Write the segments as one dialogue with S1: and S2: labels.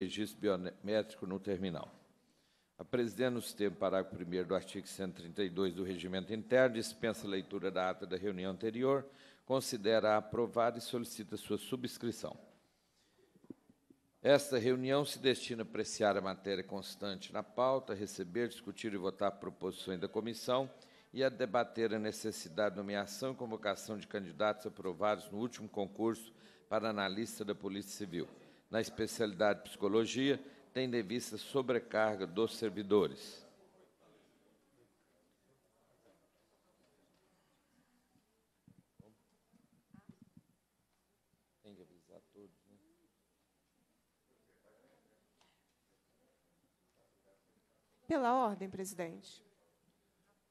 S1: registro biométrico no terminal. A presidente, nos termos do parágrafo 1 do artigo 132 do Regimento Interno, dispensa a leitura da ata da reunião anterior, considera aprovada e solicita sua subscrição. Esta reunião se destina a apreciar a matéria constante na pauta, receber, discutir e votar proposições da comissão e a debater a necessidade de nomeação e convocação de candidatos aprovados no último concurso para analista da Polícia Civil na especialidade psicologia, tendo em vista sobrecarga dos servidores. Né?
S2: Pela ordem, presidente.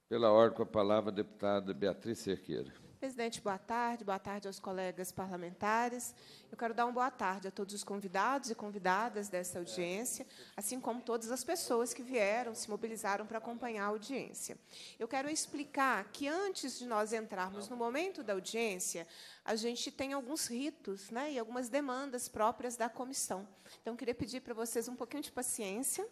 S1: Pela ordem, com a palavra, a deputada Beatriz Cerqueira.
S2: Presidente, boa tarde. Boa tarde aos colegas parlamentares. Eu quero dar uma boa tarde a todos os convidados e convidadas dessa audiência, assim como todas as pessoas que vieram, se mobilizaram para acompanhar a audiência. Eu quero explicar que, antes de nós entrarmos no momento da audiência, a gente tem alguns ritos né, e algumas demandas próprias da comissão. Então, queria pedir para vocês um pouquinho de paciência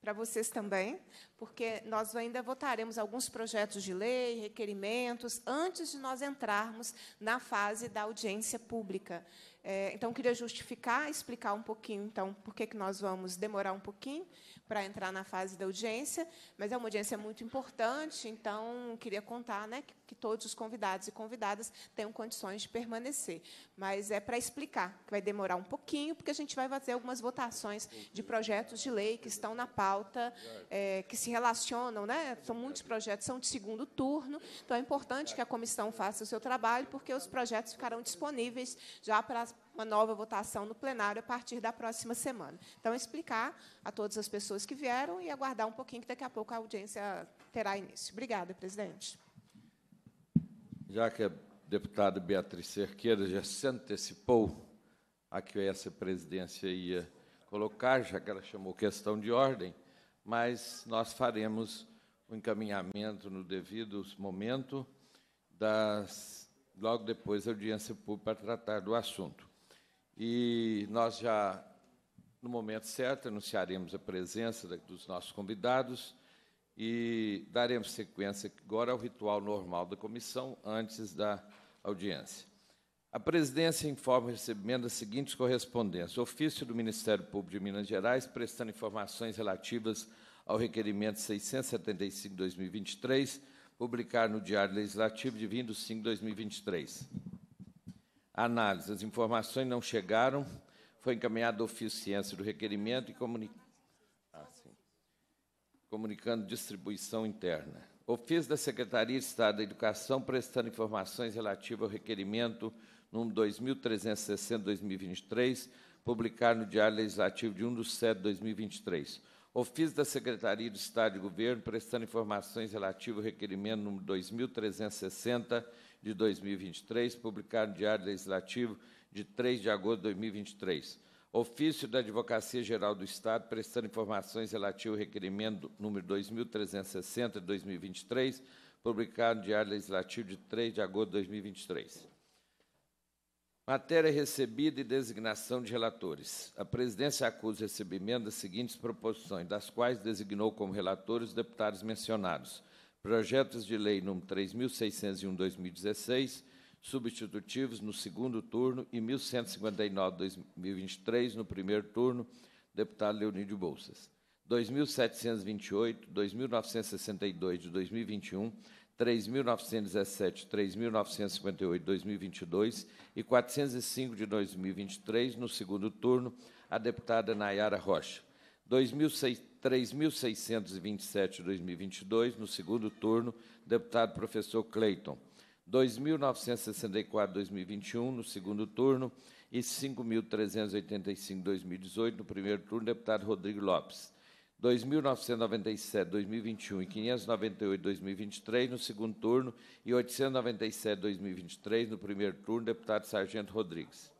S2: para vocês também, porque nós ainda votaremos alguns projetos de lei, requerimentos, antes de nós entrarmos na fase da audiência pública. É, então, queria justificar, explicar um pouquinho, então, por que, que nós vamos demorar um pouquinho para entrar na fase da audiência, mas é uma audiência muito importante, então, queria contar né, que, que todos os convidados e convidadas tenham condições de permanecer. Mas é para explicar que vai demorar um pouquinho, porque a gente vai fazer algumas votações de projetos de lei que estão na pauta, é, que se relacionam, né? são muitos projetos, são de segundo turno, então é importante que a comissão faça o seu trabalho, porque os projetos ficarão disponíveis já para as uma nova votação no plenário a partir da próxima semana. Então, explicar a todas as pessoas que vieram e aguardar um pouquinho, que daqui a pouco a audiência terá início. Obrigada, presidente.
S1: Já que a deputada Beatriz Cerqueira já se antecipou a que essa presidência ia colocar, já que ela chamou questão de ordem, mas nós faremos o encaminhamento no devido momento, das, logo depois da audiência pública, para tratar do assunto. E nós já, no momento certo, anunciaremos a presença dos nossos convidados e daremos sequência agora ao ritual normal da comissão, antes da audiência. A presidência informa o recebimento das seguintes correspondências: ofício do Ministério Público de Minas Gerais, prestando informações relativas ao requerimento 675-2023, publicado no Diário Legislativo de 25 2023. Análise. As informações não chegaram. Foi encaminhado oficiência do requerimento e comuni... ah, comunicando distribuição interna. Ofício da Secretaria de Estado da Educação prestando informações relativas ao requerimento número 2360-2023, publicado no Diário Legislativo de 1 de setembro de 2023. Ofício da Secretaria de Estado de Governo prestando informações relativas ao requerimento número 2360 de 2023, publicado no Diário Legislativo de 3 de agosto de 2023. Ofício da Advocacia Geral do Estado, prestando informações relativo ao requerimento número 2.360 de 2023, publicado no Diário Legislativo de 3 de agosto de 2023. Matéria recebida e designação de relatores. A presidência acusa o recebimento das seguintes proposições, das quais designou como relatores os deputados mencionados: Projetos de Lei nº 3.601/2016, substitutivos no segundo turno e 1.159/2023 no primeiro turno, deputado Leonídio Bolsas. 2.728, 2.962 de 2021, 3.917, 3.958 de 2022 e 405 de 2023, no segundo turno, a deputada Nayara Rocha. 2.600 3.627 2022, no segundo turno, deputado professor Cleiton. 2.964 2021, no segundo turno, e 5.385 2018, no primeiro turno, deputado Rodrigo Lopes. 2.997 2021 e 598 2023 no segundo turno e 897 2023 no primeiro turno, deputado Sargento Rodrigues.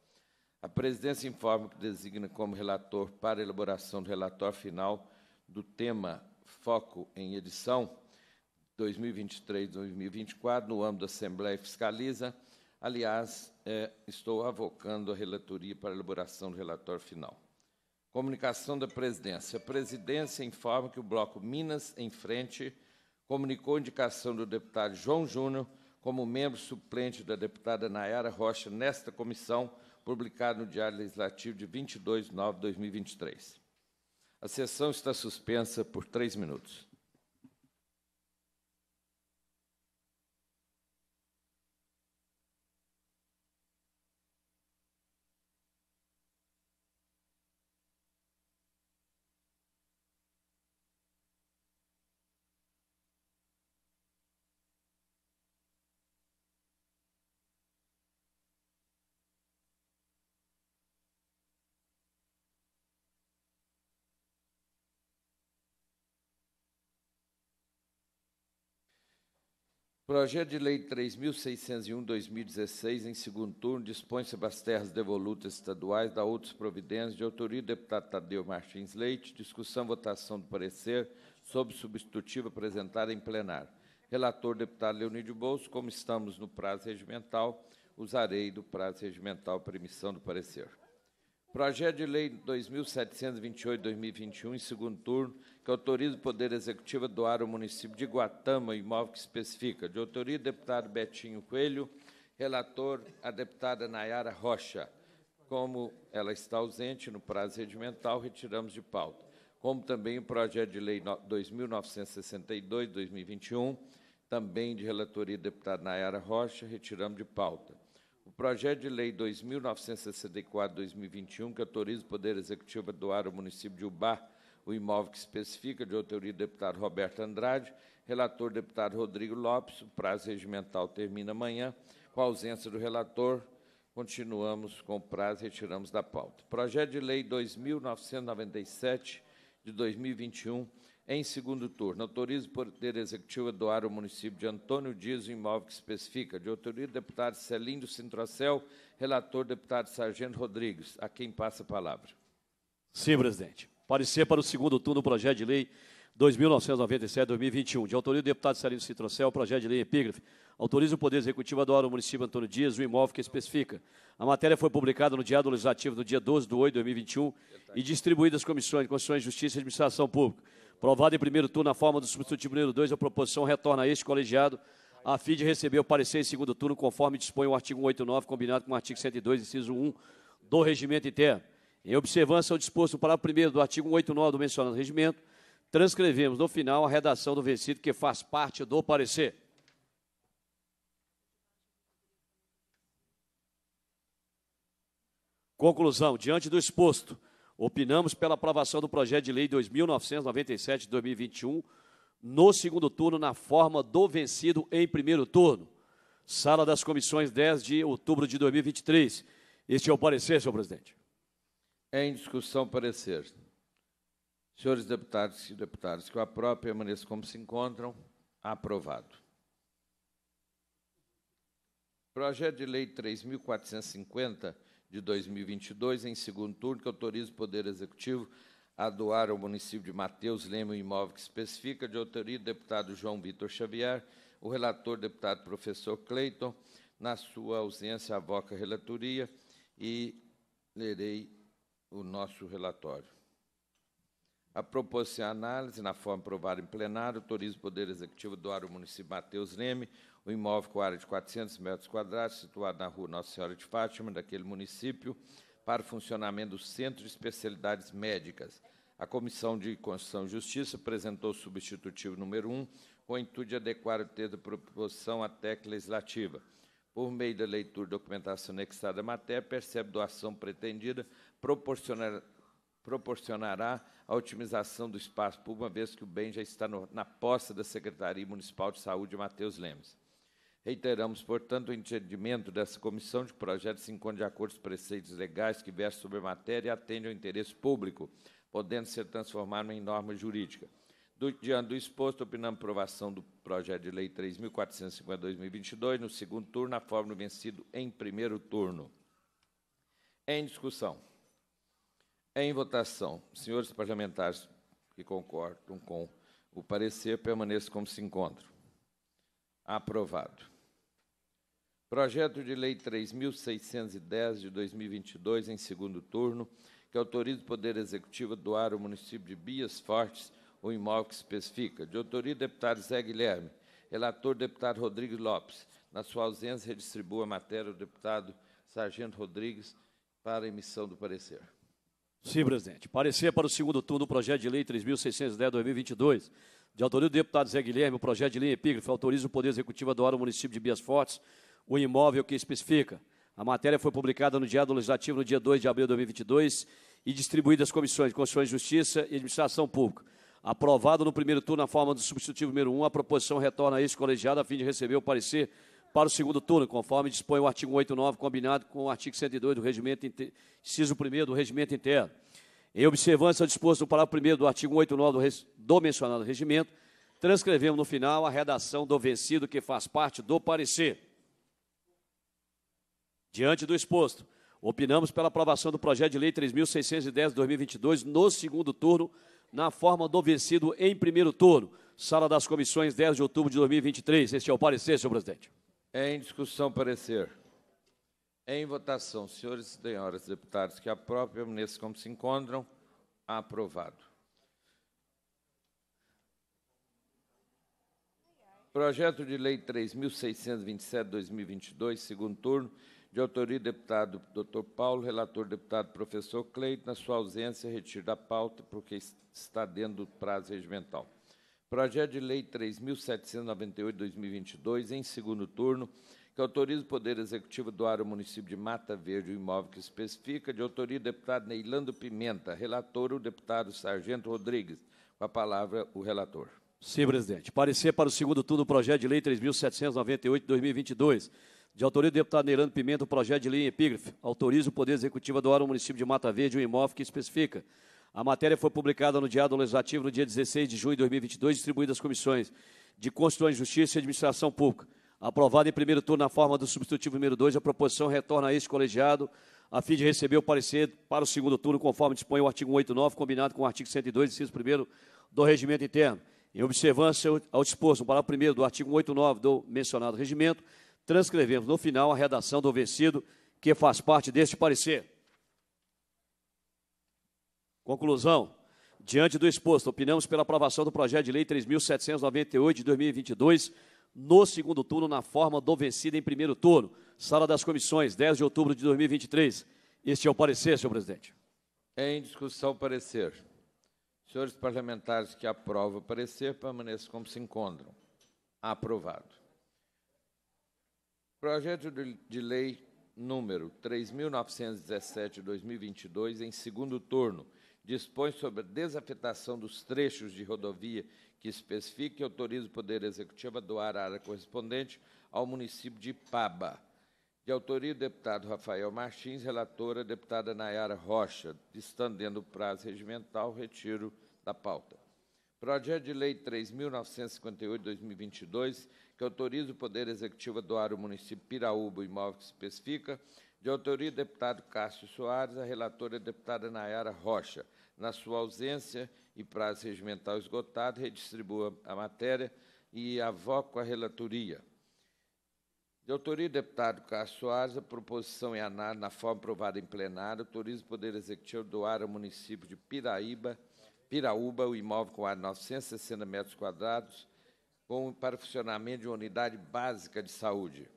S1: A presidência informa que designa como relator para elaboração do relatório final do tema Foco em Edição 2023-2024, no âmbito da Assembleia Fiscaliza. Aliás, é, estou avocando a relatoria para a elaboração do relatório final. Comunicação da Presidência. A Presidência informa que o Bloco Minas em Frente comunicou indicação do deputado João Júnior como membro suplente da deputada Nayara Rocha nesta comissão, publicado no Diário Legislativo de 22 de de 2023. A sessão está suspensa por três minutos. Projeto de Lei 3.601-2016, em segundo turno, dispõe-se das as terras devolutas estaduais da outras providências de autoria do deputado Tadeu Martins Leite. Discussão, votação do parecer sobre substitutivo apresentada em plenário. Relator, deputado Leonídio Bolso, como estamos no prazo regimental, usarei do prazo regimental para emissão do parecer. Projeto de Lei 2.728-2021, em segundo turno, que autoriza o Poder Executivo a doar ao município de Guatama o imóvel que especifica. De autoria, deputado Betinho Coelho, relator, a deputada Nayara Rocha. Como ela está ausente no prazo regimental, retiramos de pauta. Como também o projeto de lei 2962-2021, também de relatoria do deputado Nayara Rocha, retiramos de pauta. O projeto de lei 2964-2021, que autoriza o Poder Executivo a doar ao município de Ubar o imóvel que especifica, de autoria do deputado Roberto Andrade, relator deputado Rodrigo Lopes, o prazo regimental termina amanhã, com a ausência do relator, continuamos com o prazo e retiramos da pauta. Projeto de Lei 2.997, de 2021, em segundo turno. Autoriza o Poder Executivo a doar o município de Antônio Dias o imóvel que especifica. De autoria do deputado Celindo Sintracel, relator deputado Sargento Rodrigues. A quem passa a palavra.
S3: Sim, presidente. Parecer para o segundo turno do projeto de lei 2997-2021, de autoria do deputado Celino Citrocel, projeto de lei é epígrafe. Autoriza o Poder Executivo a doar ao município Antônio Dias o imóvel que especifica. A matéria foi publicada no Diário Legislativo no dia 12 de 8 de 2021 e distribuída às comissões, Constituição de Justiça e Administração Pública. Provado em primeiro turno na forma do substitutivo número 2, a proposição retorna a este colegiado a fim de receber o parecer em segundo turno, conforme dispõe o artigo 189, combinado com o artigo 102, inciso 1 do Regimento Interno. Em observância ao disposto no parágrafo 1 do artigo 189 do mencionado regimento, transcrevemos no final a redação do vencido que faz parte do parecer. Conclusão: diante do exposto, opinamos pela aprovação do projeto de lei 2997 de 2021 no segundo turno na forma do vencido em primeiro turno. Sala das Comissões 10 de outubro de 2023. Este é o parecer, senhor presidente. É Em discussão, parecer.
S1: Senhores deputados e deputadas, que o APRO permaneça como se encontram. Aprovado. Projeto de Lei 3.450, de 2022, em segundo turno, que autoriza o Poder Executivo a doar ao município de Mateus Leme o imóvel que especifica, de autoria do deputado João Vitor Xavier, o relator deputado professor Cleiton, na sua ausência, avoca a relatoria e lerei o nosso relatório. A se é a análise, na forma aprovada em plenário, autoriza o Poder Executivo doar o município Mateus Leme o imóvel com área de 400 metros quadrados, situado na rua Nossa Senhora de Fátima, daquele município, para o funcionamento do Centro de Especialidades Médicas. A Comissão de Constituição e Justiça apresentou o substitutivo número 1, com o intuito de adequar o texto da proposição à técnica legislativa por meio da leitura da documentação anexada à matéria, percebe doação pretendida, proporcionar, proporcionará a otimização do espaço público, uma vez que o bem já está no, na posse da Secretaria Municipal de Saúde, Matheus Lemes. Reiteramos, portanto, o entendimento dessa comissão de projetos se encontra de acordo com os preceitos legais que versam sobre a matéria e atende ao interesse público, podendo ser transformado em norma jurídica. Do, diante do exposto, opinamos aprovação do projeto de lei 3.450-2022, no segundo turno, na forma vencido em primeiro turno. Em discussão. Em votação. Senhores parlamentares que concordam com o parecer, permaneçam como se encontram. Aprovado. Projeto de Lei 3.610 de 2022, em segundo turno, que autoriza o Poder Executivo a doar o município de Bias Fortes o imóvel que especifica. De autoria, deputado Zé Guilherme. Relator, deputado Rodrigues Lopes. Na sua ausência, redistribua a matéria ao deputado Sargento Rodrigues para emissão do parecer.
S3: Sim, presidente. Parecer para o segundo turno do projeto de lei 3.610-2022. De autoria do deputado Zé Guilherme, o projeto de lei epígrafe autoriza o Poder Executivo a doar ao município de Bias Fortes o imóvel que especifica. A matéria foi publicada no Diário Legislativo no dia 2 de abril de 2022 e distribuída às comissões de Constituição e Justiça e Administração Pública. Aprovado no primeiro turno na forma do substitutivo número 1, a proposição retorna a este colegiado a fim de receber o parecer para o segundo turno, conforme dispõe o artigo 89, combinado com o artigo 102 do regimento, inciso 1 do regimento interno. Em observância ao disposto no parágrafo 1 do artigo 89 do, do mencionado regimento, transcrevemos no final a redação do vencido que faz parte do parecer. Diante do exposto, opinamos pela aprovação do projeto de lei 3610 de 2022 no segundo turno na forma do vencido em primeiro turno. Sala das Comissões, 10 de outubro de 2023. Este é o parecer, senhor presidente. É em discussão parecer.
S1: É em votação, senhores e senhoras deputados, que a própria ministro como se encontram, aprovado. Projeto de Lei 3.627, 2022, segundo turno, de autoria do deputado Dr. Paulo, relator deputado professor Cleito, na sua ausência, retiro da pauta, porque está dentro do prazo regimental. Projeto de Lei 3.798-2022, em segundo turno, que autoriza o Poder Executivo doar ao município de Mata Verde o imóvel que especifica, de autoria do deputado Neilando Pimenta, relator o deputado Sargento Rodrigues. Com a palavra, o relator.
S3: Sim, presidente. Parecer para o segundo turno do projeto de lei 3.798-2022, de autoria do deputado Neirando Pimenta, o projeto de lei em epígrafe autoriza o Poder Executivo a doar ao município de Mata Verde um imóvel que especifica. A matéria foi publicada no Diário Legislativo no dia 16 de junho de 2022, distribuída às comissões de Constituição e Justiça e Administração Pública. Aprovada em primeiro turno na forma do substitutivo número 2, a proposição retorna a este colegiado a fim de receber o parecer para o segundo turno, conforme dispõe o artigo 189, combinado com o artigo 102, inciso 1 do Regimento Interno. Em observância ao disposto no parágrafo 1 do artigo 189 do mencionado regimento, transcrevemos no final a redação do vencido que faz parte deste parecer. Conclusão. Diante do exposto, opinamos pela aprovação do projeto de lei 3.798 de 2022 no segundo turno na forma do vencido em primeiro turno. Sala das Comissões, 10 de outubro de 2023. Este é o parecer, senhor presidente.
S1: É Em discussão, o parecer. Senhores parlamentares que aprovam o parecer, permaneçam como se encontram. Aprovado. Projeto de Lei número 3.917-2022, em segundo turno, dispõe sobre a desafetação dos trechos de rodovia que especifica e autoriza o Poder Executivo a doar a área correspondente ao município de Paba. De autoria do deputado Rafael Martins, relatora deputada Nayara Rocha, estendendo o prazo regimental, retiro da pauta. Projeto de Lei 3.958-2022, que autoriza o Poder Executivo a doar o município Piraúba, o imóvel que especifica, de autoria do deputado Cássio Soares, a relatora a deputada Nayara Rocha. Na sua ausência e prazo regimental esgotado, redistribua a matéria e avoco a relatoria. De autoria do deputado Cássio Soares, a proposição é análise na forma aprovada em plenário, autoriza o Poder Executivo a doar ao município de Piraíba Piraúba, o imóvel com área 960 metros quadrados, com, para funcionamento de uma unidade básica de saúde.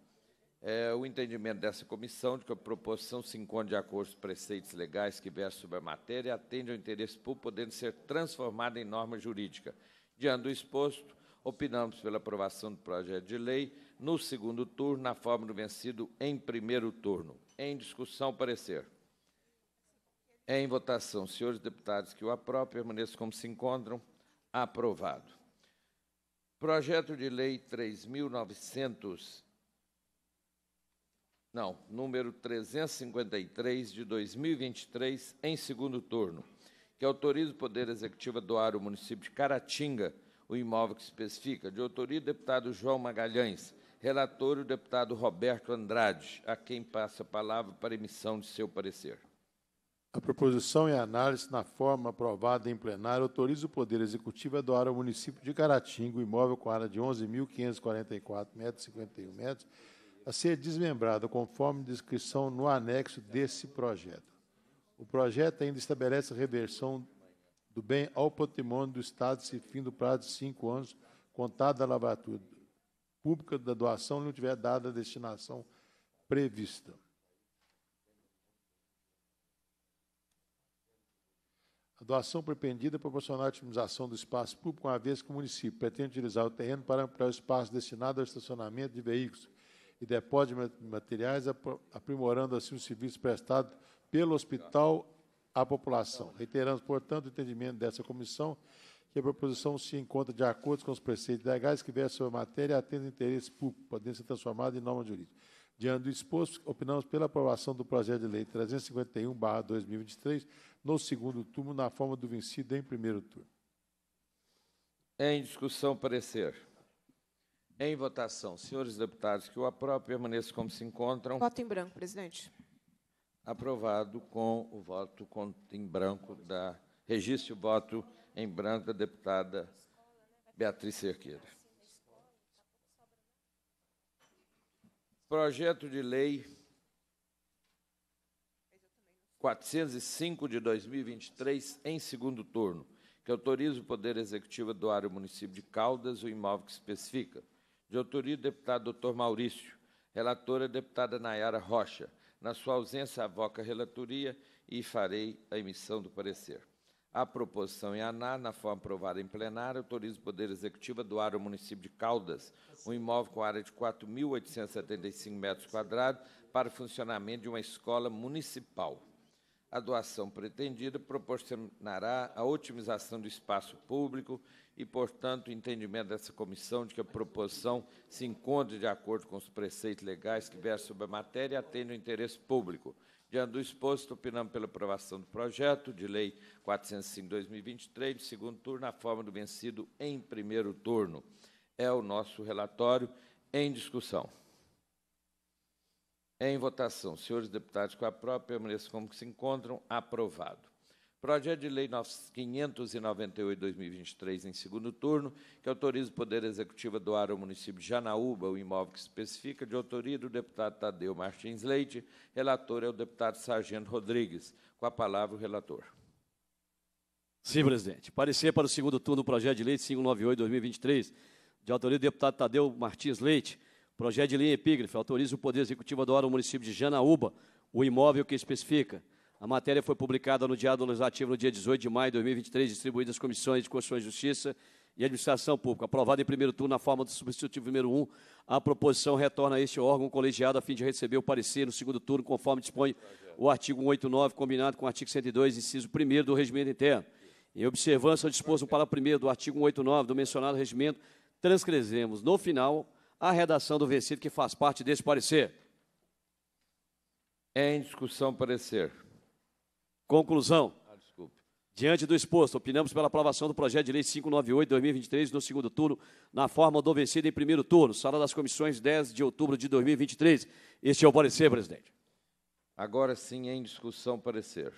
S1: É, o entendimento dessa comissão de que a proposição se encontra de acordo com os preceitos legais que versam sobre a matéria e atende ao interesse público, podendo ser transformada em norma jurídica. Diante do exposto, opinamos pela aprovação do projeto de lei no segundo turno, na forma do vencido em primeiro turno. Em discussão, parecer. É em votação, senhores deputados que o aprovam, permaneçam como se encontram. Aprovado. Projeto de Lei 3.900, não, número 353 de 2023, em segundo turno, que autoriza o Poder Executivo a doar ao município de Caratinga o imóvel que especifica, de autoria do deputado João Magalhães, relator o deputado Roberto Andrade, a quem passa a palavra para emissão de seu parecer.
S4: A proposição e a análise na forma aprovada em plenário autoriza o Poder Executivo a doar ao município de Caratingo o imóvel com área de 11.544 metros, 51 metros, a ser desmembrado conforme descrição no anexo desse projeto. O projeto ainda estabelece a reversão do bem ao patrimônio do Estado se fim do prazo de cinco anos contado da lavratura pública da doação não tiver dada a destinação prevista. doação pretendida proporcionar a otimização do espaço público, uma vez que o município pretende utilizar o terreno para ampliar o espaço destinado ao estacionamento de veículos e depósito de materiais, aprimorando assim o serviço prestado pelo hospital à população. Reiteramos, portanto, o entendimento dessa comissão que a proposição se encontra de acordo com os preceitos legais que versam sobre a matéria e atende interesse público, podendo ser transformada em norma jurídica. Diante do exposto, opinamos pela aprovação do projeto de lei 351-2023, no segundo turno na forma do vencido em primeiro turno.
S1: Em discussão, parecer. Em votação, senhores deputados que o aprovam, permaneçam como se encontram. Voto em
S2: branco, presidente.
S1: Aprovado com o voto em branco da. Registro o voto em branco da deputada Beatriz Cerqueira. Projeto de lei 405 de 2023, em segundo turno, que autoriza o Poder Executivo do doar município de Caldas o imóvel que especifica. De autoria do deputado Dr. Maurício, relatora deputada Nayara Rocha. Na sua ausência, avoca a relatoria e farei a emissão do parecer. A proposição em ANA, na forma aprovada em plenário, autoriza o Poder Executivo do doar município de Caldas um imóvel com área de 4.875 metros quadrados para funcionamento de uma escola municipal. A doação pretendida proporcionará a otimização do espaço público e, portanto, o entendimento dessa comissão de que a proposição se encontre de acordo com os preceitos legais que versam sobre a matéria e atende o interesse público. Diante do exposto, opinamos pela aprovação do projeto de lei 405-2023, de segundo turno, na forma do vencido em primeiro turno. É o nosso relatório em discussão. Em votação, senhores deputados, com a própria permaneçam como se encontram, aprovado. Projeto de Lei 598-2023, em segundo turno, que autoriza o Poder Executivo a doar ao município de Janaúba o imóvel que especifica, de autoria do deputado Tadeu Martins Leite, relator
S3: é o deputado Sargento Rodrigues. Com a palavra, o relator. Sim, presidente. Parecer para o segundo turno do projeto de lei 598-2023, de autoria do deputado Tadeu Martins Leite, Projeto de linha epígrafe autoriza o Poder Executivo a doar ao município de Janaúba o imóvel que especifica. A matéria foi publicada no Diário Legislativo no dia 18 de maio de 2023, distribuída às Comissões de Constituição e Justiça e Administração Pública. Aprovada em primeiro turno na forma do substitutivo número 1, a proposição retorna a este órgão colegiado a fim de receber o parecer no segundo turno, conforme dispõe o artigo 189, combinado com o artigo 102, inciso 1 do Regimento Interno. Em observância ao disposto para o primeiro do artigo 189 do mencionado regimento, transcrevemos no final a redação do vencido que faz parte desse parecer. É em discussão parecer. Conclusão. Ah, Diante do exposto, opinamos pela aprovação do projeto de lei 598-2023 no segundo turno, na forma do vencido em primeiro turno, sala das comissões, 10 de outubro de 2023. Este é o parecer, presidente. Agora sim, é em
S1: discussão, parecer.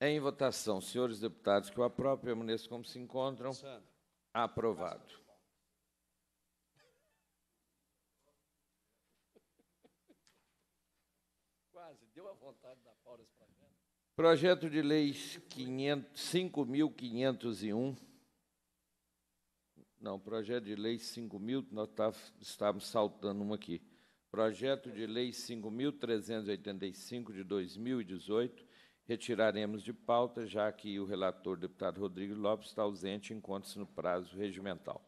S1: É em votação, senhores deputados, que eu aprove permaneça como se encontram. Aprovado. Projeto de Lei 5.501. Não, projeto de lei 5.000, nós tá, estávamos saltando uma aqui. Projeto de lei 5.385 de 2018, retiraremos de pauta, já que o relator, deputado Rodrigo Lopes, está ausente, encontra-se no prazo regimental.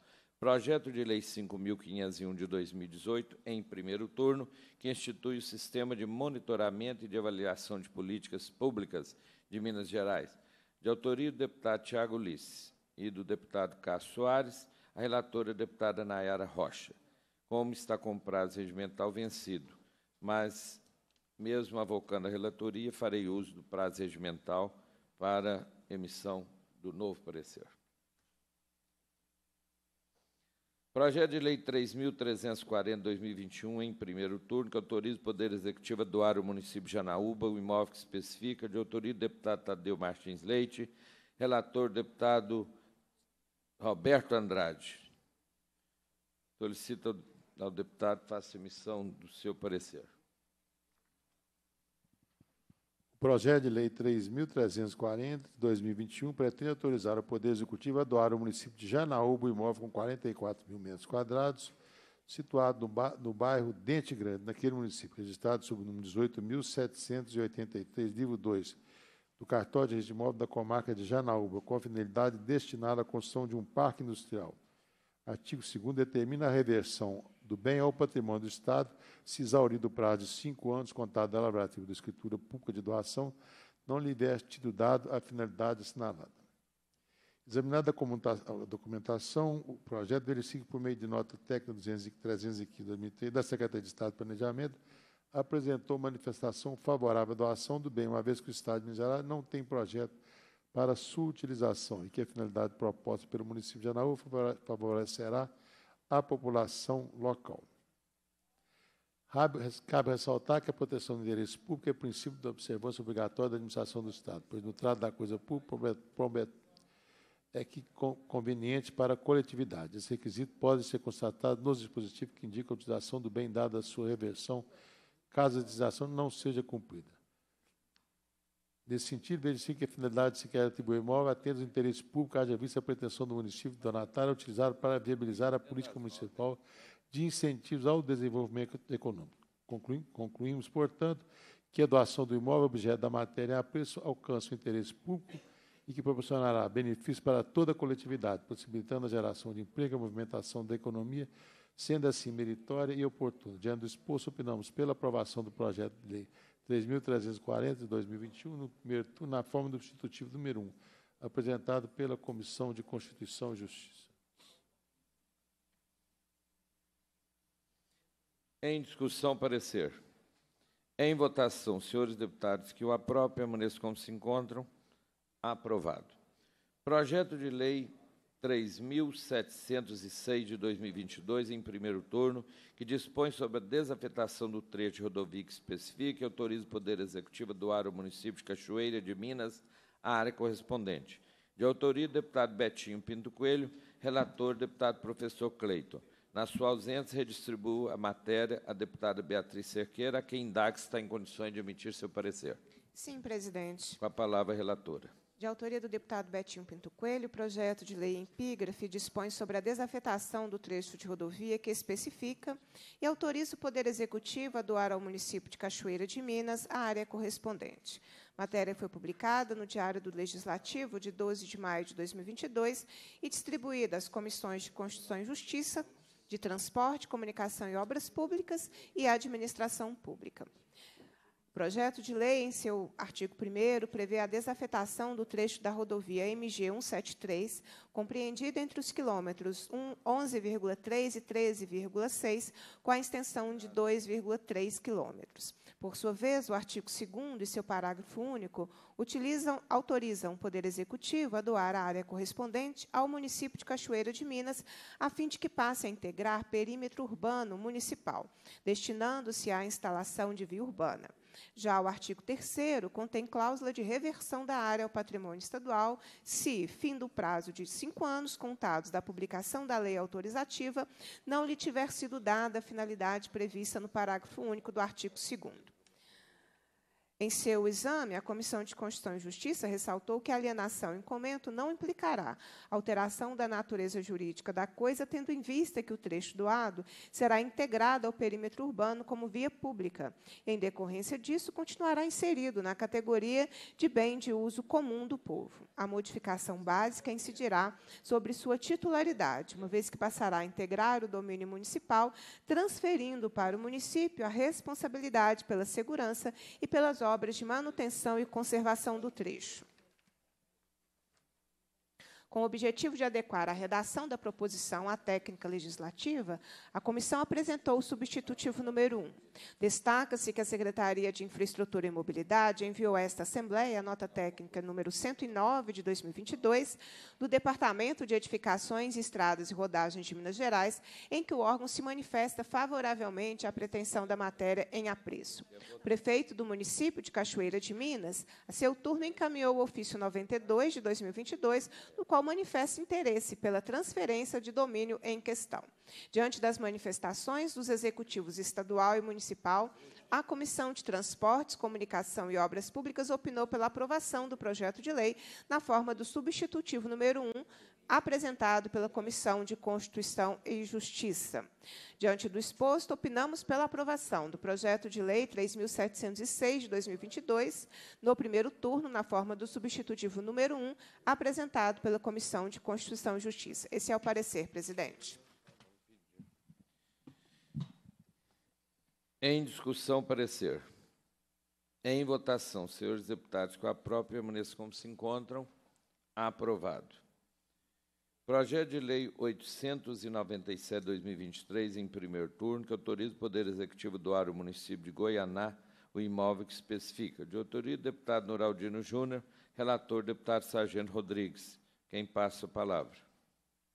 S1: Projeto de Lei 5.501 de 2018, em primeiro turno, que institui o Sistema de Monitoramento e de Avaliação de Políticas Públicas de Minas Gerais, de autoria do deputado Tiago Lice e do deputado Cássio Soares, a relatora a deputada Nayara Rocha. Como está com prazo regimental vencido, mas, mesmo avocando a relatoria, farei uso do prazo regimental para emissão do novo parecer. Projeto de Lei 3.340, 2021, em primeiro turno, que autoriza o Poder Executivo a doar o município de Janaúba o imóvel que especifica, de autoria do deputado Tadeu Martins Leite, relator deputado Roberto Andrade. Solicita ao deputado faça emissão do seu parecer.
S4: Projeto de Lei 3.340, de 2021, pretende autorizar o Poder Executivo a doar ao município de Janaúba o imóvel com 44 mil metros quadrados, situado no, ba no bairro Dente Grande, naquele município, registrado sob o número 18.783, livro 2, do cartório de registro imóvel da comarca de Janaúba, com a finalidade destinada à construção de um parque industrial. Artigo 2 determina a reversão do bem ao patrimônio do Estado, se exaurido o prazo de cinco anos contado da elaborativa da escritura pública de doação, não lhe der tido dado a finalidade assinalada. Examinada a documentação, o projeto verifica por meio de nota técnica 315-2003 da Secretaria de Estado de Planejamento, apresentou manifestação favorável à doação do bem, uma vez que o Estado de Minas Gerais não tem projeto para sua utilização e que a finalidade proposta pelo município de Anaúba favorecerá a população local. Cabe ressaltar que a proteção do interesse público é princípio da observância obrigatória da administração do Estado, pois no trato da coisa pública é que conveniente para a coletividade. Esse requisito pode ser constatado nos dispositivos que indicam a utilização do bem dado à sua reversão, caso a utilização não seja cumprida. Nesse sentido, verifique que a finalidade se quer atribuir imóvel atende ao interesse público, haja vista a pretensão do município donatário utilizar para viabilizar a política municipal de incentivos ao desenvolvimento econômico. concluímos, portanto, que a doação do imóvel objeto da matéria a preço alcança o interesse público e que proporcionará benefícios para toda a coletividade, possibilitando a geração de emprego e a movimentação da economia, sendo assim meritória e oportuna. Diante do exposto, opinamos pela aprovação do projeto de lei 3.340 de 2021, no primeiro, na forma do substitutivo número 1, apresentado pela Comissão de Constituição e Justiça.
S1: Em discussão, parecer. Em votação, senhores deputados que o aprovem, permaneçam como se encontram. Aprovado. Projeto de lei 3.706 de 2022, em primeiro turno, que dispõe sobre a desafetação do trecho de rodovia que especifica e autoriza o Poder Executivo a doar ao município de Cachoeira de Minas a área correspondente. De autoria, deputado Betinho Pinto Coelho, relator, deputado professor Cleiton. Na sua ausência, redistribuo a matéria à deputada Beatriz Cerqueira, a quem dá que está em condições de emitir seu parecer.
S2: Sim, presidente.
S1: Com a palavra, relatora
S2: de autoria do deputado Betinho Pinto Coelho, o projeto de lei em epígrafe dispõe sobre a desafetação do trecho de rodovia que especifica e autoriza o Poder Executivo a doar ao município de Cachoeira de Minas a área correspondente. A matéria foi publicada no Diário do Legislativo de 12 de maio de 2022 e distribuída às comissões de Constituição e Justiça, de Transporte, Comunicação e Obras Públicas e Administração Pública. O projeto de lei, em seu artigo 1, prevê a desafetação do trecho da rodovia MG 173, compreendido entre os quilômetros 11,3 e 13,6, com a extensão de 2,3 quilômetros. Por sua vez, o artigo 2 e seu parágrafo único utilizam, autorizam o Poder Executivo a doar a área correspondente ao município de Cachoeira de Minas, a fim de que passe a integrar perímetro urbano municipal, destinando-se à instalação de via urbana. Já o artigo 3 contém cláusula de reversão da área ao patrimônio estadual se, fim do prazo de cinco anos contados da publicação da lei autorizativa, não lhe tiver sido dada a finalidade prevista no parágrafo único do artigo 2. Em seu exame, a Comissão de Constituição e Justiça ressaltou que a alienação em comento não implicará alteração da natureza jurídica da coisa, tendo em vista que o trecho doado será integrado ao perímetro urbano como via pública. Em decorrência disso, continuará inserido na categoria de bem de uso comum do povo. A modificação básica incidirá sobre sua titularidade, uma vez que passará a integrar o domínio municipal, transferindo para o município a responsabilidade pela segurança e pelas obras obras de manutenção e conservação do trecho. Com o objetivo de adequar a redação da proposição à técnica legislativa, a comissão apresentou o substitutivo número 1. Destaca-se que a Secretaria de Infraestrutura e Mobilidade enviou a esta Assembleia a nota técnica número 109 de 2022 do Departamento de Edificações, Estradas e Rodagens de Minas Gerais, em que o órgão se manifesta favoravelmente à pretensão da matéria em apreço. O prefeito do município de Cachoeira de Minas, a seu turno encaminhou o ofício 92 de 2022, no qual manifesta interesse pela transferência de domínio em questão. Diante das manifestações dos executivos estadual e municipal, a Comissão de Transportes, Comunicação e Obras Públicas opinou pela aprovação do projeto de lei na forma do substitutivo número 1 apresentado pela Comissão de Constituição e Justiça. Diante do exposto, opinamos pela aprovação do projeto de lei 3706 de 2022, no primeiro turno, na forma do substitutivo número 1, apresentado pela Comissão de Constituição e Justiça. Esse é o parecer, presidente.
S1: Em discussão, parecer. Em votação, senhores deputados, com a própria permaneça como se encontram. Aprovado. Projeto de Lei 897-2023, em primeiro turno, que autoriza o Poder Executivo doar o município de Goianá o imóvel que especifica. De autoria, deputado Noraldino Júnior, relator, deputado Sargento
S3: Rodrigues. Quem passa a palavra?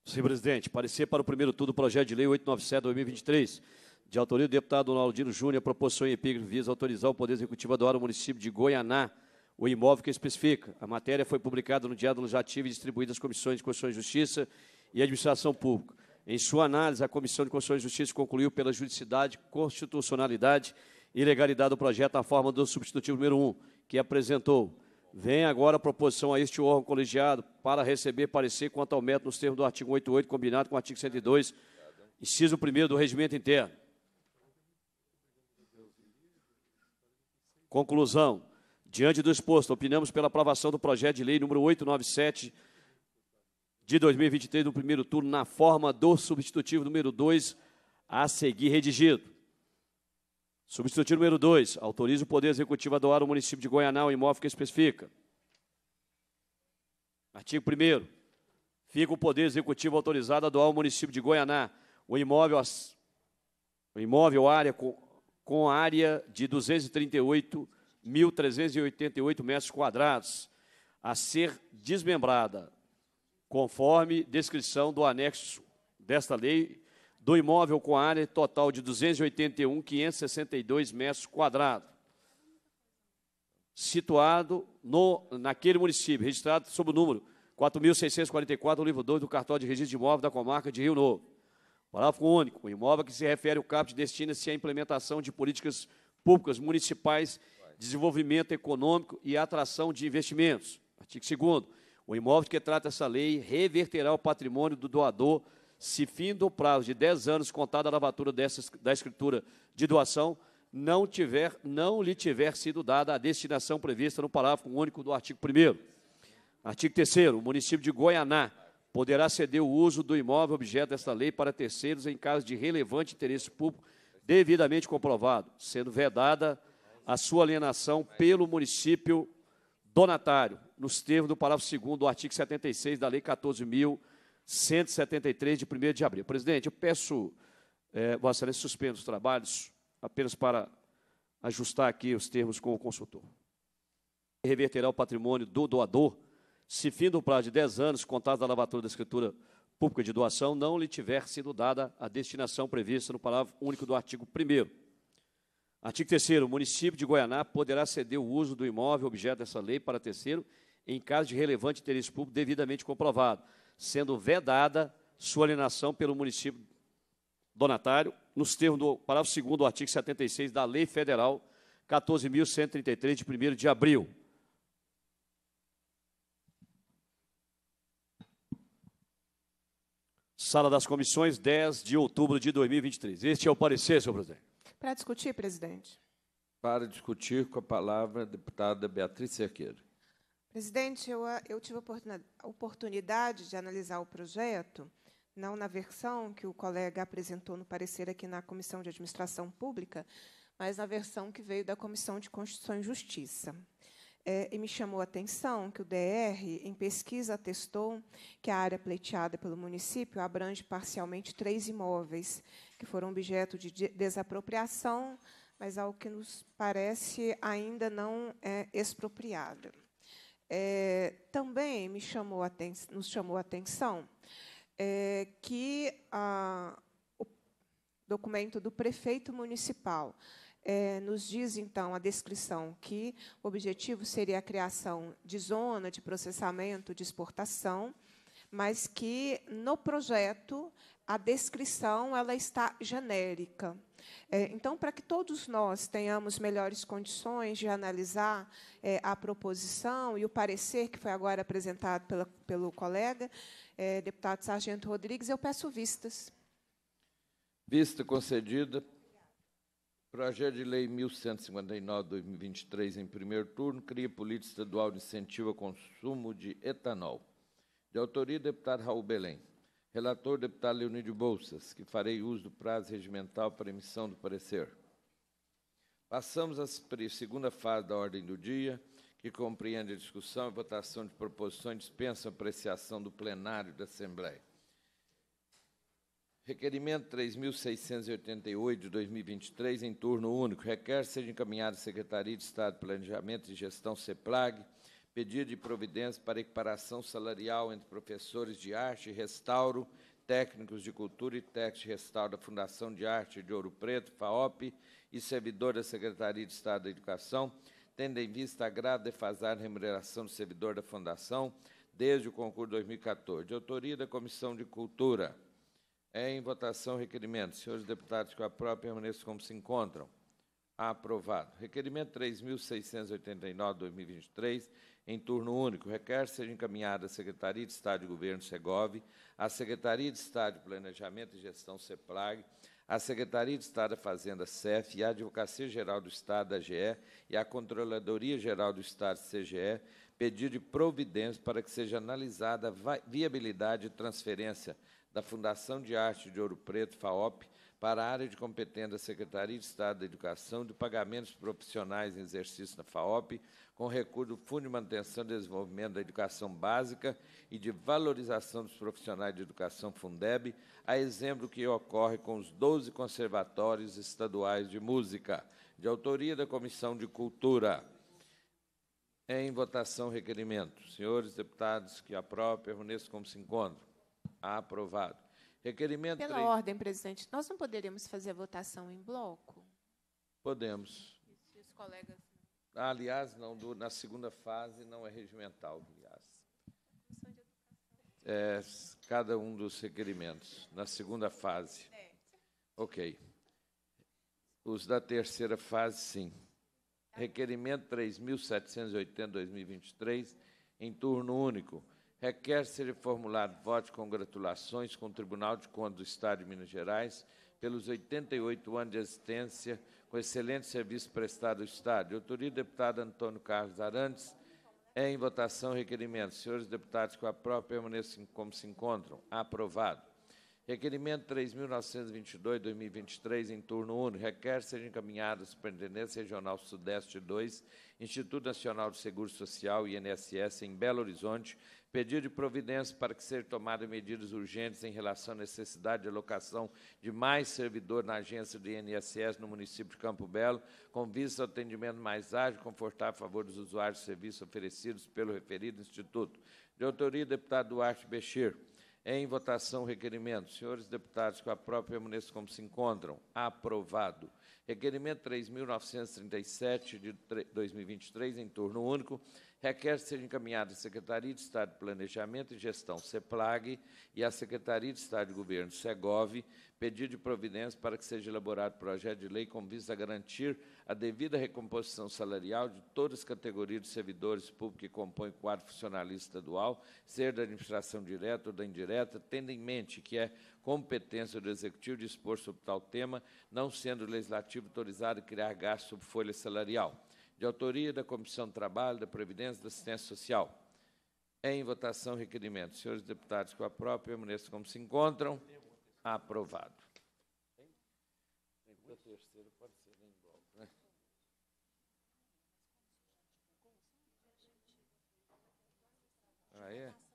S3: Sim, presidente, parecer para o primeiro turno do projeto de lei 897-2023, de autoria do deputado Noraldino Júnior, proposição em epígrafe visa autorizar o Poder Executivo a doar o município de Goianá o imóvel que especifica. A matéria foi publicada no Diário Legislativo e distribuída às comissões de Constituição e Justiça e Administração Pública. Em sua análise, a Comissão de Constituição e Justiça concluiu pela juridicidade, constitucionalidade e legalidade do projeto na forma do substitutivo número 1, que apresentou. Vem agora a proposição a este órgão colegiado para receber parecer quanto ao método nos termos do artigo 88, combinado com o artigo 102, inciso 1 do regimento interno. Conclusão. Diante do exposto, opinamos pela aprovação do projeto de lei número 897 de 2023 do primeiro turno na forma do substitutivo número 2 a seguir redigido. Substitutivo número 2, autoriza o Poder Executivo a doar ao município de Goianá o imóvel que especifica. Artigo 1 Fica o Poder Executivo autorizado a doar ao município de Goianá o imóvel, o imóvel área com, com área de 238 1.388 metros quadrados, a ser desmembrada, conforme descrição do anexo desta lei, do imóvel com área total de 281.562 metros quadrados, situado no, naquele município, registrado sob o número 4.644, livro 2 do cartório de registro de imóvel da comarca de Rio Novo. Parágrafo único. O imóvel que se refere ao CAPT destina-se à implementação de políticas públicas municipais desenvolvimento econômico e atração de investimentos. Artigo 2 O imóvel que trata essa lei reverterá o patrimônio do doador se fim do prazo de 10 anos contado a lavatura dessa, da escritura de doação não, tiver, não lhe tiver sido dada a destinação prevista no parágrafo único do artigo 1 Artigo 3 o município de Goianá poderá ceder o uso do imóvel objeto desta lei para terceiros em caso de relevante interesse público devidamente comprovado, sendo vedada a sua alienação pelo município donatário, nos termos do parágrafo 2 do artigo 76 da Lei 14.173, de 1 de abril. Presidente, eu peço, é, Vossa Excelência, suspenda os trabalhos, apenas para ajustar aqui os termos com o consultor. Reverterá o patrimônio do doador, se fim do prazo de 10 anos, contado da lavatura da escritura pública de doação, não lhe tiver sido dada a destinação prevista no parágrafo único do artigo 1 Artigo 3 o município de Goianá poderá ceder o uso do imóvel objeto dessa lei para terceiro em caso de relevante interesse público devidamente comprovado, sendo vedada sua alienação pelo município donatário, nos termos do parágrafo 2 do artigo 76 da Lei Federal 14.133, de 1 de abril. Sala das Comissões, 10 de outubro de 2023. Este é o parecer, senhor presidente.
S2: Para discutir, presidente.
S3: Para discutir
S1: com a palavra a deputada Beatriz Cerqueira.
S2: Presidente, eu, eu tive a oportunidade de analisar o projeto, não na versão que o colega apresentou no parecer aqui na Comissão de Administração Pública, mas na versão que veio da Comissão de Constituição e Justiça. É, e me chamou a atenção que o DR, em pesquisa, atestou que a área pleiteada pelo município abrange parcialmente três imóveis que foram objeto de desapropriação, mas, ao que nos parece, ainda não é expropriada. É, também me chamou a nos chamou a atenção é, que a, o documento do prefeito municipal é, nos diz, então, a descrição que o objetivo seria a criação de zona de processamento, de exportação, mas que no projeto a descrição ela está genérica. É, então, para que todos nós tenhamos melhores condições de analisar é, a proposição e o parecer que foi agora apresentado pela, pelo colega, é, deputado Sargento Rodrigues, eu peço vistas.
S1: Vista concedida. Projeto de Lei 1159-2023, em primeiro turno, cria política estadual de incentivo ao consumo de etanol. De autoria, deputado Raul Belém. Relator, deputado Leonídio Bolsas, que farei uso do prazo regimental para emissão do parecer. Passamos à segunda fase da ordem do dia, que compreende a discussão e votação de proposições dispensa apreciação do plenário da Assembleia. Requerimento 3.688 de 2023, em turno único. Requer seja encaminhado à Secretaria de Estado de Planejamento e Gestão CEPLAG, pedido de providência para equiparação salarial entre professores de arte e restauro, técnicos de cultura e técnicos de restauro da Fundação de Arte de Ouro Preto, FAOP, e servidor da Secretaria de Estado da Educação, tendo em vista a grave defasagem remuneração do servidor da Fundação desde o concurso 2014. De autoria da Comissão de Cultura. É em votação o requerimento. Senhores deputados que aprovam, permaneçam como se encontram. Aprovado. Requerimento 3.689-2023, em turno único. Requer seja encaminhada à Secretaria de Estado de Governo, SEGOV, à Secretaria de Estado de Planejamento e Gestão, CEPLAG, à Secretaria de Estado da Fazenda, CEF, e à Advocacia Geral do Estado, AGE, e à Controladoria Geral do Estado, CGE, pedido de providências para que seja analisada a viabilidade de transferência da Fundação de Arte de Ouro Preto, FAOP, para a área de competência da Secretaria de Estado da Educação de pagamentos profissionais em exercício na FAOP, com recurso do Fundo de Manutenção e Desenvolvimento da Educação Básica e de Valorização dos Profissionais de Educação Fundeb, a exemplo que ocorre com os 12 conservatórios estaduais de música, de autoria da Comissão de Cultura. Em votação, requerimento. Senhores deputados que a própria reconheço como se encontram. Aprovado. Requerimento Pela 3. ordem,
S2: presidente, nós não poderíamos fazer a votação em bloco?
S1: Podemos. E os colegas... Ah, aliás, não, do, na segunda fase não é regimental, aliás. É, cada um dos requerimentos, na segunda fase. É. Ok. Os da terceira fase, sim. Requerimento 3.780, 2023, em turno único requer ser formulado voto de congratulações com o Tribunal de Contas do Estado de Minas Gerais pelos 88 anos de existência, com excelente serviço prestado ao Estado. autoria deputado Antônio Carlos Arantes. É em votação o requerimento. Senhores deputados, com a própria permaneçam como se encontram. Aprovado. Requerimento 3.922-2023, em turno 1 requer ser encaminhado à Superintendência Regional Sudeste 2, Instituto Nacional de Seguro Social, INSS, em Belo Horizonte, pedido de providência para que sejam tomadas medidas urgentes em relação à necessidade de alocação de mais servidor na agência do INSS no município de Campo Belo, com vista ao atendimento mais ágil e confortável a favor dos usuários de serviços oferecidos pelo referido Instituto. De autoria, deputado Duarte Bechir. Em votação, requerimento. Senhores deputados, com a própria permaneçam como se encontram. Aprovado. Requerimento 3.937 de 2023, em turno único, requer ser encaminhado à Secretaria de Estado de Planejamento e Gestão, CEPLAG, e à Secretaria de Estado de Governo, SEGOV, pedido de providência para que seja elaborado projeto de lei com vista a garantir a devida recomposição salarial de todas as categorias de servidores públicos que compõem o quadro funcionalista estadual, ser da administração direta ou da indireta, tendo em mente que é competência do Executivo dispor sobre tal tema, não sendo o Legislativo autorizado a criar gastos sobre folha salarial de autoria da Comissão de Trabalho, da Previdência e da Assistência Social. Em votação, requerimento. Senhores deputados, com a própria, permaneçam como se encontram. Aprovado. Aí ah, é.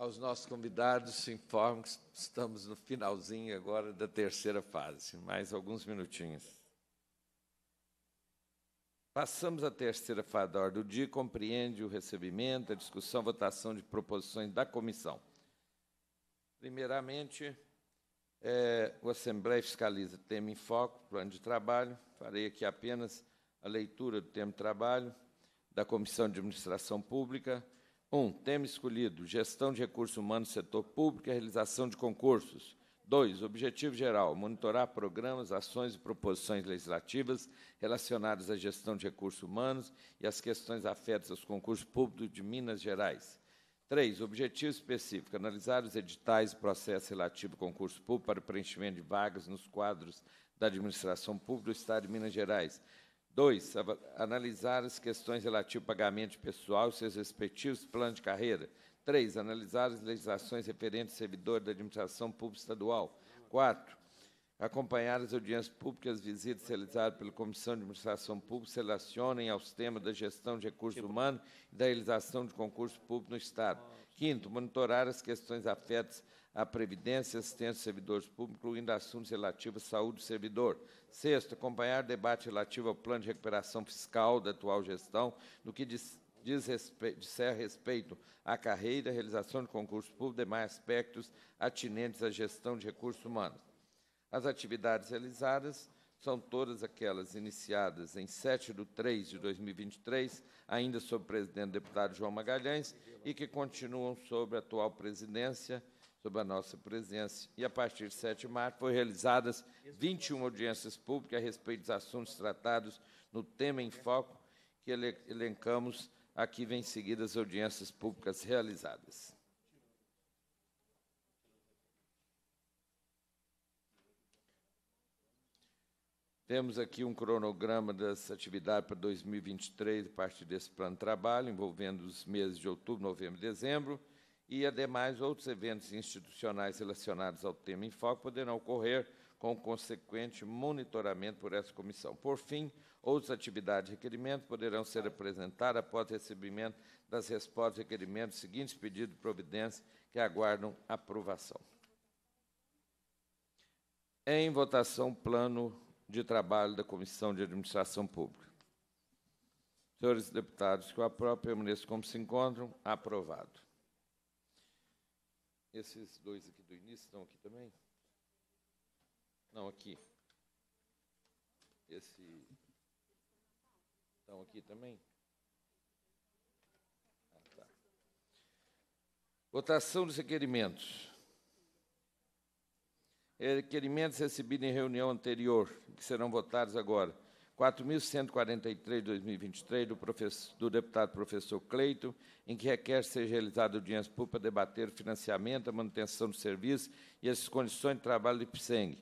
S1: aos nossos convidados, informo que estamos no finalzinho agora da terceira fase, mais alguns minutinhos. Passamos à terceira fase da ordem do dia, compreende o recebimento, a discussão, a votação de proposições da comissão. Primeiramente, é, o Assembleia fiscaliza o tema em foco, plano de trabalho. Farei aqui apenas a leitura do tema de trabalho da Comissão de Administração Pública, 1. Tema escolhido: gestão de recursos humanos no setor público e realização de concursos. 2. Objetivo geral: monitorar programas, ações e proposições legislativas relacionadas à gestão de recursos humanos e às questões afetas aos concursos públicos de Minas Gerais. 3. Objetivo específico: analisar os editais e processos relativos ao concurso público para o preenchimento de vagas nos quadros da administração pública do Estado de Minas Gerais, Dois, analisar as questões relativas ao pagamento de pessoal e seus respectivos planos de carreira. Três, analisar as legislações referentes ao servidor da administração pública estadual. Quatro, acompanhar as audiências públicas, as visitas realizadas pela Comissão de Administração Pública, se relacionem aos temas da gestão de recursos humanos e da realização de concursos públicos no Estado. Quinto, monitorar as questões afetas à Previdência e Assistência Servidores Públicos, incluindo assuntos relativos à saúde do servidor. Sexto, acompanhar debate relativo ao plano de recuperação fiscal da atual gestão, no que diz, diz respeito, disser respeito à carreira, realização de concurso público e demais aspectos atinentes à gestão de recursos humanos. As atividades realizadas são todas aquelas iniciadas em 7 de 3 de 2023, ainda sob o presidente deputado João Magalhães, e que continuam sob a atual presidência sob a nossa presença. E, a partir de 7 de março, foram realizadas 21 audiências públicas a respeito dos assuntos tratados no tema em foco, que elencamos aqui, vem seguidas as audiências públicas realizadas. Temos aqui um cronograma das atividades para 2023, a partir desse plano de trabalho, envolvendo os meses de outubro, novembro e dezembro e, ademais, outros eventos institucionais relacionados ao tema em foco poderão ocorrer com consequente monitoramento por essa comissão. Por fim, outras atividades e requerimentos poderão ser apresentadas após recebimento das respostas e requerimentos seguintes pedidos de providência que aguardam aprovação. Em votação, plano de trabalho da Comissão de Administração Pública. Senhores deputados, que eu aprovo, permaneço como se encontram. Aprovado. Esses dois aqui do início estão aqui também? Não, aqui. Esse. Estão aqui também? Ah, tá. Votação dos requerimentos. Requerimentos recebidos em reunião anterior, que serão votados agora. 4.143, 2023, do, do, deputado professor Cleito, em que requer seja realizada audiência pública para debater o financiamento, a manutenção do serviço e as condições de trabalho do IPSENG.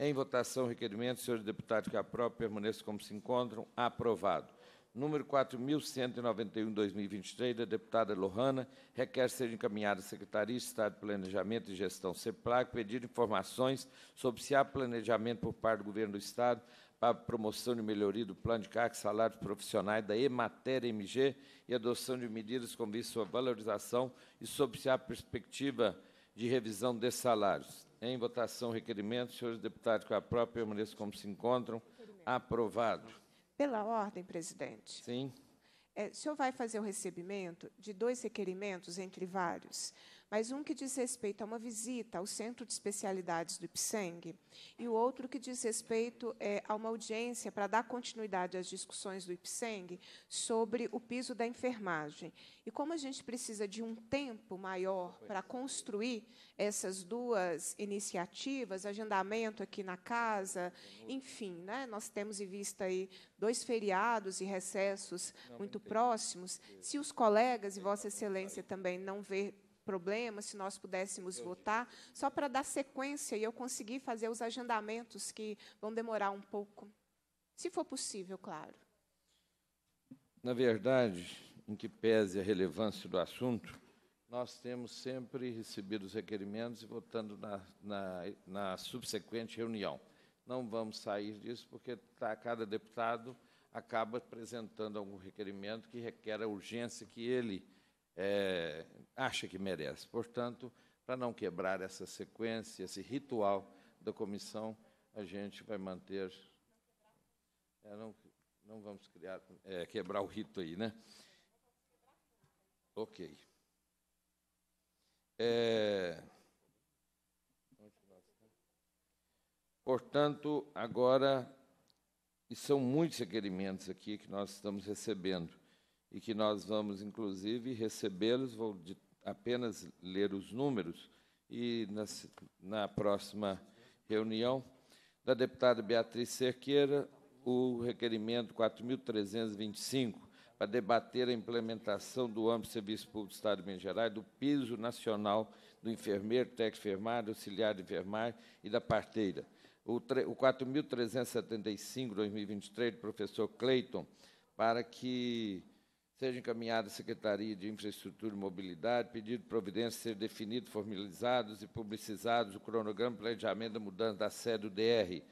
S1: Em votação, requerimento, senhores deputados que aprovam, permaneçam como se encontram. Aprovado. Número 4.191, 2023, da deputada Lohana, requer ser encaminhada à Secretaria de Estado de Planejamento e Gestão, CEPLAC, pedido informações sobre se há planejamento por parte do Governo do Estado para promoção e melhoria do plano de cargos, salários profissionais da Emater MG e adoção de medidas com vista à sua valorização e sobre se há perspectiva de revisão desses salários. Em votação, requerimento. Senhores deputados, com a própria permaneçam como se encontram. Aprovado.
S2: Pela ordem, presidente. Sim. É, o senhor vai fazer o recebimento de dois requerimentos, entre vários mas um que diz respeito a uma visita ao Centro de Especialidades do IPSENG e o outro que diz respeito é, a uma audiência para dar continuidade às discussões do IPSENG sobre o piso da enfermagem. E como a gente precisa de um tempo maior para construir essas duas iniciativas, agendamento aqui na casa, enfim, né, nós temos em vista aí dois feriados e recessos muito próximos. Se os colegas e Vossa Excelência também não ver problema, se nós pudéssemos votar, só para dar sequência e eu conseguir fazer os agendamentos que vão demorar um pouco. Se for possível, claro.
S1: Na verdade, em que pese a relevância do assunto, nós temos sempre recebido os requerimentos e votando na, na, na subsequente reunião. Não vamos sair disso, porque tá, cada deputado acaba apresentando algum requerimento que requer a urgência que ele é, acha que merece. Portanto, para não quebrar essa sequência, esse ritual da comissão, a gente vai manter. É, não, não, vamos criar, é, quebrar o rito aí, né? Ok. É, portanto, agora, e são muitos requerimentos aqui que nós estamos recebendo e que nós vamos, inclusive, recebê-los. Vou de, apenas ler os números e na, na próxima reunião da deputada Beatriz Cerqueira o requerimento 4.325 para debater a implementação do âmbito Serviço Público do Estado de Minas Gerais, do piso nacional do enfermeiro, técnico enfermário, auxiliar de enfermagem e da parteira. O, 4.375, 2023, do professor Cleiton, para que Seja encaminhada à Secretaria de Infraestrutura e Mobilidade, pedido de providência ser definido, formalizados e publicizados o cronograma de planejamento da mudança da sede do DR.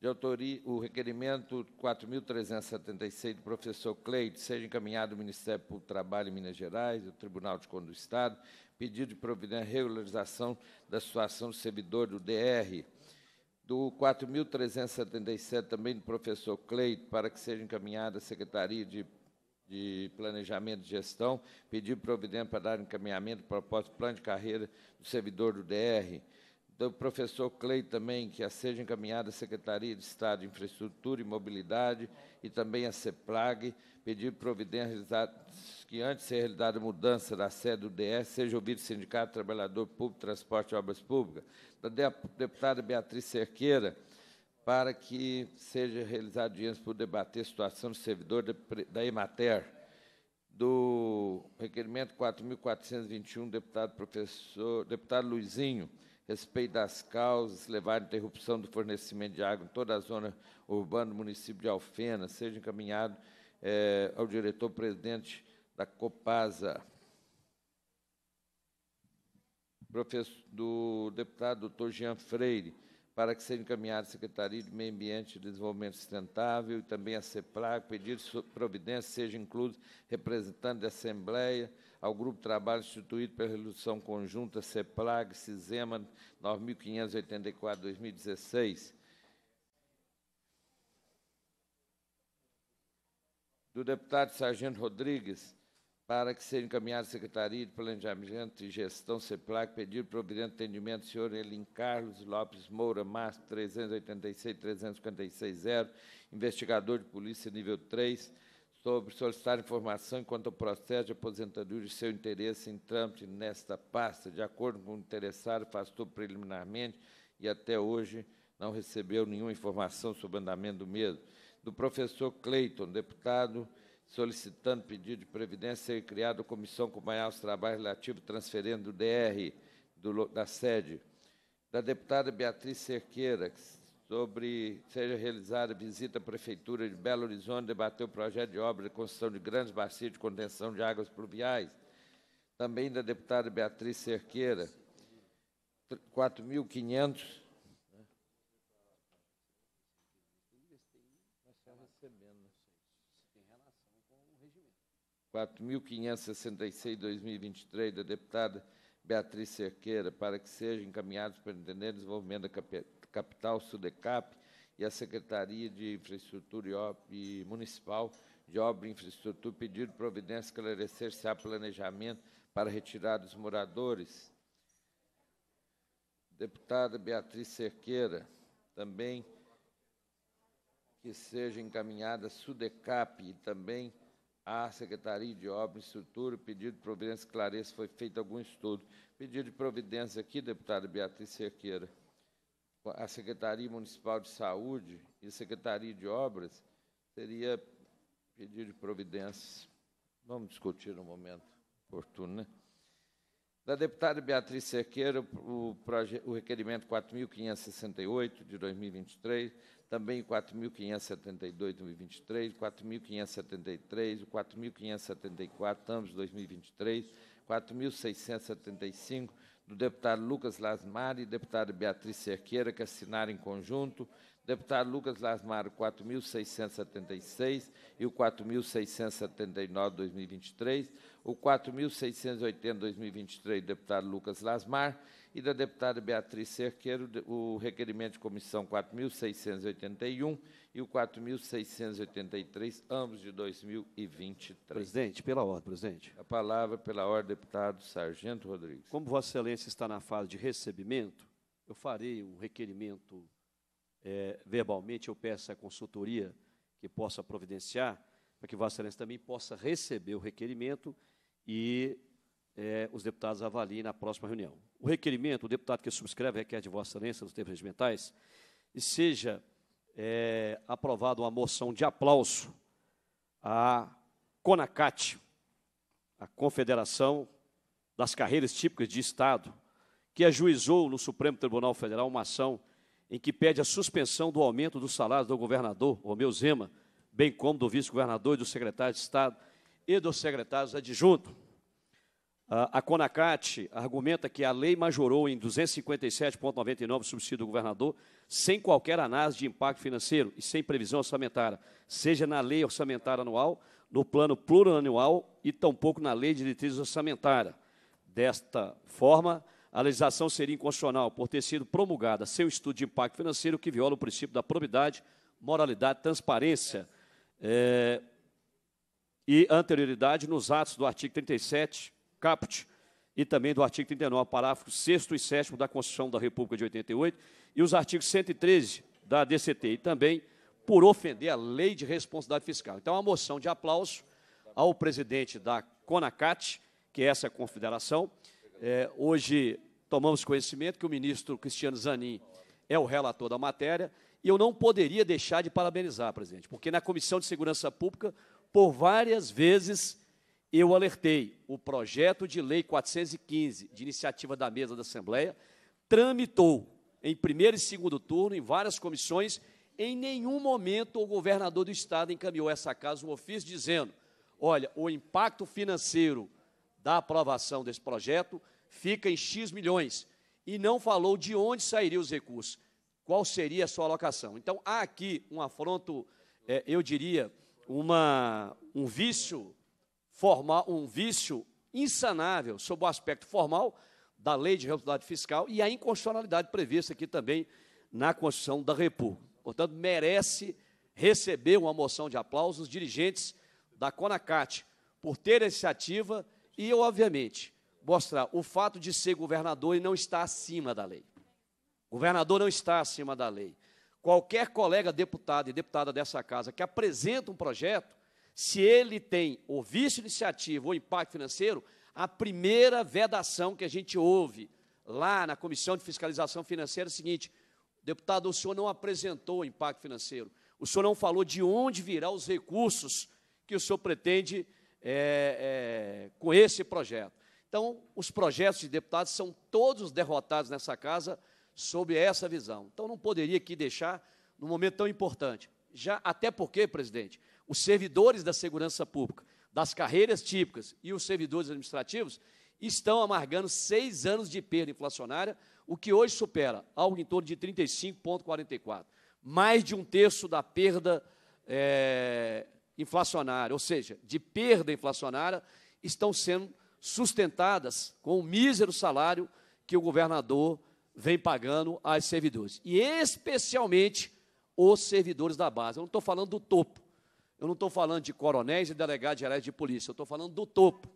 S1: De autoria, o requerimento 4.376 do professor Cleite, seja encaminhado ao Ministério Público do Trabalho em Minas Gerais, ao Tribunal de Contas do Estado, pedido de providência regularização da situação do servidor do DR do 4.377, também do professor Cleite para que seja encaminhada à Secretaria de de Planejamento e Gestão, pedir providência para dar encaminhamento para o plano de carreira do servidor do DR, do professor Clay também, que a seja encaminhada à Secretaria de Estado de Infraestrutura e Mobilidade e também à CEPLAG, pedir providência que, antes de ser realizada a mudança da sede do DR, seja ouvido o Sindicato Trabalhador Público, Transporte e Obras Públicas, da deputada Beatriz Cerqueira, para que seja realizado diante para debater a situação do servidor da Emater, do requerimento 4.421, deputado professor, deputado Luizinho, respeito das causas levadas à interrupção do fornecimento de água em toda a zona urbana do município de Alfena, seja encaminhado eh, ao diretor-presidente da Copasa, professor, do deputado doutor Jean Freire, para que seja encaminhado à Secretaria de Meio Ambiente e Desenvolvimento Sustentável e também à pedido pedir providência, seja incluído representante da Assembleia, ao Grupo de Trabalho instituído pela Resolução Conjunta CEPLAG, CISEMA 9584-2016. Do deputado Sargento Rodrigues, para que seja encaminhado à Secretaria de Planejamento e Gestão CEPLAC, pedido providente atendimento, senhor Elim Carlos Lopes Moura, MAS 386-356-0, investigador de polícia nível 3, sobre solicitar informação quanto ao processo de aposentadoria de seu interesse em trâmite nesta pasta. De acordo com o interessado, afastou preliminarmente e até hoje não recebeu nenhuma informação sobre o andamento do mesmo. Do professor Cleiton, deputado solicitando pedido de previdência, ser criada comissão com os trabalhos relativos, transferendo o DR do, da sede. Da deputada Beatriz Cerqueira, sobre seja realizada visita à Prefeitura de Belo Horizonte, debater o projeto de obra de construção de grandes bacias de contenção de águas pluviais. Também da deputada Beatriz Cerqueira, 4.500 4.566 2023 da deputada Beatriz Cerqueira, para que sejam encaminhados para o Desenvolvimento da Capital Sudecap e a Secretaria de Infraestrutura e Municipal de Obra e Infraestrutura, pedido providência esclarecer se há planejamento para retirar dos moradores. Deputada Beatriz Cerqueira, também que seja encaminhada a SUDECAP e também à Secretaria de Obra e Estrutura, pedido de providência que foi feito algum estudo. Pedido de providência aqui, deputada Beatriz Cerqueira. A Secretaria Municipal de Saúde e a Secretaria de Obras seria pedido de providência, Vamos discutir no momento oportuno, né? Da deputada Beatriz Cerqueira, o, o requerimento 4.568 de 2023, também 4.572 2023, 4.573, 4.574, ambos 2023, 4.675 do deputado Lucas Lasmar e deputada Beatriz Cerqueira, que assinaram em conjunto, Deputado Lucas Lasmar, 4.676 e o 4.679 2023, o 4.680 2023, deputado Lucas Lasmar, e da deputada Beatriz Cerqueiro, o requerimento de comissão 4.681 e o 4.683, ambos de 2023.
S3: Presidente, pela ordem, presidente. A palavra pela ordem, deputado Sargento Rodrigues. Como Vossa Excelência está na fase de recebimento, eu farei um requerimento é, verbalmente, eu peço à consultoria que possa providenciar, para que Vossa Excelência também possa receber o requerimento e é, os deputados avaliem na próxima reunião. O requerimento, o deputado que subscreve requer de Vossa Excelência nos termos regimentais, e seja é, aprovada uma moção de aplauso à CONACAT, a Confederação das Carreiras Típicas de Estado, que ajuizou no Supremo Tribunal Federal uma ação em que pede a suspensão do aumento dos salários do governador Romeu Zema, bem como do vice-governador e do secretário de Estado e dos secretários adjuntos. A CONACAT argumenta que a lei majorou em 257,99 o subsídio do governador, sem qualquer análise de impacto financeiro e sem previsão orçamentária, seja na lei orçamentária anual, no plano plurianual e tampouco na lei de diretrizes orçamentárias. Desta forma, a legislação seria inconstitucional por ter sido promulgada sem o estudo de impacto financeiro que viola o princípio da probidade, moralidade, transparência é, e anterioridade nos atos do artigo 37, caput, e também do artigo 39, parágrafo 6 e 7 da Constituição da República de 88 e os artigos 113 da DCT, e também por ofender a lei de responsabilidade fiscal. Então, uma moção de aplauso ao presidente da CONACAT, que é essa confederação, é, hoje tomamos conhecimento que o ministro Cristiano Zanin é o relator da matéria e eu não poderia deixar de parabenizar, presidente, porque na Comissão de Segurança Pública, por várias vezes, eu alertei o projeto de lei 415, de iniciativa da mesa da Assembleia, tramitou em primeiro e segundo turno em várias comissões. Em nenhum momento o governador do estado encaminhou a essa casa um ofício dizendo: olha, o impacto financeiro da aprovação desse projeto fica em X milhões e não falou de onde sairiam os recursos, qual seria a sua alocação. Então, há aqui um afronto, é, eu diria, uma, um vício formal, um vício insanável sob o aspecto formal da lei de responsabilidade fiscal e a inconstitucionalidade prevista aqui também na Constituição da República. Portanto, merece receber uma moção de aplausos os dirigentes da CONACAT por ter a iniciativa e, obviamente, mostrar o fato de ser governador e não estar acima da lei. Governador não está acima da lei. Qualquer colega deputado e deputada dessa casa que apresenta um projeto, se ele tem ou vice-iniciativa ou impacto financeiro, a primeira vedação que a gente ouve lá na Comissão de Fiscalização Financeira é a seguinte: deputado, o senhor não apresentou o impacto financeiro, o senhor não falou de onde virão os recursos que o senhor pretende é, é, com esse projeto. Então, os projetos de deputados são todos derrotados nessa casa sob essa visão. Então, não poderia aqui deixar num momento tão importante. Já até porque, presidente, os servidores da segurança pública, das carreiras típicas e os servidores administrativos estão amargando seis anos de perda inflacionária, o que hoje supera algo em torno de 35,44. Mais de um terço da perda é, inflacionária, ou seja, de perda inflacionária, estão sendo sustentadas com o mísero salário que o governador vem pagando aos servidores. E especialmente os servidores da base. Eu não estou falando do topo. Eu não estou falando de coronéis e delegados gerais de polícia. Eu estou falando do topo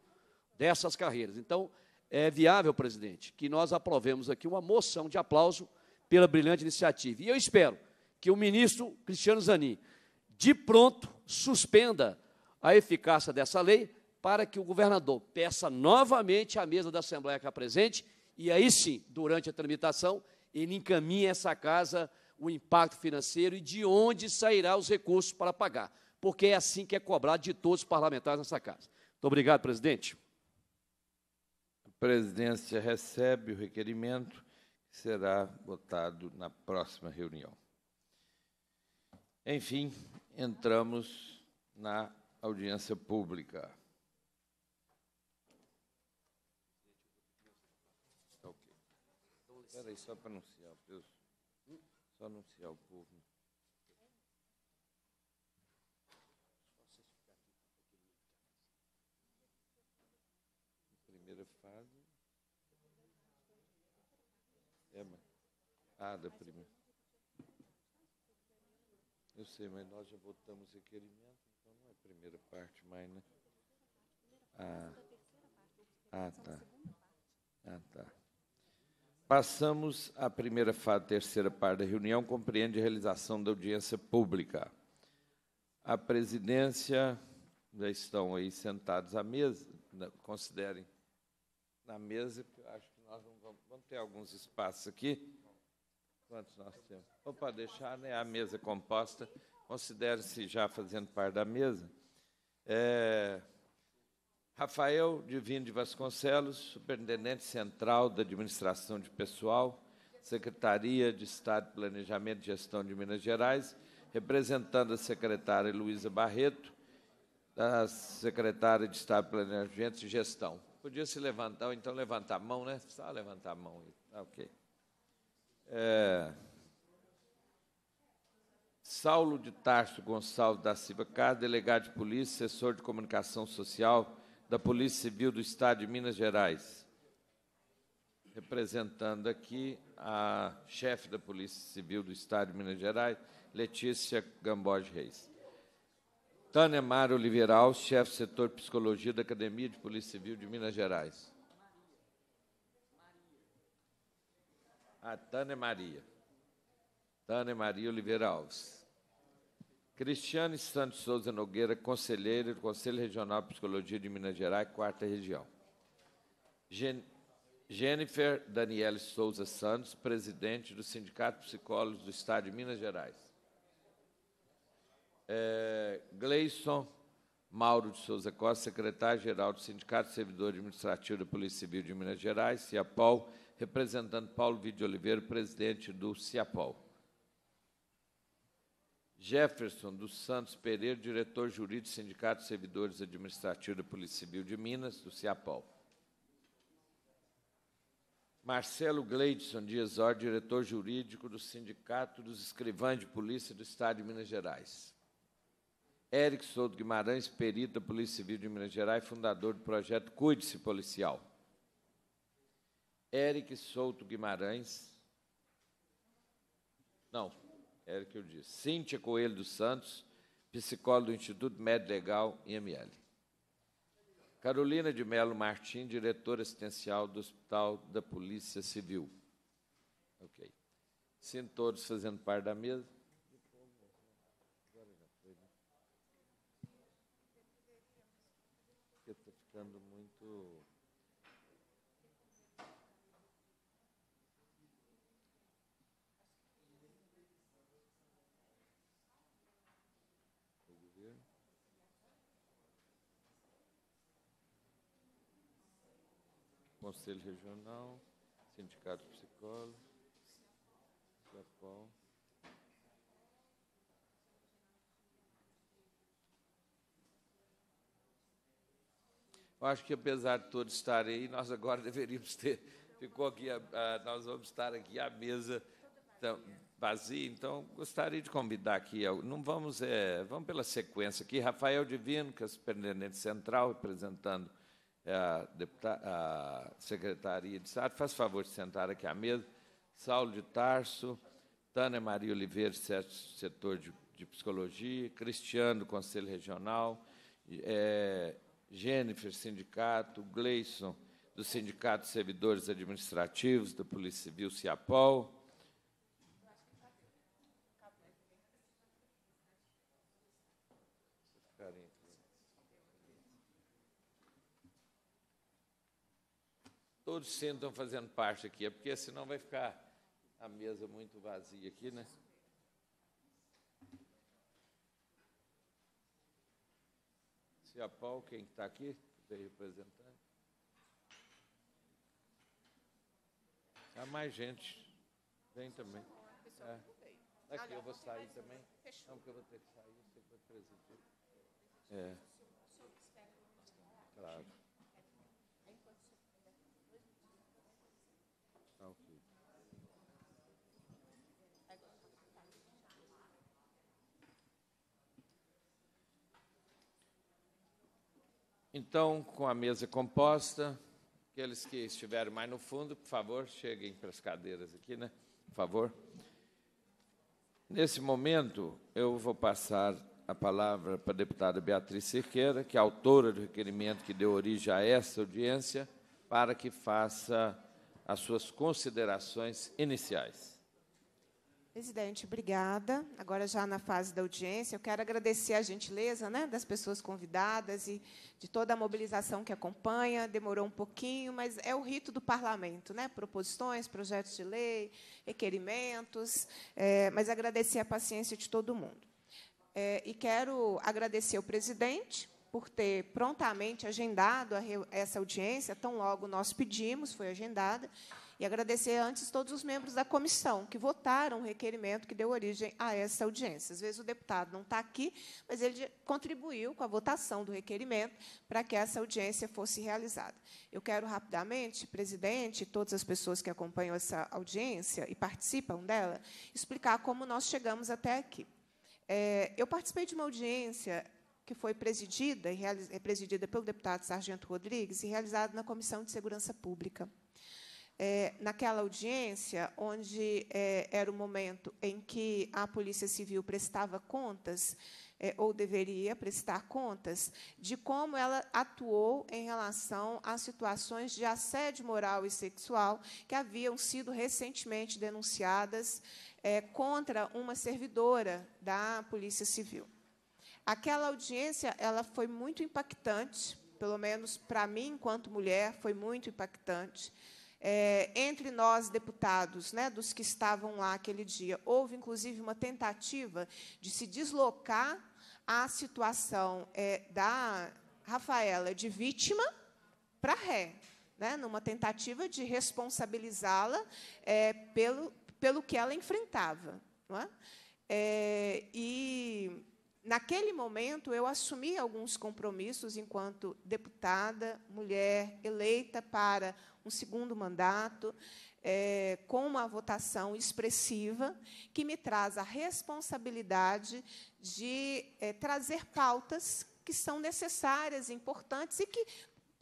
S3: dessas carreiras. Então, é viável, presidente, que nós aprovemos aqui uma moção de aplauso pela brilhante iniciativa. E eu espero que o ministro Cristiano Zanin de pronto suspenda a eficácia dessa lei para que o governador peça novamente à mesa da Assembleia que apresente e aí sim, durante a tramitação, ele encaminha essa casa o impacto financeiro e de onde sairá os recursos para pagar, porque é assim que é cobrado de todos os parlamentares nessa casa. Muito obrigado,
S1: presidente. A presidência recebe o requerimento que será votado na próxima reunião. Enfim, entramos na audiência pública. Espera aí, só para anunciar, Deus. Só anunciar o povo. Primeira fase. É, mas... Ah, da primeira sei, mas nós já votamos requerimento então não é a primeira parte mais, né? Ah, é né? ah tá. Ah, tá. Passamos à primeira fase, terceira parte da reunião, compreende a realização da audiência pública. A presidência, já estão aí sentados à mesa, né, considerem na mesa, porque acho que nós vamos, vamos ter alguns espaços aqui. Quantos nós temos? Ou para deixar né, a mesa composta, considere-se já fazendo parte da mesa. É, Rafael Divino de Vasconcelos, Superintendente Central da Administração de Pessoal, Secretaria de Estado de Planejamento e Gestão de Minas Gerais, representando a secretária Luísa Barreto, da secretária de Estado de Planejamento e Gestão. Podia se levantar, ou então levantar a mão, né? Só levantar a mão. Ah, ok. É, Saulo de Tarso Gonçalves da Silva Carlos, delegado de polícia, assessor de comunicação social da Polícia Civil do Estado de Minas Gerais. Representando aqui a chefe da Polícia Civil do Estado de Minas Gerais, Letícia Gamboge Reis. Tânia Mara Oliveira chefe do setor psicologia da Academia de Polícia Civil de Minas Gerais. a Tânia Maria. Tânia Maria Oliveira Alves. Cristiane Santos Souza Nogueira, conselheira do Conselho Regional de Psicologia de Minas Gerais, quarta região. Gen Jennifer Daniela Souza Santos, presidente do Sindicato Psicólogos do Estado de Minas Gerais. É, Gleison Mauro de Souza Costa, secretário-geral do Sindicato Servidor Administrativo da Polícia Civil de Minas Gerais, e a Paul representante Paulo Vide Oliveira, presidente do CIAPOL. Jefferson dos Santos Pereira, diretor jurídico do Sindicato de Servidores Administrativos da Polícia Civil de Minas, do CIAPOL. Marcelo Gleidson Dias Or, diretor jurídico do Sindicato dos Escrivães de Polícia do Estado de Minas Gerais. Eric Souto Guimarães, perito da Polícia Civil de Minas Gerais, fundador do projeto Cuide-se Policial. Eric Souto Guimarães. Não, Eric eu disse. Cíntia Coelho dos Santos, psicóloga do Instituto Médio Legal, IML. Carolina de Melo Martins, diretora assistencial do Hospital da Polícia Civil. Ok. Sinto todos fazendo parte da mesa. Conselho Regional, Sindicato Psicólogo, Japão. Eu acho que apesar de todos estarem aí, nós agora deveríamos ter. Ficou aqui, a, a, nós vamos estar aqui à mesa então, vazia, então gostaria de convidar aqui. Não vamos, é, vamos pela sequência aqui. Rafael Divino, que é superintendente central, representando é a, a Secretaria de Estado, faz favor de sentar aqui à mesa, Saulo de Tarso, Tânia Maria Oliveira, setor de, de Psicologia, Cristiano, do Conselho Regional, é, Jennifer, sindicato, Gleison, do Sindicato de Servidores Administrativos, da Polícia Civil, CIAPOL, todos sentam fazendo parte aqui, é porque senão vai ficar a mesa muito vazia aqui, né? Se a Paul, quem está aqui, vem representando. Há mais gente. Vem também. É. eu vou sair também. Não, porque eu vou ter que sair, você vai presentar. É. Claro. Então, com a mesa composta, aqueles que estiverem mais no fundo, por favor, cheguem para as cadeiras aqui, né? Por favor. Nesse momento, eu vou passar a palavra para a deputada Beatriz Siqueira, que é autora do requerimento que deu origem a esta audiência, para que faça as suas considerações iniciais.
S2: Presidente, obrigada. Agora já na fase da audiência, eu quero agradecer a gentileza né, das pessoas convidadas e de toda a mobilização que acompanha. Demorou um pouquinho, mas é o rito do parlamento, né? Proposições, projetos de lei, requerimentos, é, mas agradecer a paciência de todo mundo. É, e quero agradecer ao presidente por ter prontamente agendado essa audiência, tão logo nós pedimos, foi agendada. E agradecer antes todos os membros da comissão que votaram o requerimento que deu origem a essa audiência. Às vezes o deputado não está aqui, mas ele contribuiu com a votação do requerimento para que essa audiência fosse realizada. Eu quero rapidamente, presidente, e todas as pessoas que acompanham essa audiência e participam dela, explicar como nós chegamos até aqui. É, eu participei de uma audiência que foi presidida, é presidida pelo deputado Sargento Rodrigues e realizada na Comissão de Segurança Pública. É, naquela audiência, onde é, era o momento em que a Polícia Civil prestava contas, é, ou deveria prestar contas, de como ela atuou em relação às situações de assédio moral e sexual que haviam sido recentemente denunciadas é, contra uma servidora da Polícia Civil. Aquela audiência ela foi muito impactante, pelo menos para mim, enquanto mulher, foi muito impactante é, entre nós, deputados, né, dos que estavam lá aquele dia. Houve, inclusive, uma tentativa de se deslocar a situação é, da Rafaela de vítima para ré, né, numa tentativa de responsabilizá-la é, pelo, pelo que ela enfrentava. É? é? e Naquele momento, eu assumi alguns compromissos enquanto deputada, mulher, eleita para um segundo mandato, é, com uma votação expressiva, que me traz a responsabilidade de é, trazer pautas que são necessárias, importantes e que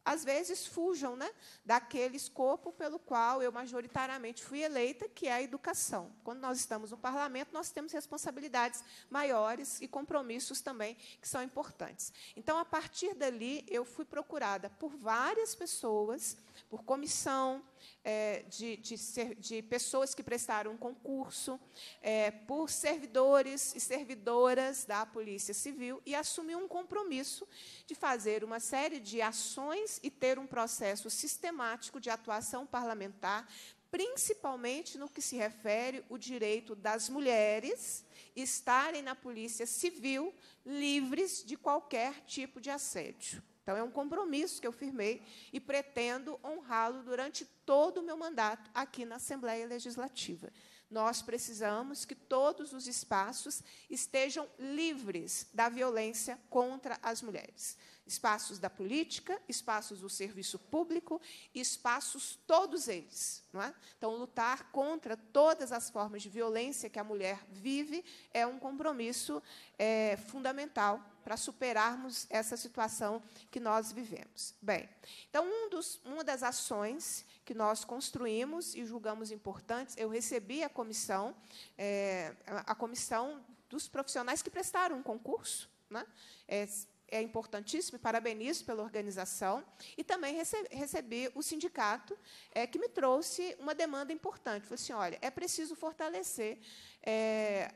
S2: às vezes fujam né, daquele escopo pelo qual eu majoritariamente fui eleita, que é a educação. Quando nós estamos no parlamento, nós temos responsabilidades maiores e compromissos também que são importantes. Então, a partir dali, eu fui procurada por várias pessoas por comissão, é, de, de, ser, de, pessoas que prestaram um concurso, é, por servidores e servidoras da Polícia Civil, e assumiu um compromisso de fazer uma série de ações e ter um processo sistemático de atuação parlamentar, principalmente no que se refere ao direito das mulheres estarem na Polícia Civil livres de qualquer tipo de assédio. Então, é um compromisso que eu firmei e pretendo honrá-lo durante todo o meu mandato aqui na Assembleia Legislativa. Nós precisamos que todos os espaços estejam livres da violência contra as mulheres. Espaços da política, espaços do serviço público, espaços todos eles. Não é? Então, lutar contra todas as formas de violência que a mulher vive é um compromisso é, fundamental para superarmos essa situação que nós vivemos. Bem, então, um dos, uma das ações que nós construímos e julgamos importantes, eu recebi a comissão, é, a comissão dos profissionais que prestaram um concurso. Né? É, é importantíssimo, parabenizo pela organização, e também recebi o sindicato é, que me trouxe uma demanda importante. Falei assim, olha, é preciso fortalecer é,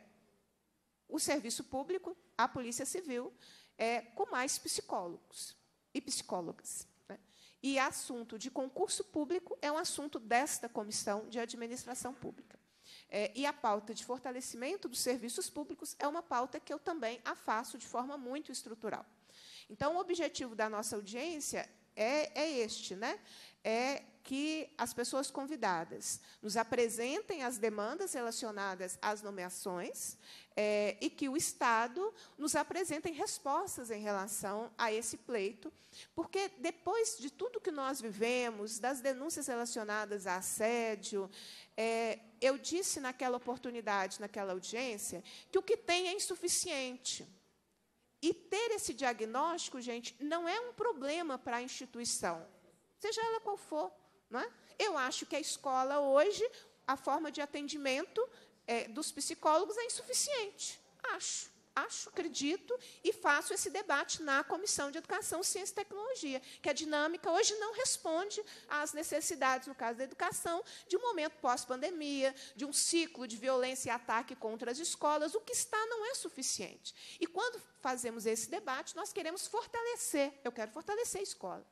S2: o serviço público a Polícia Civil é, com mais psicólogos e psicólogas. Né? E assunto de concurso público é um assunto desta Comissão de Administração Pública. É, e a pauta de fortalecimento dos serviços públicos é uma pauta que eu também a faço de forma muito estrutural. Então, o objetivo da nossa audiência é, é este, né? É que as pessoas convidadas nos apresentem as demandas relacionadas às nomeações é, e que o Estado nos apresente respostas em relação a esse pleito, porque depois de tudo que nós vivemos, das denúncias relacionadas a assédio, é, eu disse naquela oportunidade, naquela audiência, que o que tem é insuficiente. E ter esse diagnóstico, gente, não é um problema para a instituição, seja ela qual for. Não é? Eu acho que a escola hoje, a forma de atendimento é, dos psicólogos é insuficiente. Acho, acho, acredito e faço esse debate na Comissão de Educação, Ciência e Tecnologia, que a dinâmica hoje não responde às necessidades, no caso da educação, de um momento pós-pandemia, de um ciclo de violência e ataque contra as escolas. O que está não é suficiente. E quando fazemos esse debate, nós queremos fortalecer, eu quero fortalecer a escola.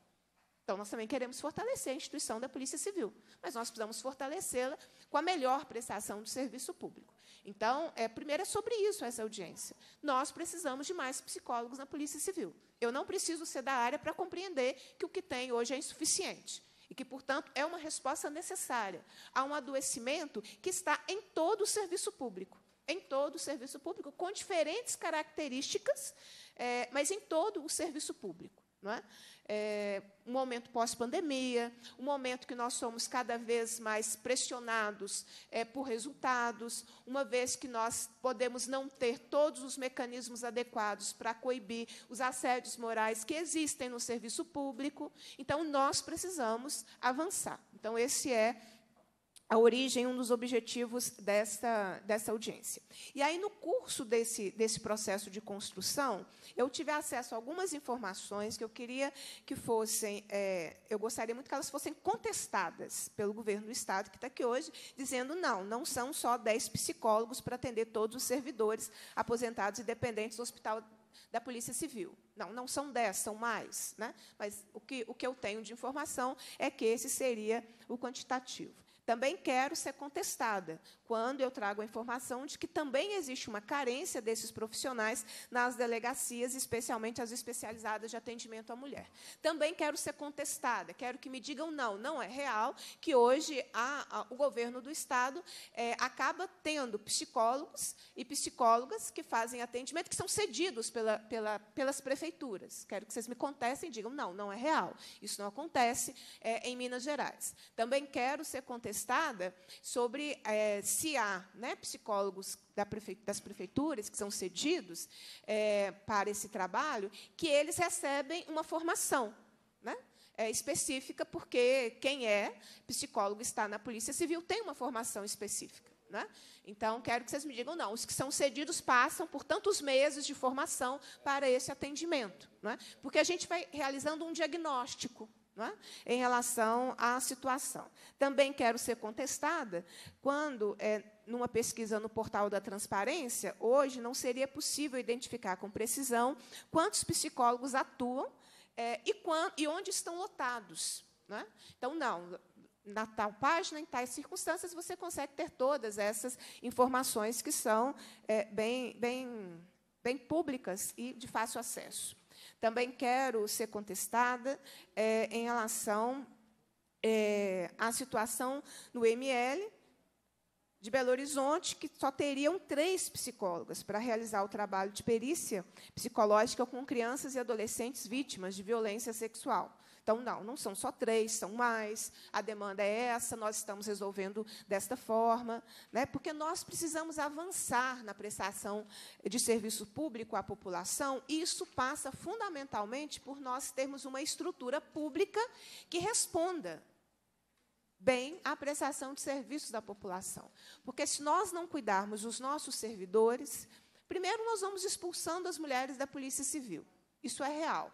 S2: Então, nós também queremos fortalecer a instituição da Polícia Civil, mas nós precisamos fortalecê-la com a melhor prestação do serviço público. Então, é, primeiro é sobre isso essa audiência. Nós precisamos de mais psicólogos na Polícia Civil. Eu não preciso ser da área para compreender que o que tem hoje é insuficiente e que, portanto, é uma resposta necessária a um adoecimento que está em todo o serviço público. Em todo o serviço público, com diferentes características, é, mas em todo o serviço público. Não é? é, um momento pós-pandemia, um momento que nós somos cada vez mais pressionados é, por resultados, uma vez que nós podemos não ter todos os mecanismos adequados para coibir os assédios morais que existem no serviço público. Então, nós precisamos avançar. Então, esse é a origem, um dos objetivos dessa, dessa audiência. E aí, no curso desse, desse processo de construção, eu tive acesso a algumas informações que eu queria que fossem, é, eu gostaria muito que elas fossem contestadas pelo governo do Estado, que está aqui hoje, dizendo não, não são só 10 psicólogos para atender todos os servidores aposentados e dependentes do Hospital da Polícia Civil. Não, não são 10, são mais. Né? Mas o que, o que eu tenho de informação é que esse seria o quantitativo. Também quero ser contestada quando eu trago a informação de que também existe uma carência desses profissionais nas delegacias, especialmente as especializadas de atendimento à mulher. Também quero ser contestada, quero que me digam não, não é real que hoje a, a, o governo do Estado é, acaba tendo psicólogos e psicólogas que fazem atendimento, que são cedidos pela, pela, pelas prefeituras. Quero que vocês me contestem e digam não, não é real. Isso não acontece é, em Minas Gerais. Também quero ser contestada entrevistada sobre é, se há né, psicólogos da prefe... das prefeituras que são cedidos é, para esse trabalho, que eles recebem uma formação. Né? É, específica, porque quem é psicólogo está na Polícia Civil tem uma formação específica. Né? Então, quero que vocês me digam, não, os que são cedidos passam por tantos meses de formação para esse atendimento. Né? Porque a gente vai realizando um diagnóstico. É? em relação à situação. Também quero ser contestada quando, é, numa pesquisa no portal da transparência, hoje não seria possível identificar com precisão quantos psicólogos atuam é, e, quando, e, onde estão lotados. Não é? Então, não. Na tal página, em tais circunstâncias, você consegue ter todas essas informações que são é, bem, bem, bem públicas e de fácil acesso. Também quero ser contestada é, em relação é, à situação no ML de Belo Horizonte, que só teriam três psicólogas para realizar o trabalho de perícia psicológica com crianças e adolescentes vítimas de violência sexual. Então, não, não são só três, são mais. A demanda é essa, nós estamos resolvendo desta forma, né? porque nós precisamos avançar na prestação de serviço público à população, e isso passa fundamentalmente por nós termos uma estrutura pública que responda bem à prestação de serviços da população. Porque se nós não cuidarmos dos nossos servidores, primeiro nós vamos expulsando as mulheres da Polícia Civil. Isso é real.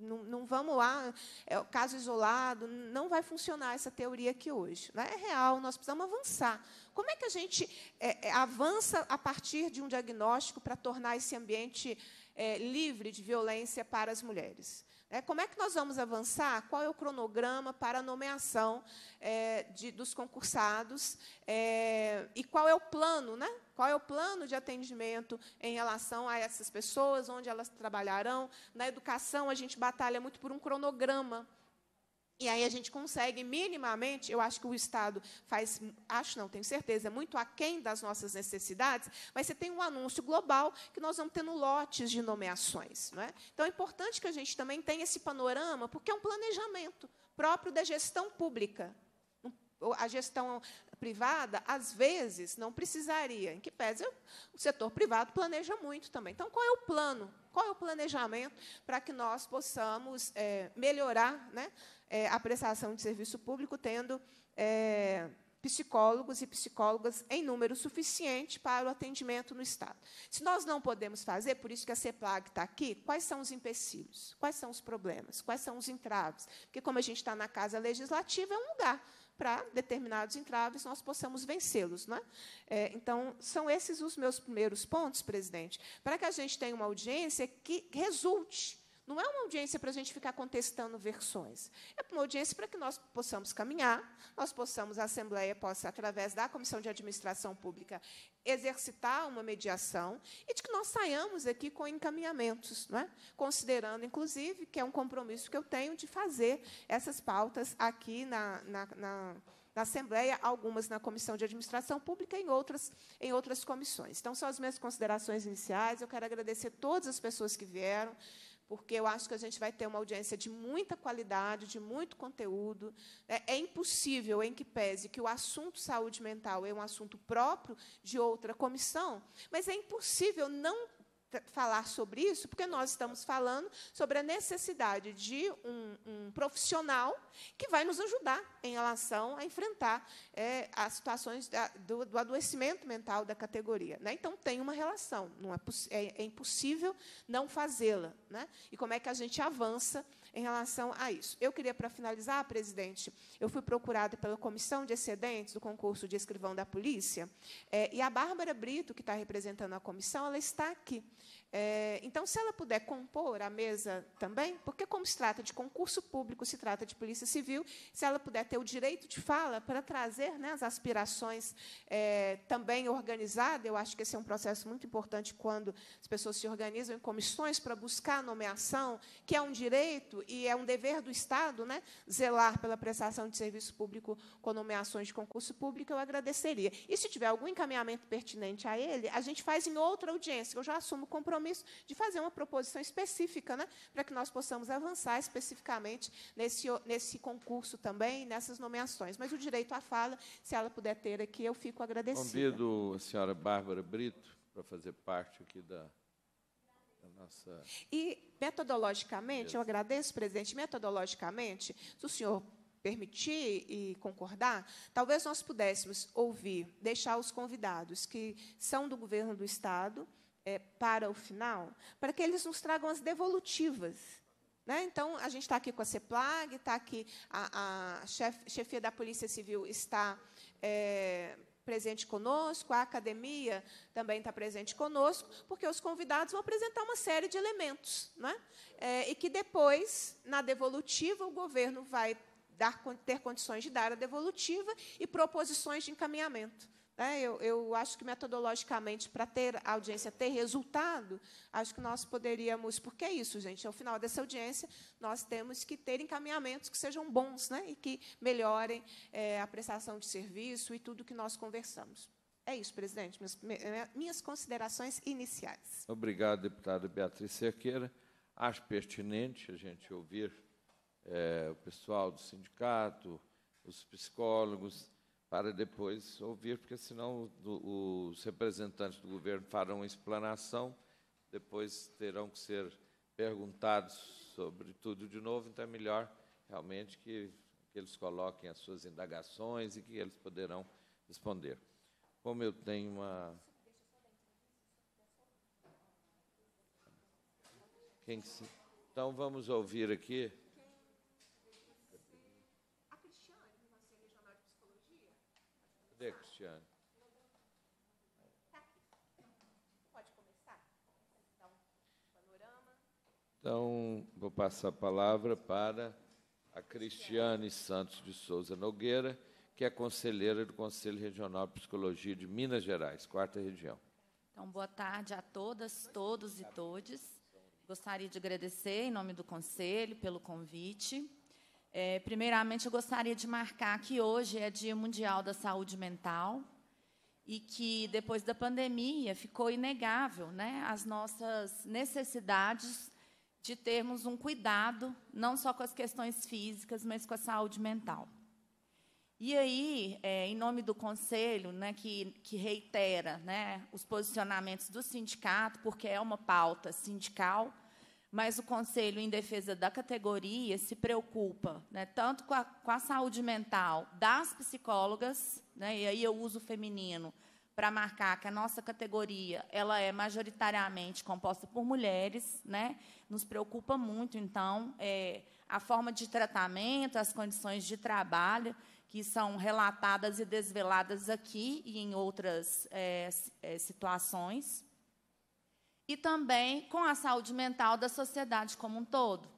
S2: Não, não vamos lá, é o caso isolado, não vai funcionar essa teoria aqui hoje. não né? É real, nós precisamos avançar. Como é que a gente é, é, avança a partir de um diagnóstico para tornar esse ambiente é, livre de violência para as mulheres? É, como é que nós vamos avançar? Qual é o cronograma para a nomeação é, de, dos concursados? É, e qual é o plano né, qual é o plano de atendimento em relação a essas pessoas, onde elas trabalharão. Na educação, a gente batalha muito por um cronograma. E aí a gente consegue minimamente, eu acho que o Estado faz, acho não, tenho certeza, é muito aquém das nossas necessidades, mas você tem um anúncio global que nós vamos tendo lotes de nomeações. Não é? Então é importante que a gente também tenha esse panorama, porque é um planejamento próprio da gestão pública. A gestão privada, às vezes, não precisaria, em que pese o setor privado planeja muito também. Então, qual é o plano? Qual é o planejamento para que nós possamos é, melhorar né, é, a prestação de serviço público, tendo é, psicólogos e psicólogas em número suficiente para o atendimento no Estado. Se nós não podemos fazer, por isso que a CEPLAG está aqui, quais são os empecilhos? Quais são os problemas? Quais são os entraves? Porque, como a gente está na Casa Legislativa, é um lugar para determinados entraves nós possamos vencê-los. Né? É, então, são esses os meus primeiros pontos, presidente, para que a gente tenha uma audiência que resulte não é uma audiência para a gente ficar contestando versões. É uma audiência para que nós possamos caminhar, nós possamos, a Assembleia possa, através da Comissão de Administração Pública, exercitar uma mediação e de que nós saiamos aqui com encaminhamentos, não é? considerando, inclusive, que é um compromisso que eu tenho de fazer essas pautas aqui na, na, na na Assembleia, algumas na Comissão de Administração Pública e em outras, em outras comissões. Então, são as minhas considerações iniciais. Eu quero agradecer todas as pessoas que vieram, porque eu acho que a gente vai ter uma audiência de muita qualidade, de muito conteúdo. É, é, impossível, em que pese, que o assunto saúde mental é um assunto próprio de outra comissão, mas é impossível não falar sobre isso, porque nós estamos falando sobre a necessidade de um, um profissional que vai nos ajudar em relação a enfrentar é, as situações da, do, do, adoecimento mental da categoria. Né? Então, tem uma relação, não é, é, é impossível não fazê-la. Né? E como é que a gente avança em relação a isso. Eu queria, para finalizar, presidente, eu fui procurada pela comissão de excedentes do concurso de escrivão da polícia, é, e a Bárbara Brito, que está representando a comissão, ela está aqui. É, então, se ela puder compor a mesa também, porque, como se trata de concurso público, se trata de Polícia Civil, se ela puder ter o direito de fala para trazer né, as aspirações é, também organizadas, eu acho que esse é um processo muito importante quando as pessoas se organizam em comissões para buscar nomeação, que é um direito, e é um dever do Estado, né, zelar pela prestação de serviço público com nomeações de concurso público, eu agradeceria. E se tiver algum encaminhamento pertinente a ele, a gente faz em outra audiência. Eu já assumo o compromisso de fazer uma proposição específica, né, para que nós possamos avançar especificamente nesse, nesse concurso também, nessas nomeações. Mas o direito à fala, se ela puder ter aqui, eu fico agradecida. Convido
S1: a senhora Bárbara Brito para fazer parte aqui da nossa.
S2: E metodologicamente, Deus. eu agradeço, presidente, metodologicamente, se o senhor permitir e concordar, talvez nós pudéssemos ouvir, deixar os convidados que são do governo do Estado é, para o final, para que eles nos tragam as devolutivas. Né? Então, a gente está aqui com a CEPLAG, está aqui a, a chef, chefia da Polícia Civil está é, presente conosco, a academia também está presente conosco, porque os convidados vão apresentar uma série de elementos, né? É, e que depois, na devolutiva, o governo vai dar, ter condições de dar a devolutiva e proposições de encaminhamento. É, eu, eu, acho que metodologicamente, para ter a audiência ter resultado, acho que nós poderíamos. Porque é isso, gente. Ao final dessa audiência, nós temos que ter encaminhamentos que sejam bons né, e que melhorem é, a prestação de serviço e tudo que nós conversamos. É isso, presidente. Minhas, é, minhas considerações iniciais.
S1: Obrigado, deputada Beatriz Cerqueira. Acho pertinente a gente ouvir é, o pessoal do sindicato, os psicólogos para depois ouvir, porque senão do, os representantes do governo farão explanação, depois terão que ser perguntados sobre tudo de novo, então é melhor realmente que, que eles coloquem as suas indagações e que eles poderão responder. Como eu tenho uma. Quem que se... Então vamos ouvir aqui. Cristiane. Então, vou passar a palavra para a Cristiane Santos de Souza Nogueira, que é conselheira do Conselho Regional de Psicologia de Minas Gerais, quarta região.
S5: Então, boa tarde a todas, todos e todes. Gostaria de agradecer, em nome do Conselho, pelo convite. É, primeiramente, eu gostaria de marcar que hoje é Dia Mundial da Saúde Mental e que, depois da pandemia, ficou inegável né, as nossas necessidades de termos um cuidado, não só com as questões físicas, mas com a saúde mental. E aí, é, em nome do Conselho, né, que, que reitera né, os posicionamentos do sindicato, porque é uma pauta sindical, mas o Conselho, em defesa da categoria, se preocupa né, tanto com a, com a, saúde mental das psicólogas, né, e aí eu uso o feminino para marcar que a nossa categoria ela é majoritariamente composta por mulheres, né, nos preocupa muito, então, é, a forma de tratamento, as condições de trabalho que são relatadas e desveladas aqui e em outras é, é situações e também com a saúde mental da sociedade como um todo,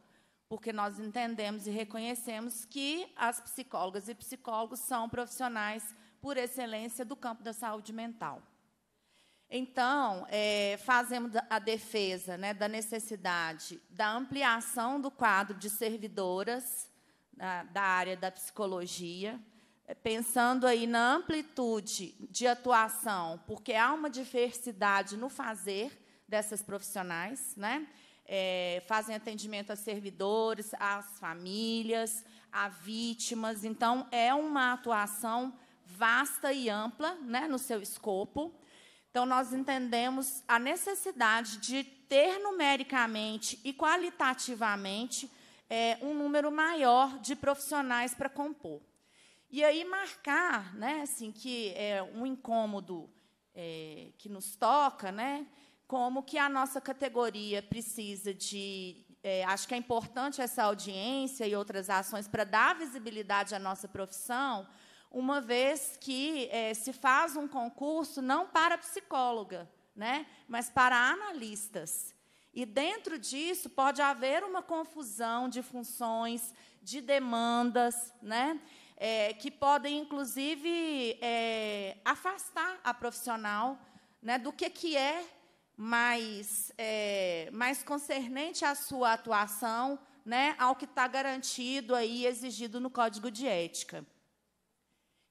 S5: porque nós entendemos e reconhecemos que as psicólogas e psicólogos são profissionais por excelência do campo da saúde mental. Então, é, fazemos a defesa né, da necessidade da ampliação do quadro de servidoras da, da área da psicologia, é, pensando aí na amplitude de atuação, porque há uma diversidade no fazer dessas profissionais, né? É, fazem atendimento a servidores, às famílias, a vítimas. Então, é uma atuação vasta e ampla né, no seu escopo. Então, nós entendemos a necessidade de ter numericamente e qualitativamente é, um número maior de profissionais para compor. E aí marcar né, assim, que é um incômodo é, que nos toca, né, como que a nossa categoria precisa de. É, acho que é importante essa audiência e outras ações para dar visibilidade à nossa profissão, uma vez que é, se faz um concurso não para psicóloga, né, mas para analistas. E dentro disso pode haver uma confusão de funções, de demandas, né? É, que podem, inclusive, é, afastar a profissional né, do que, que é mais, é, mais concernente à sua atuação, né, ao que está garantido aí exigido no Código de Ética.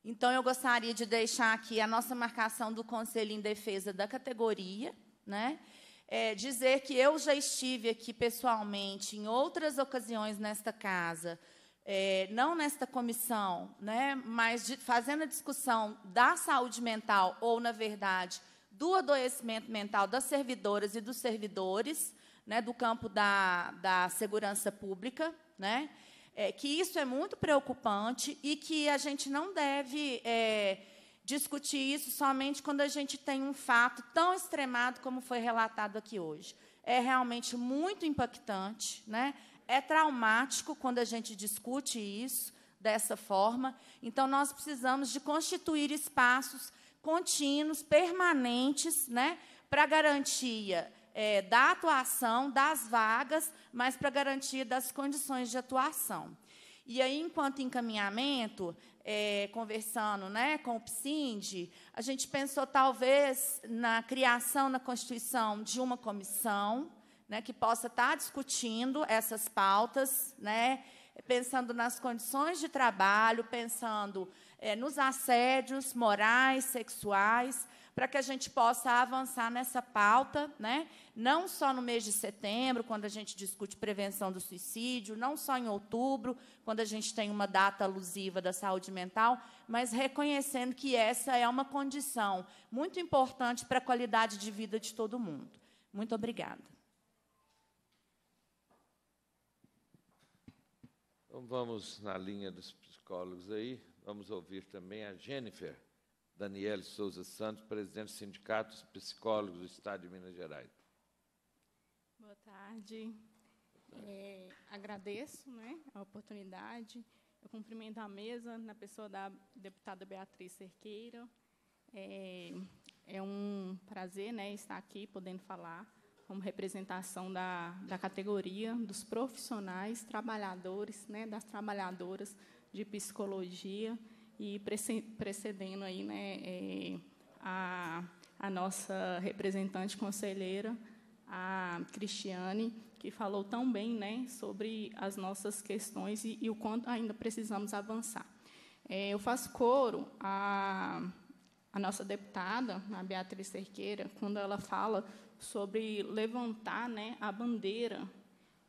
S5: Então, eu gostaria de deixar aqui a nossa marcação do Conselho em Defesa da categoria, né? É, dizer que eu já estive aqui pessoalmente em outras ocasiões nesta casa, é, não nesta comissão, né, mas de, fazendo a discussão da saúde mental, ou, na verdade, do adoecimento mental das servidoras e dos servidores, né, do campo da, da segurança pública, né, é, que isso é muito preocupante e que a gente não deve é, discutir isso somente quando a gente tem um fato tão extremado como foi relatado aqui hoje. É realmente muito impactante, né? é traumático quando a gente discute isso dessa forma. Então, nós precisamos de constituir espaços contínuos, permanentes, né, para garantia é, da atuação, das vagas, mas para garantia das condições de atuação. E aí, enquanto encaminhamento, é, conversando né, com o PSIND, a gente pensou talvez na criação, na constituição de uma comissão né, que possa estar tá discutindo essas pautas, né, pensando nas condições de trabalho, pensando é, nos assédios morais, sexuais, para que a gente possa avançar nessa pauta, né? não só no mês de setembro, quando a gente discute prevenção do suicídio, não só em outubro, quando a gente tem uma data alusiva da saúde mental, mas reconhecendo que essa é uma condição muito importante para a qualidade de vida de todo mundo. Muito obrigada.
S1: Então, vamos na linha dos psicólogos aí. Vamos ouvir também a Jennifer Daniele Souza Santos, presidente do Sindicato dos Psicólogos do Estado de Minas Gerais.
S6: Boa tarde. É, agradeço né, a oportunidade. Eu cumprimento a mesa na pessoa da deputada Beatriz Cerqueira. É, é um prazer né, estar aqui podendo falar como representação da, da categoria, dos profissionais, trabalhadores, né, das trabalhadoras de psicologia e precedendo aí, né, é, a, a nossa representante conselheira, a Cristiane, que falou tão bem né, sobre as nossas questões e, e o quanto ainda precisamos avançar. É, eu faço coro a, a nossa deputada, a Beatriz Cerqueira, quando ela fala sobre levantar né, a bandeira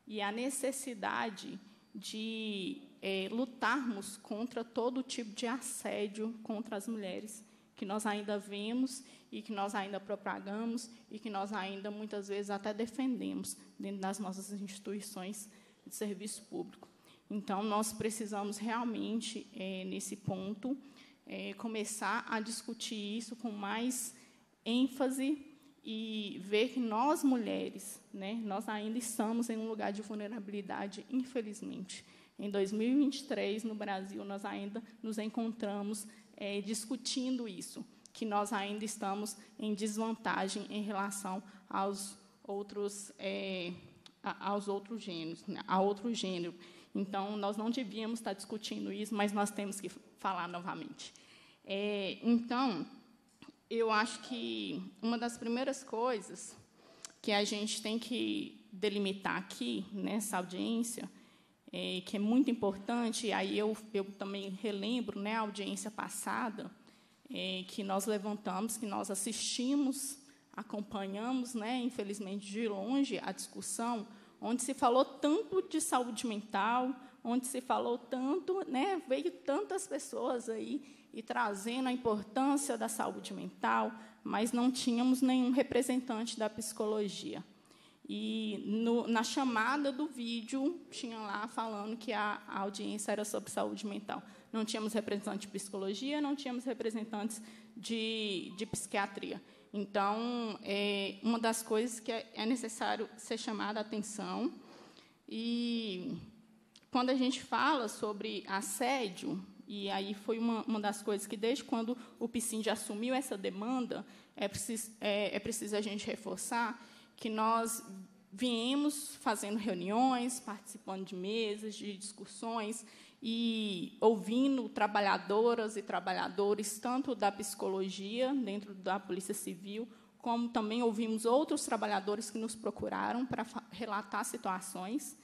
S6: e a necessidade de é, lutarmos contra todo tipo de assédio contra as mulheres que nós ainda vemos e que nós ainda propagamos e que nós ainda muitas vezes até defendemos dentro das nossas instituições de serviço público. Então, nós precisamos realmente, é, nesse ponto, é, começar a discutir isso com mais ênfase e ver que nós, mulheres, né, nós ainda estamos em um lugar de vulnerabilidade, infelizmente. Em 2023, no Brasil, nós ainda nos encontramos é, discutindo isso, que nós ainda estamos em desvantagem em relação aos outros, é, a, aos outros gêneros, né, a outro gênero. Então, nós não devíamos estar discutindo isso, mas nós temos que falar novamente. É, então, eu acho que uma das primeiras coisas que a gente tem que delimitar aqui nessa audiência é, que é muito importante, aí eu, eu também relembro né, a audiência passada, é, que nós levantamos, que nós assistimos, acompanhamos, né, infelizmente de longe, a discussão, onde se falou tanto de saúde mental, onde se falou tanto, né, veio tantas pessoas aí e trazendo a importância da saúde mental, mas não tínhamos nenhum representante da psicologia. E no, na chamada do vídeo, tinha lá falando que a, a, audiência era sobre saúde mental. Não tínhamos representante de psicologia, não tínhamos representantes de, de psiquiatria. Então, é uma das coisas que é, é necessário ser chamada a atenção. E quando a gente fala sobre assédio, e aí foi uma, uma das coisas que, desde quando o PSIN já assumiu essa demanda, é preciso, é, é preciso a gente reforçar que nós viemos fazendo reuniões, participando de mesas, de discussões e ouvindo trabalhadoras e trabalhadores tanto da psicologia dentro da Polícia Civil, como também ouvimos outros trabalhadores que nos procuraram para relatar situações.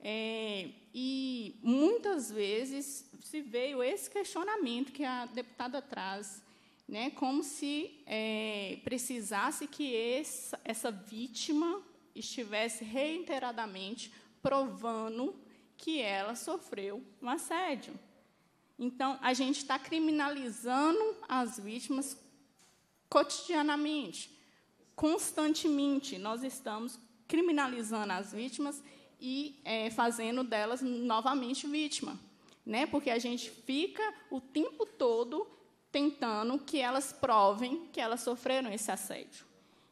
S6: É, e muitas vezes se veio esse questionamento que a deputada traz né, como se é, precisasse que essa, essa vítima estivesse reiteradamente provando que ela sofreu um assédio. Então, a gente está criminalizando as vítimas cotidianamente, constantemente. Nós estamos criminalizando as vítimas e é, fazendo delas novamente vítima, né? Porque a gente fica o tempo todo tentando que elas provem que elas sofreram esse assédio.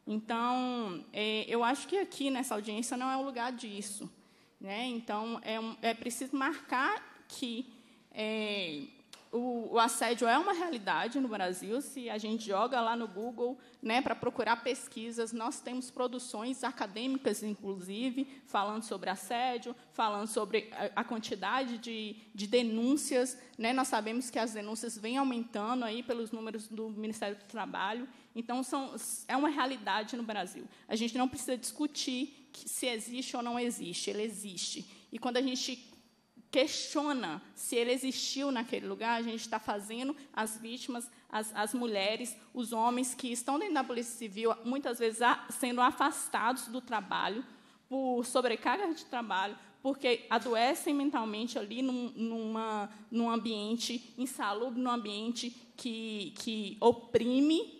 S6: Então, é, eu acho que aqui nessa audiência não é o lugar disso. Né? Então, é, é preciso marcar que é, o, o, assédio é uma realidade no Brasil. Se a gente joga lá no Google né, para procurar pesquisas, nós temos produções acadêmicas, inclusive, falando sobre assédio, falando sobre a, a quantidade de, de denúncias. Né? Nós sabemos que as denúncias vêm aumentando aí pelos números do Ministério do Trabalho. Então, são, é uma realidade no Brasil. A gente não precisa discutir se existe ou não existe, ele existe. E quando a gente questiona se ele existiu naquele lugar, a gente está fazendo as vítimas, as, as mulheres, os homens que estão dentro da Polícia Civil, muitas vezes a, sendo afastados do trabalho, por sobrecarga de trabalho, porque adoecem mentalmente ali num, numa, num ambiente insalubre, num ambiente que, que oprime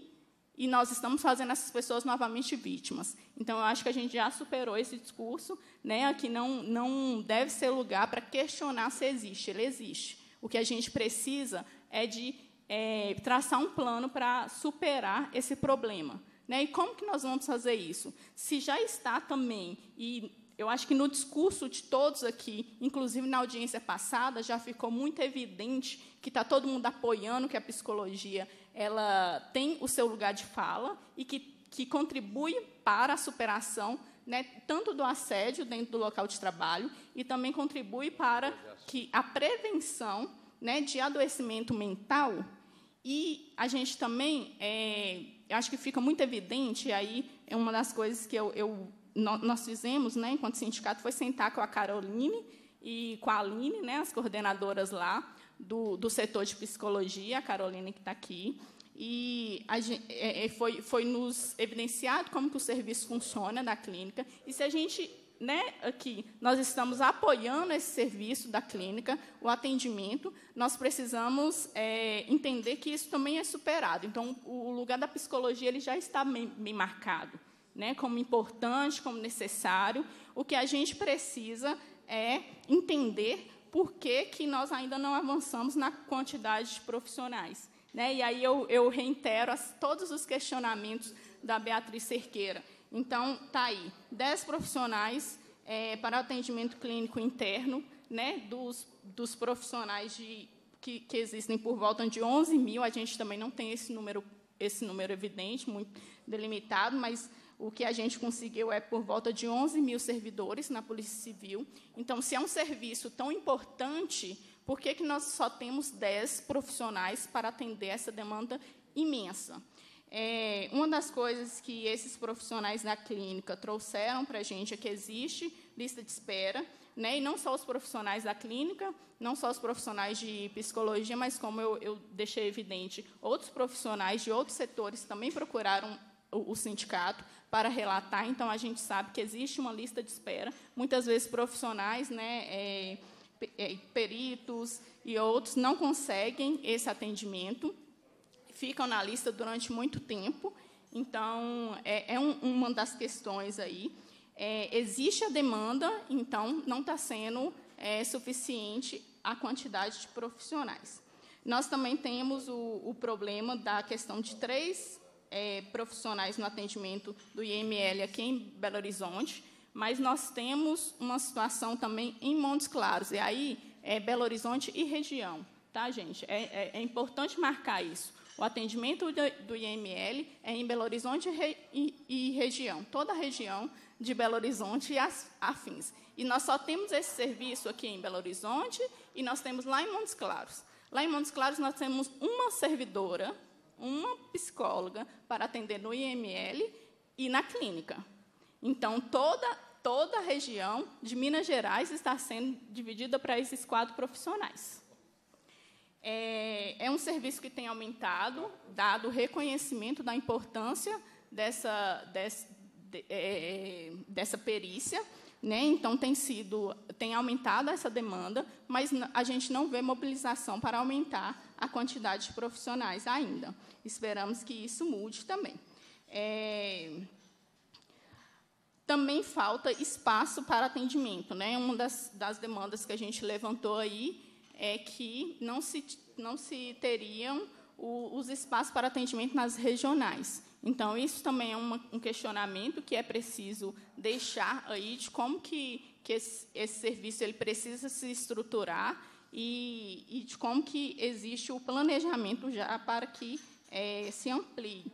S6: e nós estamos fazendo essas pessoas novamente vítimas. Então, eu acho que a gente já superou esse discurso, né, que não, não deve ser lugar para questionar se existe. Ele existe. O que a gente precisa é de é, traçar um plano para superar esse problema. Né? E como que nós vamos fazer isso? Se já está também, e eu acho que no discurso de todos aqui, inclusive na audiência passada, já ficou muito evidente que está todo mundo apoiando que a psicologia ela tem o seu lugar de fala e que, que contribui para a superação né, tanto do assédio dentro do local de trabalho e também contribui para que a prevenção né, de adoecimento mental e a gente também, é, acho que fica muito evidente, aí é uma das coisas que eu, eu nós fizemos, né, enquanto sindicato, foi sentar com a Caroline e com a Aline, né, as coordenadoras lá, do, do setor de psicologia, a Carolina que está aqui, e gente, é, é, foi, foi nos evidenciado como que o serviço funciona da clínica, e se a gente né, aqui, nós estamos apoiando esse serviço da clínica, o atendimento, nós precisamos é, entender que isso também é superado. Então, o lugar da psicologia ele já está bem, bem marcado, né, como importante, como necessário. O que a gente precisa é entender por que, que nós ainda não avançamos na quantidade de profissionais. Né? E aí eu, eu reitero as, todos os questionamentos da Beatriz Cerqueira. Então, está aí, 10 profissionais é, para atendimento clínico interno, né, dos, dos profissionais de, que, que, existem por volta de 11 mil, a gente também não tem esse número, esse número evidente, muito delimitado, mas o que a gente conseguiu é por volta de 11 mil servidores na Polícia Civil. Então, se é um serviço tão importante, por que, que nós só temos 10 profissionais para atender essa demanda imensa? É, uma das coisas que esses profissionais da clínica trouxeram para a gente é que existe lista de espera, né? e não só os profissionais da clínica, não só os profissionais de psicologia, mas, como eu, eu deixei evidente, outros profissionais de outros setores também procuraram o, o sindicato para relatar. Então, a gente sabe que existe uma lista de espera. Muitas vezes, profissionais, né, é, é, peritos e outros, não conseguem esse atendimento, ficam na lista durante muito tempo. Então, é, é um, uma das questões aí. É, existe a demanda, então, não está sendo é, suficiente a quantidade de profissionais. Nós também temos o, o problema da questão de três é, profissionais no atendimento do IML aqui em Belo Horizonte, mas nós temos uma situação também em Montes Claros, e aí é Belo Horizonte e região, tá, gente? É, é, é importante marcar isso. O atendimento do, IML é em Belo Horizonte e, região, toda a região de Belo Horizonte e afins. E nós só temos esse serviço aqui em Belo Horizonte e nós temos lá em Montes Claros. Lá em Montes Claros nós temos uma servidora uma psicóloga para atender no IML e na clínica. Então, toda, toda a região de Minas Gerais está sendo dividida para esses quatro profissionais. É, é um serviço que tem aumentado, dado o reconhecimento da importância dessa, de, é, é, dessa perícia, né? Então tem sido, tem aumentado essa demanda, mas a gente não vê mobilização para aumentar a quantidade de profissionais ainda. Esperamos que isso mude também. É, também falta espaço para atendimento. Né? Uma das, das, demandas que a gente levantou aí é que não se, não se teriam o, os espaços para atendimento nas regionais. Então, isso também é uma, um questionamento que é preciso deixar aí de como que, que esse, esse serviço ele precisa se estruturar e, e de como que existe o planejamento já para que é, se amplie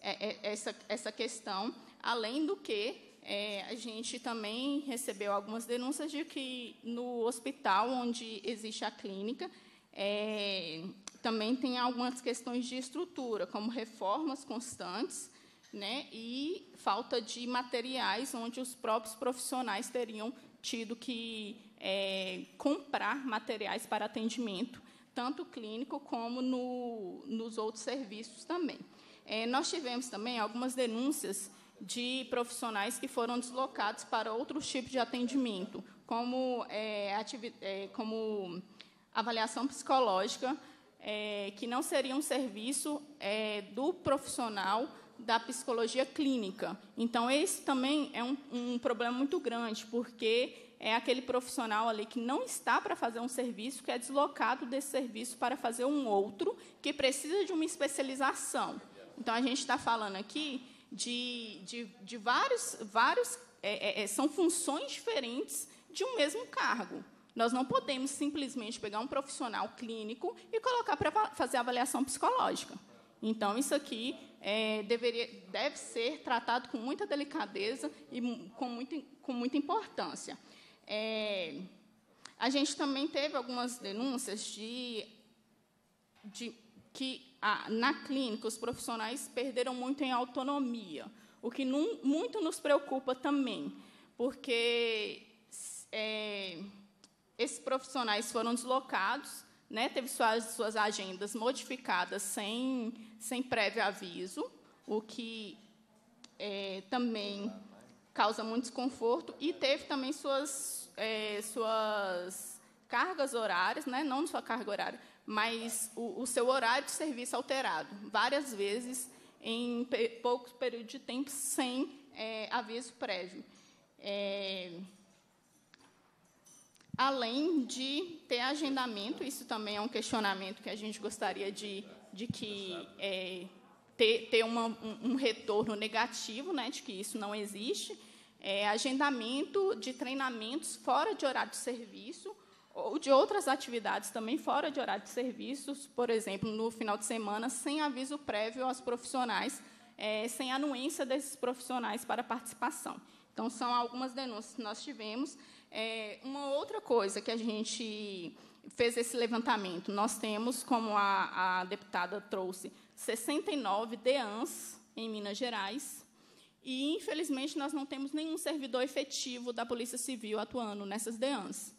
S6: é, é, essa, essa questão, além do que é, a gente também recebeu algumas denúncias de que no hospital onde existe a clínica é, também tem algumas questões de estrutura, como reformas constantes né, e falta de materiais onde os próprios profissionais teriam tido que é, comprar materiais para atendimento, tanto clínico como no, nos outros serviços também. É, nós tivemos também algumas denúncias de profissionais que foram deslocados para outros tipos de atendimento, como, é, é, como avaliação psicológica, é, que não seria um serviço é, do profissional da psicologia clínica. Então, esse também é um, um problema muito grande, porque é aquele profissional ali que não está para fazer um serviço, que é deslocado desse serviço para fazer um outro, que precisa de uma especialização. Então, a gente está falando aqui de, de, de vários, vários é, é, é, são funções diferentes de um mesmo cargo. Nós não podemos simplesmente pegar um profissional clínico e colocar para fazer avaliação psicológica. Então, isso aqui é, deveria, deve ser tratado com muita delicadeza e com, muito, com muita importância. É, a gente também teve algumas denúncias de, de que a, na clínica os profissionais perderam muito em autonomia, o que num, muito nos preocupa também, porque é, esses profissionais foram deslocados, né, teve suas, suas agendas modificadas sem, sem prévio aviso, o que é, também causa muito desconforto e teve também suas, é, suas cargas horárias, né? não sua carga horária, mas o, o seu horário de serviço alterado, várias vezes em pe poucos períodos de tempo, sem é, aviso prévio. É, além de ter agendamento, isso também é um questionamento que a gente gostaria de, de que é, ter, ter uma, um, um, retorno negativo, né, de que isso não existe, é, agendamento de treinamentos fora de horário de serviço ou de outras atividades também fora de horário de serviços, por exemplo, no final de semana, sem aviso prévio aos profissionais, é, sem anuência desses profissionais para participação. Então, são algumas denúncias que nós tivemos. É, uma outra coisa que a gente fez esse levantamento, nós temos, como a, a deputada trouxe, 69 DEANs em Minas Gerais, e, infelizmente, nós não temos nenhum servidor efetivo da Polícia Civil atuando nessas DEANs.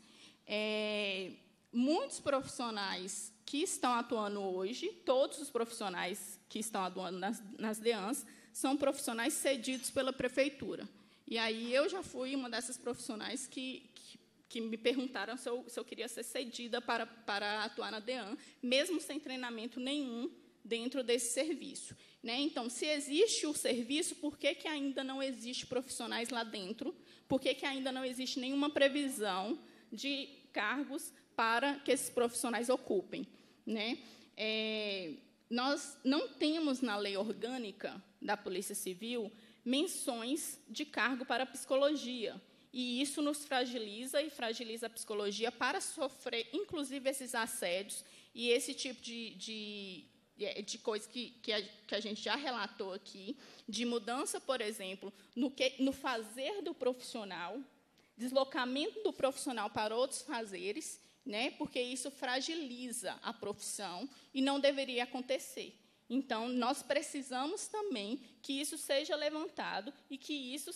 S6: É, muitos profissionais que estão atuando hoje, todos os profissionais que estão atuando nas, nas DEANs, são profissionais cedidos pela prefeitura. E aí eu já fui uma dessas profissionais que, que, que me perguntaram se eu, se eu, queria ser cedida para, para atuar na DEAN, mesmo sem treinamento nenhum dentro desse serviço. Né? Então, se existe o serviço, por que, que ainda não existe profissionais lá dentro? Por que, que ainda não existe nenhuma previsão de cargos para que esses profissionais ocupem? Né? É, nós não temos na lei orgânica da Polícia Civil menções de cargo para psicologia. E isso nos fragiliza e fragiliza a psicologia para sofrer, inclusive, esses assédios e esse tipo de, de é de coisas que, que a, que, a, gente já relatou aqui, de mudança, por exemplo, no, que, no fazer do profissional, deslocamento do profissional para outros fazeres, né, porque isso fragiliza a profissão e não deveria acontecer. Então, nós precisamos também que isso seja levantado e que isso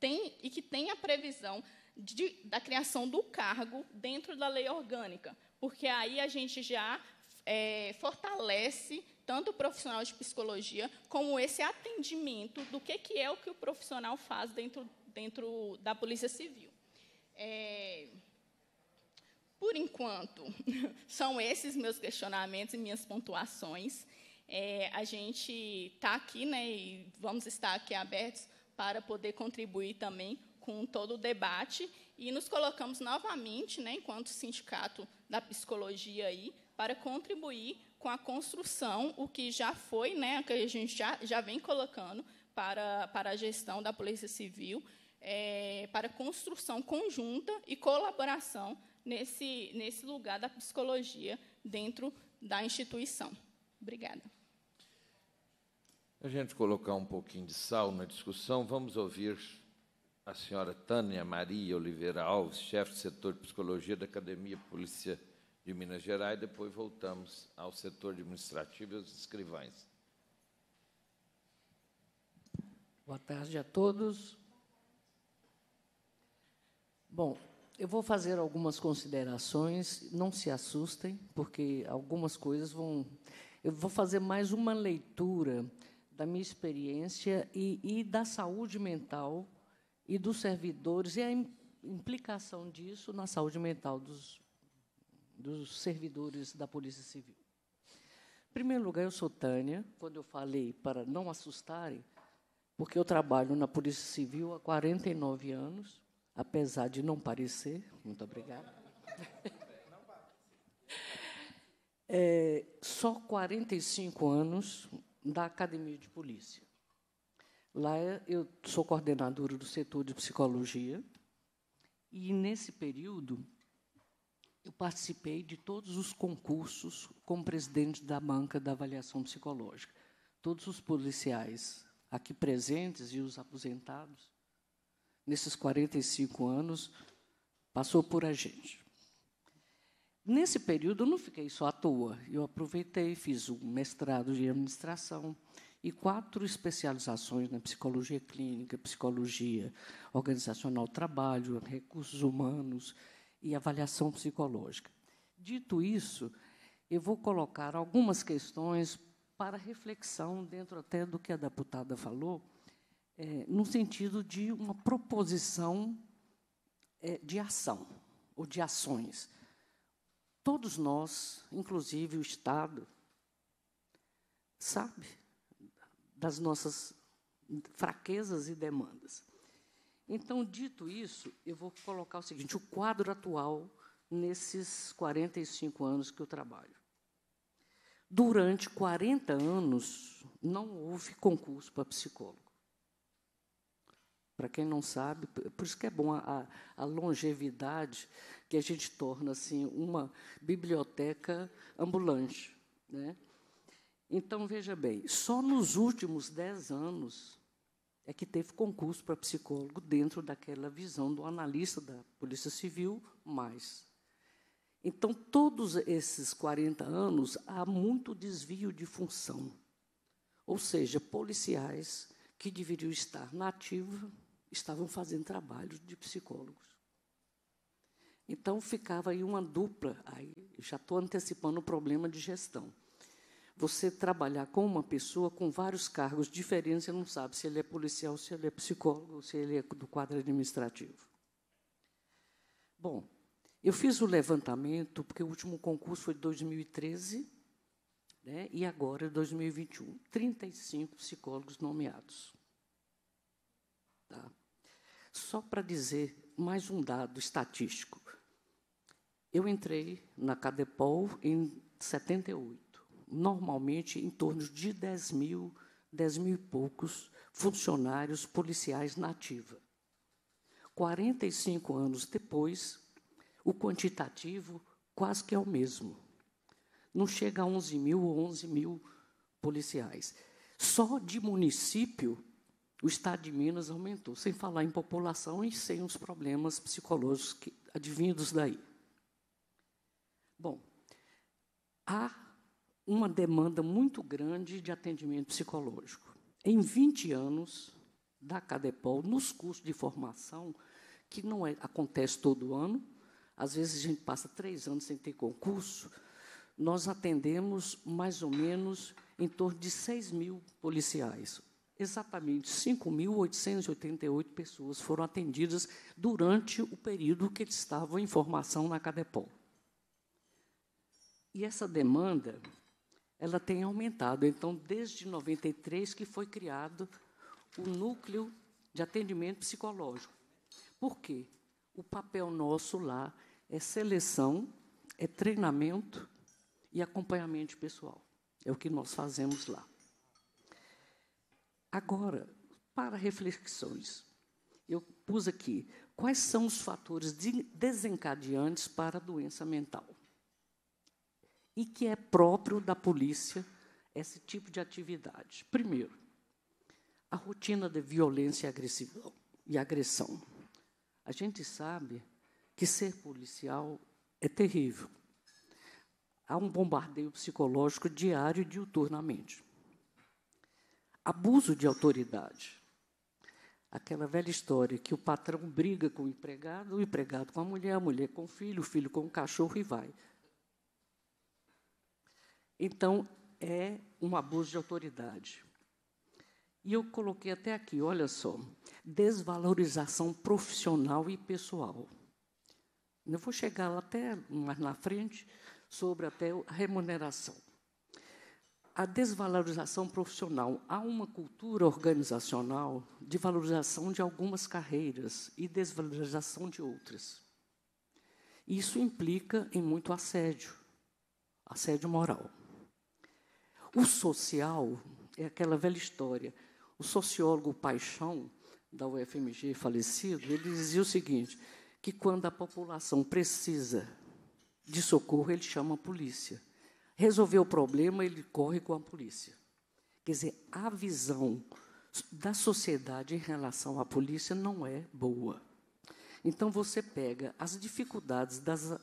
S6: tem, e que tenha previsão de, da criação do cargo dentro da lei orgânica, porque aí a gente já é, fortalece tanto o profissional de psicologia como esse atendimento do que, que é o que o profissional faz dentro, dentro da Polícia Civil. É, por enquanto, são esses meus questionamentos e minhas pontuações. É, a gente está aqui né, e vamos estar aqui abertos para poder contribuir também com todo o debate e nos colocamos novamente, né, enquanto sindicato da psicologia aí, para contribuir com a construção, o que já foi, né, que a gente já, já vem colocando para, para a gestão da Polícia Civil, é, para construção conjunta e colaboração nesse, nesse lugar da psicologia dentro da instituição. Obrigada.
S1: A gente colocar um pouquinho de sal na discussão, vamos ouvir a senhora Tânia Maria Oliveira Alves, chefe do setor de psicologia da Academia Polícia de Minas Gerais, depois voltamos ao setor administrativo e aos escrivães.
S7: Boa tarde a todos. Bom, eu vou fazer algumas considerações, não se assustem, porque algumas coisas vão. Eu vou fazer mais uma leitura da minha experiência e, e da saúde mental e dos servidores e a implicação disso na saúde mental dos dos servidores da Polícia Civil. Em primeiro lugar, eu sou Tânia. Quando eu falei para não assustarem, porque eu trabalho na Polícia Civil há 49 anos, apesar de não parecer. Muito obrigada. É, só 45 anos da Academia de Polícia. Lá eu sou coordenadora do setor de psicologia. E nesse período eu participei de todos os concursos como presidente da banca da avaliação psicológica. Todos os policiais aqui presentes e os aposentados, nesses 45 anos, passou por a gente. Nesse período, eu não fiquei só à toa. Eu aproveitei, fiz um mestrado de administração e quatro especializações na psicologia clínica, psicologia organizacional trabalho, recursos humanos, e avaliação psicológica. Dito isso, eu vou colocar algumas questões para reflexão, dentro até do que a deputada falou, é, no sentido de uma proposição é, de ação, ou de ações. Todos nós, inclusive o Estado, sabe das nossas fraquezas e demandas. Então, dito isso, eu vou colocar o seguinte: o quadro atual nesses 45 anos que eu trabalho. Durante 40 anos, não houve concurso para psicólogo. Para quem não sabe, por isso que é bom a, a longevidade, que a gente torna assim uma biblioteca ambulante. Né? Então, veja bem, só nos últimos 10 anos é que teve concurso para psicólogo dentro daquela visão do analista da Polícia Civil, mais. Então, todos esses 40 anos, há muito desvio de função. Ou seja, policiais que deveriam estar na ativa estavam fazendo trabalho de psicólogos. Então, ficava aí uma dupla, aí já estou antecipando o problema de gestão você trabalhar com uma pessoa com vários cargos diferentes, você não sabe se ele é policial, se ele é psicólogo, se ele é do quadro administrativo. Bom, eu fiz o levantamento, porque o último concurso foi de 2013, né, e agora, 2021, é 35 psicólogos nomeados. Tá? Só para dizer mais um dado estatístico. Eu entrei na Cadepol em 78 normalmente em torno de 10 mil, 10 mil e poucos funcionários policiais na ativa. 45 anos depois, o quantitativo quase que é o mesmo. Não chega a 11 mil ou 11 mil policiais. Só de município, o estado de Minas aumentou, sem falar em população e sem os problemas psicológicos que, advindos daí. Bom, há uma demanda muito grande de atendimento psicológico. Em 20 anos da Cadepol, nos cursos de formação, que não é, acontece todo ano, às vezes a gente passa três anos sem ter concurso, nós atendemos mais ou menos em torno de 6 mil policiais. Exatamente 5.888 pessoas foram atendidas durante o período que eles estavam em formação na Cadepol. E essa demanda ela tem aumentado. Então, desde 93 que foi criado o núcleo de atendimento psicológico. Por quê? O papel nosso lá é seleção, é treinamento e acompanhamento pessoal. É o que nós fazemos lá. Agora, para reflexões, eu pus aqui quais são os fatores desencadeantes para a doença mental e que é próprio da polícia esse tipo de atividade. Primeiro, a rotina de violência e agressão. A gente sabe que ser policial é terrível. Há um bombardeio psicológico diário e diuturnamente. Abuso de autoridade. Aquela velha história que o patrão briga com o empregado, o empregado com a mulher, a mulher com o filho, o filho com o cachorro e vai. Então, é um abuso de autoridade. E eu coloquei até aqui, olha só, desvalorização profissional e pessoal. Eu vou chegar lá até mais na frente sobre até a remuneração. A desvalorização profissional. Há uma cultura organizacional de valorização de algumas carreiras e desvalorização de outras. Isso implica em muito assédio, assédio moral. O social é aquela velha história. O sociólogo Paixão, da UFMG falecido, ele dizia o seguinte, que quando a população precisa de socorro, ele chama a polícia. Resolveu o problema, ele corre com a polícia. Quer dizer, a visão da sociedade em relação à polícia não é boa. Então, você pega as dificuldades das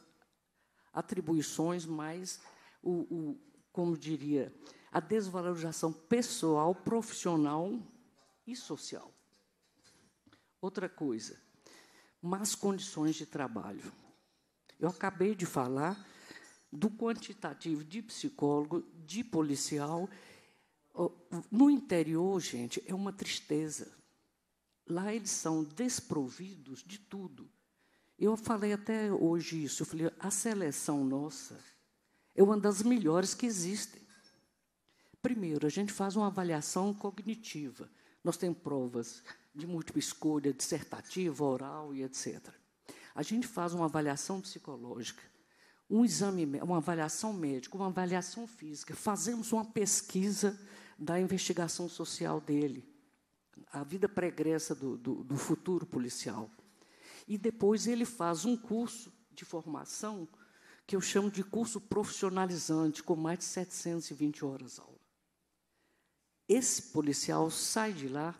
S7: atribuições, mais o, o como diria a desvalorização pessoal, profissional e social. Outra coisa, más condições de trabalho. Eu acabei de falar do quantitativo de psicólogo, de policial. No interior, gente, é uma tristeza. Lá eles são desprovidos de tudo. Eu falei até hoje isso. Eu falei, a seleção nossa é uma das melhores que existem. Primeiro, a gente faz uma avaliação cognitiva. Nós temos provas de múltipla escolha, dissertativa, oral e etc. A gente faz uma avaliação psicológica, um exame, uma avaliação médica, uma avaliação física. Fazemos uma pesquisa da investigação social dele, a vida pregressa do, do, do futuro policial. E depois ele faz um curso de formação que eu chamo de curso profissionalizante, com mais de 720 horas aula. Esse policial sai de lá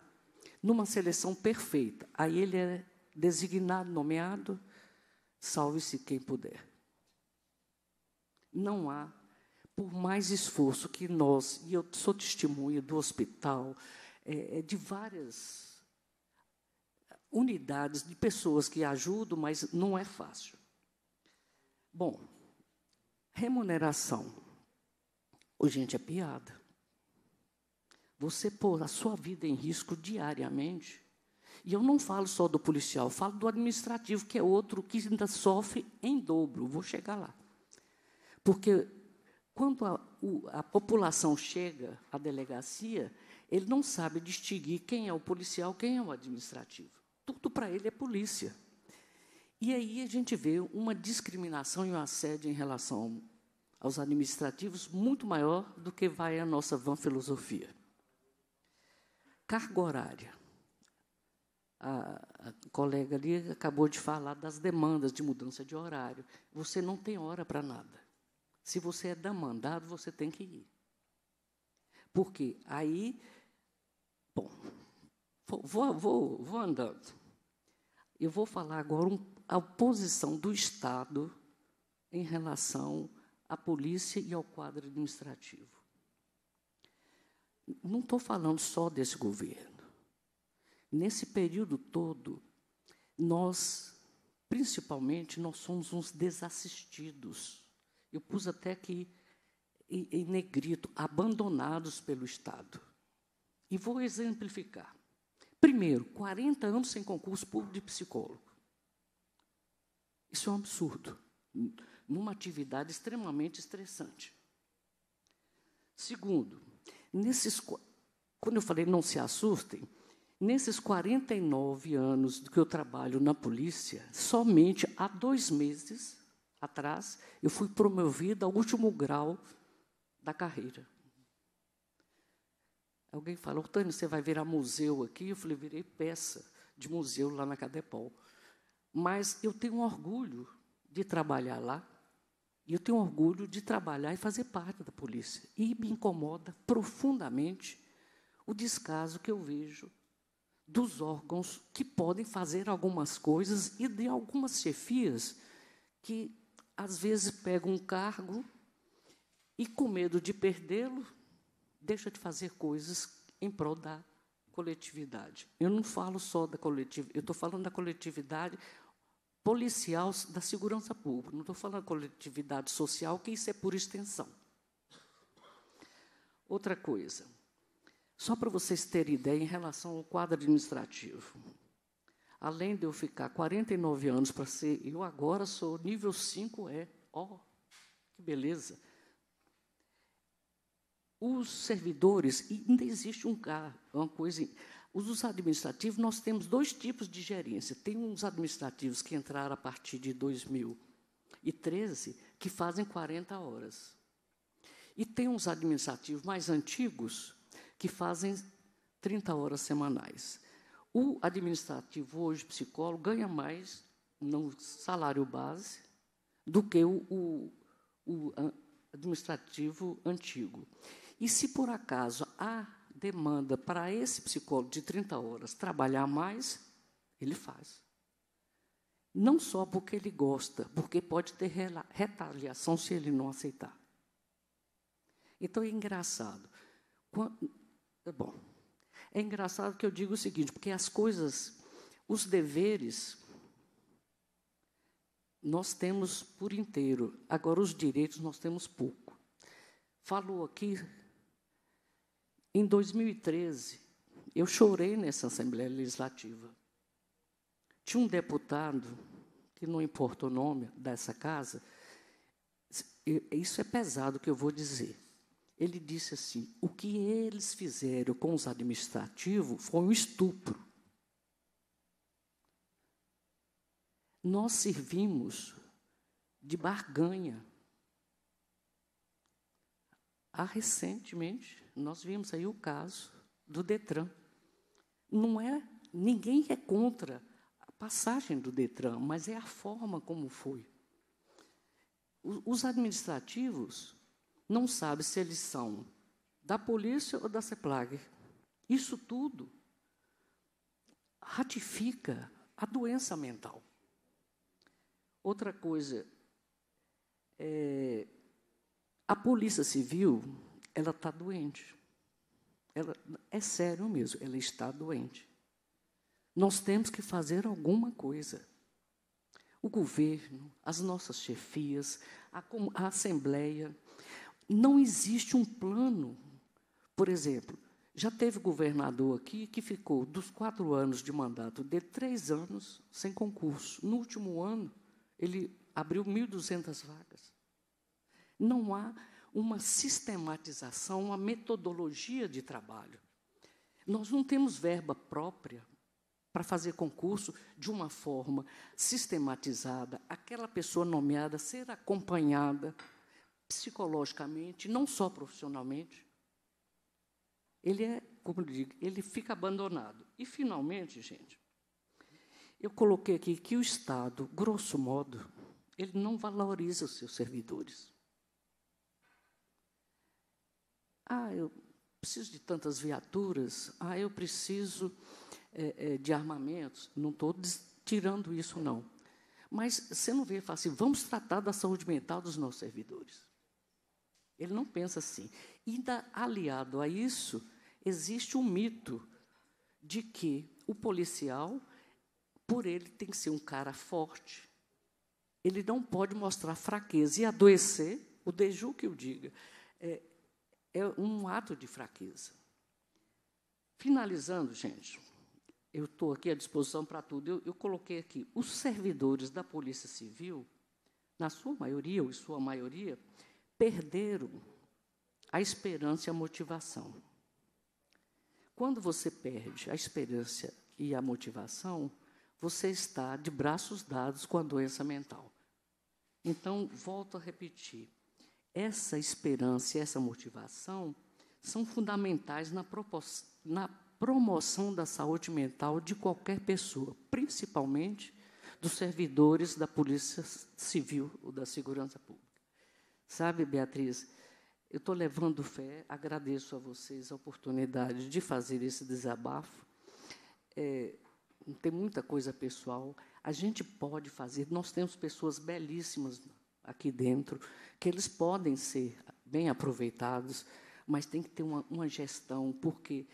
S7: numa seleção perfeita. Aí ele é designado, nomeado, salve-se quem puder. Não há, por mais esforço que nós, e eu sou testemunha do hospital, é, é de várias unidades de pessoas que ajudam, mas não é fácil. Bom, remuneração. Hoje, gente, é piada você pôr a sua vida em risco diariamente. E eu não falo só do policial, falo do administrativo, que é outro que ainda sofre em dobro. Vou chegar lá. Porque quando a, o, a população chega à delegacia, ele não sabe distinguir quem é o policial, quem é o administrativo. Tudo para ele é polícia. E aí a gente vê uma discriminação e um assédio em relação aos administrativos muito maior do que vai a nossa van filosofia carga horária. A, a colega ali acabou de falar das demandas de mudança de horário. Você não tem hora para nada. Se você é demandado, você tem que ir. Porque aí, bom, vou, vou, vou andando. Eu vou falar agora um, a posição do Estado em relação à polícia e ao quadro administrativo. Não estou falando só desse governo. Nesse período todo, nós, principalmente, nós somos uns desassistidos. Eu pus até aqui em negrito, abandonados pelo Estado. E vou exemplificar. Primeiro, 40 anos sem concurso público de psicólogo. Isso é um absurdo, numa atividade extremamente estressante. Segundo, Nesses, quando eu falei não se assustem, nesses 49 anos que eu trabalho na polícia, somente há dois meses atrás eu fui promovida ao último grau da carreira. Alguém falou, Tânia, você vai virar museu aqui? Eu falei, virei peça de museu lá na Cadepol. Mas eu tenho orgulho de trabalhar lá, e eu tenho orgulho de trabalhar e fazer parte da polícia. E me incomoda profundamente o descaso que eu vejo dos órgãos que podem fazer algumas coisas e de algumas chefias que, às vezes, pegam um cargo e, com medo de perdê-lo, deixa de fazer coisas em prol da coletividade. Eu não falo só da coletividade, eu estou falando da coletividade policial da segurança pública. Não estou falando coletividade social, que isso é por extensão. Outra coisa, só para vocês terem ideia em relação ao quadro administrativo. Além de eu ficar 49 anos para ser, eu agora sou nível 5E. É, ó, oh, que beleza. Os servidores, ainda existe um, uma coisa os administrativos, nós temos dois tipos de gerência. Tem uns administrativos que entraram a partir de 2013 que fazem 40 horas. E tem uns administrativos mais antigos que fazem 30 horas semanais. O administrativo hoje, psicólogo, ganha mais no salário base do que o, o, o administrativo antigo. E se por acaso há demanda para esse psicólogo de 30 horas trabalhar mais, ele faz. Não só porque ele gosta, porque pode ter retaliação se ele não aceitar. Então é engraçado. Quando, é bom, é engraçado que eu digo o seguinte, porque as coisas, os deveres, nós temos por inteiro, agora os direitos nós temos pouco. Falou aqui em 2013, eu chorei nessa Assembleia Legislativa. Tinha um deputado, que não importa o nome dessa casa, isso é pesado que eu vou dizer. Ele disse assim: o que eles fizeram com os administrativos foi um estupro. Nós servimos de barganha. Há ah, recentemente, nós vimos aí o caso do Detran. Não é ninguém é contra a passagem do Detran, mas é a forma como foi. Os administrativos não sabem se eles são da polícia ou da CEPLAG. Isso tudo ratifica a doença mental. Outra coisa, é, a Polícia Civil ela está doente. Ela, é sério mesmo, ela está doente. Nós temos que fazer alguma coisa. O governo, as nossas chefias, a, a Assembleia. Não existe um plano. Por exemplo, já teve governador aqui que ficou dos quatro anos de mandato de três anos sem concurso. No último ano, ele abriu 1.200 vagas. Não há uma sistematização, uma metodologia de trabalho. Nós não temos verba própria para fazer concurso de uma forma sistematizada, aquela pessoa nomeada ser acompanhada psicologicamente, não só profissionalmente. Ele é, como eu digo, ele fica abandonado. E finalmente, gente, eu coloquei aqui que o Estado, grosso modo, ele não valoriza os seus servidores. Ah, eu preciso de tantas viaturas, ah, eu preciso é, é, de armamentos. Não estou tirando isso, não. Mas você não vê e fala assim, vamos tratar da saúde mental dos nossos servidores. Ele não pensa assim. E ainda aliado a isso, existe um mito de que o policial, por ele, tem que ser um cara forte. Ele não pode mostrar fraqueza e adoecer, o Deju que o diga. É, é um ato de fraqueza. Finalizando, gente, eu estou aqui à disposição para tudo. Eu, eu, coloquei aqui os servidores da Polícia Civil, na sua maioria, ou em sua maioria, perderam a esperança e a motivação. Quando você perde a esperança e a motivação, você está de braços dados com a doença mental. Então, volto a repetir: essa esperança e essa motivação são fundamentais na, na promoção da saúde mental de qualquer pessoa, principalmente dos servidores da Polícia Civil ou da Segurança Pública. Sabe, Beatriz, eu estou levando fé, agradeço a vocês a oportunidade de fazer esse desabafo. É, tem muita coisa pessoal. A gente pode fazer, nós temos pessoas belíssimas aqui dentro, que eles podem ser bem aproveitados, mas tem que ter uma, uma gestão, porque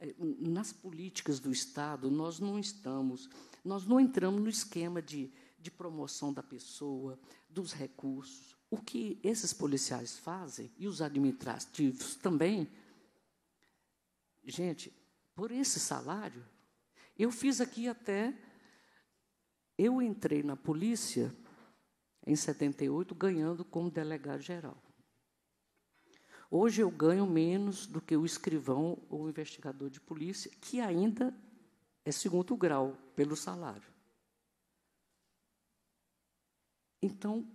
S7: eh, nas políticas do Estado nós não estamos, nós não entramos no esquema de, de promoção da pessoa, dos recursos. O que esses policiais fazem, e os administrativos também, gente, por esse salário, eu fiz aqui até. Eu entrei na polícia em 78, ganhando como delegado-geral. Hoje eu ganho menos do que o escrivão ou o investigador de polícia, que ainda é segundo grau pelo salário. Então,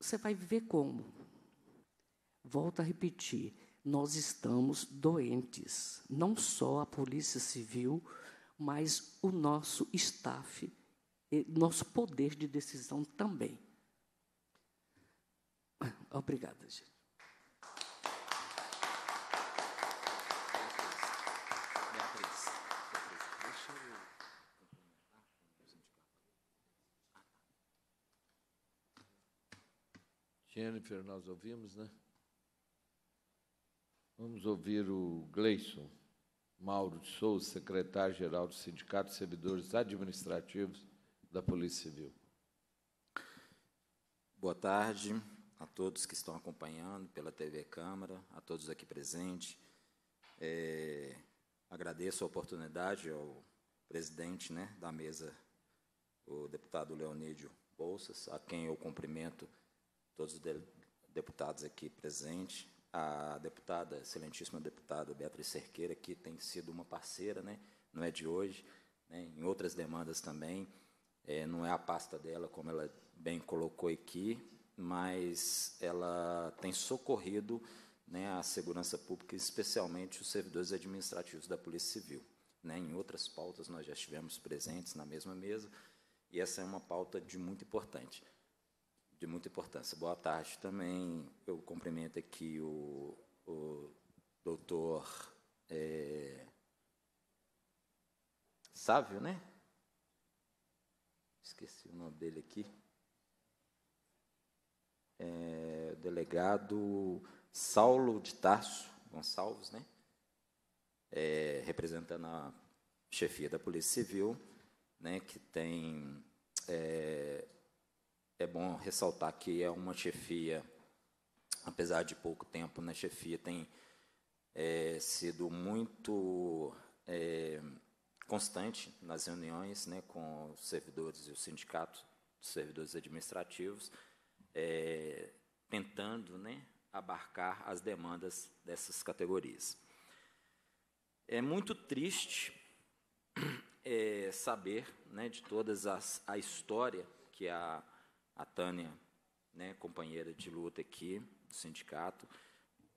S7: você vai viver como? Volto a repetir, nós estamos doentes, não só a Polícia Civil, mas o nosso staff, nosso poder de decisão também. Obrigada, gente.
S1: Jennifer, nós ouvimos, né? Vamos ouvir o Gleison Mauro de Souza, secretário-geral do Sindicato de Servidores Administrativos da Polícia Civil.
S8: Boa tarde a todos que estão acompanhando pela TV Câmara, a todos aqui presentes. É, agradeço a oportunidade ao presidente né, da mesa, o deputado Leonídio Bolsas, a quem eu cumprimento todos os de deputados aqui presentes, a deputada, excelentíssima deputada Beatriz Cerqueira, que tem sido uma parceira, né, não é de hoje, né, em outras demandas também, é, não é a pasta dela, como ela bem colocou aqui, mas ela tem socorrido né, a segurança pública, especialmente os servidores administrativos da Polícia Civil. Né, em outras pautas nós já estivemos presentes na mesma mesa e essa é uma pauta de muito importante, de muita importância. Boa tarde também. Eu cumprimento aqui o, o doutor é, Sávio, né? Esqueci o nome dele aqui é, o delegado Saulo de Tarso Gonçalves, né? É, representando a chefia da Polícia Civil, né, que tem. É, é bom ressaltar que é uma chefia, apesar de pouco tempo na né, chefia, tem é, sido muito é, constante nas reuniões né, com os servidores e o sindicato dos servidores administrativos, é, tentando né, abarcar as demandas dessas categorias. É muito triste é, saber né, de todas as, a história que a, a Tânia, né, companheira de luta aqui do sindicato,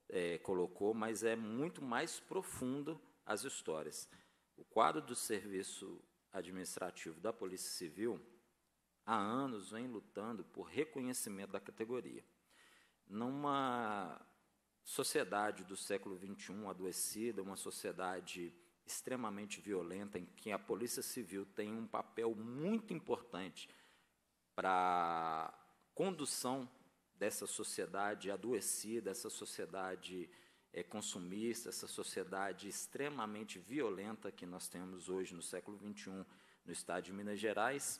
S8: é, colocou, mas é muito mais profundo as histórias. O quadro do serviço administrativo da Polícia Civil há anos vem lutando por reconhecimento da categoria. Numa sociedade do século XXI adoecida, uma sociedade extremamente violenta, em que a Polícia Civil tem um papel muito importante para a condução dessa sociedade adoecida, essa sociedade é, consumista, essa sociedade extremamente violenta que nós temos hoje no século XXI no estado de Minas Gerais,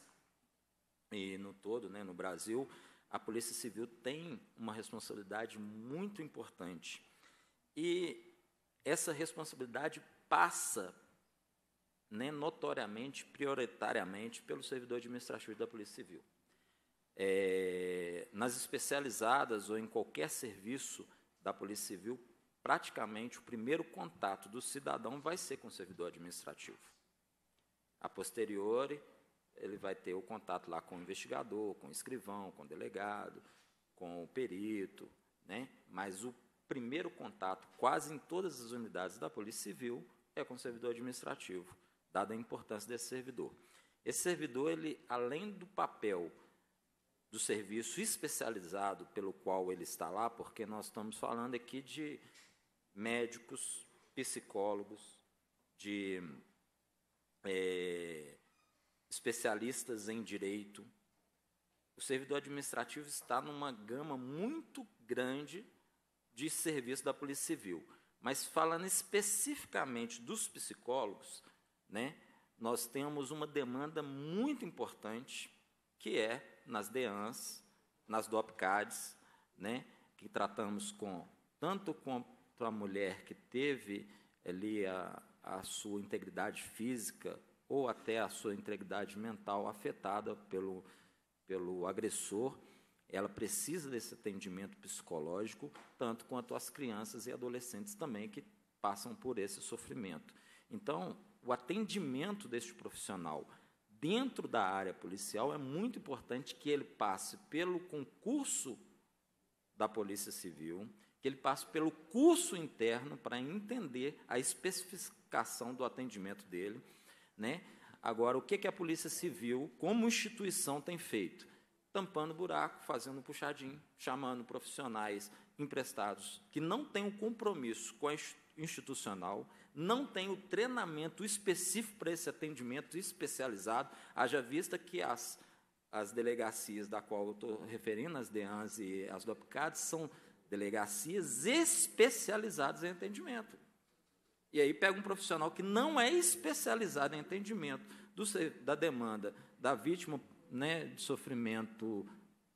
S8: e no todo, né, no Brasil, a Polícia Civil tem uma responsabilidade muito importante. E essa responsabilidade passa né, notoriamente, prioritariamente, pelo servidor administrativo da Polícia Civil. É, nas especializadas ou em qualquer serviço da Polícia Civil, praticamente o primeiro contato do cidadão vai ser com o servidor administrativo. A posteriori, ele vai ter o contato lá com o investigador, com o escrivão, com o delegado, com o perito, né? Mas o primeiro contato, quase em todas as unidades da Polícia Civil, é com o servidor administrativo, dada a importância desse servidor. Esse servidor, ele, além do papel do serviço especializado pelo qual ele está lá, porque nós estamos falando aqui de médicos, psicólogos, de é, especialistas em direito. O servidor administrativo está numa gama muito grande de serviço da Polícia Civil. Mas falando especificamente dos psicólogos, né, nós temos uma demanda muito importante, que é nas DEANs, nas DOPCADs, né, que tratamos com tanto com a mulher que teve ali a, a sua integridade física ou até a sua integridade mental afetada pelo, pelo agressor, ela precisa desse atendimento psicológico, tanto quanto as crianças e adolescentes também que passam por esse sofrimento. Então, o atendimento deste profissional dentro da área policial é muito importante que ele passe pelo concurso da Polícia Civil, que ele passe pelo curso interno para entender a especificação do atendimento dele né? Agora, o que, que a Polícia Civil, como instituição, tem feito? Tampando buraco, fazendo puxadinho, chamando profissionais emprestados que não têm o um compromisso com a institucional, não tem o treinamento específico para esse atendimento especializado, haja vista que as, as delegacias da qual eu estou referindo, as DEANs e as DOPCADs, são delegacias especializadas em atendimento. E aí pega um profissional que não é especializado em atendimento do, da demanda da vítima né, de sofrimento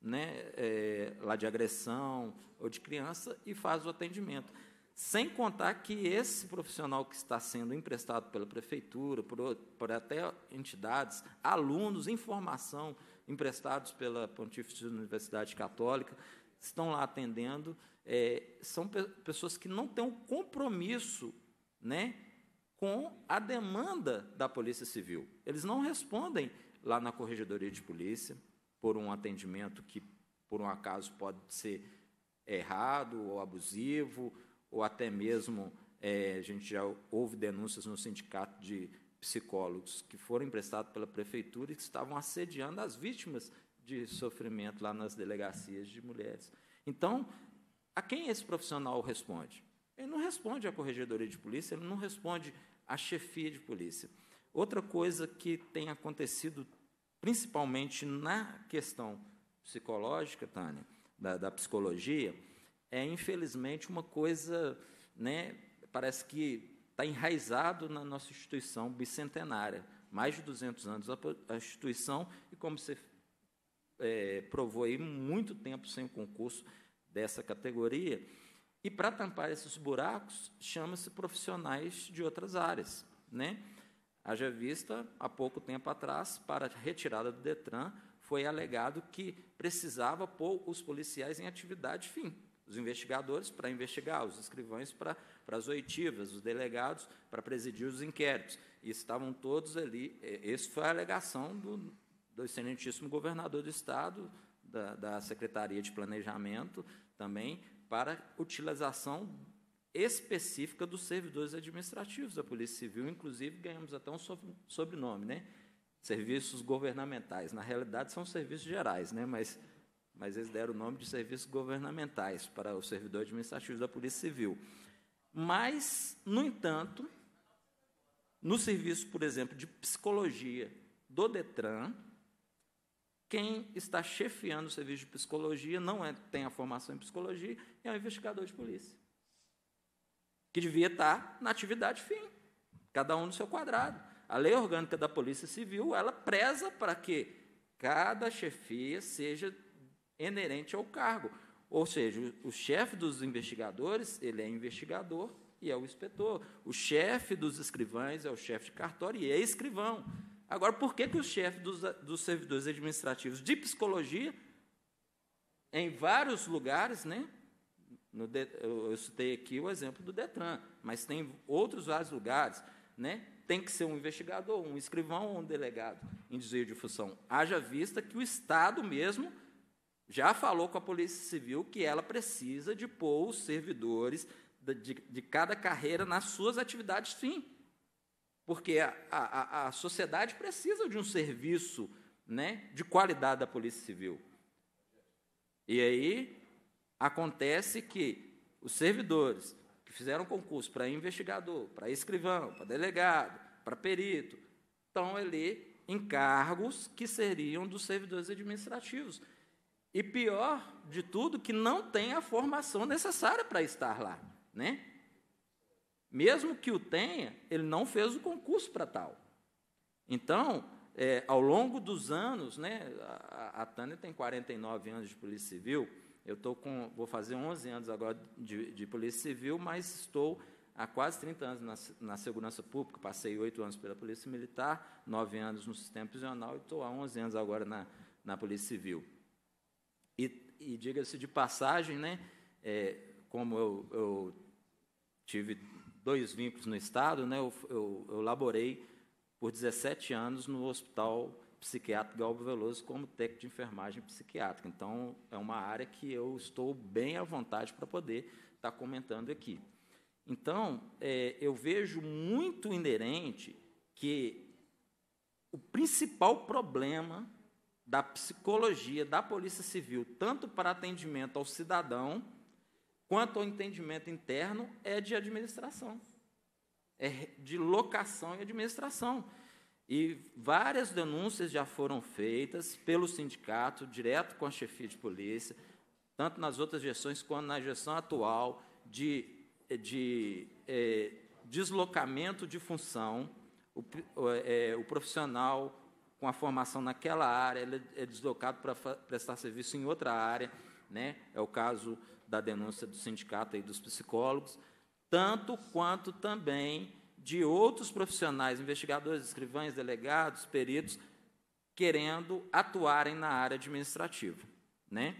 S8: né, é, lá de agressão ou de criança e faz o atendimento. Sem contar que esse profissional que está sendo emprestado pela prefeitura, por, por até entidades, alunos em formação emprestados pela Pontífice Universidade Católica, estão lá atendendo, é, são pe pessoas que não têm um compromisso né, com a demanda da Polícia Civil. Eles não respondem lá na Corregedoria de Polícia por um atendimento que, por um acaso, pode ser errado ou abusivo, ou até mesmo é, a gente já houve denúncias no sindicato de psicólogos que foram emprestados pela prefeitura e que estavam assediando as vítimas de sofrimento lá nas delegacias de mulheres. Então, a quem esse profissional responde? Ele não responde à corregedoria de polícia, ele não responde à chefia de polícia. Outra coisa que tem acontecido, principalmente na questão psicológica, Tânia, da, da psicologia, é, infelizmente, uma coisa, né, parece que está enraizado na nossa instituição bicentenária. Mais de 200 anos a instituição, e como você é, provou aí, muito tempo sem o concurso dessa categoria, e para tampar esses buracos, chama-se profissionais de outras áreas. Né? Haja vista, há pouco tempo atrás, para a retirada do Detran, foi alegado que precisava pôr os policiais em atividade fim. Os investigadores para investigar, os escrivães para, para as oitivas, os delegados para presidir os inquéritos. E estavam todos ali. Essa foi a alegação do, do excelentíssimo governador do Estado, da, da Secretaria de Planejamento também, para utilização específica dos servidores administrativos da Polícia Civil, inclusive ganhamos até um sobrenome, né? Serviços governamentais. Na realidade, são serviços gerais, né? Mas, mas eles deram o nome de serviços governamentais para o servidor administrativo da Polícia Civil. Mas, no entanto, no serviço, por exemplo, de psicologia do Detran, quem está chefiando o serviço de psicologia não é, tem a formação em psicologia, é um investigador de polícia. Que devia estar na atividade fim, cada um no seu quadrado. A lei orgânica da Polícia Civil, ela preza para que cada chefia seja inerente ao cargo. Ou seja, o, o chefe dos investigadores, ele é investigador e é o inspetor. O chefe dos escrivães é o chefe de cartório e é escrivão. Agora, por que, que os chefes dos, dos servidores administrativos de psicologia, em vários lugares, né? No, eu citei aqui o exemplo do Detran, mas tem outros vários lugares, né? Tem que ser um investigador, um escrivão ou um delegado em desvio de função. Haja vista que o Estado mesmo já falou com a Polícia Civil que ela precisa de pôr os servidores de, de, de cada carreira nas suas atividades fim porque a, a, a sociedade precisa de um serviço né, de qualidade da Polícia Civil. E aí acontece que os servidores que fizeram concurso para investigador, para escrivão, para delegado, para perito, estão ali em cargos que seriam dos servidores administrativos. E pior de tudo, que não tem a formação necessária para estar lá. Né? Mesmo que o tenha, ele não fez o concurso para tal. Então, é, ao longo dos anos, né, a, a Tânia tem 49 anos de Polícia Civil, eu tô com, vou fazer 11 anos agora de, de Polícia Civil, mas estou há quase 30 anos na, na Segurança Pública, passei oito anos pela Polícia Militar, nove anos no Sistema Prisional e estou há 11 anos agora na, na Polícia Civil. E, e diga-se de passagem, né, é, como eu, eu tive dois vínculos no Estado, né, eu, eu, eu laborei por 17 anos no Hospital Psiquiátrico Galbo Veloso como técnico de enfermagem psiquiátrica. Então, é uma área que eu estou bem à vontade para poder estar tá comentando aqui. Então, é, eu vejo muito inerente que o principal problema da psicologia da Polícia Civil, tanto para atendimento ao cidadão, Quanto ao entendimento interno, é de administração, é de locação e administração. E várias denúncias já foram feitas pelo sindicato, direto com a chefia de polícia, tanto nas outras gestões quanto na gestão atual, de, de é, deslocamento de função. O, é, o, profissional com a formação naquela área ele é deslocado para prestar serviço em outra área né? É o caso da denúncia do sindicato e dos psicólogos, tanto quanto também de outros profissionais, investigadores, escrivães, delegados, peritos, querendo atuarem na área administrativa, né?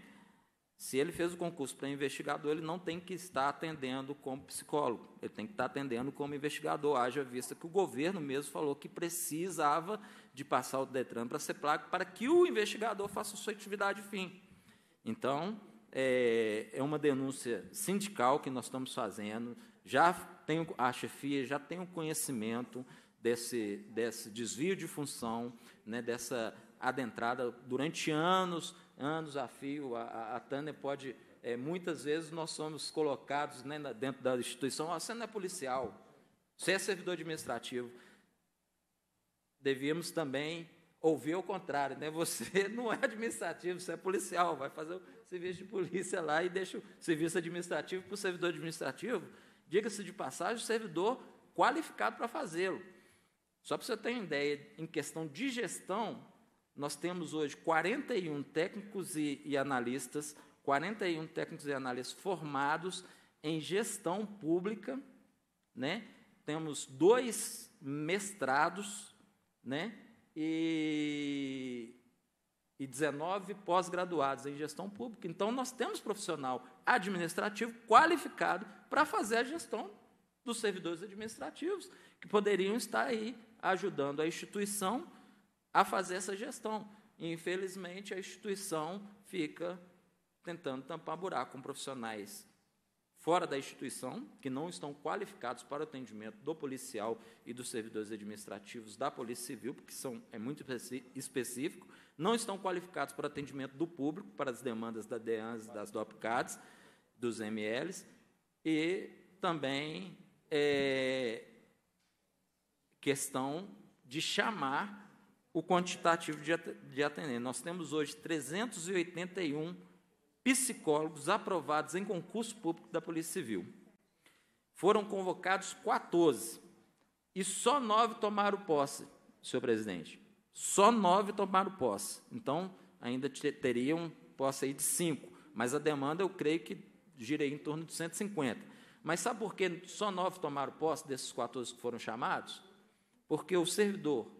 S8: Se ele fez o concurso para investigador, ele não tem que estar atendendo como psicólogo, ele tem que estar atendendo como investigador, haja vista que o governo mesmo falou que precisava de passar o DETRAN para ser placo para que o investigador faça sua atividade fim. Então, é, é uma denúncia sindical que nós estamos fazendo, já a chefia, já tem o conhecimento desse, desse desvio de função, né, dessa adentrada durante anos, anos a fio. A, a Tânia pode, é, muitas vezes, nós somos colocados né, dentro da instituição: oh, você não é policial, você é servidor administrativo. Devíamos também ouvir o contrário, né? Você não é administrativo, você é policial, vai fazer o serviço de polícia lá e deixa o serviço administrativo para o servidor administrativo. Diga-se de passagem, o servidor qualificado para fazê-lo. Só para você ter uma ideia, em questão de gestão, nós temos hoje 41 técnicos e, e analistas, 41 técnicos e analistas formados em gestão pública, né? Temos dois mestrados, né? e, e 19 pós-graduados em gestão pública. Então, nós temos profissional administrativo qualificado para fazer a gestão dos servidores administrativos, que poderiam estar aí ajudando a instituição a fazer essa gestão. E, infelizmente, a instituição fica tentando tampar buraco com profissionais fora da instituição, que não estão qualificados para o atendimento do policial e dos servidores administrativos da Polícia Civil, porque são, é muito específico, não estão qualificados para o atendimento do público, para as demandas da DEANS, das DOPCADs, dos MLs, e também é, questão de chamar o quantitativo de atendimento. Nós temos hoje 381 psicólogos aprovados em concurso público da Polícia Civil. Foram convocados 14 e só nove tomaram posse, senhor presidente. Só nove tomaram posse. Então, ainda teriam posse aí de cinco, mas a demanda eu creio que girei em torno de 150. Mas sabe por que só nove tomaram posse desses 14 que foram chamados? Porque o servidor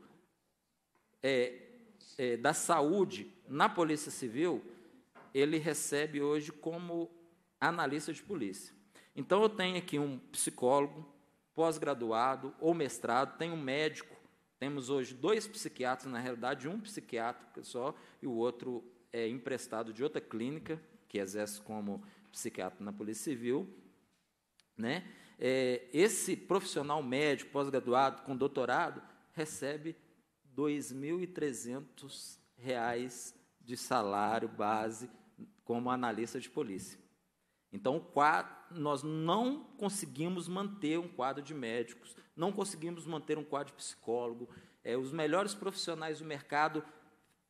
S8: é, é, da saúde na Polícia Civil ele recebe hoje como analista de polícia. Então, eu tenho aqui um psicólogo, pós-graduado ou mestrado, tem um médico, temos hoje dois psiquiatras, na realidade, um psiquiatra só e o outro é emprestado de outra clínica, que exerce como psiquiatra na Polícia Civil. Né? É, esse profissional médico, pós-graduado, com doutorado, recebe R$ 2.300 de salário base como analista de polícia. Então, nós não conseguimos manter um quadro de médicos, não conseguimos manter um quadro de psicólogo. É, os melhores profissionais do mercado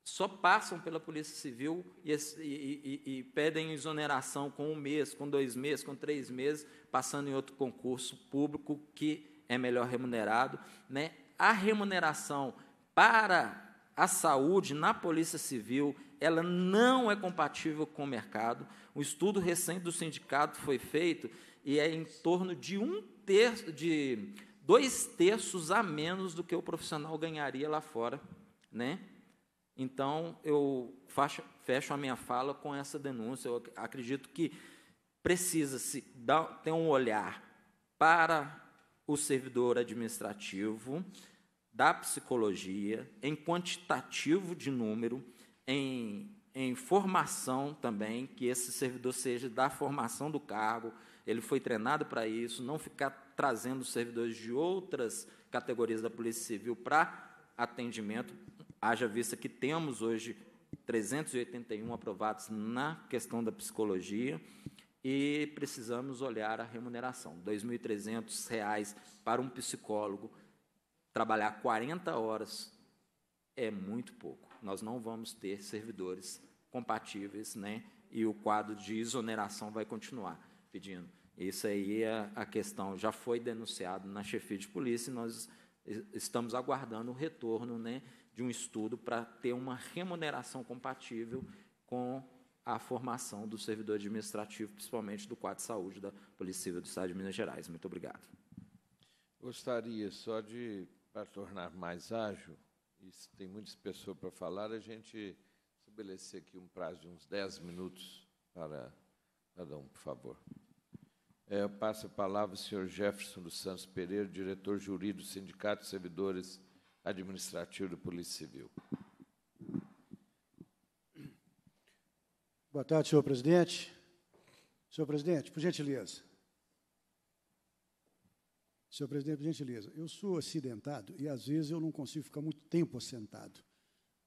S8: só passam pela Polícia Civil e, e, e, e, pedem exoneração com um mês, com dois meses, com três meses, passando em outro concurso público que é melhor remunerado. Né? A remuneração para a saúde na Polícia Civil ela não é compatível com o mercado. Um estudo recente do sindicato foi feito e é em torno de um terço, de dois terços a menos do que o profissional ganharia lá fora, né? Então eu faço, fecho a minha fala com essa denúncia. Eu acredito que precisa se dar, ter um olhar para o servidor administrativo da psicologia em quantitativo de número em, em formação também, que esse servidor seja da formação do cargo, ele foi treinado para isso, não ficar trazendo servidores de outras categorias da Polícia Civil para atendimento, haja vista que temos hoje 381 aprovados na questão da psicologia e precisamos olhar a remuneração. R$ 2.300 para um psicólogo trabalhar 40 horas é muito pouco nós não vamos ter servidores compatíveis, né? E o quadro de exoneração vai continuar pedindo. Isso aí é a questão, já foi denunciado na chefia de polícia e nós estamos aguardando o retorno, né, de um estudo para ter uma remuneração compatível com a formação do servidor administrativo, principalmente do quadro de saúde da Polícia Civil do Estado de Minas Gerais. Muito obrigado.
S1: Gostaria só de, para tornar mais ágil, tem muitas pessoas para falar. A gente estabelecer aqui um prazo de uns 10 minutos para cada um, por favor. É, passa a palavra ao senhor Jefferson dos Santos Pereira, diretor jurídico do Sindicato de Servidores Administrativos da Polícia Civil.
S9: Boa tarde, senhor presidente. Senhor presidente, por gentileza. Senhor presidente, por gentileza, eu sou
S1: acidentado
S9: e às vezes eu não consigo ficar muito tempo assentado.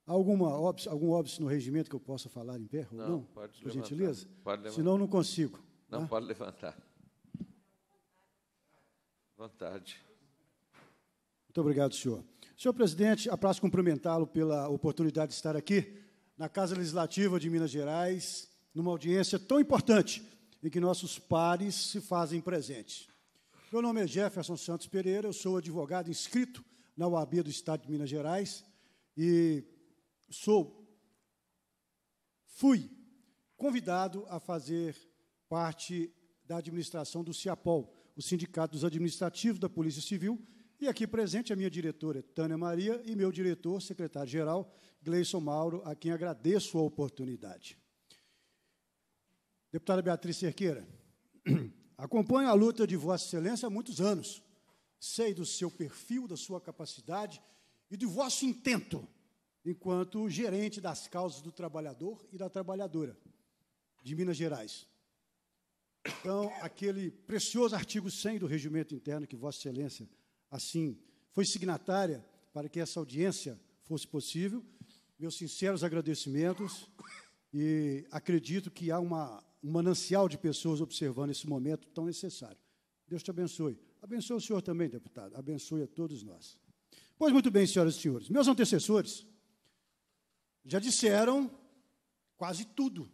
S9: Há alguma óbice, algum óbice no regimento que eu possa falar em pé? Não, não? pode Por levantar, gentileza? Pode levantar. Senão não consigo.
S1: Não, tá? pode levantar. Vontade. Muito obrigado, senhor.
S9: Senhor presidente, abraço cumprimentá-lo pela oportunidade de estar aqui na Casa Legislativa de Minas Gerais, numa audiência tão importante em que nossos pares se fazem presentes. Meu nome é Jefferson Santos Pereira, eu sou advogado inscrito na UAB do Estado de Minas Gerais e sou, fui convidado a fazer parte da administração do CIAPOL, o Sindicato dos Administrativos da Polícia Civil, e aqui presente a minha diretora, Tânia Maria, e meu diretor, secretário-geral, Gleison Mauro, a quem agradeço a oportunidade. Deputada Beatriz Cerqueira, Acompanho a luta de Vossa Excelência há muitos anos. Sei do seu perfil, da sua capacidade e do vosso intento enquanto gerente das causas do trabalhador e da trabalhadora de Minas Gerais. Então, aquele precioso artigo 100 do Regimento Interno que Vossa Excelência, assim, foi signatária para que essa audiência fosse possível, meus sinceros agradecimentos e acredito que há uma um manancial de pessoas observando esse momento tão necessário. Deus te abençoe. Abençoe o senhor também, deputado. Abençoe a todos nós. Pois muito bem, senhoras e senhores. Meus antecessores já disseram quase tudo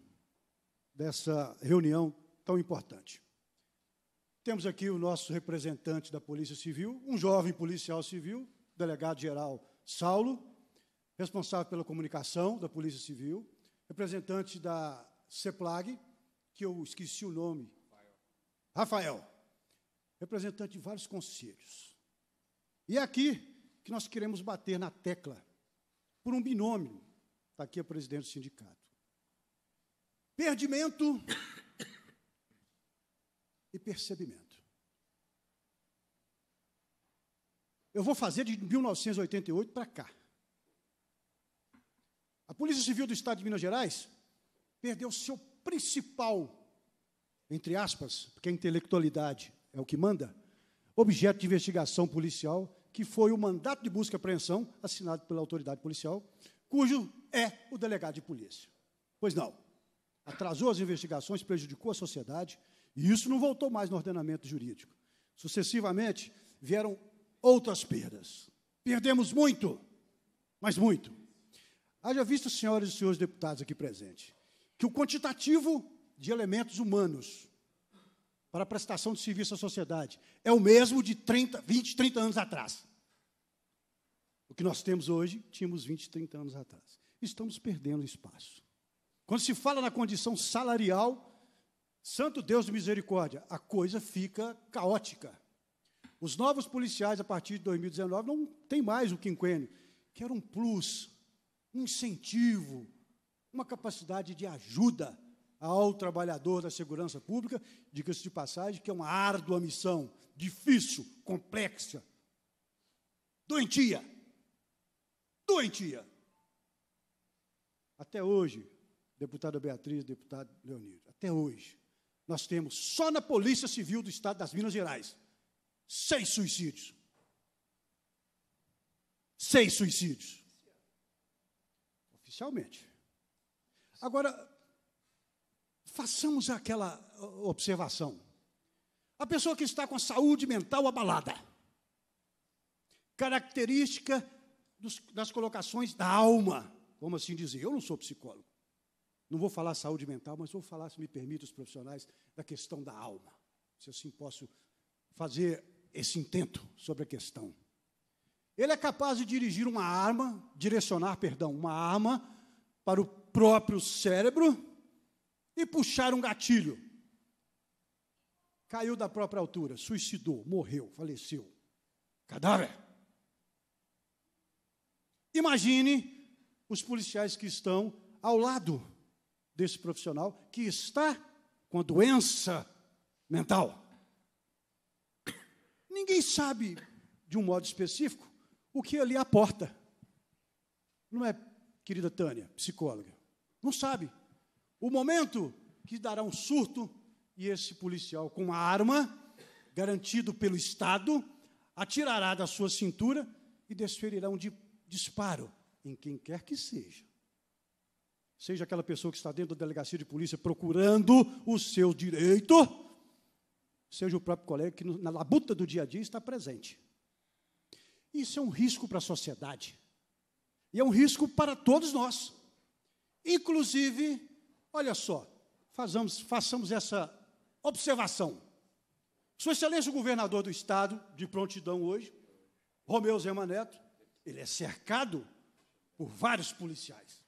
S9: dessa reunião tão importante. Temos aqui o nosso representante da Polícia Civil, um jovem policial civil, delegado-geral Saulo, responsável pela comunicação da Polícia Civil, representante da CEPLAG, que eu esqueci o nome, Rafael, Rafael representante de vários conselhos. E é aqui que nós queremos bater na tecla por um binômio. Está aqui a presidente do sindicato. Perdimento e percebimento. Eu vou fazer de 1988 para cá. A Polícia Civil do Estado de Minas Gerais perdeu seu principal, entre aspas, porque a intelectualidade é o que manda, objeto de investigação policial, que foi o mandato de busca e apreensão assinado pela autoridade policial, cujo é o delegado de polícia. Pois não. Atrasou as investigações, prejudicou a sociedade, e isso não voltou mais no ordenamento jurídico. Sucessivamente, vieram outras perdas. Perdemos muito, mas muito. Haja visto, senhoras e senhores deputados aqui presentes, que o quantitativo de elementos humanos para a prestação de serviço à sociedade é o mesmo de 30, 20, 30 anos atrás. O que nós temos hoje, tínhamos 20, 30 anos atrás. Estamos perdendo espaço. Quando se fala na condição salarial, santo Deus de misericórdia, a coisa fica caótica. Os novos policiais, a partir de 2019, não tem mais o quinquênio, que era um plus, um incentivo, uma capacidade de ajuda ao trabalhador da segurança pública, diga-se de passagem, que é uma árdua missão, difícil, complexa, doentia. Doentia. Até hoje, deputada Beatriz, deputado Leonir, até hoje, nós temos só na Polícia Civil do Estado das Minas Gerais seis suicídios. Seis suicídios. Oficialmente. Agora, façamos aquela observação. A pessoa que está com a saúde mental abalada, característica dos, das colocações da alma, vamos assim dizer. Eu não sou psicólogo. Não vou falar saúde mental, mas vou falar, se me permite, os profissionais, da questão da alma. Se assim posso fazer esse intento sobre a questão. Ele é capaz de dirigir uma arma, direcionar, perdão, uma arma para o próprio cérebro e puxaram um gatilho. Caiu da própria altura, suicidou, morreu, faleceu. Cadáver. Imagine os policiais que estão ao lado desse profissional que está com a doença mental. Ninguém sabe, de um modo específico, o que é ali aporta. Não é, querida Tânia, psicóloga? Não sabe. O momento que dará um surto e esse policial com uma arma, garantido pelo Estado, atirará da sua cintura e desferirá um di disparo em quem quer que seja. Seja aquela pessoa que está dentro da delegacia de polícia procurando o seu direito, seja o próprio colega que na labuta do dia a dia está presente. Isso é um risco para a sociedade. E é um risco para todos nós. Inclusive, olha só, fazamos, façamos essa observação. Sua Excelência o governador do Estado, de prontidão hoje, Romeu Zema Neto, ele é cercado por vários policiais.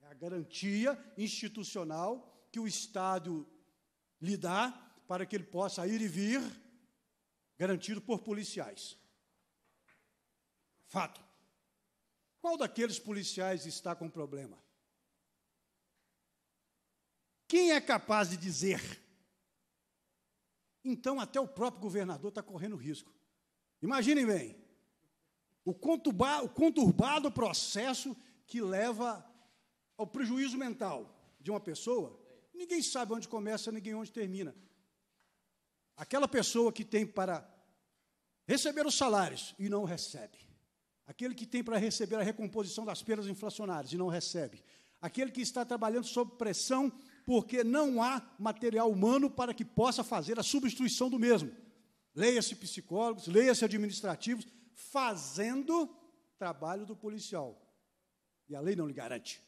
S9: É a garantia institucional que o Estado lhe dá para que ele possa ir e vir, garantido por policiais. Fato. Qual daqueles policiais está com problema? Quem é capaz de dizer? Então, até o próprio governador está correndo risco. Imaginem bem, o, o conturbado processo que leva ao prejuízo mental de uma pessoa, ninguém sabe onde começa, ninguém onde termina. Aquela pessoa que tem para receber os salários e não recebe. Aquele que tem para receber a recomposição das perdas inflacionárias e não recebe. Aquele que está trabalhando sob pressão porque não há material humano para que possa fazer a substituição do mesmo. Leia-se psicólogos, leia-se administrativos, fazendo trabalho do policial. E a lei não lhe garante.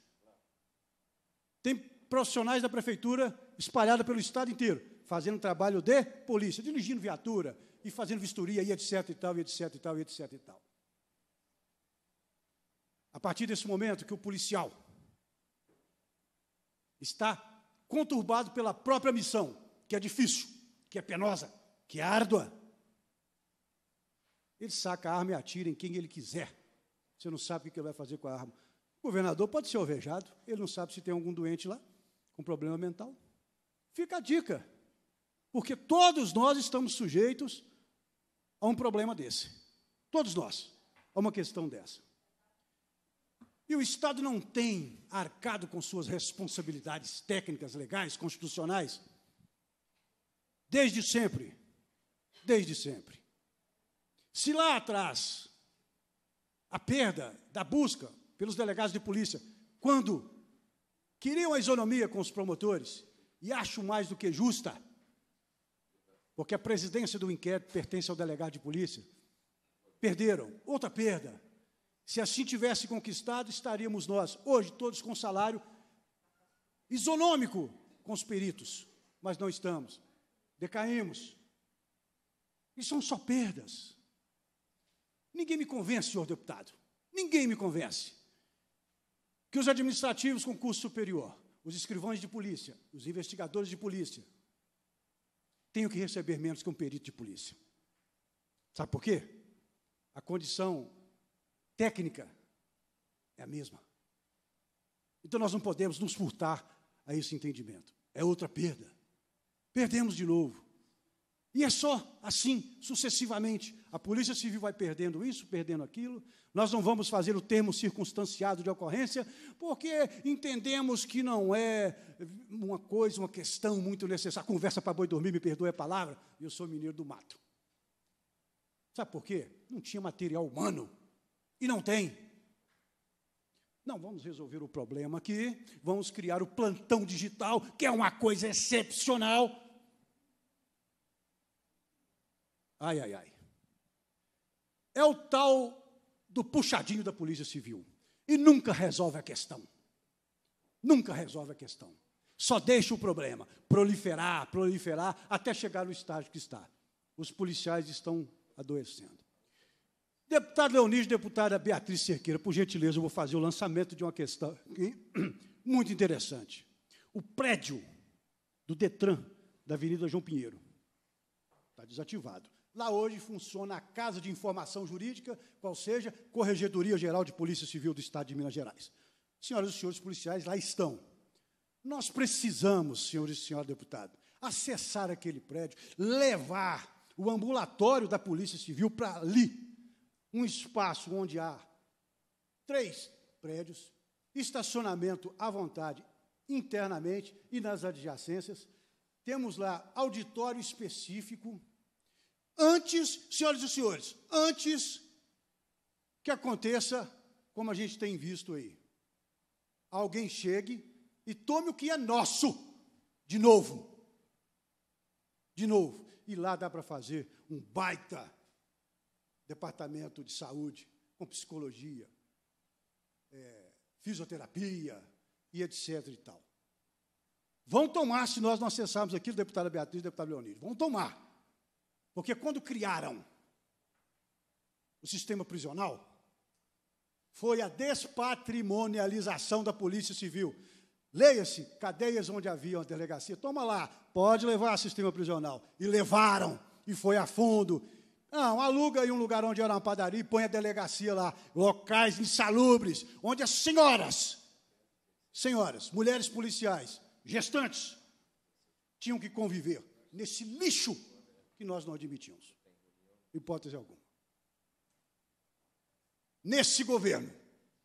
S9: Tem profissionais da prefeitura espalhados pelo estado inteiro, fazendo trabalho de polícia, dirigindo viatura e fazendo vistoria e etc e tal, e etc e tal, e etc e tal. A partir desse momento que o policial está conturbado pela própria missão, que é difícil, que é penosa, que é árdua. Ele saca a arma e atira em quem ele quiser. Você não sabe o que ele vai fazer com a arma. O governador pode ser alvejado, ele não sabe se tem algum doente lá, com problema mental. Fica a dica, porque todos nós estamos sujeitos a um problema desse. Todos nós, a uma questão dessa. E o Estado não tem arcado com suas responsabilidades técnicas, legais, constitucionais? Desde sempre. Desde sempre. Se lá atrás a perda da busca pelos delegados de polícia, quando queriam a isonomia com os promotores, e acho mais do que justa, porque a presidência do inquérito pertence ao delegado de polícia, perderam. Outra perda se assim tivesse conquistado, estaríamos nós, hoje, todos com salário isonômico com os peritos, mas não estamos. Decaímos. E são só perdas. Ninguém me convence, senhor deputado. Ninguém me convence. Que os administrativos com curso superior, os escrivães de polícia, os investigadores de polícia, tenham que receber menos que um perito de polícia. Sabe por quê? A condição técnica é a mesma. Então nós não podemos nos furtar a esse entendimento. É outra perda. Perdemos de novo. E é só assim, sucessivamente. A Polícia Civil vai perdendo isso, perdendo aquilo. Nós não vamos fazer o termo circunstanciado de ocorrência, porque entendemos que não é uma coisa, uma questão muito necessária. Conversa para boi dormir, me perdoe a palavra. Eu sou mineiro do mato. Sabe por quê? Não tinha material humano e não tem. Não, vamos resolver o problema aqui, vamos criar o plantão digital, que é uma coisa excepcional. Ai, ai, ai. É o tal do puxadinho da Polícia Civil. E nunca resolve a questão. Nunca resolve a questão. Só deixa o problema proliferar, proliferar, até chegar no estágio que está. Os policiais estão adoecendo. Deputado Leonis, deputada Beatriz Cerqueira, por gentileza, eu vou fazer o lançamento de uma questão aqui, muito interessante. O prédio do Detran, da Avenida João Pinheiro, está desativado. Lá hoje funciona a Casa de Informação Jurídica, qual seja, Corregedoria Geral de Polícia Civil do Estado de Minas Gerais. Senhoras e senhores policiais, lá estão. Nós precisamos, senhores e senhora deputado, acessar aquele prédio, levar o ambulatório da Polícia Civil para ali, um espaço onde há três prédios, estacionamento à vontade internamente e nas adjacências, temos lá auditório específico. Antes, senhoras e senhores, antes que aconteça como a gente tem visto aí, alguém chegue e tome o que é nosso de novo. De novo. E lá dá para fazer um baita departamento de saúde, com psicologia, é, fisioterapia e etc. e tal. Vão tomar, se nós não acessarmos o deputada Beatriz e deputado Leonir, vão tomar. Porque quando criaram o sistema prisional, foi a despatrimonialização da Polícia Civil. Leia-se, cadeias onde havia uma delegacia, toma lá, pode levar o sistema prisional. E levaram, e foi a fundo, não, aluga aí um lugar onde era é uma padaria e põe a delegacia lá. Locais insalubres, onde as senhoras, senhoras, mulheres policiais, gestantes, tinham que conviver nesse lixo que nós não admitimos. Hipótese alguma. Nesse governo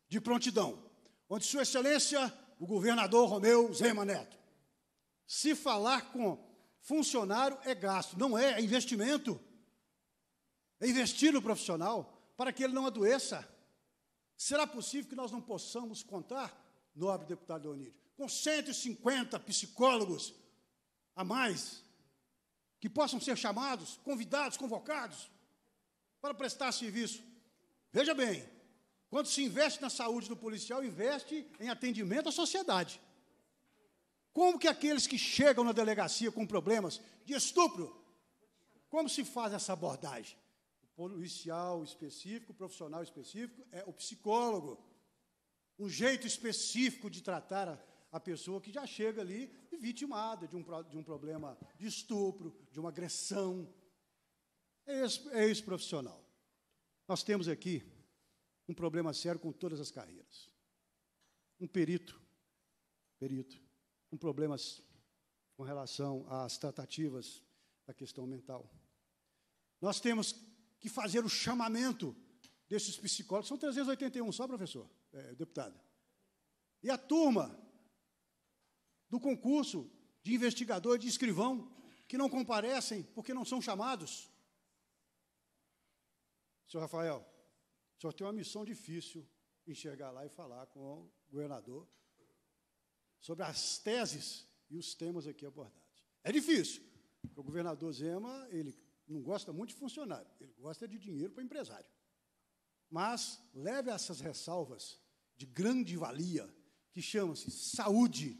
S9: de prontidão, onde Sua Excelência, o governador Romeu Zema Neto, se falar com funcionário é gasto, não é, é investimento é investir no profissional para que ele não adoeça. Será possível que nós não possamos contar, nobre deputado Leonídio, com 150 psicólogos a mais que possam ser chamados, convidados, convocados para prestar serviço? Veja bem, quando se investe na saúde do policial, investe em atendimento à sociedade. Como que aqueles que chegam na delegacia com problemas de estupro, como se faz essa abordagem? policial específico, profissional específico, é o psicólogo. Um jeito específico de tratar a, a pessoa que já chega ali vitimada de um, de um problema de estupro, de uma agressão. É, é esse, profissional. Nós temos aqui um problema sério com todas as carreiras. Um perito, perito, um problema com relação às tratativas da questão mental. Nós temos que fazer o chamamento desses psicólogos. São 381 só, professor, é, deputado. E a turma do concurso de investigador e de escrivão, que não comparecem porque não são chamados. Senhor Rafael, o senhor tem uma missão difícil enxergar lá e falar com o governador sobre as teses e os temas aqui abordados. É difícil. O governador Zema, ele não gosta muito de funcionário, ele gosta de dinheiro para empresário. Mas leve essas ressalvas de grande valia, que chama-se saúde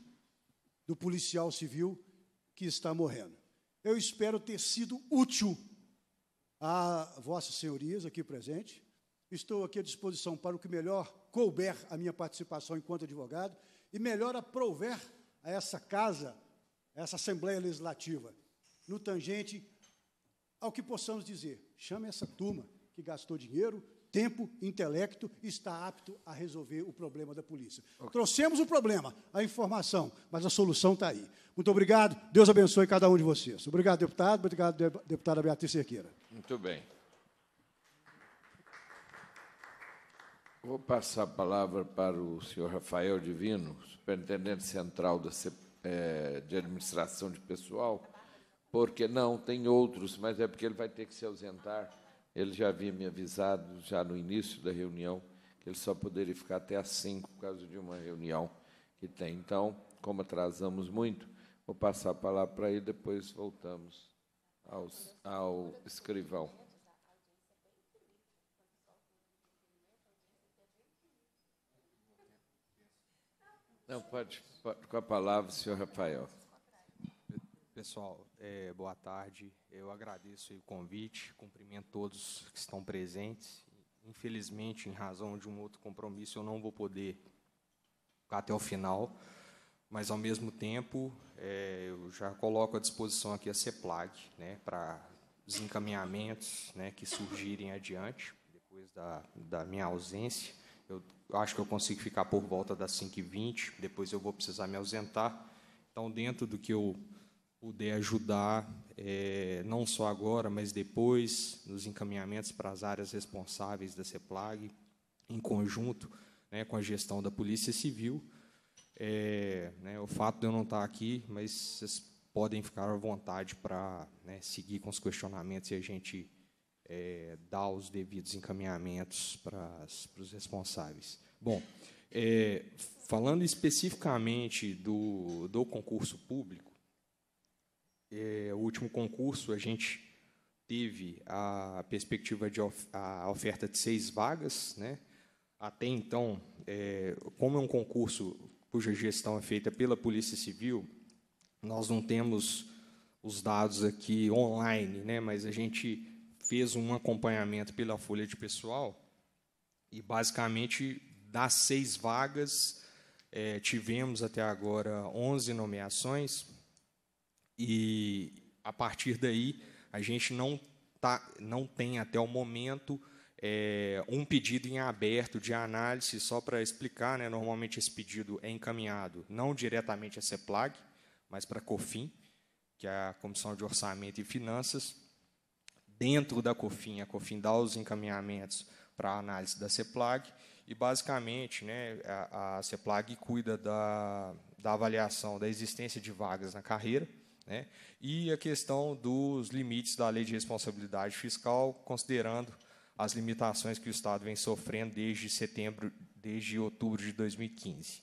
S9: do policial civil que está morrendo. Eu espero ter sido útil a vossas senhorias aqui presente. Estou aqui à disposição para o que melhor couber a minha participação enquanto advogado e melhor aprouver a essa casa, a essa Assembleia Legislativa, no tangente ao que possamos dizer: chame essa turma que gastou dinheiro, tempo, intelecto, está apto a resolver o problema da polícia. Okay. Trouxemos o problema, a informação, mas a solução está aí. Muito obrigado, Deus abençoe cada um de vocês. Obrigado, deputado, obrigado, deputada Beatriz Cerqueira.
S1: Muito bem. Vou passar a palavra para o senhor Rafael Divino, superintendente central da, é, de administração de pessoal porque não, tem outros, mas é porque ele vai ter que se ausentar. Ele já havia me avisado, já no início da reunião, que ele só poderia ficar até às 5 por causa de uma reunião que tem. Então, como atrasamos muito, vou passar a palavra para ele, depois voltamos aos, ao escrivão. Não, pode, pode com a palavra, senhor Rafael.
S10: Pessoal, é, boa tarde. Eu agradeço o convite, cumprimento todos que estão presentes. Infelizmente, em razão de um outro compromisso, eu não vou poder ficar até o final, mas, ao mesmo tempo, é, eu já coloco à disposição aqui a CEPLAG né, para os encaminhamentos né, que surgirem adiante, depois da, da minha ausência. Eu acho que eu consigo ficar por volta das 5h20, depois eu vou precisar me ausentar. Então, dentro do que eu puder ajudar, é, não só agora, mas depois, nos encaminhamentos para as áreas responsáveis da CEPLAG, em conjunto né, com a gestão da Polícia Civil. É, né, o fato de eu não estar aqui, mas vocês podem ficar à vontade para né, seguir com os questionamentos e a gente é, dar os devidos encaminhamentos para, para os responsáveis. Bom, é, falando especificamente do, do concurso público, é, o último concurso, a gente teve a perspectiva de of, a oferta de seis vagas. Né? Até então, é, como é um concurso cuja gestão é feita pela Polícia Civil, nós não temos os dados aqui online, né? mas a gente fez um acompanhamento pela folha de pessoal e, basicamente, das seis vagas, é, tivemos até agora 11 nomeações, e a partir daí, a gente não, tá, não tem até o momento é, um pedido em aberto de análise, só para explicar, né, normalmente esse pedido é encaminhado não diretamente à CEPLAG, mas para a COFIN, que é a Comissão de Orçamento e Finanças. Dentro da COFIN, a COFIN dá os encaminhamentos para a análise da CEPLAG, e basicamente né, a, a CEPLAG cuida da, da avaliação da existência de vagas na carreira, né? E a questão dos limites da lei de responsabilidade fiscal, considerando as limitações que o Estado vem sofrendo desde setembro, desde outubro de 2015.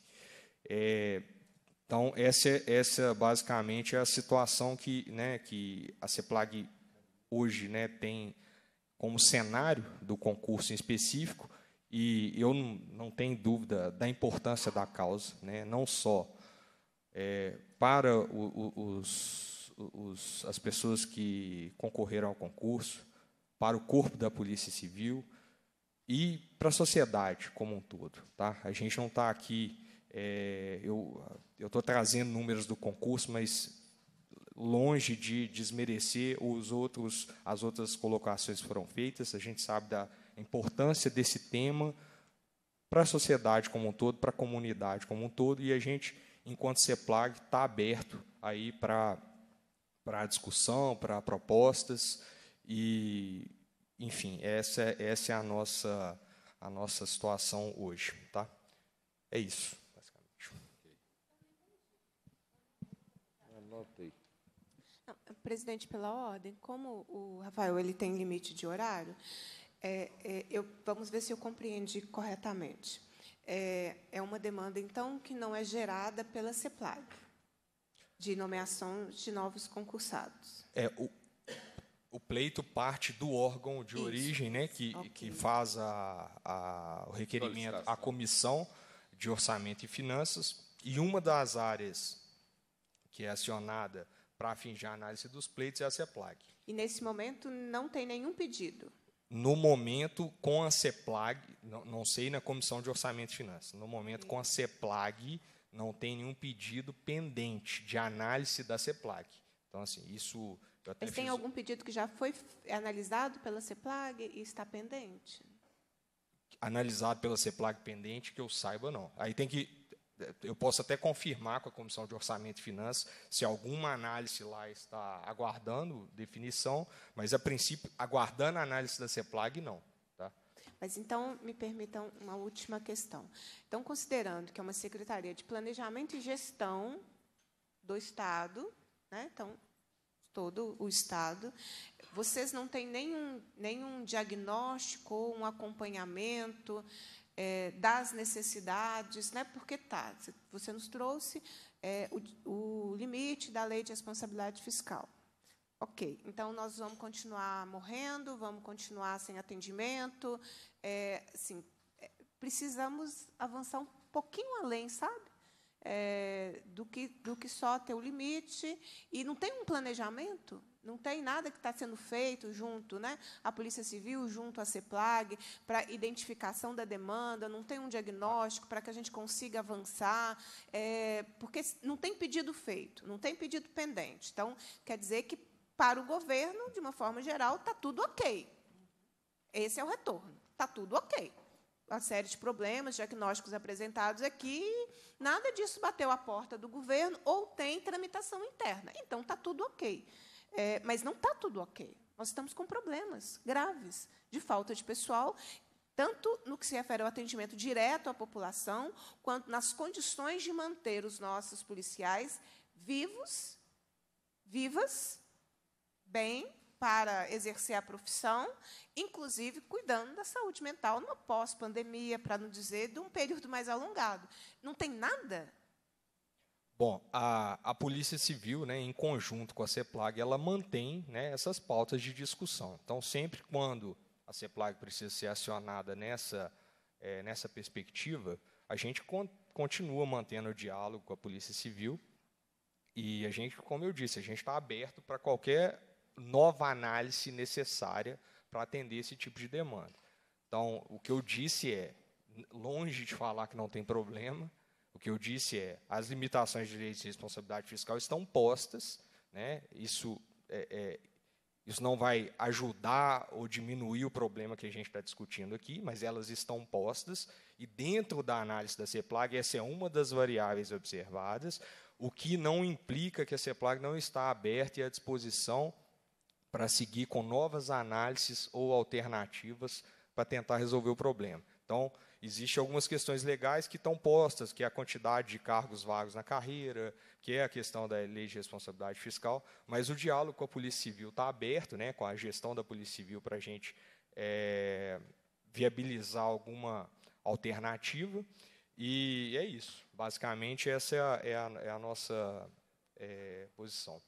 S10: É, então, essa, essa basicamente é a situação que, né, que a CEPLAG hoje né, tem como cenário do concurso em específico, e eu não, não tenho dúvida da importância da causa, né, não só é, para o, o, os, os, as pessoas que concorreram ao concurso, para o corpo da Polícia Civil e para a sociedade como um todo. Tá? A gente não está aqui. É, eu estou trazendo números do concurso, mas longe de desmerecer os outros, as outras colocações que foram feitas. A gente sabe da importância desse tema para a sociedade como um todo, para a comunidade como um todo, e a gente enquanto CEPLAG está aberto aí para discussão, para propostas e, enfim, essa, é, essa é a nossa, a nossa situação hoje. Tá? É isso, basicamente.
S2: Presidente, pela ordem, como o Rafael ele tem limite de horário, é, é, eu, vamos ver se eu compreendi corretamente é, é uma demanda, então, que não é gerada pela CEPLAG, de nomeação de novos concursados.
S10: É, o, o pleito parte do órgão de Isso. origem, né, que, okay. que faz a, a, o requerimento à comissão de orçamento e finanças. E uma das áreas que é acionada para fingir a análise dos pleitos é a CEPLAG.
S2: E nesse momento não tem nenhum pedido
S10: no momento com a CEPLAG, não, não sei na Comissão de Orçamento e Finanças, no momento com a CEPLAG não tem nenhum pedido pendente de análise da CEPLAG. Então, assim, isso... Mas tem fiz... algum
S2: pedido que já foi analisado pela CEPLAG e está pendente?
S10: Analisado pela CEPLAG pendente, que eu saiba, não. Aí tem que eu posso até confirmar com a Comissão de Orçamento e Finanças se alguma análise lá está aguardando definição, mas, a princípio, aguardando a análise da CEPLAG, não. Tá?
S2: Mas, então, me permitam uma última questão. Então, considerando que é uma Secretaria de Planejamento e Gestão do Estado, né, então, todo o Estado, vocês não têm nenhum, nenhum diagnóstico ou um acompanhamento é, das necessidades, né? porque tá, você nos trouxe é, o, o limite da lei de responsabilidade fiscal. Ok, então nós vamos continuar morrendo, vamos continuar sem atendimento. É, assim, é, precisamos avançar um pouquinho além, sabe? É, do, que, do que só ter o limite. E não tem um planejamento? Não tem nada que está sendo feito junto né, à Polícia Civil, junto à CEPLAG, para identificação da demanda, não tem um diagnóstico para que a gente consiga avançar, é, porque não tem pedido feito, não tem pedido pendente. Então, quer dizer que, para o governo, de uma forma geral, está tudo ok. Esse é o retorno. Está tudo ok. Uma série de problemas, diagnósticos apresentados aqui, nada disso bateu a porta do governo ou tem tramitação interna. Então, está tudo ok. É, mas não está tudo ok. Nós estamos com problemas graves de falta de pessoal, tanto no que se refere ao atendimento direto à população, quanto nas condições de manter os nossos policiais vivos, vivas, bem, para exercer a profissão, inclusive cuidando da saúde mental numa pós-pandemia, para não dizer de um período mais alongado. Não tem nada
S10: Bom, a, a Polícia Civil, né, em conjunto com a CEPLAG, ela mantém né, essas pautas de discussão. Então, sempre quando a CEPLAG precisa ser acionada nessa, é, nessa perspectiva, a gente con continua mantendo o diálogo com a Polícia Civil e a gente, como eu disse, a gente está aberto para qualquer nova análise necessária para atender esse tipo de demanda. Então, o que eu disse é, longe de falar que não tem problema, o que eu disse é, as limitações de direitos de responsabilidade fiscal estão postas, né? isso, é, é, isso não vai ajudar ou diminuir o problema que a gente está discutindo aqui, mas elas estão postas, e dentro da análise da CEPLAG, essa é uma das variáveis observadas, o que não implica que a CEPLAG não está aberta e à disposição para seguir com novas análises ou alternativas para tentar resolver o problema. Então, Existem algumas questões legais que estão postas, que é a quantidade de cargos vagos na carreira, que é a questão da lei de responsabilidade fiscal, mas o diálogo com a Polícia Civil está aberto, né, com a gestão da Polícia Civil, para a gente é, viabilizar alguma alternativa. E é isso. Basicamente, essa é a, é a, é a nossa é, posição.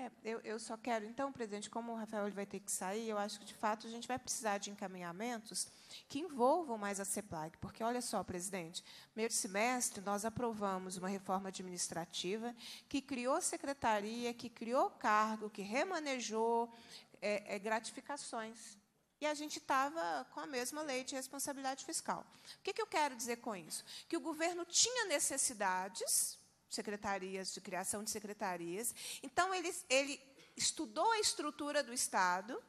S2: É, eu, eu, só quero, então, presidente, como o Rafael ele vai ter que sair, eu acho que, de fato, a gente vai precisar de encaminhamentos que envolvam mais a CEPLAG. Porque, olha só, presidente, primeiro semestre nós aprovamos uma reforma administrativa que criou secretaria, que criou cargo, que remanejou é, é, gratificações. E a gente estava com a mesma lei de responsabilidade fiscal. O que, que eu quero dizer com isso? Que o governo tinha necessidades secretarias, de criação de secretarias. Então, ele, ele estudou a estrutura do Estado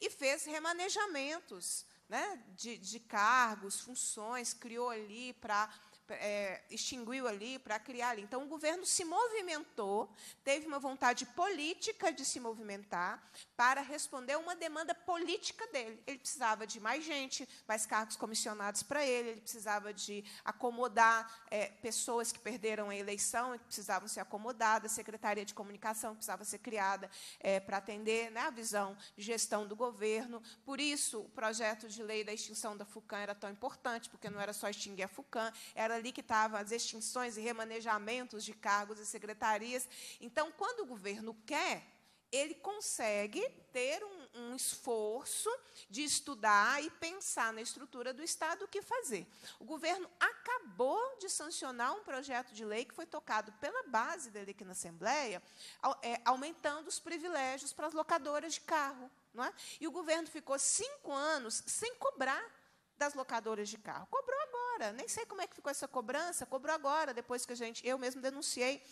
S2: e fez remanejamentos né, de, de cargos, funções, criou ali para é, extinguiu ali para criar ali. Então, o governo se movimentou, teve uma vontade política de se movimentar, para responder uma demanda política dele. Ele precisava de mais gente, mais cargos comissionados para ele, ele precisava de acomodar é, pessoas que perderam a eleição que precisavam ser acomodadas, secretaria de comunicação que precisava ser criada é, para atender né, a visão de gestão do governo. Por isso, o projeto de lei da extinção da FUCAM era tão importante, porque não era só extinguir a FUCAM, era ali que estavam as extinções e remanejamentos de cargos e secretarias. Então, quando o governo quer, ele consegue ter um, um, esforço de estudar e pensar na estrutura do Estado o que fazer. O governo acabou de sancionar um projeto de lei que foi tocado pela base dele aqui na Assembleia, é, aumentando os privilégios para as locadoras de carro. Não é? E o governo ficou cinco anos sem cobrar das locadoras de carro. Cobrou agora. Nem sei como é que ficou essa cobrança, cobrou agora, depois que a gente, eu mesmo denunciei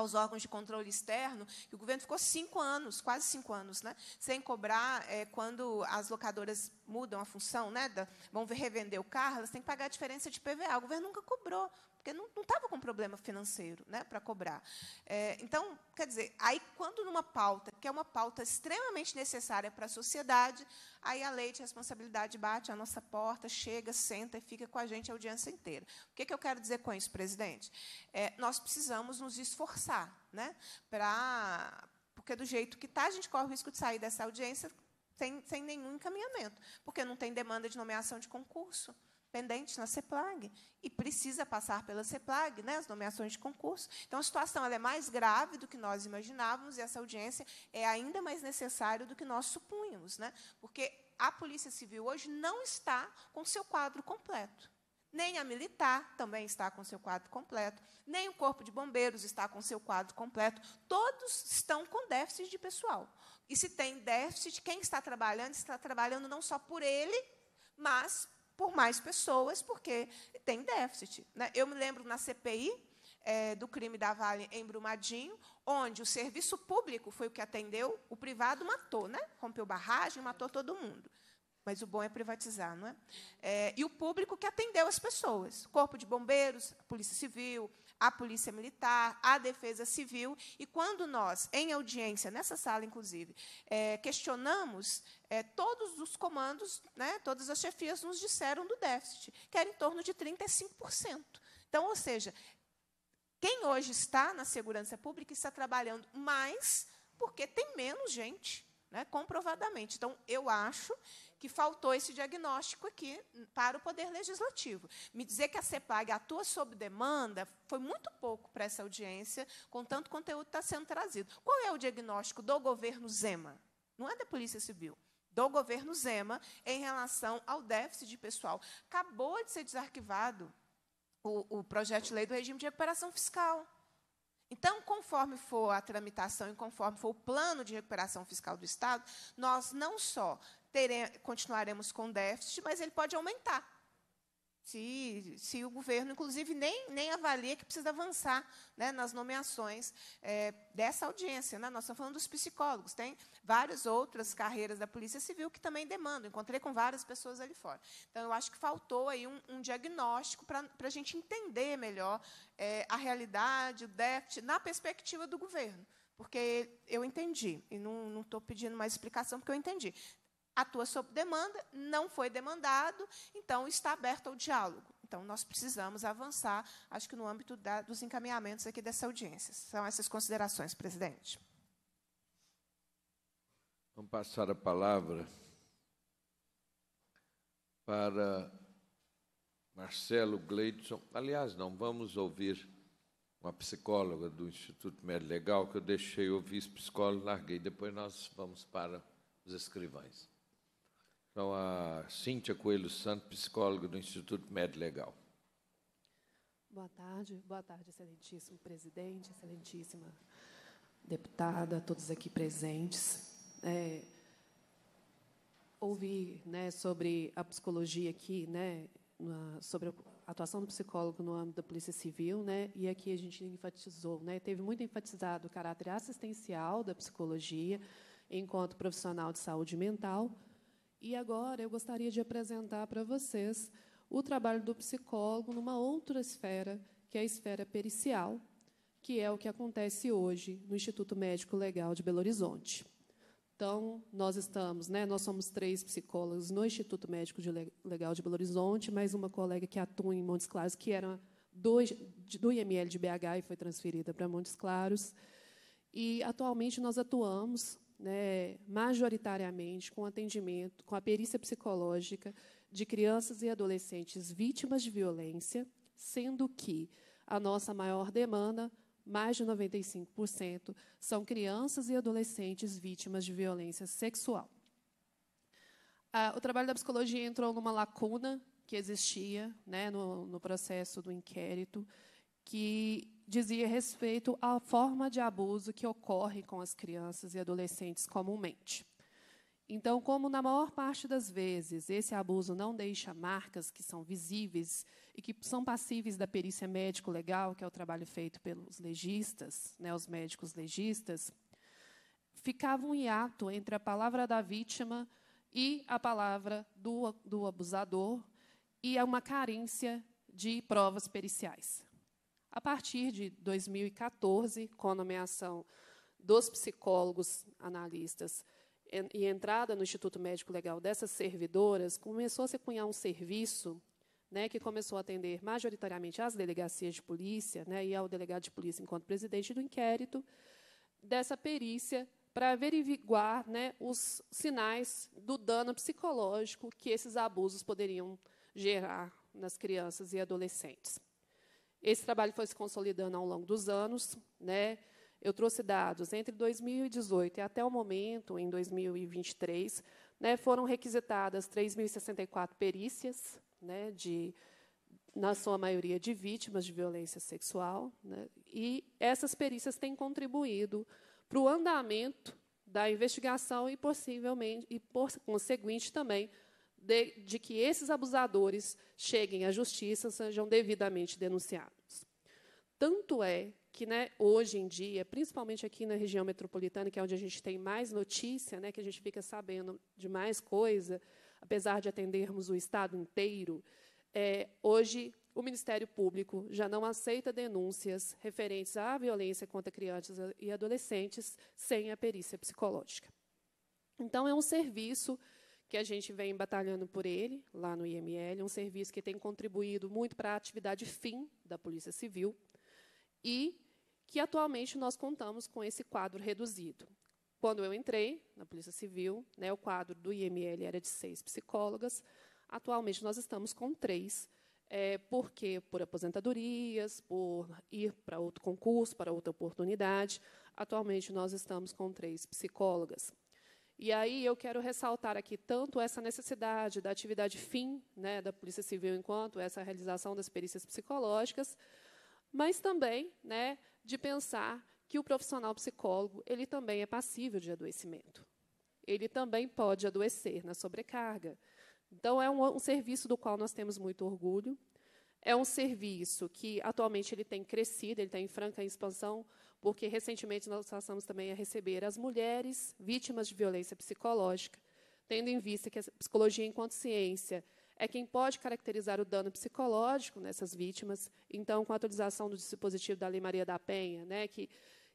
S2: aos órgãos de controle externo, e o governo ficou cinco anos, quase cinco anos, né, sem cobrar é, quando as locadoras mudam a função, né, da, vão revender o carro, elas têm que pagar a diferença de PVA. O governo nunca cobrou porque não estava com problema financeiro né, para cobrar. É, então, quer dizer, aí quando numa pauta, que é uma pauta extremamente necessária para a sociedade, aí a lei de responsabilidade bate à nossa porta, chega, senta e fica com a gente a audiência inteira. O que, que eu quero dizer com isso, presidente? É, nós precisamos nos esforçar, né, para porque do jeito que está, a gente corre o risco de sair dessa audiência sem, sem nenhum encaminhamento, porque não tem demanda de nomeação de concurso, pendente na CEPLAG e precisa passar pela CEPLAG, né, as nomeações de concurso. Então, a situação é mais grave do que nós imaginávamos e essa audiência é ainda mais necessária do que nós supunhamos, né, porque a Polícia Civil hoje não está com seu quadro completo. Nem a militar também está com seu quadro completo, nem o Corpo de Bombeiros está com seu quadro completo. Todos estão com déficit de pessoal. E se tem déficit, quem está trabalhando, está trabalhando não só por ele, mas por mais pessoas, porque tem déficit. Né? Eu me lembro na CPI é, do crime da Vale em Brumadinho, onde o serviço público foi o que atendeu, o privado matou, né? rompeu barragem, matou todo mundo. Mas o bom é privatizar, não é? é? E o público que atendeu as pessoas. Corpo de bombeiros, polícia civil, a Polícia Militar, a Defesa Civil. E quando nós, em audiência, nessa sala, inclusive, é, questionamos, é, todos os comandos, né, todas as chefias nos disseram do déficit, que era em torno de 35%. Então, ou seja, quem hoje está na segurança pública está trabalhando mais porque tem menos gente, né, comprovadamente. Então, eu acho que faltou esse diagnóstico aqui para o Poder Legislativo. Me dizer que a CEPAG atua sob demanda foi muito pouco para essa audiência, com tanto conteúdo está sendo trazido. Qual é o diagnóstico do governo Zema? Não é da Polícia Civil do governo Zema em relação ao déficit de pessoal. Acabou de ser desarquivado o, o, projeto de lei do regime de recuperação fiscal. Então, conforme for a tramitação e conforme for o plano de recuperação fiscal do Estado, nós não só Tere, continuaremos com déficit, mas ele pode aumentar. Se, se o governo, inclusive, nem, nem avalia que precisa avançar né, nas nomeações é, dessa audiência. Né? Nós estamos falando dos psicólogos, tem várias outras carreiras da Polícia Civil que também demandam. Encontrei com várias pessoas ali fora. Então, eu acho que faltou aí um, um diagnóstico para a gente entender melhor é, a realidade, o déficit, na perspectiva do governo porque eu entendi, e não estou pedindo mais explicação, porque eu entendi atua sob demanda, não foi demandado, então está aberto ao diálogo. Então, nós precisamos avançar, acho que no âmbito da, dos encaminhamentos aqui dessa audiência. São essas considerações, presidente.
S1: Vamos passar a palavra para Marcelo Gleidson. Aliás, não, vamos ouvir uma psicóloga do Instituto Médio Legal, que eu deixei ouvir vice psicólogo, larguei. Depois nós vamos para os escrivães. Então, a Cíntia Coelho Santo, psicóloga do Instituto Médio Legal.
S11: Boa tarde, boa tarde, excelentíssimo presidente, excelentíssima deputada, todos aqui presentes. É, ouvi né, sobre a psicologia aqui, né, na, sobre a atuação do psicólogo no âmbito da Polícia Civil, né, e aqui a gente enfatizou, né, teve muito enfatizado o caráter assistencial da psicologia enquanto profissional de saúde mental, e agora eu gostaria de apresentar para vocês o trabalho do psicólogo numa outra esfera, que é a esfera pericial, que é o que acontece hoje no Instituto Médico Legal de Belo Horizonte. Então, nós estamos, né, nós somos três psicólogos no Instituto Médico de Legal de Belo Horizonte, mais uma colega que atua em Montes Claros, que era do, do IML de BH e foi transferida para Montes Claros. E, atualmente, nós atuamos né, majoritariamente com atendimento, com a perícia psicológica de crianças e adolescentes vítimas de violência, sendo que a nossa maior demanda, mais de 95%, são crianças e adolescentes vítimas de violência sexual. Ah, o trabalho da psicologia entrou numa lacuna que existia né, no, no processo do inquérito, que dizia respeito à forma de abuso que ocorre com as crianças e adolescentes comumente. Então, como na maior parte das vezes esse abuso não deixa marcas que são visíveis e que são passíveis da perícia médico-legal, que é o trabalho feito pelos legistas, né, os médicos legistas, ficava um hiato entre a palavra da vítima e a palavra do, do abusador e é uma carência de provas periciais a partir de 2014, com a nomeação dos psicólogos analistas e entrada no Instituto Médico Legal dessas servidoras, começou a se cunhar um serviço né, que começou a atender majoritariamente às delegacias de polícia né, e ao delegado de polícia enquanto presidente do inquérito, dessa perícia para averiguar né, os sinais do dano psicológico que esses abusos poderiam gerar nas crianças e adolescentes. Esse trabalho foi se consolidando ao longo dos anos. Né? Eu trouxe dados entre 2018 e até o momento, em 2023, né, foram requisitadas 3.064 perícias, né, de, na sua maioria de vítimas de violência sexual, né, e essas perícias têm contribuído para o andamento da investigação e possivelmente e por conseguinte também de, de que esses abusadores cheguem à justiça sejam devidamente denunciados. Tanto é que né, hoje em dia, principalmente aqui na região metropolitana, que é onde a gente tem mais notícia, né, que a gente fica sabendo de mais coisa, apesar de atendermos o Estado inteiro, é, hoje o Ministério Público já não aceita denúncias referentes à violência contra crianças e adolescentes sem a perícia psicológica. Então, é um serviço que a gente vem batalhando por ele, lá no IML, um serviço que tem contribuído muito para a atividade fim da Polícia Civil, e que atualmente nós contamos com esse quadro reduzido. Quando eu entrei na Polícia Civil, né, o quadro do IML era de seis psicólogas, atualmente nós estamos com três, é, porque por aposentadorias, por ir para outro concurso, para outra oportunidade, atualmente nós estamos com três psicólogas. E aí eu quero ressaltar aqui tanto essa necessidade da atividade fim né, da Polícia Civil, enquanto essa realização das perícias psicológicas, mas também né, de pensar que o profissional psicólogo ele também é passível de adoecimento. Ele também pode adoecer na sobrecarga. Então, é um, um serviço do qual nós temos muito orgulho. É um serviço que, atualmente, ele tem crescido, ele está em franca expansão, porque, recentemente, nós passamos também a receber as mulheres vítimas de violência psicológica, tendo em vista que a psicologia enquanto ciência é quem pode caracterizar o dano psicológico nessas vítimas. Então, com a atualização do dispositivo da Lei Maria da Penha, né, que,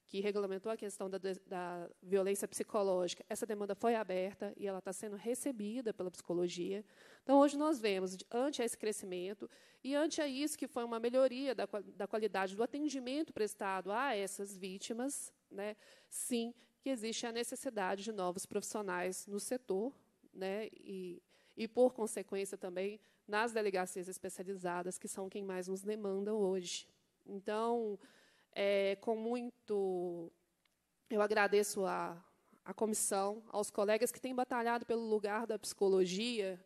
S11: que regulamentou a questão da, da violência psicológica, essa demanda foi aberta e ela está sendo recebida pela psicologia. Então, hoje nós vemos, ante esse crescimento e ante a isso que foi uma melhoria da, da qualidade do atendimento prestado a essas vítimas, né, sim, que existe a necessidade de novos profissionais no setor, né, e e, por consequência, também nas delegacias especializadas, que são quem mais nos demandam hoje. Então, é, com muito. Eu agradeço a, a comissão, aos colegas que têm batalhado pelo lugar da psicologia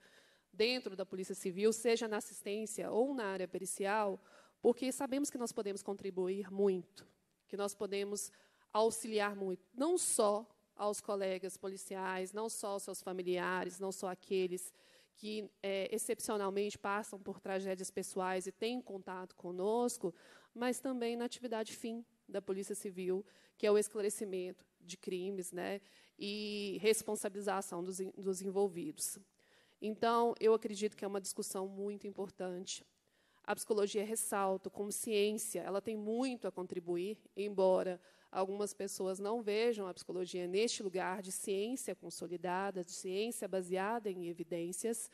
S11: dentro da Polícia Civil, seja na assistência ou na área pericial, porque sabemos que nós podemos contribuir muito, que nós podemos auxiliar muito, não só aos colegas policiais, não só aos seus familiares, não só aqueles que é, excepcionalmente passam por tragédias pessoais e têm contato conosco, mas também na atividade fim da Polícia Civil, que é o esclarecimento de crimes né, e responsabilização dos, dos envolvidos. Então, eu acredito que é uma discussão muito importante. A psicologia é ressalto, como ciência, ela tem muito a contribuir, embora algumas pessoas não vejam a psicologia neste lugar de ciência consolidada, de ciência baseada em evidências.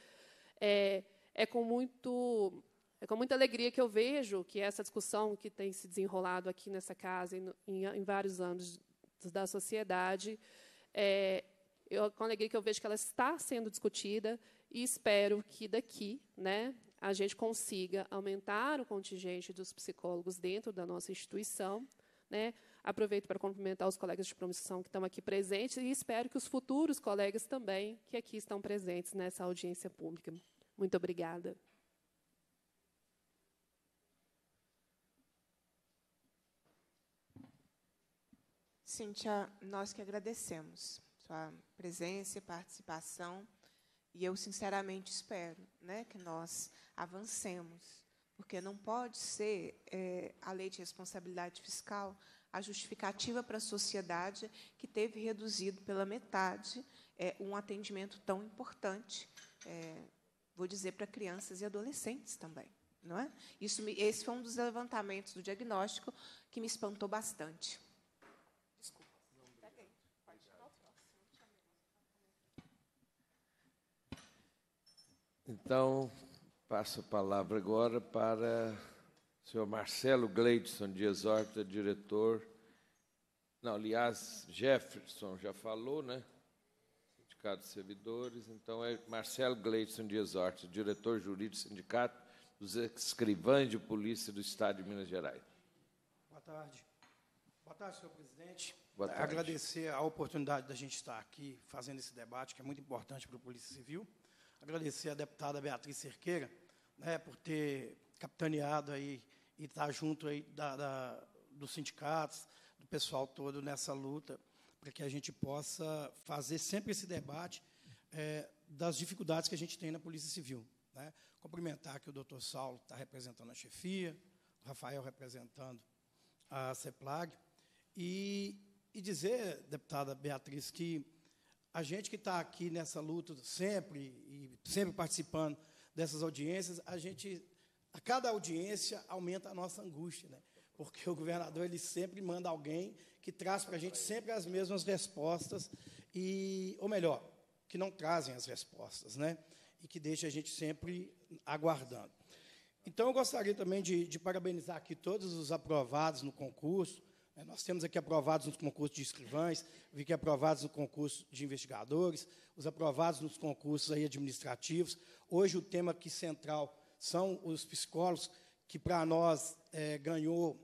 S11: É, é com muito é com muita alegria que eu vejo que essa discussão que tem se desenrolado aqui nessa casa em, em, em vários anos da sociedade, é, eu, com alegria que eu vejo que ela está sendo discutida e espero que daqui, né, a gente consiga aumentar o contingente dos psicólogos dentro da nossa instituição, né, Aproveito para cumprimentar os colegas de promoção que estão aqui presentes e espero que os futuros colegas também que aqui estão presentes nessa audiência pública.
S2: Muito obrigada. Cíntia, nós que agradecemos sua presença e participação. E eu, sinceramente, espero né, que nós avancemos, porque não pode ser é, a lei de responsabilidade fiscal a justificativa para a sociedade que teve reduzido pela metade é, um atendimento tão importante, é, vou dizer, para crianças e adolescentes também. Não é? Isso me, esse foi um dos levantamentos do diagnóstico que me espantou bastante.
S12: Desculpa.
S1: Então, passo a palavra agora para senhor Marcelo Gleidson de Exorta, diretor. Não, aliás, Jefferson já falou, né? Sindicato de Servidores. Então, é Marcelo Gleidson de Exorta, diretor jurídico do Sindicato dos Escrivães de Polícia do Estado de Minas Gerais.
S13: Boa tarde. Boa tarde, senhor presidente. Boa tarde. Agradecer a oportunidade da gente estar aqui fazendo esse debate, que é muito importante para a Polícia Civil. Agradecer à deputada Beatriz Cerqueira né, por ter capitaneado aí e estar tá junto aí da, da, dos sindicatos, do pessoal todo nessa luta, para que a gente possa fazer sempre esse debate é, das dificuldades que a gente tem na Polícia Civil. Né? Cumprimentar que o doutor Saulo está representando a chefia, o Rafael representando a CEPLAG, e, e dizer, deputada Beatriz, que a gente que está aqui nessa luta sempre e sempre participando dessas audiências, a gente a cada audiência aumenta a nossa angústia, né? Porque o governador ele sempre manda alguém que traz para a gente sempre as mesmas respostas e, ou melhor, que não trazem as respostas, né? E que deixa a gente sempre aguardando. Então, eu gostaria também de, de parabenizar aqui todos os aprovados no concurso. Né? nós temos aqui aprovados nos concursos de escrivães, vi que aprovados no concurso de investigadores, os aprovados nos concursos aí administrativos. Hoje, o tema aqui central são os psicólogos que para nós é, ganhou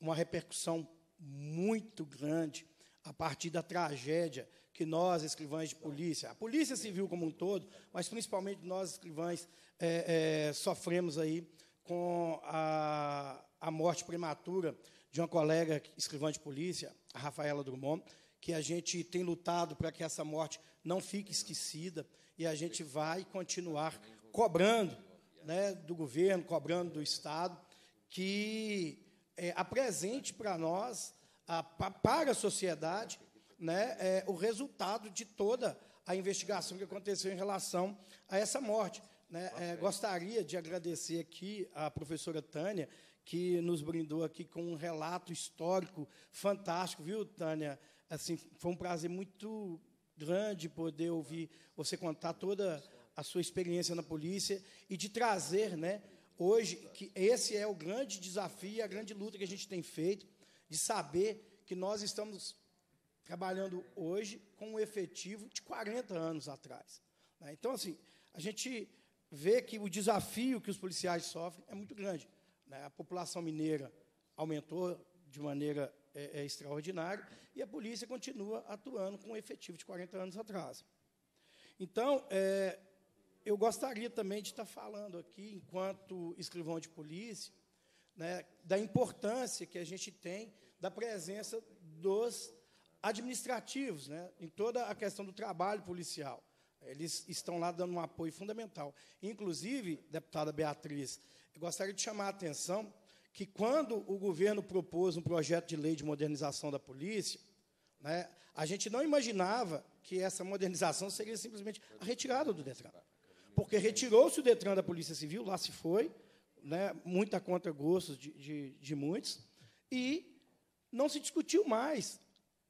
S13: uma repercussão muito grande a partir da tragédia que nós, escrivães de polícia, a polícia civil como um todo, mas principalmente nós, escrivães, é, é, sofremos aí com a, a morte prematura de uma colega escrivã de polícia, a Rafaela Drummond, que a gente tem lutado para que essa morte não fique esquecida e a gente vai continuar cobrando né, do governo, cobrando do Estado, que é, apresente para nós, a, para a sociedade, né, é, o resultado de toda a investigação que aconteceu em relação a essa morte. Né? É, gostaria de agradecer aqui à professora Tânia, que nos brindou aqui com um relato histórico fantástico, viu, Tânia? Assim, foi um prazer muito grande poder ouvir você contar toda a sua experiência na polícia e de trazer, né, hoje, que esse é o grande desafio, a grande luta que a gente tem feito, de saber que nós estamos trabalhando hoje com um efetivo de 40 anos atrás. Né? Então, assim, a gente vê que o desafio que os policiais sofrem é muito grande. Né? A população mineira aumentou de maneira é, é, extraordinária e a polícia continua atuando com um efetivo de 40 anos atrás. Então, é, eu gostaria também de estar falando aqui, enquanto escrivão de polícia, né, da importância que a gente tem da presença dos administrativos né, em toda a questão do trabalho policial. Eles estão lá dando um apoio fundamental. Inclusive, deputada Beatriz, eu gostaria de chamar a atenção que, quando o governo propôs um projeto de lei de modernização da polícia, né, a gente não imaginava que essa modernização seria simplesmente a retirada do detrato porque retirou-se o Detran da Polícia Civil, lá se foi, né, muita contra gostos de, de, de muitos, e não se discutiu mais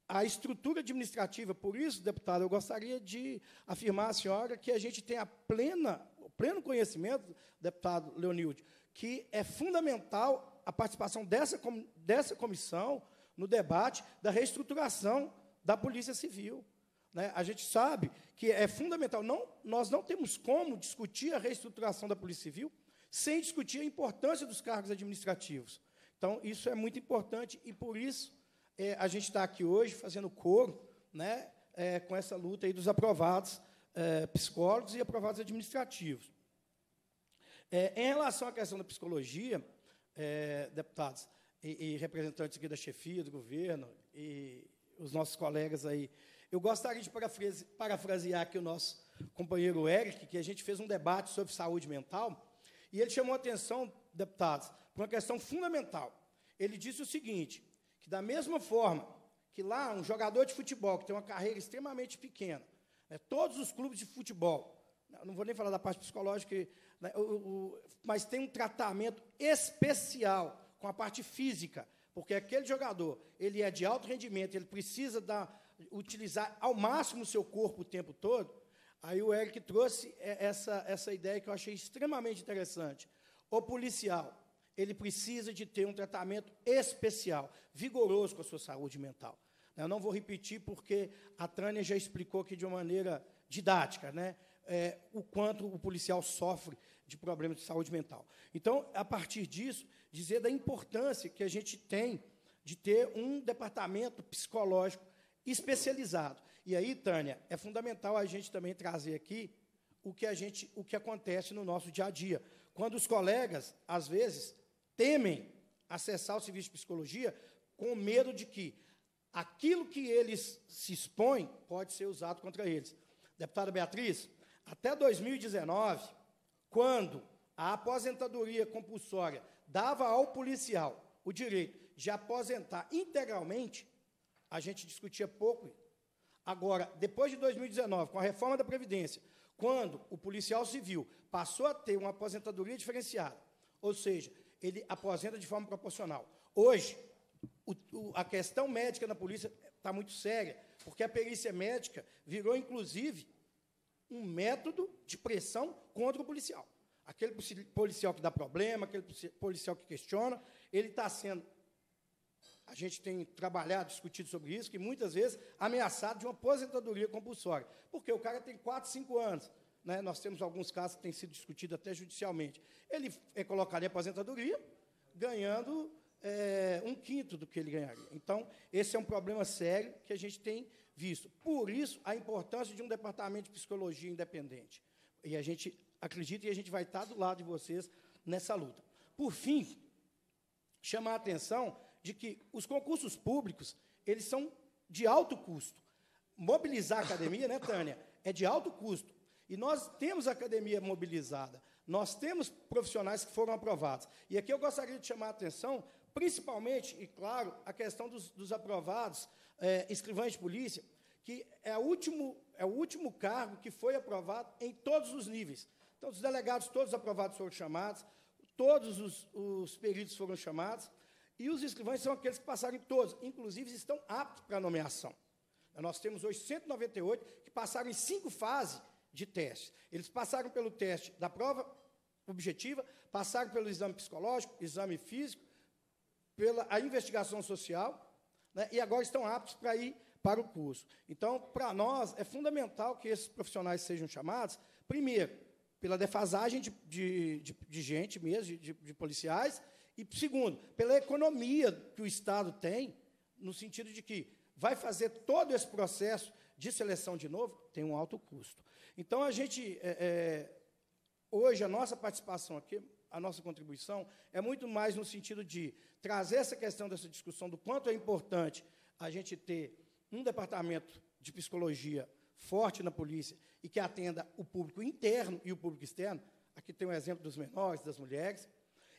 S13: a estrutura administrativa. Por isso, deputado, eu gostaria de afirmar à senhora que a gente tem a plena, o pleno conhecimento, deputado Leonilde, que é fundamental a participação dessa, dessa comissão no debate da reestruturação da Polícia Civil. Né? A gente sabe que é fundamental. Não, nós não temos como discutir a reestruturação da Polícia Civil sem discutir a importância dos cargos administrativos. Então, isso é muito importante e, por isso, é, a gente está aqui hoje fazendo coro né, é, com essa luta aí dos aprovados é, psicólogos e aprovados administrativos. É, em relação à questão da psicologia, é, deputados e, e representantes aqui da chefia, do governo e os nossos colegas aí eu gostaria de parafrasear aqui o nosso companheiro Eric, que a gente fez um debate sobre saúde mental, e ele chamou a atenção, deputados, para uma questão fundamental. Ele disse o seguinte: que da mesma forma que lá um jogador de futebol que tem uma carreira extremamente pequena, né, todos os clubes de futebol, não vou nem falar da parte psicológica, né, o, o, mas tem um tratamento especial com a parte física, porque aquele jogador ele é de alto rendimento, ele precisa da, utilizar ao máximo o seu corpo o tempo todo, aí o Eric trouxe essa, essa ideia que eu achei extremamente interessante. O policial, ele precisa de ter um tratamento especial, vigoroso com a sua saúde mental. Eu não vou repetir, porque a Tânia já explicou aqui de uma maneira didática né, é, o quanto o policial sofre de problemas de saúde mental. Então, a partir disso, dizer da importância que a gente tem de ter um departamento psicológico especializado. E aí, Tânia, é fundamental a gente também trazer aqui o que a gente, o que acontece no nosso dia a dia. Quando os colegas, às vezes, temem acessar o serviço de psicologia com medo de que aquilo que eles se expõem pode ser usado contra eles. Deputada Beatriz, até 2019, quando a aposentadoria compulsória dava ao policial o direito de aposentar integralmente, a gente discutia pouco. Agora, depois de 2019, com a reforma da Previdência, quando o policial civil passou a ter uma aposentadoria diferenciada, ou seja, ele aposenta de forma proporcional. Hoje, o, o, a questão médica na polícia está muito séria, porque a perícia médica virou, inclusive, um método de pressão contra o policial. Aquele policial que dá problema, aquele policial que questiona, ele está sendo a gente tem trabalhado, discutido sobre isso, que muitas vezes ameaçado de uma aposentadoria compulsória. Porque o cara tem 4, 5 anos. Né? Nós temos alguns casos que têm sido discutidos até judicialmente. Ele é, colocado em aposentadoria ganhando é, um quinto do que ele ganharia. Então, esse é um problema sério que a gente tem visto. Por isso, a importância de um departamento de psicologia independente. E a gente acredita e a gente vai estar do lado de vocês nessa luta. Por fim, chamar a atenção de que os concursos públicos, eles são de alto custo. Mobilizar a academia, né, Tânia, é de alto custo. E nós temos a academia mobilizada, nós temos profissionais que foram aprovados. E aqui eu gostaria de chamar a atenção, principalmente, e claro, a questão dos, dos aprovados, é, escrivães de polícia, que é o, último, é o último cargo que foi aprovado em todos os níveis. Então, os delegados todos aprovados foram chamados, todos os, os peritos foram chamados, e os escrivães são aqueles que passaram em todos, inclusive estão aptos para a nomeação. Nós temos hoje 198 que passaram em cinco fases de teste. Eles passaram pelo teste da prova objetiva, passaram pelo exame psicológico, exame físico, pela a investigação social, né, e agora estão aptos para ir para o curso. Então, para nós, é fundamental que esses profissionais sejam chamados, primeiro, pela defasagem de, de, de, de gente mesmo, de, de policiais, e segundo, pela economia que o Estado tem, no sentido de que vai fazer todo esse processo de seleção de novo, tem um alto custo. Então, a gente, é, é, hoje, a nossa participação aqui, a nossa contribuição, é muito mais no sentido de trazer essa questão dessa discussão do quanto é importante a gente ter um departamento de psicologia forte na polícia e que atenda o público interno e o público externo. Aqui tem um exemplo dos menores, das mulheres,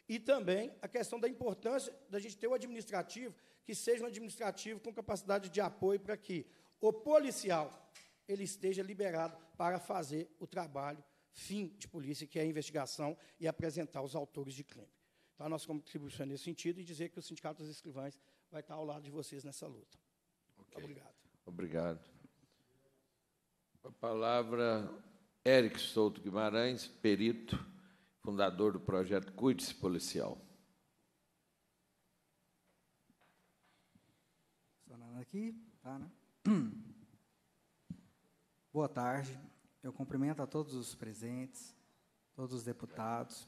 S13: e também a questão da importância da gente ter o administrativo que seja um administrativo com capacidade de apoio para que o policial ele esteja liberado para fazer o trabalho fim de polícia, que é a investigação e apresentar os autores de crime. Então, a nossa contribuição é nesse sentido e dizer que o Sindicato dos Escrivães vai estar ao lado de vocês nessa luta. Okay. Obrigado.
S1: Obrigado. A palavra Eric Souto Guimarães, perito fundador do projeto Cuide-se Policial.
S14: aqui, tá, né? Boa tarde. Eu cumprimento a todos os presentes, todos os deputados.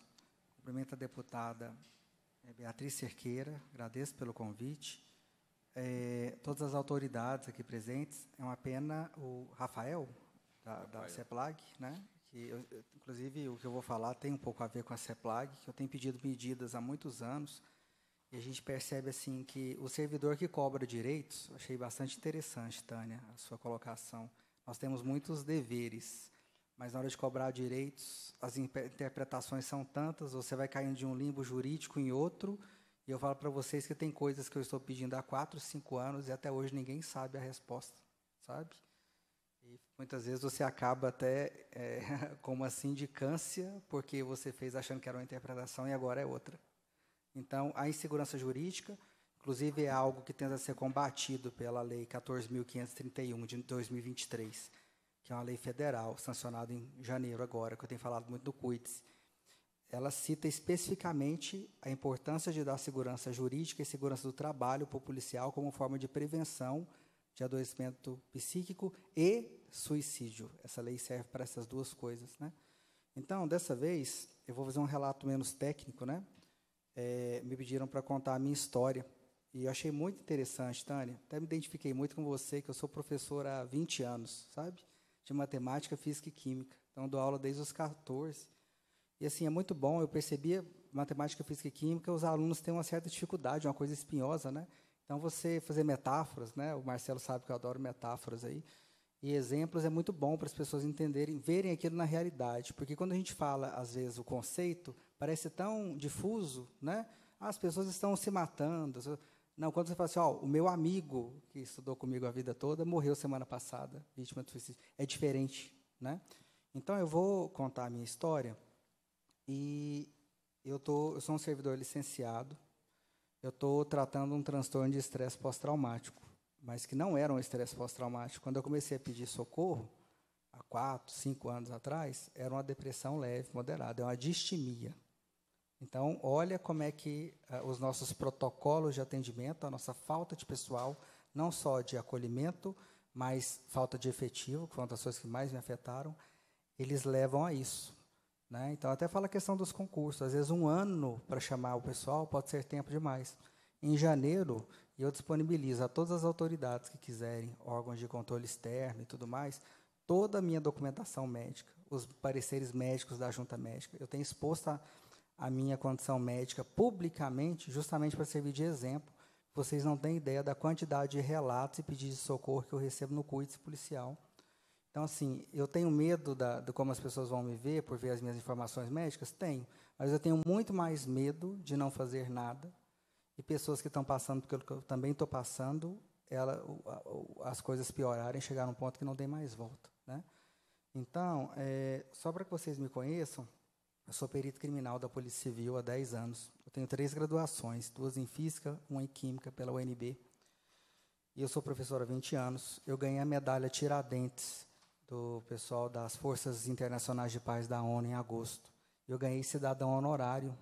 S14: Cumprimento a deputada eh, Beatriz Cerqueira, agradeço pelo convite. É, todas as autoridades aqui presentes, é uma pena o Rafael, da, Rafael. da CEPLAG, né? que eu, inclusive o que eu vou falar tem um pouco a ver com a CEPLAG, que eu tenho pedido medidas há muitos anos, e a gente percebe assim que o servidor que cobra direitos, achei bastante interessante, Tânia, a sua colocação. Nós temos muitos deveres, mas na hora de cobrar direitos, as interpretações são tantas, você vai caindo de um limbo jurídico em outro, e eu falo para vocês que tem coisas que eu estou pedindo há 4, 5 anos e até hoje ninguém sabe a resposta, sabe? E muitas vezes você acaba até é, com uma sindicância, porque você fez achando que era uma interpretação e agora é outra. Então, a insegurança jurídica, inclusive, é algo que tenta ser combatido pela Lei 14.531 de 2023, que é uma lei federal, sancionada em janeiro agora, que eu tenho falado muito do CUIDS. Ela cita especificamente a importância de dar segurança jurídica e segurança do trabalho para o policial como forma de prevenção de adoecimento psíquico e suicídio. Essa lei serve para essas duas coisas, né? Então, dessa vez, eu vou fazer um relato menos técnico, né? É, me pediram para contar a minha história. E eu achei muito interessante, Tânia. Até me identifiquei muito com você, que eu sou professor há 20 anos, sabe? De matemática, física e química. Então, dou aula desde os 14. E, assim, é muito bom. Eu percebia matemática, física e química, os alunos têm uma certa dificuldade, uma coisa espinhosa, né? Então, você fazer metáforas, né? O Marcelo sabe que eu adoro metáforas aí. E exemplos é muito bom para as pessoas entenderem, verem aquilo na realidade. Porque quando a gente fala, às vezes, o conceito, parece tão difuso, né? Ah, as pessoas estão se matando. Não, quando você fala assim, ó, o meu amigo, que estudou comigo a vida toda, morreu semana passada, vítima de suicídio. É diferente, né? Então, eu vou contar a minha história. E eu, tô, eu sou um servidor licenciado, eu estou tratando um transtorno de estresse pós-traumático, mas que não era um estresse pós-traumático. Quando eu comecei a pedir socorro, há quatro, cinco anos atrás, era uma depressão leve, moderada, é uma distimia. Então, olha como é que uh, os nossos protocolos de atendimento, a nossa falta de pessoal, não só de acolhimento, mas falta de efetivo, que foram as coisas que mais me afetaram, eles levam a isso. Né? Então, até fala a questão dos concursos. Às vezes, um ano para chamar o pessoal pode ser tempo demais. Em janeiro, eu disponibilizo a todas as autoridades que quiserem, órgãos de controle externo e tudo mais, toda a minha documentação médica, os pareceres médicos da junta médica. Eu tenho exposto a, a minha condição médica publicamente, justamente para servir de exemplo. Vocês não têm ideia da quantidade de relatos e pedidos de socorro que eu recebo no CUIDS policial então, assim, eu tenho medo da, de como as pessoas vão me ver por ver as minhas informações médicas? Tenho. Mas eu tenho muito mais medo de não fazer nada. E pessoas que estão passando pelo que eu também estou passando, ela, as coisas piorarem, chegar num ponto que não tem mais volta. Né? Então, é, só para que vocês me conheçam, eu sou perito criminal da Polícia Civil há 10 anos. Eu tenho três graduações, duas em Física, uma em Química pela UNB. E eu sou professor há 20 anos. Eu ganhei a medalha Tiradentes do pessoal das Forças Internacionais de Paz da ONU em agosto. Eu ganhei cidadão honorário.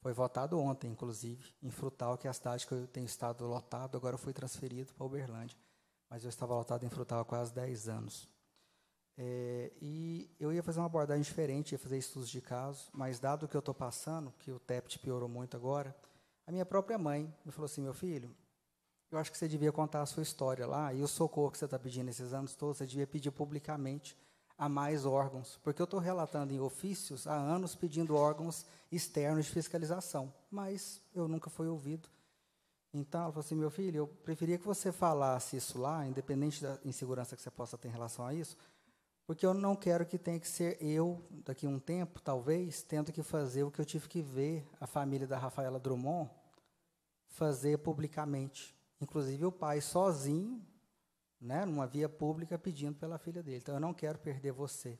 S14: Foi votado ontem, inclusive, em Frutal, que é a cidade que eu tenho estado lotado. Agora eu fui transferido para Uberlândia. Mas eu estava lotado em Frutal há quase 10 anos. É, e eu ia fazer uma abordagem diferente, ia fazer estudos de caso, mas dado o que eu estou passando, que o TEPT piorou muito agora, a minha própria mãe me falou assim: meu filho, eu acho que você devia contar a sua história lá e o socorro que você está pedindo esses anos todos, você devia pedir publicamente a mais órgãos, porque eu estou relatando em ofícios há anos pedindo órgãos externos de fiscalização, mas eu nunca fui ouvido. Então, ela falou assim, meu filho, eu preferia que você falasse isso lá, independente da insegurança que você possa ter em relação a isso, porque eu não quero que tenha que ser eu, daqui a um tempo, talvez, tendo que fazer o que eu tive que ver a família da Rafaela Drummond fazer publicamente inclusive o pai sozinho, né, numa via pública, pedindo pela filha dele. Então, eu não quero perder você.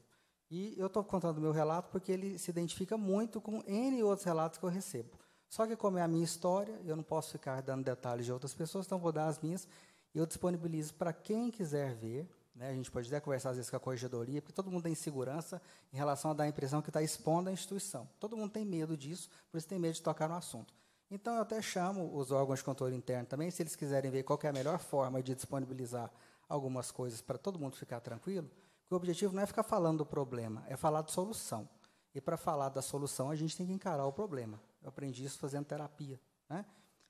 S14: E eu estou contando o meu relato porque ele se identifica muito com N outros relatos que eu recebo. Só que, como é a minha história, eu não posso ficar dando detalhes de outras pessoas, então vou dar as minhas. E eu disponibilizo para quem quiser ver. Né, a gente pode até conversar às vezes com a corregedoria, porque todo mundo tem insegurança em relação a dar a impressão que está expondo a instituição. Todo mundo tem medo disso, por isso tem medo de tocar no assunto. Então, eu até chamo os órgãos de controle interno também, se eles quiserem ver qual é a melhor forma de disponibilizar algumas coisas para todo mundo ficar tranquilo, que o objetivo não é ficar falando do problema, é falar de solução. E para falar da solução, a gente tem que encarar o problema. Eu aprendi isso fazendo terapia. Né?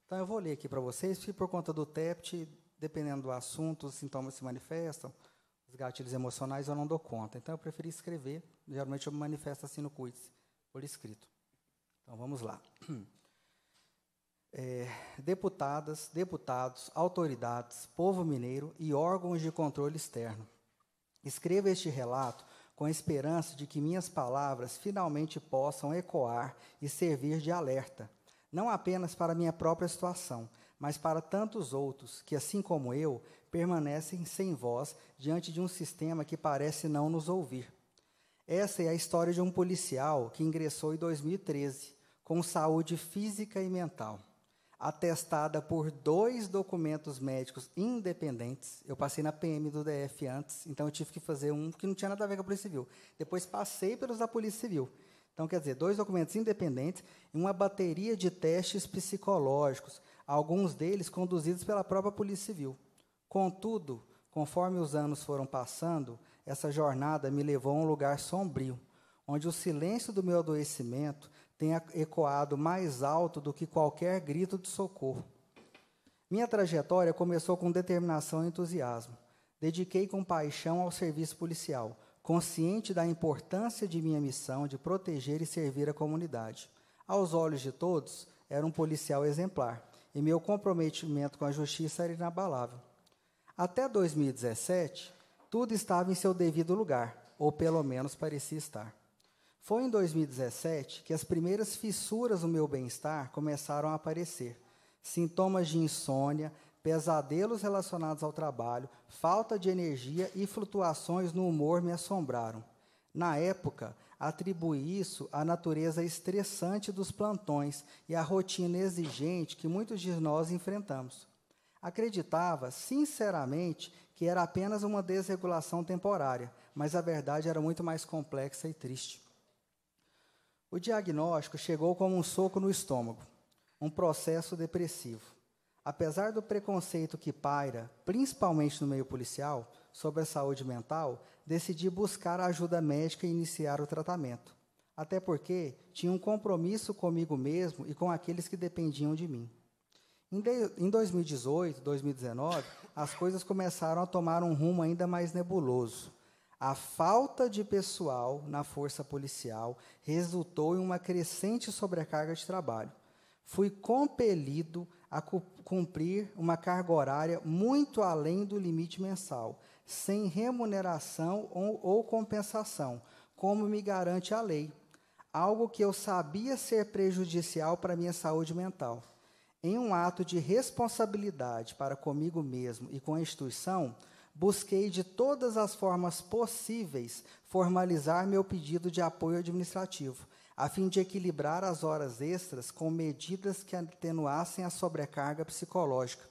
S14: Então, eu vou ler aqui para vocês, se por conta do TEPT, dependendo do assunto, os sintomas se manifestam, os gatilhos emocionais eu não dou conta. Então, eu preferi escrever, geralmente eu me manifesto assim no CUIDS, por escrito. Então, vamos lá. é, deputadas, deputados, autoridades, povo mineiro e órgãos de controle externo. Escreva este relato com a esperança de que minhas palavras finalmente possam ecoar e servir de alerta, não apenas para minha própria situação, mas para tantos outros que, assim como eu, permanecem sem voz diante de um sistema que parece não nos ouvir. Essa é a história de um policial que ingressou em 2013 com saúde física e mental atestada por dois documentos médicos independentes. Eu passei na PM do DF antes, então eu tive que fazer um que não tinha nada a ver com a Polícia Civil. Depois passei pelos da Polícia Civil. Então, quer dizer, dois documentos independentes e uma bateria de testes psicológicos, alguns deles conduzidos pela própria Polícia Civil. Contudo, conforme os anos foram passando, essa jornada me levou a um lugar sombrio, onde o silêncio do meu adoecimento tenha ecoado mais alto do que qualquer grito de socorro. Minha trajetória começou com determinação e entusiasmo. Dediquei com paixão ao serviço policial, consciente da importância de minha missão de proteger e servir a comunidade. Aos olhos de todos, era um policial exemplar, e meu comprometimento com a justiça era inabalável. Até 2017, tudo estava em seu devido lugar, ou pelo menos parecia estar. Foi em 2017 que as primeiras fissuras do meu bem-estar começaram a aparecer. Sintomas de insônia, pesadelos relacionados ao trabalho, falta de energia e flutuações no humor me assombraram. Na época, atribuí isso à natureza estressante dos plantões e à rotina exigente que muitos de nós enfrentamos. Acreditava, sinceramente, que era apenas uma desregulação temporária, mas a verdade era muito mais complexa e triste. O diagnóstico chegou como um soco no estômago, um processo depressivo. Apesar do preconceito que paira, principalmente no meio policial, sobre a saúde mental, decidi buscar ajuda médica e iniciar o tratamento. Até porque tinha um compromisso comigo mesmo e com aqueles que dependiam de mim. Em, de, em 2018, 2019, as coisas começaram a tomar um rumo ainda mais nebuloso a falta de pessoal na força policial resultou em uma crescente sobrecarga de trabalho. Fui compelido a cumprir uma carga horária muito além do limite mensal, sem remuneração ou, ou compensação, como me garante a lei, algo que eu sabia ser prejudicial para minha saúde mental. Em um ato de responsabilidade para comigo mesmo e com a instituição, busquei de todas as formas possíveis formalizar meu pedido de apoio administrativo, a fim de equilibrar as horas extras com medidas que atenuassem a sobrecarga psicológica,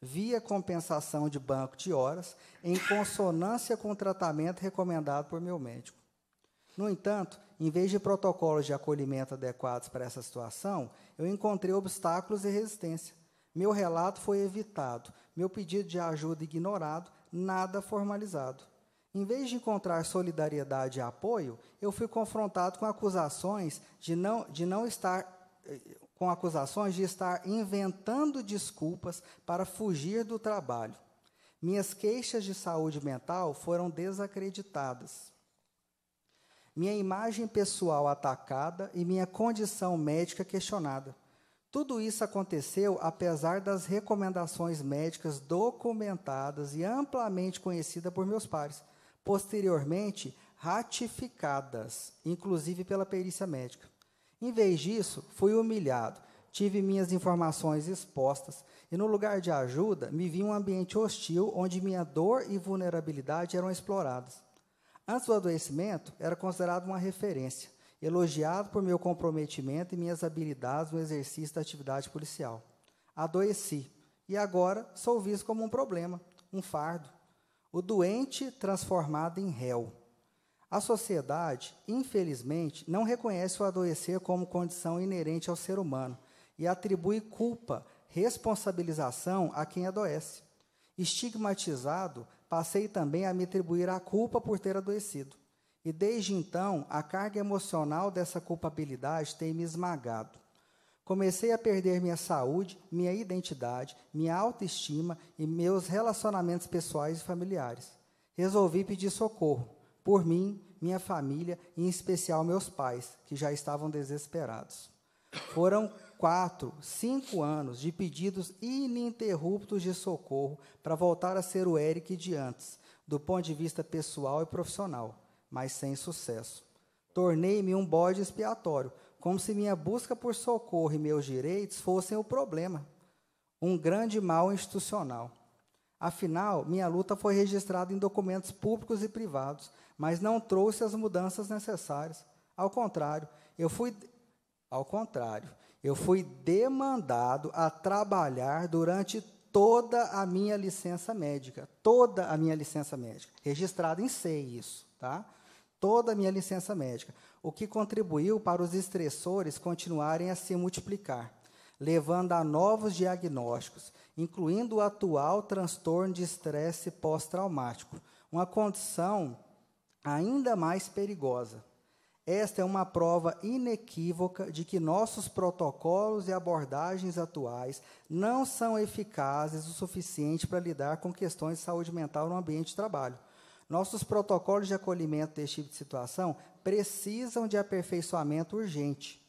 S14: via compensação de banco de horas, em consonância com o tratamento recomendado por meu médico. No entanto, em vez de protocolos de acolhimento adequados para essa situação, eu encontrei obstáculos e resistência. Meu relato foi evitado, meu pedido de ajuda ignorado nada formalizado. Em vez de encontrar solidariedade e apoio, eu fui confrontado com acusações de não, de não estar eh, com acusações de estar inventando desculpas para fugir do trabalho. Minhas queixas de saúde mental foram desacreditadas. Minha imagem pessoal atacada e minha condição médica questionada. Tudo isso aconteceu apesar das recomendações médicas documentadas e amplamente conhecidas por meus pares, posteriormente ratificadas, inclusive pela perícia médica. Em vez disso, fui humilhado, tive minhas informações expostas e, no lugar de ajuda, me vi em um ambiente hostil onde minha dor e vulnerabilidade eram exploradas. Antes do adoecimento, era considerado uma referência elogiado por meu comprometimento e minhas habilidades no exercício da atividade policial. Adoeci e agora sou visto como um problema, um fardo. O doente transformado em réu. A sociedade, infelizmente, não reconhece o adoecer como condição inerente ao ser humano e atribui culpa, responsabilização a quem adoece. Estigmatizado, passei também a me atribuir a culpa por ter adoecido. E desde então, a carga emocional dessa culpabilidade tem me esmagado. Comecei a perder minha saúde, minha identidade, minha autoestima e meus relacionamentos pessoais e familiares. Resolvi pedir socorro por mim, minha família e, em especial, meus pais, que já estavam desesperados. Foram quatro, cinco anos de pedidos ininterruptos de socorro para voltar a ser o Eric de antes, do ponto de vista pessoal e profissional mas sem sucesso. Tornei-me um bode expiatório, como se minha busca por socorro e meus direitos fossem o problema, um grande mal institucional. Afinal, minha luta foi registrada em documentos públicos e privados, mas não trouxe as mudanças necessárias. Ao contrário, eu fui ao contrário, eu fui demandado a trabalhar durante toda a minha licença médica, toda a minha licença médica, registrado em SEI isso, tá? toda a minha licença médica, o que contribuiu para os estressores continuarem a se multiplicar, levando a novos diagnósticos, incluindo o atual transtorno de estresse pós-traumático, uma condição ainda mais perigosa. Esta é uma prova inequívoca de que nossos protocolos e abordagens atuais não são eficazes o suficiente para lidar com questões de saúde mental no ambiente de trabalho. Nossos protocolos de acolhimento deste tipo de situação precisam de aperfeiçoamento urgente.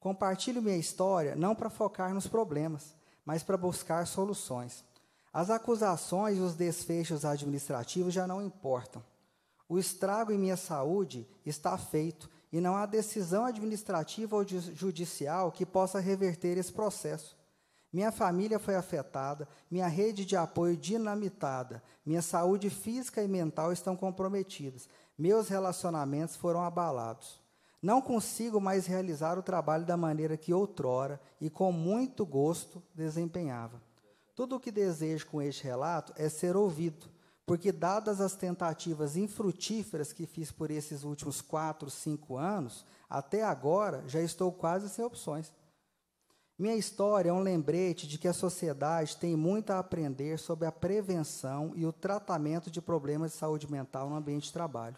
S14: Compartilho minha história não para focar nos problemas, mas para buscar soluções. As acusações e os desfechos administrativos já não importam. O estrago em minha saúde está feito e não há decisão administrativa ou judicial que possa reverter esse processo. Minha família foi afetada, minha rede de apoio dinamitada, minha saúde física e mental estão comprometidas, meus relacionamentos foram abalados. Não consigo mais realizar o trabalho da maneira que outrora e com muito gosto desempenhava. Tudo o que desejo com este relato é ser ouvido, porque, dadas as tentativas infrutíferas que fiz por esses últimos quatro, cinco anos, até agora já estou quase sem opções. Minha história é um lembrete de que a sociedade tem muito a aprender sobre a prevenção e o tratamento de problemas de saúde mental no ambiente de trabalho.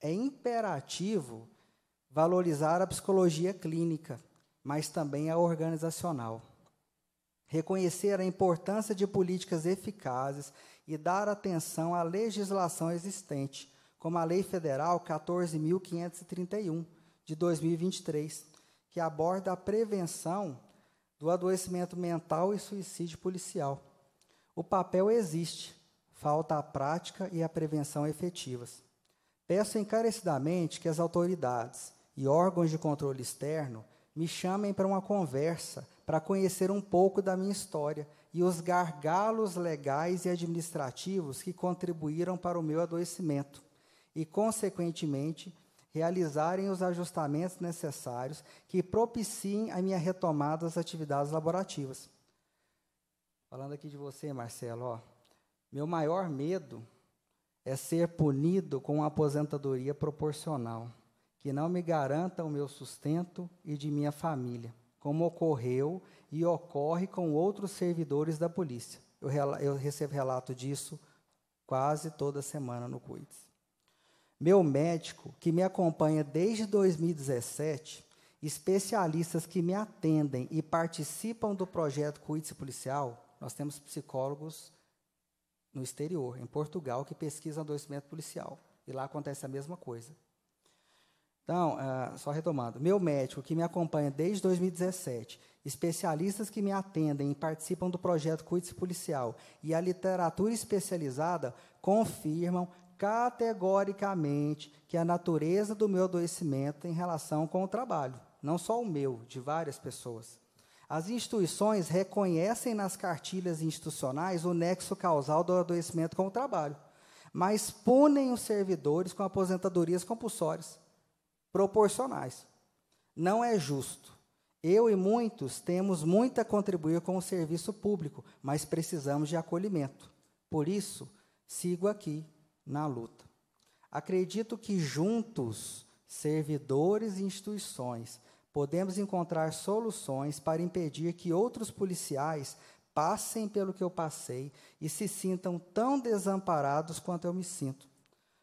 S14: É imperativo valorizar a psicologia clínica, mas também a organizacional. Reconhecer a importância de políticas eficazes e dar atenção à legislação existente, como a Lei Federal 14.531, de 2023, que aborda a prevenção do adoecimento mental e suicídio policial. O papel existe, falta a prática e a prevenção efetivas. Peço encarecidamente que as autoridades e órgãos de controle externo me chamem para uma conversa para conhecer um pouco da minha história e os gargalos legais e administrativos que contribuíram para o meu adoecimento e, consequentemente, realizarem os ajustamentos necessários que propiciem a minha retomada das atividades laborativas. Falando aqui de você, Marcelo, ó, meu maior medo é ser punido com uma aposentadoria proporcional, que não me garanta o meu sustento e de minha família, como ocorreu e ocorre com outros servidores da polícia. Eu, eu recebo relato disso quase toda semana no CUIDS. Meu médico, que me acompanha desde 2017, especialistas que me atendem e participam do projeto Cuide-se Policial, nós temos psicólogos no exterior, em Portugal, que pesquisam adoecimento policial. E lá acontece a mesma coisa. Então, uh, só retomando. Meu médico, que me acompanha desde 2017, especialistas que me atendem e participam do projeto Cuide-se Policial e a literatura especializada confirmam categoricamente que a natureza do meu adoecimento tem relação com o trabalho, não só o meu, de várias pessoas. As instituições reconhecem nas cartilhas institucionais o nexo causal do adoecimento com o trabalho, mas punem os servidores com aposentadorias compulsórias, proporcionais. Não é justo. Eu e muitos temos muito a contribuir com o serviço público, mas precisamos de acolhimento. Por isso, sigo aqui na luta. Acredito que juntos, servidores e instituições, podemos encontrar soluções para impedir que outros policiais passem pelo que eu passei e se sintam tão desamparados quanto eu me sinto.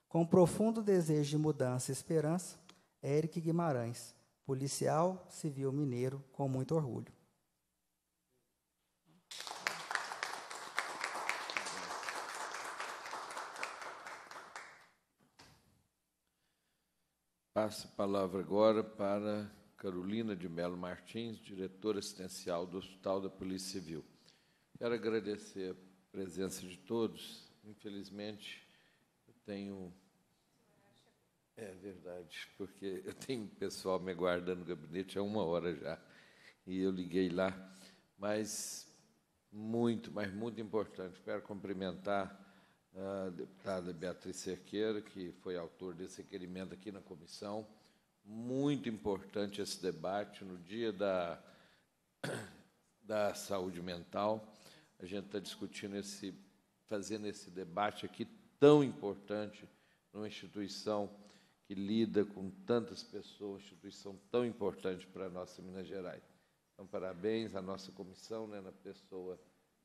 S14: Com profundo desejo de mudança e esperança, Eric Guimarães, policial civil mineiro com muito orgulho.
S1: Passo a palavra agora para Carolina de Melo Martins, diretora assistencial do Hospital da Polícia Civil. Quero agradecer a presença de todos. Infelizmente, eu tenho. É verdade, porque eu tenho pessoal me aguardando no gabinete há uma hora já. E eu liguei lá. Mas muito, mas muito importante. Quero cumprimentar a deputada Beatriz Cerqueira, que foi autor desse requerimento aqui na comissão. Muito importante esse debate no dia da, da saúde mental. A gente está discutindo esse, fazendo esse debate aqui tão importante numa instituição que lida com tantas pessoas, instituição tão importante para a nossa Minas Gerais. Então, parabéns à nossa comissão, né, na pessoa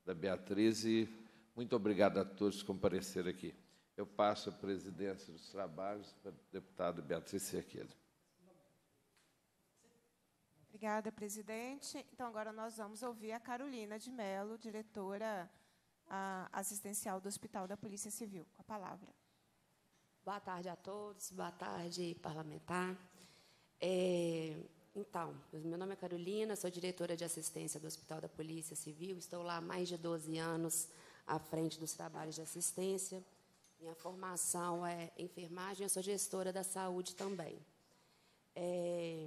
S1: da Beatriz e muito obrigado a todos que compareceram aqui. Eu passo a presidência dos trabalhos para a deputada Beatriz Cerqueira.
S2: Obrigada, presidente. Então, agora nós vamos ouvir a Carolina de Mello, diretora assistencial do Hospital da Polícia Civil. Com a palavra. Boa tarde a todos, boa tarde, parlamentar.
S15: É, então, meu nome é Carolina, sou diretora de assistência do Hospital da Polícia Civil, estou lá há mais de 12 anos à frente dos trabalhos de assistência. Minha formação é enfermagem, eu sou gestora da saúde também. É,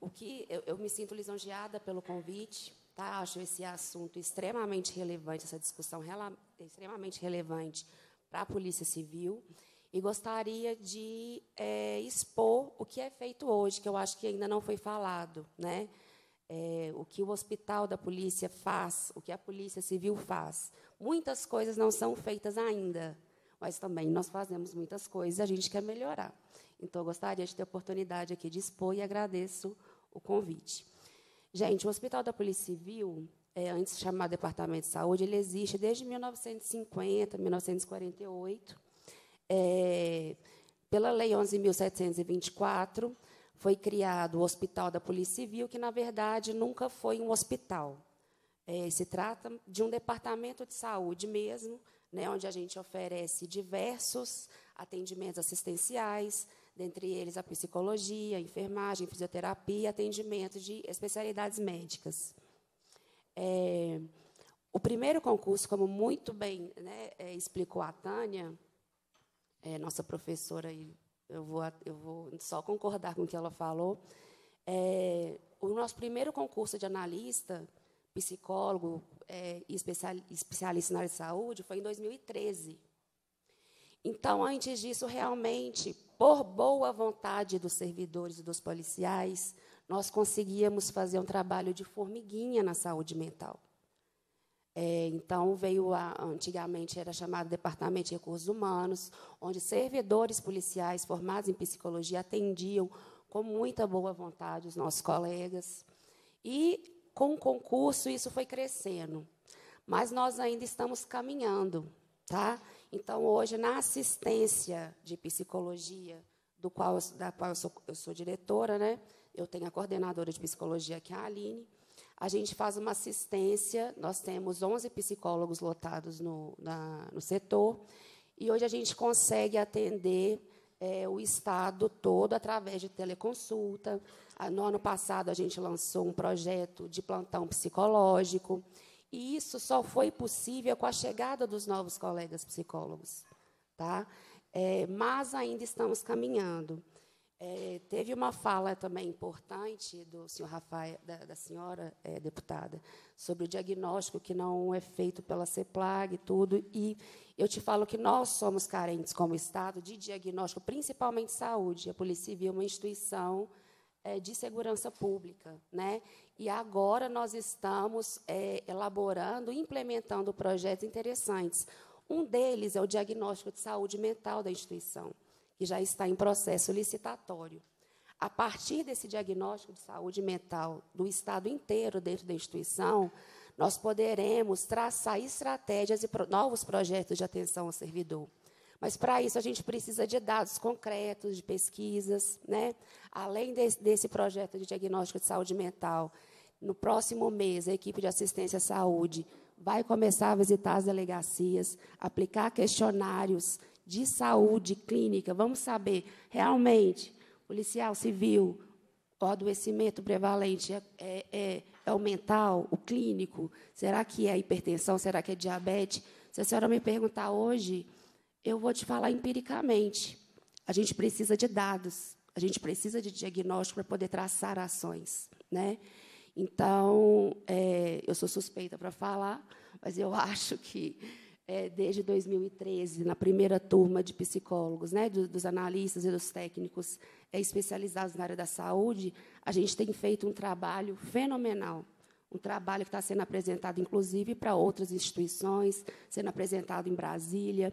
S15: o que eu, eu, me sinto lisonjeada pelo convite, tá? Acho esse assunto extremamente relevante, essa discussão rela, extremamente relevante para a Polícia Civil e gostaria de é, expor o que é feito hoje, que eu acho que ainda não foi falado, né? é, o que o hospital da polícia faz, o que a polícia civil faz. Muitas coisas não são feitas ainda, mas também nós fazemos muitas coisas e a gente quer melhorar. Então, eu gostaria de ter a oportunidade aqui de expor e agradeço o convite. Gente, o Hospital da Polícia Civil, é, antes chamado Departamento de Saúde, ele existe desde 1950, 1948, é, pela Lei 11.724, foi criado o Hospital da Polícia Civil, que, na verdade, nunca foi um hospital. É, se trata de um departamento de saúde mesmo, né, onde a gente oferece diversos atendimentos assistenciais, dentre eles a psicologia, a enfermagem, a fisioterapia, atendimento de especialidades médicas. É, o primeiro concurso, como muito bem né, é, explicou a Tânia, é, nossa professora e eu vou, eu vou só concordar com o que ela falou. É, o nosso primeiro concurso de analista, psicólogo é, e especialista na área de saúde foi em 2013. Então, antes disso, realmente, por boa vontade dos servidores e dos policiais, nós conseguíamos fazer um trabalho de formiguinha na saúde mental. É, então, veio a, antigamente era chamado Departamento de Recursos Humanos, onde servidores policiais formados em psicologia atendiam com muita boa vontade os nossos colegas. E, com o concurso, isso foi crescendo. Mas nós ainda estamos caminhando. Tá? Então, hoje, na assistência de psicologia, do qual, da qual eu sou, eu sou diretora, né? eu tenho a coordenadora de psicologia, que é a Aline, a gente faz uma assistência, nós temos 11 psicólogos lotados no, na, no setor, e hoje a gente consegue atender é, o Estado todo através de teleconsulta. Ah, no ano passado, a gente lançou um projeto de plantão psicológico, e isso só foi possível com a chegada dos novos colegas psicólogos. Tá? É, mas ainda estamos caminhando. É, teve uma fala também importante do senhor Rafael, da, da senhora é, deputada, sobre o diagnóstico que não é feito pela CEPLAG e tudo. E eu te falo que nós somos carentes como Estado de diagnóstico, principalmente saúde. A Polícia Civil é uma instituição é, de segurança pública, né? E agora nós estamos é, elaborando, implementando projetos interessantes. Um deles é o diagnóstico de saúde mental da instituição que já está em processo licitatório. A partir desse diagnóstico de saúde mental do Estado inteiro dentro da instituição, nós poderemos traçar estratégias e novos projetos de atenção ao servidor. Mas, para isso, a gente precisa de dados concretos, de pesquisas. Né? Além de, desse projeto de diagnóstico de saúde mental, no próximo mês, a equipe de assistência à saúde vai começar a visitar as delegacias, aplicar questionários de saúde clínica. Vamos saber realmente, policial civil, o adoecimento prevalente é, é, é, é o mental, o clínico? Será que é hipertensão? Será que é diabetes? Se a senhora me perguntar hoje, eu vou te falar empiricamente. A gente precisa de dados, a gente precisa de diagnóstico para poder traçar ações. Né? Então, é, eu sou suspeita para falar, mas eu acho que é, desde 2013, na primeira turma de psicólogos, né, dos analistas e dos técnicos é, especializados na área da saúde, a gente tem feito um trabalho fenomenal. Um trabalho que está sendo apresentado, inclusive, para outras instituições, sendo apresentado em Brasília.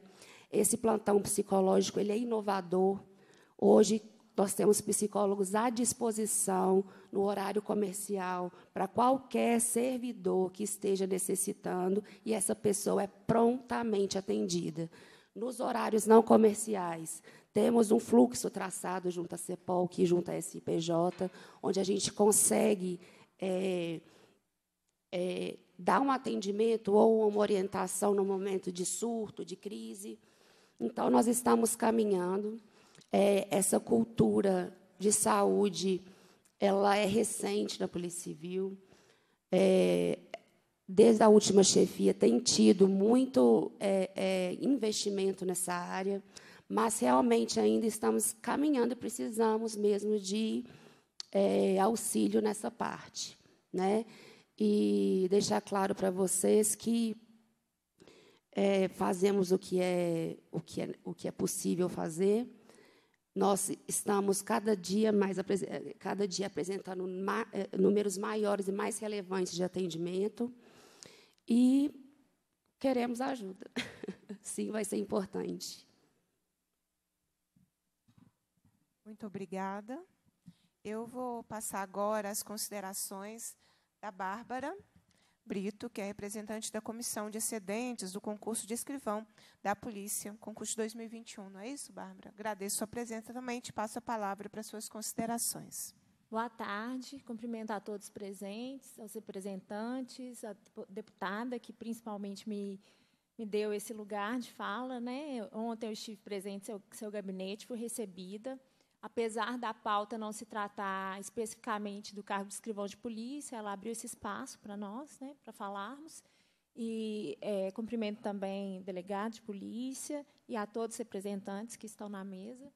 S15: Esse plantão psicológico ele é inovador. Hoje, nós temos psicólogos à disposição no horário comercial para qualquer servidor que esteja necessitando e essa pessoa é prontamente atendida. Nos horários não comerciais, temos um fluxo traçado junto à CEPOL, e junto à SIPJ, onde a gente consegue é, é, dar um atendimento ou uma orientação no momento de surto, de crise. Então, nós estamos caminhando é, essa cultura de saúde ela é recente na Polícia Civil. É, desde a última chefia tem tido muito é, é investimento nessa área, mas realmente ainda estamos caminhando e precisamos mesmo de é, auxílio nessa parte, né? E deixar claro para vocês que é, fazemos o que é o que é, o que é possível fazer nós estamos cada dia mais eh, cada dia apresentando ma, eh, números maiores e mais relevantes de atendimento e
S2: queremos ajuda.
S15: Sim, vai ser importante.
S2: Muito obrigada. Eu vou passar agora as considerações da Bárbara. Brito, que é representante da Comissão de Excedentes do concurso de escrivão da Polícia, concurso 2021. Não é isso, Bárbara? Agradeço sua presença também te passo a palavra para suas considerações. Boa tarde,
S16: cumprimento a todos presentes, aos representantes, a deputada que principalmente me, me deu esse lugar de fala. Né? Ontem eu estive presente no seu, seu gabinete, fui recebida apesar da pauta não se tratar especificamente do cargo de escrivão de polícia, ela abriu esse espaço para nós, né, para falarmos. E é, cumprimento também delegado de polícia e a todos os representantes que estão na mesa.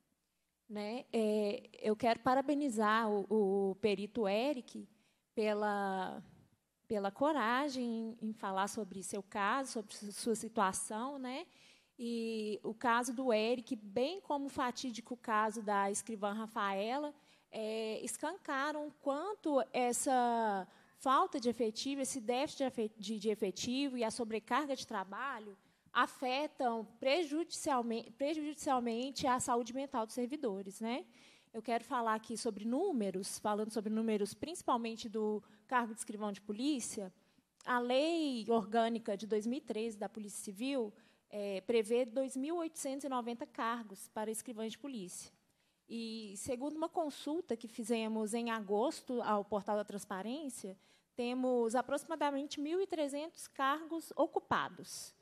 S16: Né? É, eu quero parabenizar o, o, perito Eric pela, pela coragem em, em falar sobre seu caso, sobre sua situação, né? E o caso do Eric, bem como o fatídico caso da escrivã Rafaela, é, escancaram quanto essa falta de efetivo, esse déficit de efetivo e a sobrecarga de trabalho afetam prejudicialmente, prejudicialmente a saúde mental dos servidores. Né? Eu quero falar aqui sobre números, falando sobre números principalmente do cargo de escrivão de polícia. A lei orgânica de 2013 da Polícia Civil é, prevê 2.890 cargos para escrivães de polícia. E, segundo uma consulta que fizemos em agosto ao Portal da Transparência, temos aproximadamente 1.300 cargos ocupados,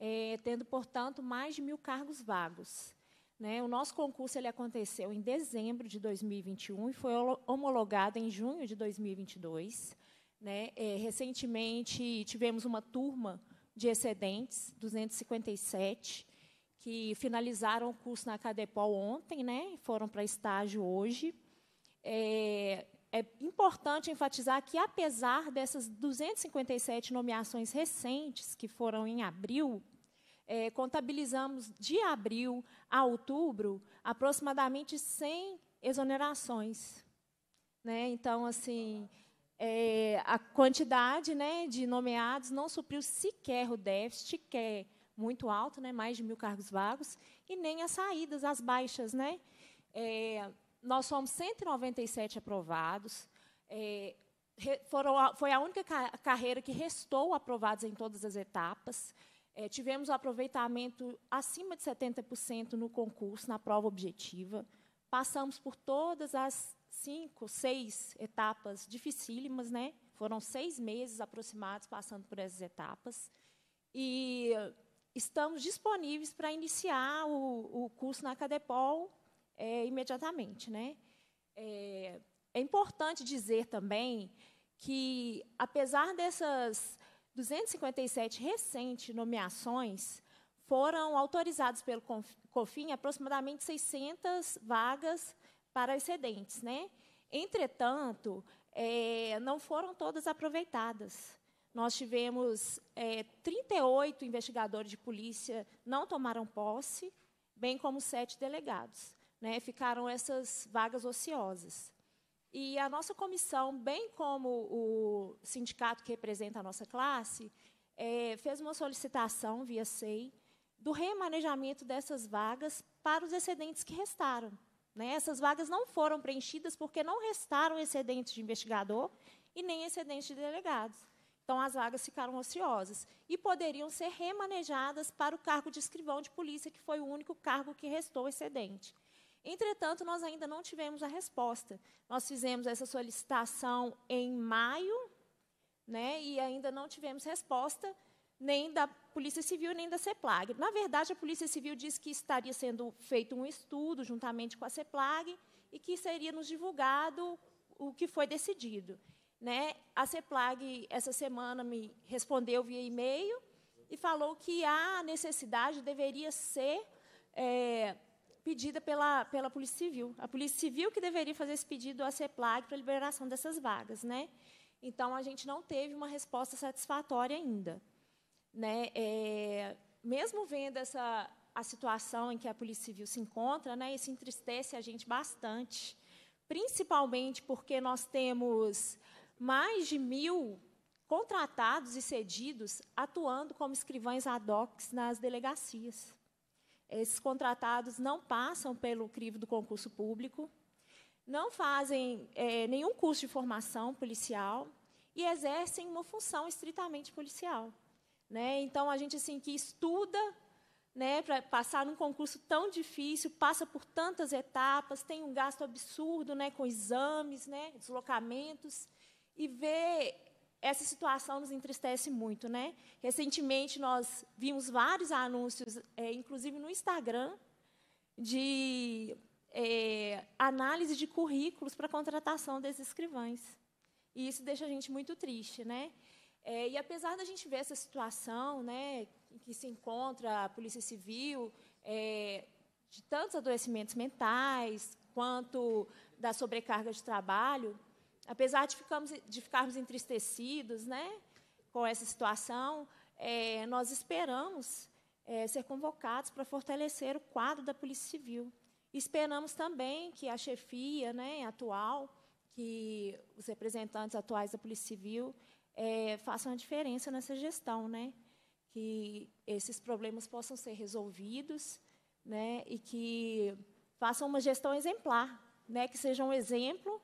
S16: é, tendo, portanto, mais de mil cargos vagos. Né? O nosso concurso ele aconteceu em dezembro de 2021 e foi homologado em junho de 2022. Né? É, recentemente, tivemos uma turma de excedentes, 257, que finalizaram o curso na Cadepol ontem, né? Foram para estágio hoje. É, é importante enfatizar que, apesar dessas 257 nomeações recentes, que foram em abril, é, contabilizamos de abril a outubro aproximadamente 100 exonerações. Né? Então, assim, é, a quantidade né, de nomeados não supriu sequer o déficit, que é muito alto, né, mais de mil cargos vagos, e nem as saídas, as baixas. Né? É, nós somos 197 aprovados. É, foram foi a única ca carreira que restou aprovados em todas as etapas. É, tivemos um aproveitamento acima de 70% no concurso, na prova objetiva. Passamos por todas as cinco, seis etapas dificílimas, né? Foram seis meses aproximados passando por essas etapas. E estamos disponíveis para iniciar o, o, curso na Cadepol é, imediatamente. Né? É, é, importante dizer também que, apesar dessas 257 recentes nomeações, foram autorizadas pelo COFIN aproximadamente 600 vagas para excedentes. Né? Entretanto, é, não foram todas aproveitadas. Nós tivemos é, 38 investigadores de polícia não tomaram posse, bem como sete delegados. Né? Ficaram essas vagas ociosas. E a nossa comissão, bem como o sindicato que representa a nossa classe, é, fez uma solicitação via SEI do remanejamento dessas vagas para os excedentes que restaram. Né? Essas vagas não foram preenchidas porque não restaram excedentes de investigador e nem excedentes de delegados. Então, as vagas ficaram ociosas e poderiam ser remanejadas para o cargo de escrivão de polícia, que foi o único cargo que restou excedente. Entretanto, nós ainda não tivemos a resposta. Nós fizemos essa solicitação em maio, né, e ainda não tivemos resposta nem da Polícia Civil nem da CEPLAG. Na verdade, a Polícia Civil disse que estaria sendo feito um estudo juntamente com a CEPLAG e que seria nos divulgado o que foi decidido. Né? A CEPLAG, essa semana, me respondeu via e-mail e falou que a necessidade deveria ser é, pedida pela, pela Polícia Civil. A Polícia Civil que deveria fazer esse pedido à CEPLAG para a liberação dessas vagas. Né? Então, a gente não teve uma resposta satisfatória ainda. Né, é, mesmo vendo essa, a situação em que a Polícia Civil se encontra, né, isso entristece a gente bastante, principalmente porque nós temos mais de mil contratados e cedidos atuando como escrivães ad hoc nas delegacias. Esses contratados não passam pelo crivo do concurso público, não fazem é, nenhum curso de formação policial e exercem uma função estritamente policial. Né? Então, a gente assim, que estuda né, para passar num concurso tão difícil, passa por tantas etapas, tem um gasto absurdo né, com exames, né, deslocamentos, e ver essa situação nos entristece muito. Né? Recentemente, nós vimos vários anúncios, é, inclusive no Instagram, de é, análise de currículos para contratação desses escrivães. E isso deixa a gente muito triste. Né? É, e apesar da gente ver essa situação, né, em que se encontra a Polícia Civil, é, de tantos adoecimentos mentais, quanto da sobrecarga de trabalho, apesar de, ficamos, de ficarmos entristecidos né, com essa situação, é, nós esperamos é, ser convocados para fortalecer o quadro da Polícia Civil. Esperamos também que a chefia né, atual, que os representantes atuais da Polícia Civil é, façam a diferença nessa gestão, né? que esses problemas possam ser resolvidos né? e que façam uma gestão exemplar, né? que seja um exemplo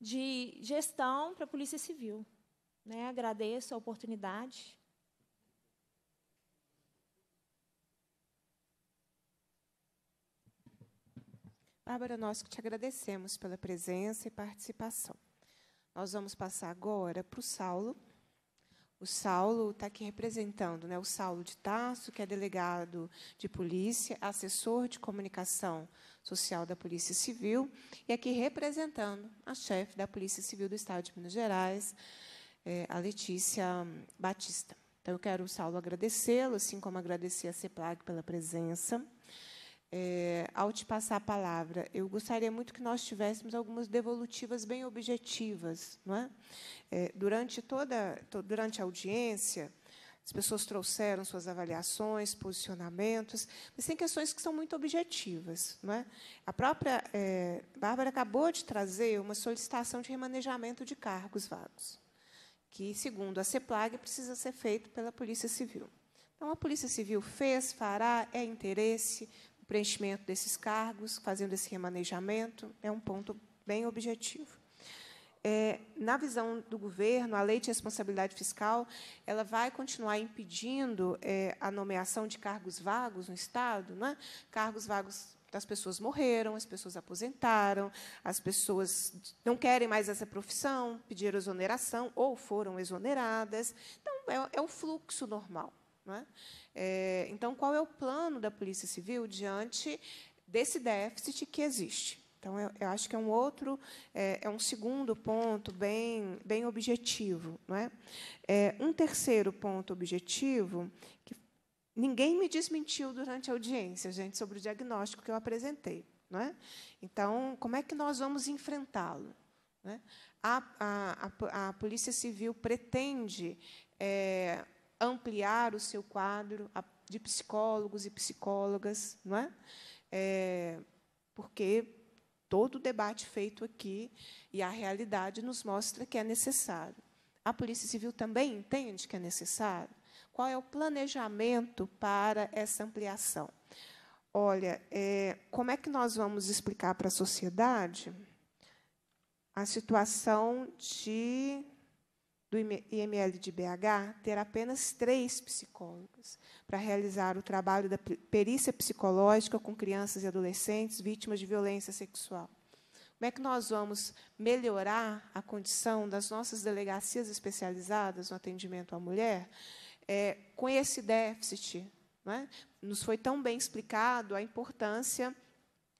S16: de gestão para a Polícia Civil. Né? Agradeço a oportunidade.
S2: Bárbara, nós que te agradecemos pela presença e participação. Nós vamos passar agora para o Saulo, o Saulo está aqui representando, né? O Saulo de Tarso, que é delegado de polícia, assessor de comunicação social da Polícia Civil, e aqui representando a chefe da Polícia Civil do Estado de Minas Gerais, é, a Letícia Batista. Então, eu quero, Saulo, agradecê-lo, assim como agradecer a CEPLAG pela presença é, ao te passar a palavra, eu gostaria muito que nós tivéssemos algumas devolutivas bem objetivas. Não é? é durante, toda, to, durante a audiência, as pessoas trouxeram suas avaliações, posicionamentos, mas tem questões que são muito objetivas. Não é? A própria é, Bárbara acabou de trazer uma solicitação de remanejamento de cargos vagos, que, segundo a CEPLAG, precisa ser feito pela Polícia Civil. Então, a Polícia Civil fez, fará, é interesse, preenchimento desses cargos, fazendo esse remanejamento, é um ponto bem objetivo. É, na visão do governo, a lei de responsabilidade fiscal ela vai continuar impedindo é, a nomeação de cargos vagos no Estado, né? cargos vagos as pessoas morreram, as pessoas aposentaram, as pessoas não querem mais essa profissão, pediram exoneração ou foram exoneradas. Então, é, é o fluxo normal. É? É, então, qual é o plano da Polícia Civil diante desse déficit que existe? Então, eu, eu acho que é um outro, é, é, um segundo ponto bem, bem objetivo. Não é? é um terceiro ponto objetivo, que ninguém me desmentiu durante a audiência, gente, sobre o diagnóstico que eu apresentei. Não é? Então, como é que nós vamos enfrentá-lo? É? A, a, a, a Polícia Civil pretende é, ampliar o seu quadro de psicólogos e psicólogas, não é? é porque todo o debate feito aqui e a realidade nos mostra que é necessário. A Polícia Civil também entende que é necessário. Qual é o planejamento para essa ampliação? Olha, é, como é que nós vamos explicar para a sociedade a situação de do IML de BH ter apenas três psicólogos para realizar o trabalho da perícia psicológica com crianças e adolescentes vítimas de violência sexual. Como é que nós vamos melhorar a condição das nossas delegacias especializadas no atendimento à mulher é, com esse déficit? É? Nos foi tão bem explicado a importância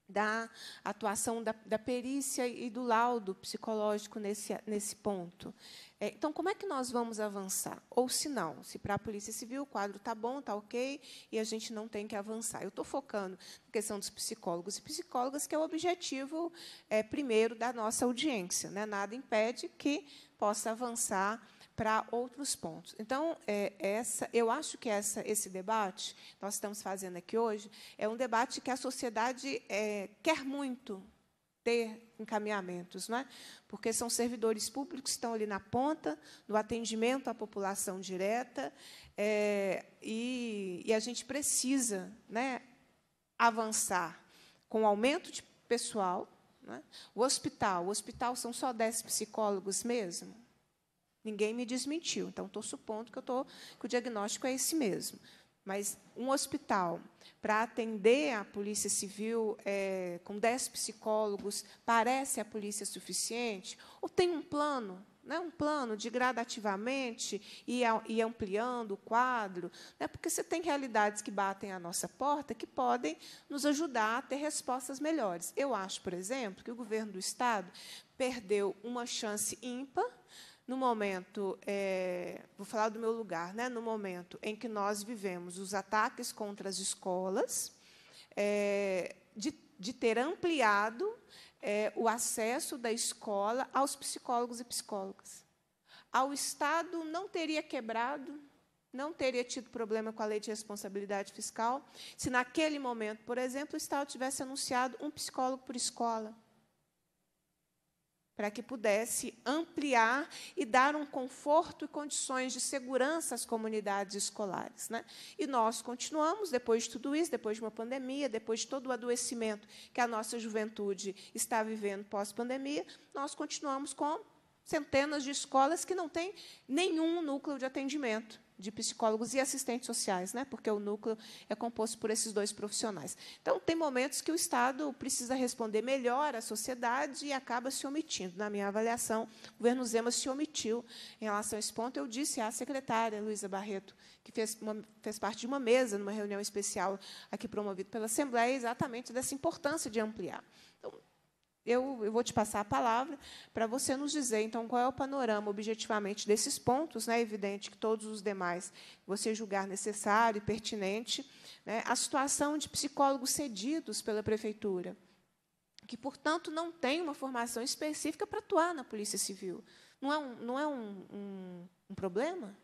S2: da atuação da, da, perícia e do laudo psicológico nesse, nesse ponto. É, então, como é que nós vamos avançar? Ou se não, se para a Polícia Civil o quadro está bom, está ok, e a gente não tem que avançar. Eu estou focando na questão dos psicólogos e psicólogas, que é o objetivo é, primeiro da nossa audiência. Né? Nada impede que possa avançar para outros pontos. Então, é, essa, eu acho que essa, esse debate que nós estamos fazendo aqui hoje é um debate que a sociedade é, quer muito, ter encaminhamentos, não é? Porque são servidores públicos que estão ali na ponta, no atendimento à população direta, é, e, e, a gente precisa né, avançar com aumento de pessoal. É? O hospital, o hospital são só 10 psicólogos mesmo? Ninguém me desmentiu, então estou supondo que, eu tô, que o diagnóstico é esse mesmo mas um hospital para atender a Polícia Civil é, com 10 psicólogos parece a polícia suficiente? Ou tem um plano? Né, um plano de gradativamente e, ampliando o quadro, né, porque você tem realidades que batem à nossa porta que podem nos ajudar a ter respostas melhores. Eu acho, por exemplo, que o governo do Estado perdeu uma chance ímpar no momento, é, vou falar do meu lugar, né? no momento em que nós vivemos os ataques contra as escolas, é, de, de, ter ampliado é, o acesso da escola aos psicólogos e psicólogas. Ao Estado não teria quebrado, não teria tido problema com a lei de responsabilidade fiscal, se naquele momento, por exemplo, o Estado tivesse anunciado um psicólogo por escola para que pudesse ampliar e dar um conforto e condições de segurança às comunidades escolares. Né? E nós continuamos, depois de tudo isso, depois de uma pandemia, depois de todo o adoecimento que a nossa juventude está vivendo pós-pandemia, nós continuamos com centenas de escolas que não têm nenhum núcleo de atendimento de psicólogos e assistentes sociais, né? porque o núcleo é composto por esses dois profissionais. Então, tem momentos que o Estado precisa responder melhor à sociedade e acaba se omitindo. Na minha avaliação, o governo Zema se omitiu em relação a esse ponto. Eu disse à secretária Luísa Barreto, que fez, uma, fez parte de uma mesa, numa reunião especial aqui promovida pela Assembleia, exatamente dessa importância de ampliar eu, eu, vou te passar a palavra para você nos dizer, então, qual é o panorama objetivamente desses pontos, né? é evidente que todos os demais você julgar necessário e pertinente, né? a situação de psicólogos cedidos pela prefeitura, que, portanto, não tem uma formação específica para atuar na Polícia Civil. Não é um, não é um, um, um problema?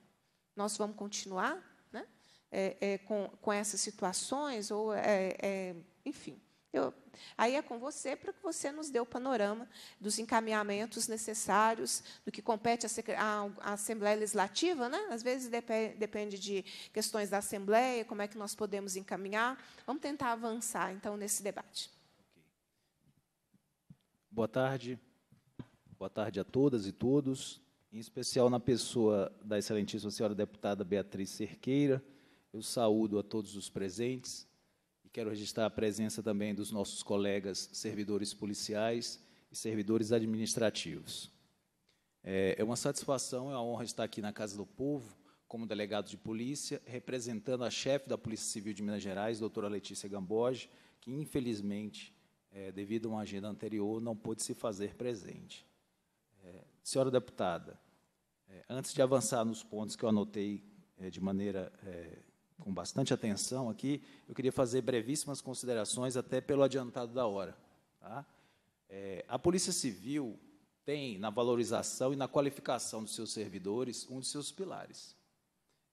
S2: Nós vamos continuar né? é, é, com, com essas situações? ou é, é, Enfim. Eu, aí é com você para que você nos dê o panorama dos encaminhamentos necessários, do que compete à Assembleia Legislativa. Né? Às vezes dep depende de questões da Assembleia, como é que nós podemos encaminhar. Vamos tentar avançar, então, nesse debate.
S12: Boa tarde. Boa tarde a todas e todos, em especial na pessoa da excelentíssima senhora deputada Beatriz Cerqueira. Eu saúdo a todos os presentes Quero registrar a presença também dos nossos colegas servidores policiais e servidores administrativos. É, é uma satisfação, é uma honra estar aqui na Casa do Povo, como delegado de polícia, representando a chefe da Polícia Civil de Minas Gerais, doutora Letícia Gamboge, que infelizmente, é, devido a uma agenda anterior, não pôde se fazer presente. É, senhora deputada, é, antes de avançar nos pontos que eu anotei é, de maneira é, com bastante atenção aqui, eu queria fazer brevíssimas considerações, até pelo adiantado da hora. Tá? É, a Polícia Civil tem, na valorização e na qualificação dos seus servidores, um de seus pilares.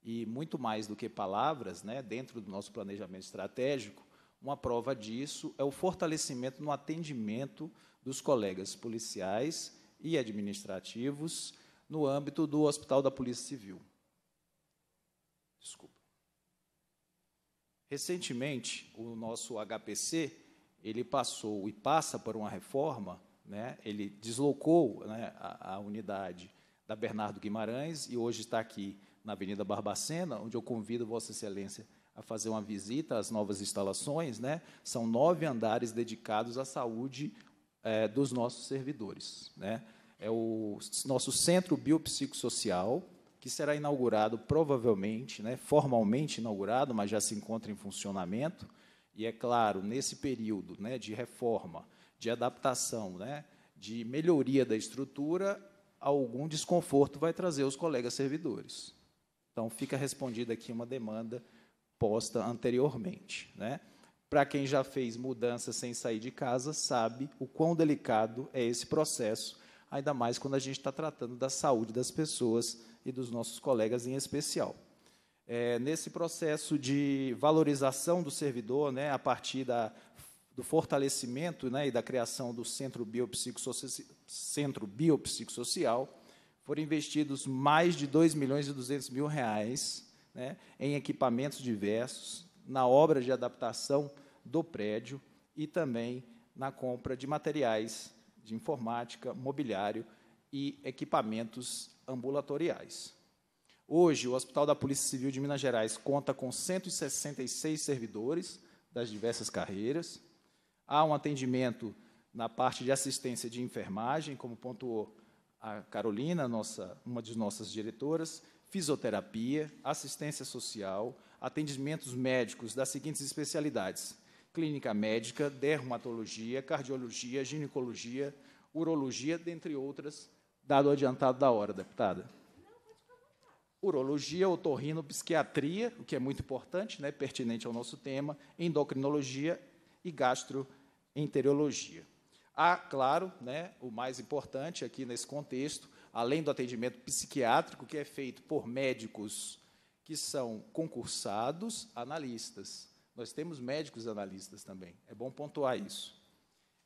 S12: E muito mais do que palavras, né, dentro do nosso planejamento estratégico, uma prova disso é o fortalecimento no atendimento dos colegas policiais e administrativos no âmbito do Hospital da Polícia Civil. Desculpa. Recentemente, o nosso HPC, ele passou e passa por uma reforma, né? ele deslocou né, a, a unidade da Bernardo Guimarães e hoje está aqui na Avenida Barbacena, onde eu convido Vossa Excelência a fazer uma visita às novas instalações. Né? São nove andares dedicados à saúde é, dos nossos servidores. Né? É o nosso centro biopsicossocial, que será inaugurado provavelmente, né, formalmente inaugurado, mas já se encontra em funcionamento. E é claro, nesse período né, de reforma, de adaptação, né, de melhoria da estrutura, algum desconforto vai trazer os colegas servidores. Então, fica respondida aqui uma demanda posta anteriormente. Né? Para quem já fez mudança sem sair de casa, sabe o quão delicado é esse processo, ainda mais quando a gente está tratando da saúde das pessoas e dos nossos colegas em especial. É, nesse processo de valorização do servidor, né, a partir da, do fortalecimento né, e da criação do Centro, Biopsicosoci... Centro Biopsicossocial, foram investidos mais de 2 milhões e 200 mil reais né, em equipamentos diversos, na obra de adaptação do prédio e também na compra de materiais de informática, mobiliário e equipamentos ambulatoriais. Hoje, o Hospital da Polícia Civil de Minas Gerais conta com 166 servidores das diversas carreiras. Há um atendimento na parte de assistência de enfermagem, como pontuou a Carolina, nossa, uma de nossas diretoras, fisioterapia, assistência social, atendimentos médicos das seguintes especialidades: clínica médica, dermatologia, cardiologia, ginecologia, urologia, dentre outras dado o adiantado da hora, deputada. Urologia, otorrino, psiquiatria, o que é muito importante, né, pertinente ao nosso tema, endocrinologia e gastroenterologia. Há, claro, né, o mais importante aqui nesse contexto, além do atendimento psiquiátrico, que é feito por médicos que são concursados analistas. Nós temos médicos analistas também, é bom pontuar isso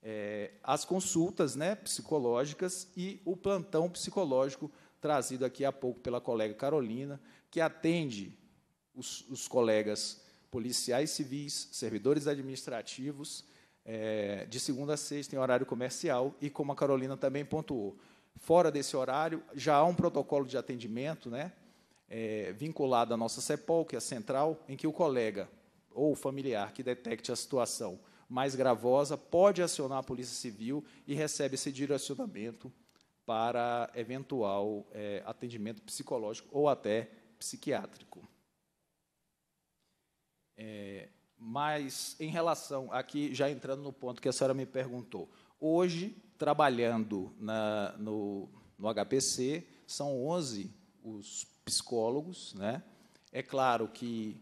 S12: é, as consultas né, psicológicas e o plantão psicológico trazido aqui há pouco pela colega Carolina, que atende os, os colegas policiais civis, servidores administrativos, é, de segunda a sexta, em horário comercial, e como a Carolina também pontuou, fora desse horário, já há um protocolo de atendimento né, é, vinculado à nossa CEPOL, que é a central, em que o colega ou o familiar que detecte a situação mais gravosa, pode acionar a Polícia Civil e recebe esse direcionamento para eventual é, atendimento psicológico ou até psiquiátrico. É, mas, em relação, aqui já entrando no ponto que a senhora me perguntou, hoje, trabalhando na, no, no HPC, são 11 os psicólogos. Né? É claro que,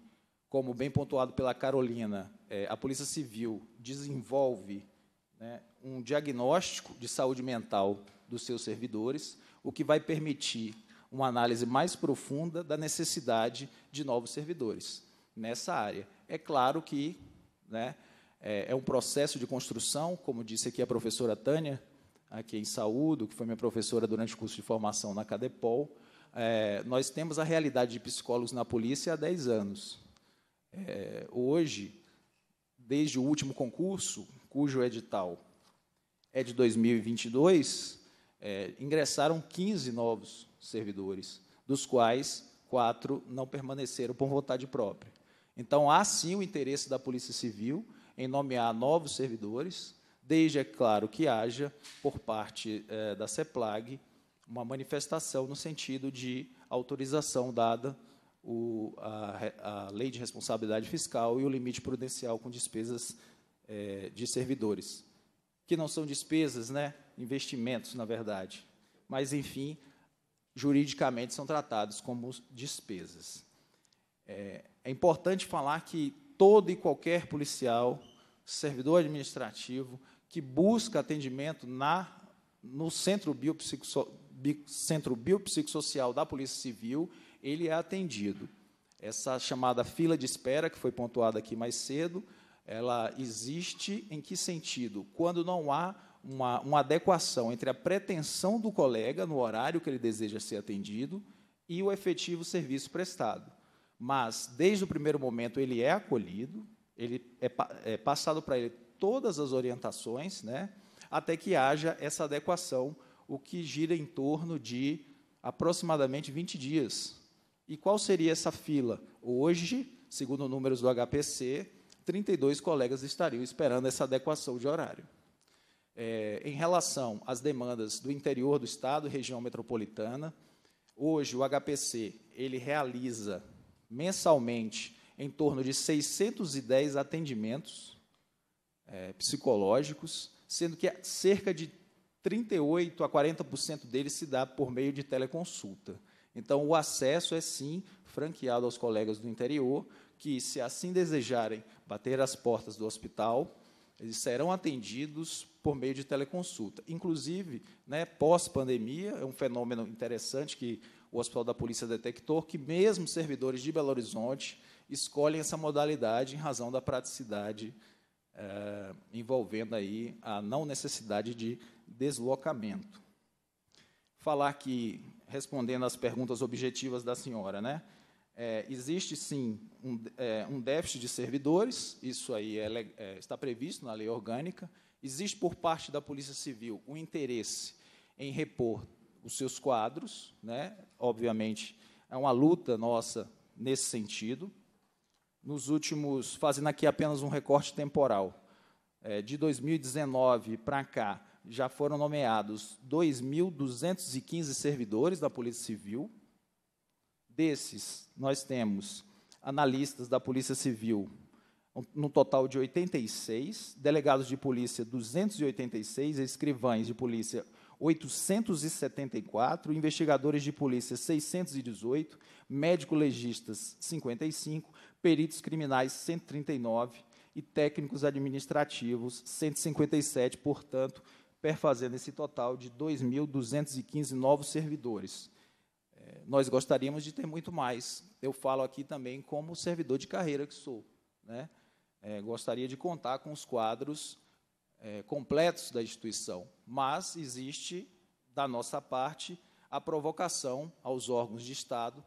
S12: como bem pontuado pela Carolina, é, a Polícia Civil desenvolve né, um diagnóstico de saúde mental dos seus servidores, o que vai permitir uma análise mais profunda da necessidade de novos servidores nessa área. É claro que né, é, é um processo de construção, como disse aqui a professora Tânia, aqui em Saúde, que foi minha professora durante o curso de formação na Cadepol, é, nós temos a realidade de psicólogos na polícia há 10 anos. É, hoje, desde o último concurso, cujo edital é de 2022, é, ingressaram 15 novos servidores, dos quais quatro não permaneceram por vontade própria. Então, há sim o interesse da Polícia Civil em nomear novos servidores, desde, é claro, que haja, por parte é, da CEPLAG, uma manifestação no sentido de autorização dada o, a, a, lei de responsabilidade fiscal e o limite prudencial com despesas é, de servidores, que não são despesas, né? Investimentos, na verdade. Mas, enfim, juridicamente são tratados como despesas. É, é importante falar que todo e qualquer policial, servidor administrativo, que busca atendimento na, no centro biopsicossocial, centro biopsicossocial da Polícia Civil, ele é atendido. Essa chamada fila de espera, que foi pontuada aqui mais cedo, ela existe em que sentido? Quando não há uma, uma adequação entre a pretensão do colega no horário que ele deseja ser atendido e o efetivo serviço prestado. Mas, desde o primeiro momento, ele é acolhido, ele é, é passado para ele todas as orientações, né, até que haja essa adequação, o que gira em torno de aproximadamente 20 dias e qual seria essa fila? Hoje, segundo números do HPC, 32 colegas estariam esperando essa adequação de horário. É, em relação às demandas do interior do Estado, região metropolitana, hoje o HPC ele realiza mensalmente em torno de 610 atendimentos é, psicológicos, sendo que cerca de 38 a 40% deles se dá por meio de teleconsulta. Então, o acesso é sim franqueado aos colegas do interior, que, se assim desejarem bater as portas do hospital, eles serão atendidos por meio de teleconsulta. Inclusive, né, pós-pandemia, é um fenômeno interessante que o Hospital da Polícia detectou, que mesmo servidores de Belo Horizonte escolhem essa modalidade em razão da praticidade eh, envolvendo aí a não necessidade de deslocamento. Falar que respondendo às perguntas objetivas da senhora, né? É, existe sim um, é, um, déficit de servidores, isso aí é, é está previsto na lei orgânica. Existe por parte da Polícia Civil o interesse em repor os seus quadros, né? Obviamente é uma luta nossa nesse sentido. Nos últimos, fazendo aqui apenas um recorte temporal, é, de 2019 para cá, já foram nomeados 2.215 servidores da Polícia Civil. Desses, nós temos analistas da Polícia Civil, no total de 86, delegados de polícia 286, escrivães de polícia 874, investigadores de polícia 618, médico-legistas 55, peritos criminais 139 e técnicos administrativos 157, portanto, perfazendo esse total de 2.215 novos servidores. É, nós gostaríamos de ter muito mais. Eu falo aqui também como servidor de carreira que sou. Né? É, gostaria de contar com os quadros é, completos da instituição, mas existe, da nossa parte, a provocação aos órgãos de Estado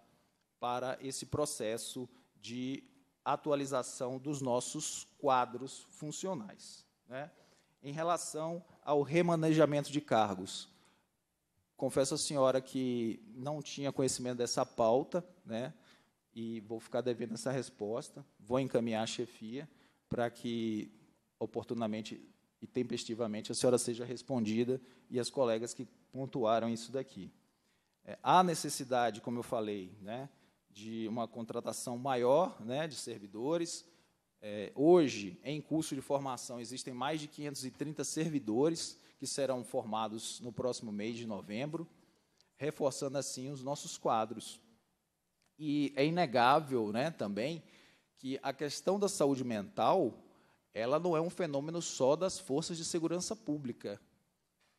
S12: para esse processo de atualização dos nossos quadros funcionais. Né? em relação ao remanejamento de cargos. Confesso à senhora que não tinha conhecimento dessa pauta, né? E vou ficar devendo essa resposta. Vou encaminhar a chefia para que oportunamente e tempestivamente a senhora seja respondida e as colegas que pontuaram isso daqui. É, há necessidade, como eu falei, né, de uma contratação maior né, de servidores é, hoje, em curso de formação, existem mais de 530 servidores que serão formados no próximo mês de novembro, reforçando assim os nossos quadros. E é inegável né, também que a questão da saúde mental ela não é um fenômeno só das forças de segurança pública.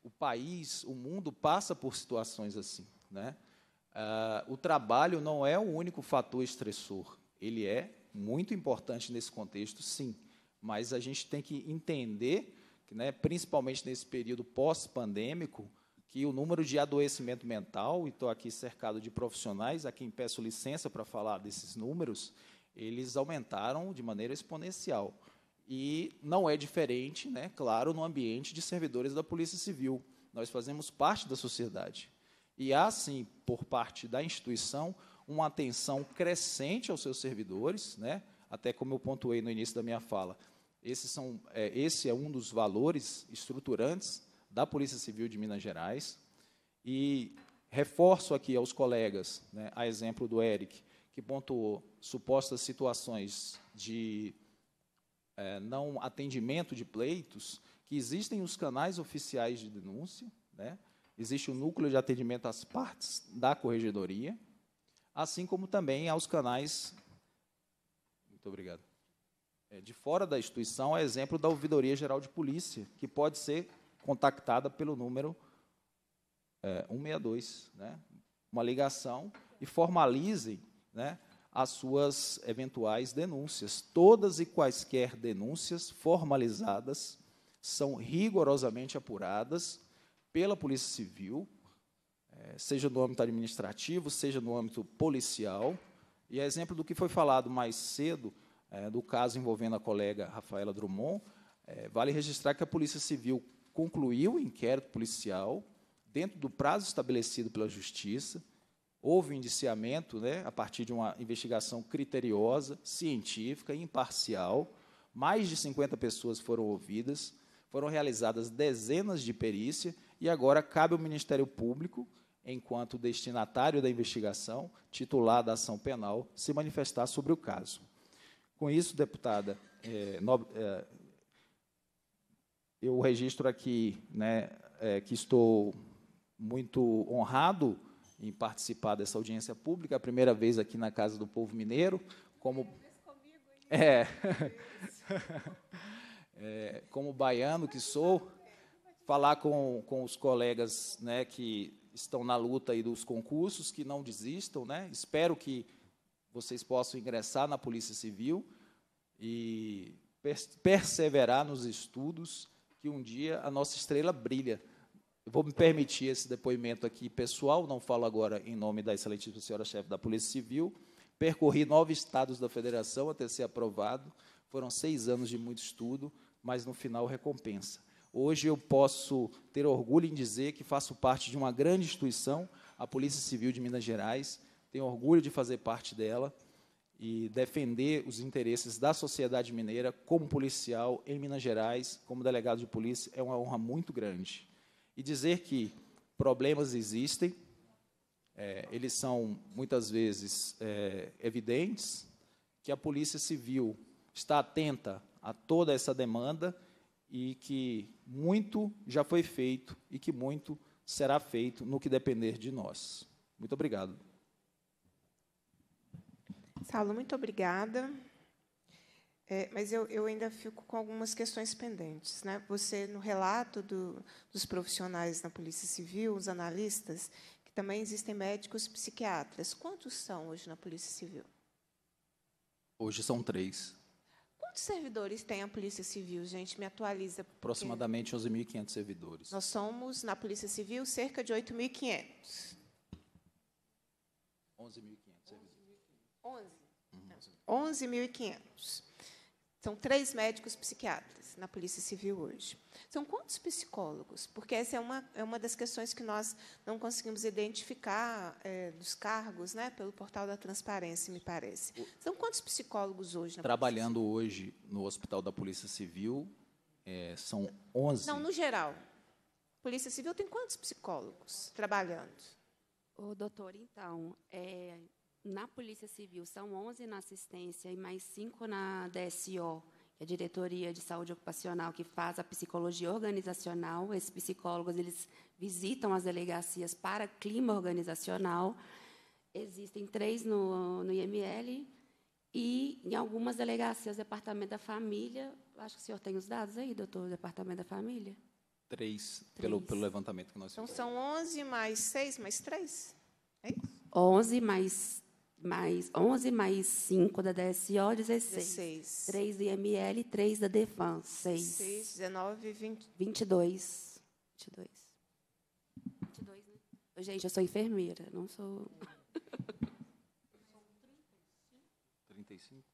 S12: O país, o mundo passa por situações assim. Né? Ah, o trabalho não é o único fator estressor, ele é muito importante nesse contexto, sim, mas a gente tem que entender, que, né, principalmente nesse período pós-pandêmico, que o número de adoecimento mental, e estou aqui cercado de profissionais, a quem peço licença para falar desses números, eles aumentaram de maneira exponencial. E não é diferente, né, claro, no ambiente de servidores da Polícia Civil. Nós fazemos parte da sociedade. E há, sim, por parte da instituição, uma atenção crescente aos seus servidores, né? até como eu pontuei no início da minha fala, esses são, é, esse é um dos valores estruturantes da Polícia Civil de Minas Gerais. E reforço aqui aos colegas, né, a exemplo do Eric, que pontuou supostas situações de é, não atendimento de pleitos, que existem os canais oficiais de denúncia, né, existe o núcleo de atendimento às partes da corregedoria, assim como também aos canais. Muito obrigado. É, de fora da instituição, é exemplo da Ouvidoria Geral de Polícia, que pode ser contactada pelo número é, 162, né? uma ligação, e formalizem, né, as suas eventuais denúncias. Todas e quaisquer denúncias formalizadas são rigorosamente apuradas pela Polícia Civil é, seja no âmbito administrativo, seja no âmbito policial. E a é exemplo do que foi falado mais cedo, é, do caso envolvendo a colega Rafaela Drummond, é, vale registrar que a Polícia Civil concluiu o inquérito policial dentro do prazo estabelecido pela Justiça, houve indiciamento né, a partir de uma investigação criteriosa, científica e imparcial, mais de 50 pessoas foram ouvidas, foram realizadas dezenas de perícias, e agora cabe ao Ministério Público enquanto destinatário da investigação, titular da ação penal, se manifestar sobre o caso. Com isso, deputada, é, no, é, eu registro aqui né, é, que estou muito honrado em participar dessa audiência pública, a primeira vez aqui na Casa do Povo Mineiro, como é, é como baiano que sou, falar com, com os colegas né, que estão na luta aí dos concursos, que não desistam, né? Espero que vocês possam ingressar na Polícia Civil e perseverar nos estudos, que um dia a nossa estrela brilha. Eu vou me permitir esse depoimento aqui pessoal, não falo agora em nome da excelentíssima senhora chefe da Polícia Civil. Percorri nove estados da federação até ser aprovado. Foram seis anos de muito estudo, mas no final recompensa. Hoje eu posso ter orgulho em dizer que faço parte de uma grande instituição, a Polícia Civil de Minas Gerais, tenho orgulho de fazer parte dela e defender os interesses da sociedade mineira como policial em Minas Gerais, como delegado de polícia, é uma honra muito grande. E dizer que problemas existem, é, eles são muitas vezes é, evidentes, que a Polícia Civil está atenta a toda essa demanda e que muito já foi feito e que muito será feito no que depender de nós. Muito obrigado.
S2: Saulo, muito obrigada. É, mas eu, eu, ainda fico com algumas questões pendentes. Né? Você, no relato do, dos profissionais na Polícia Civil, os analistas, que também existem médicos psiquiatras, quantos são hoje na Polícia Civil?
S12: Hoje são três.
S2: Quantos servidores tem a Polícia Civil, gente? Me atualiza. Porque... Aproximadamente
S12: 11.500 servidores. Nós
S2: somos, na Polícia Civil, cerca de 8.500.
S12: 11.500 servidores. 11.500.
S2: 11.500. São três médicos psiquiatras na Polícia Civil hoje? São quantos psicólogos? Porque essa é uma, é uma das questões que nós não conseguimos identificar é, dos cargos, né, pelo portal da transparência, me parece. São quantos psicólogos hoje na
S12: Trabalhando hoje no Hospital da Polícia Civil, é, são 11. Não, no
S2: geral. Polícia Civil tem quantos psicólogos trabalhando? o doutor,
S15: então, é, na Polícia Civil são 11 na assistência e mais 5 na DSO que é a diretoria de saúde ocupacional que faz a psicologia organizacional, esses psicólogos eles visitam as delegacias para clima organizacional. Existem três no, no IML e em algumas delegacias, departamento da família. Acho que o senhor tem os dados aí, doutor, departamento da família.
S12: Três, três. Pelo, pelo levantamento que nós então
S2: fizemos. Então, são 11 mais 6 mais 3? É isso?
S15: 11 mais mais 11 mais 5 da DSO, 16.
S2: 16.
S15: 3 do IML, 3 da DEFAN, 6. 6,
S2: 19, 20.
S15: 22. 22. 22, né? Gente, eu sou enfermeira, não sou. São 35? 35?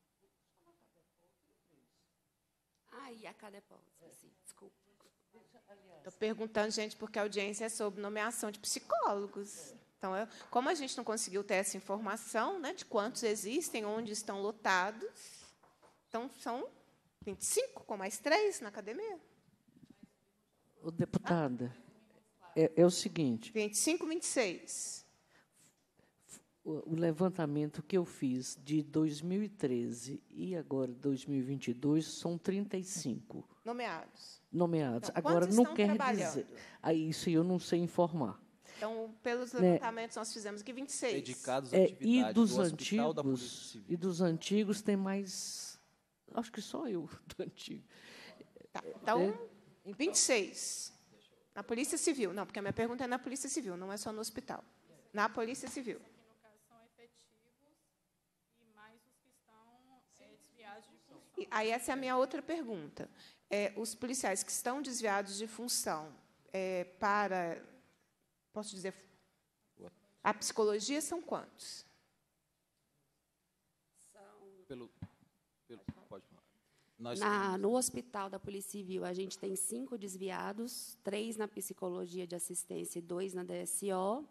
S15: Ah, e a cada pausa, pós, assim, desculpa.
S2: Estou perguntando, gente, porque a audiência é sobre nomeação de psicólogos. Então, eu, como a gente não conseguiu ter essa informação né, de quantos existem, onde estão lotados, então são 25 com mais três na academia.
S7: O deputada, ah. é, é, o seguinte.
S2: 25, 26.
S7: O, levantamento que eu fiz de 2013 e agora 2022 são 35.
S2: Nomeados.
S7: Nomeados. Então, agora não quer dizer. Aí isso eu não sei informar.
S2: Então, pelos né? levantamentos nós fizemos aqui 26.
S12: Dedicados à é, atividade e dos do antigos,
S7: E dos antigos tem mais... Acho que só eu do antigo. Tá, então,
S2: é, 26. Na Polícia Civil. Não, porque a minha pergunta é na Polícia Civil, não é só no hospital. Na Polícia Civil. Aí essa é a minha outra pergunta. É, os policiais que estão desviados de função é, para Posso dizer. A psicologia são quantos?
S1: São. Pelo, pelo,
S10: pode falar. Nós na,
S15: no Hospital da Polícia Civil, a gente tem cinco desviados, três na psicologia de assistência e dois na DSO.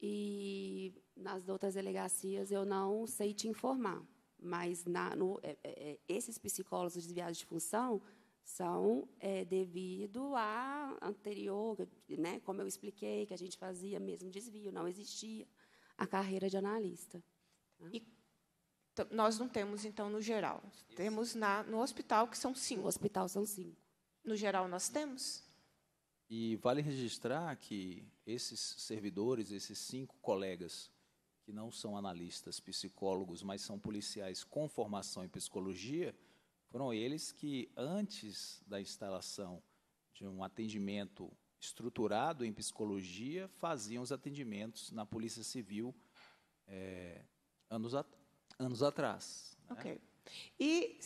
S15: E nas outras delegacias eu não sei te informar, mas na, no, é, é, é esses psicólogos desviados de função são é, devido à anterior, né, como eu expliquei, que a gente fazia mesmo desvio, não existia a
S2: carreira de analista. Tá? E nós não temos, então, no geral. Isso. Temos na, no hospital, que são cinco. No hospital são cinco. No geral, nós temos?
S12: E vale registrar que esses servidores, esses cinco colegas, que não são analistas, psicólogos, mas são policiais com formação em psicologia, foram eles que, antes da instalação de um atendimento estruturado em psicologia, faziam os atendimentos na Polícia Civil é, anos, at anos atrás. Né? Ok.
S2: E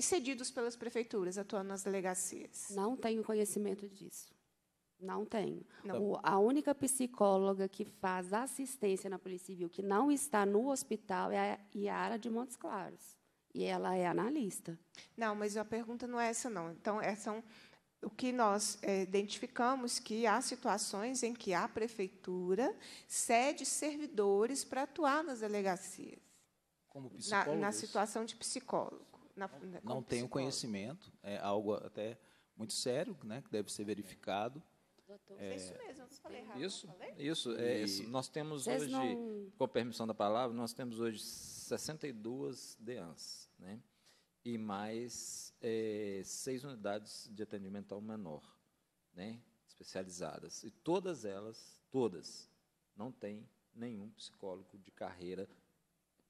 S2: cedidos pelas prefeituras, atuando nas delegacias? Não tenho conhecimento
S15: disso. Não tenho. Não. O, a única psicóloga que faz assistência na Polícia Civil que não está no hospital é a Yara de Montes Claros e ela é
S2: analista. Não, mas a pergunta não é essa, não. Então, é, são o que nós é, identificamos que há situações em que a prefeitura cede servidores para atuar nas delegacias.
S12: Como psicólogo? Na, na
S2: situação de psicólogo. Na, não psicólogo. tenho
S12: conhecimento, é algo até muito sério, né, que deve ser
S8: verificado. Doutor, é, é isso mesmo,
S2: eu falei errado. Isso, falei? isso,
S8: é, isso. Nós temos Vocês hoje, não... com a permissão da palavra, nós temos hoje 62 DEANs né? e mais é, seis unidades de atendimento ao menor, né? especializadas. E todas elas, todas, não têm nenhum psicólogo de carreira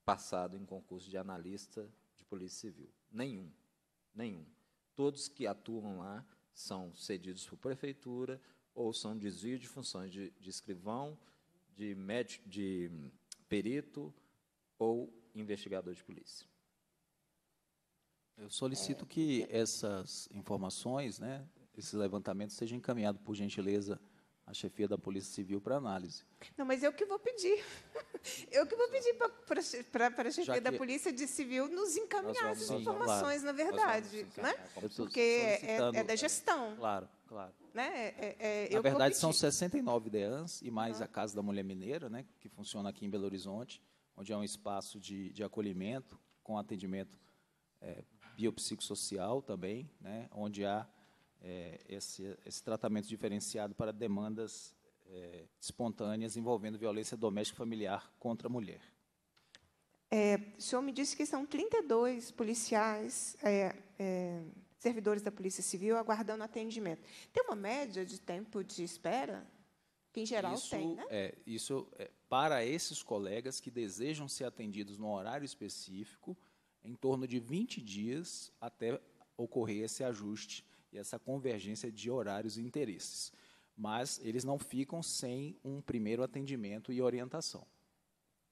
S8: passado em concurso de analista de polícia civil. Nenhum. Nenhum. Todos que atuam lá são cedidos por prefeitura ou são desvio de funções de, de escrivão, de, médico, de perito ou investigador de polícia.
S12: Eu solicito que essas informações, né, esses levantamentos sejam encaminhados por gentileza, à chefia da Polícia Civil para análise.
S2: Não, mas eu que vou pedir. Eu que vou pedir para a chefia da Polícia de Civil nos encaminhar essas informações, claro, na verdade. Né? É Porque é, é, da é. gestão.
S8: Claro, claro.
S2: Né? É, é, é na verdade, são
S12: 69 DEANs e mais ah. a Casa da Mulher Mineira, né, que funciona aqui em Belo Horizonte, onde é um espaço de, de acolhimento com atendimento é, biopsicossocial também, né, onde há é, esse, esse, tratamento diferenciado para demandas é, espontâneas envolvendo violência doméstica e familiar contra a mulher.
S2: É, o senhor me disse que são 32 policiais, é, é, servidores da Polícia Civil, aguardando atendimento. Tem uma média de tempo de espera? Que, em geral, isso, tem, né?
S12: É, isso, é para esses colegas que desejam ser atendidos no horário específico, em torno de 20 dias até ocorrer esse ajuste e essa convergência de horários e interesses. Mas eles não ficam sem um primeiro atendimento e orientação.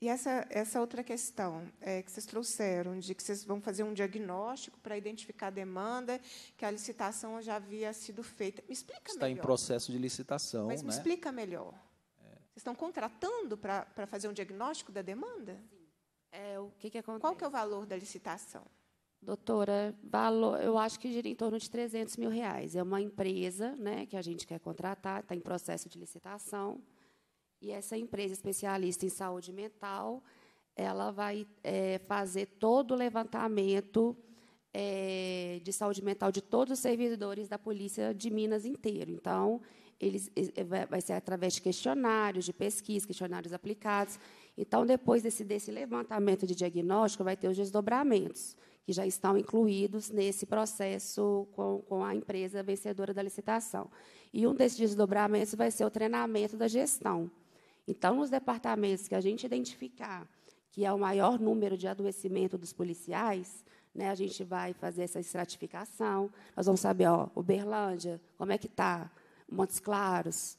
S2: E essa, essa outra questão é, que vocês trouxeram, de que vocês vão fazer um diagnóstico para identificar a demanda, que a licitação já havia sido feita. Me explica Está melhor. Está em processo
S12: de licitação. Mas me né? explica
S2: melhor. É. Vocês estão contratando para fazer um diagnóstico da demanda? Sim. É, o que, que acontece? Qual que é o valor da licitação?
S15: Doutora, valor, eu acho que gira em torno de 300 mil reais. É uma empresa né, que a gente quer contratar, está em processo de licitação, e essa empresa especialista em saúde mental, ela vai é, fazer todo o levantamento é, de saúde mental de todos os servidores da polícia de Minas inteiro. Então, eles é, vai ser através de questionários, de pesquisa, questionários aplicados. Então, depois desse, desse levantamento de diagnóstico, vai ter os desdobramentos, que já estão incluídos nesse processo com, com a empresa vencedora da licitação. E um desses desdobramentos vai ser o treinamento da gestão. Então, nos departamentos que a gente identificar que é o maior número de adoecimento dos policiais, né, a gente vai fazer essa estratificação. Nós vamos saber, ó, Uberlândia, como é que está, Montes Claros,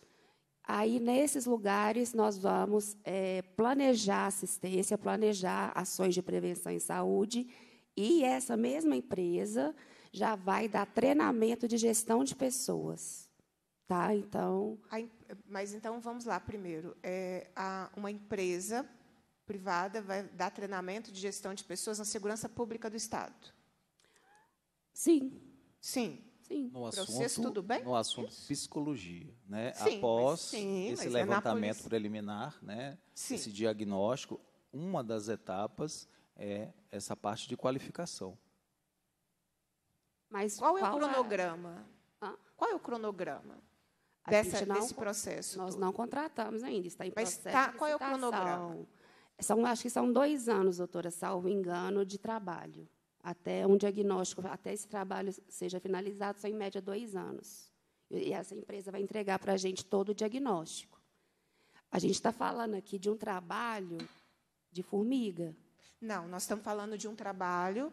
S15: Aí, nesses lugares, nós vamos é, planejar assistência, planejar ações de prevenção em saúde, e essa mesma empresa já vai dar treinamento de gestão de pessoas. Tá? Então.
S2: Mas então vamos lá primeiro. É, uma empresa privada vai dar treinamento de gestão de pessoas na segurança pública do Estado.
S7: Sim. Sim. Sim. No assunto, processo, tudo bem?
S12: No assunto psicologia, né? Sim, Após mas, sim, esse é levantamento é preliminar, né? Sim. Esse diagnóstico, uma das etapas é essa parte de qualificação.
S2: Mas qual, é é? qual é o cronograma? Qual é o cronograma dessa, não, desse
S15: processo? Nós não contratamos ainda, está em processo. Mas tá, qual é o cronograma? São, acho que são dois anos, doutora, salvo engano, de trabalho até um diagnóstico, até esse trabalho seja finalizado, são em média dois anos. E essa empresa vai entregar para a gente todo o diagnóstico. A gente está falando aqui de um trabalho
S2: de formiga. Não, nós estamos falando de um trabalho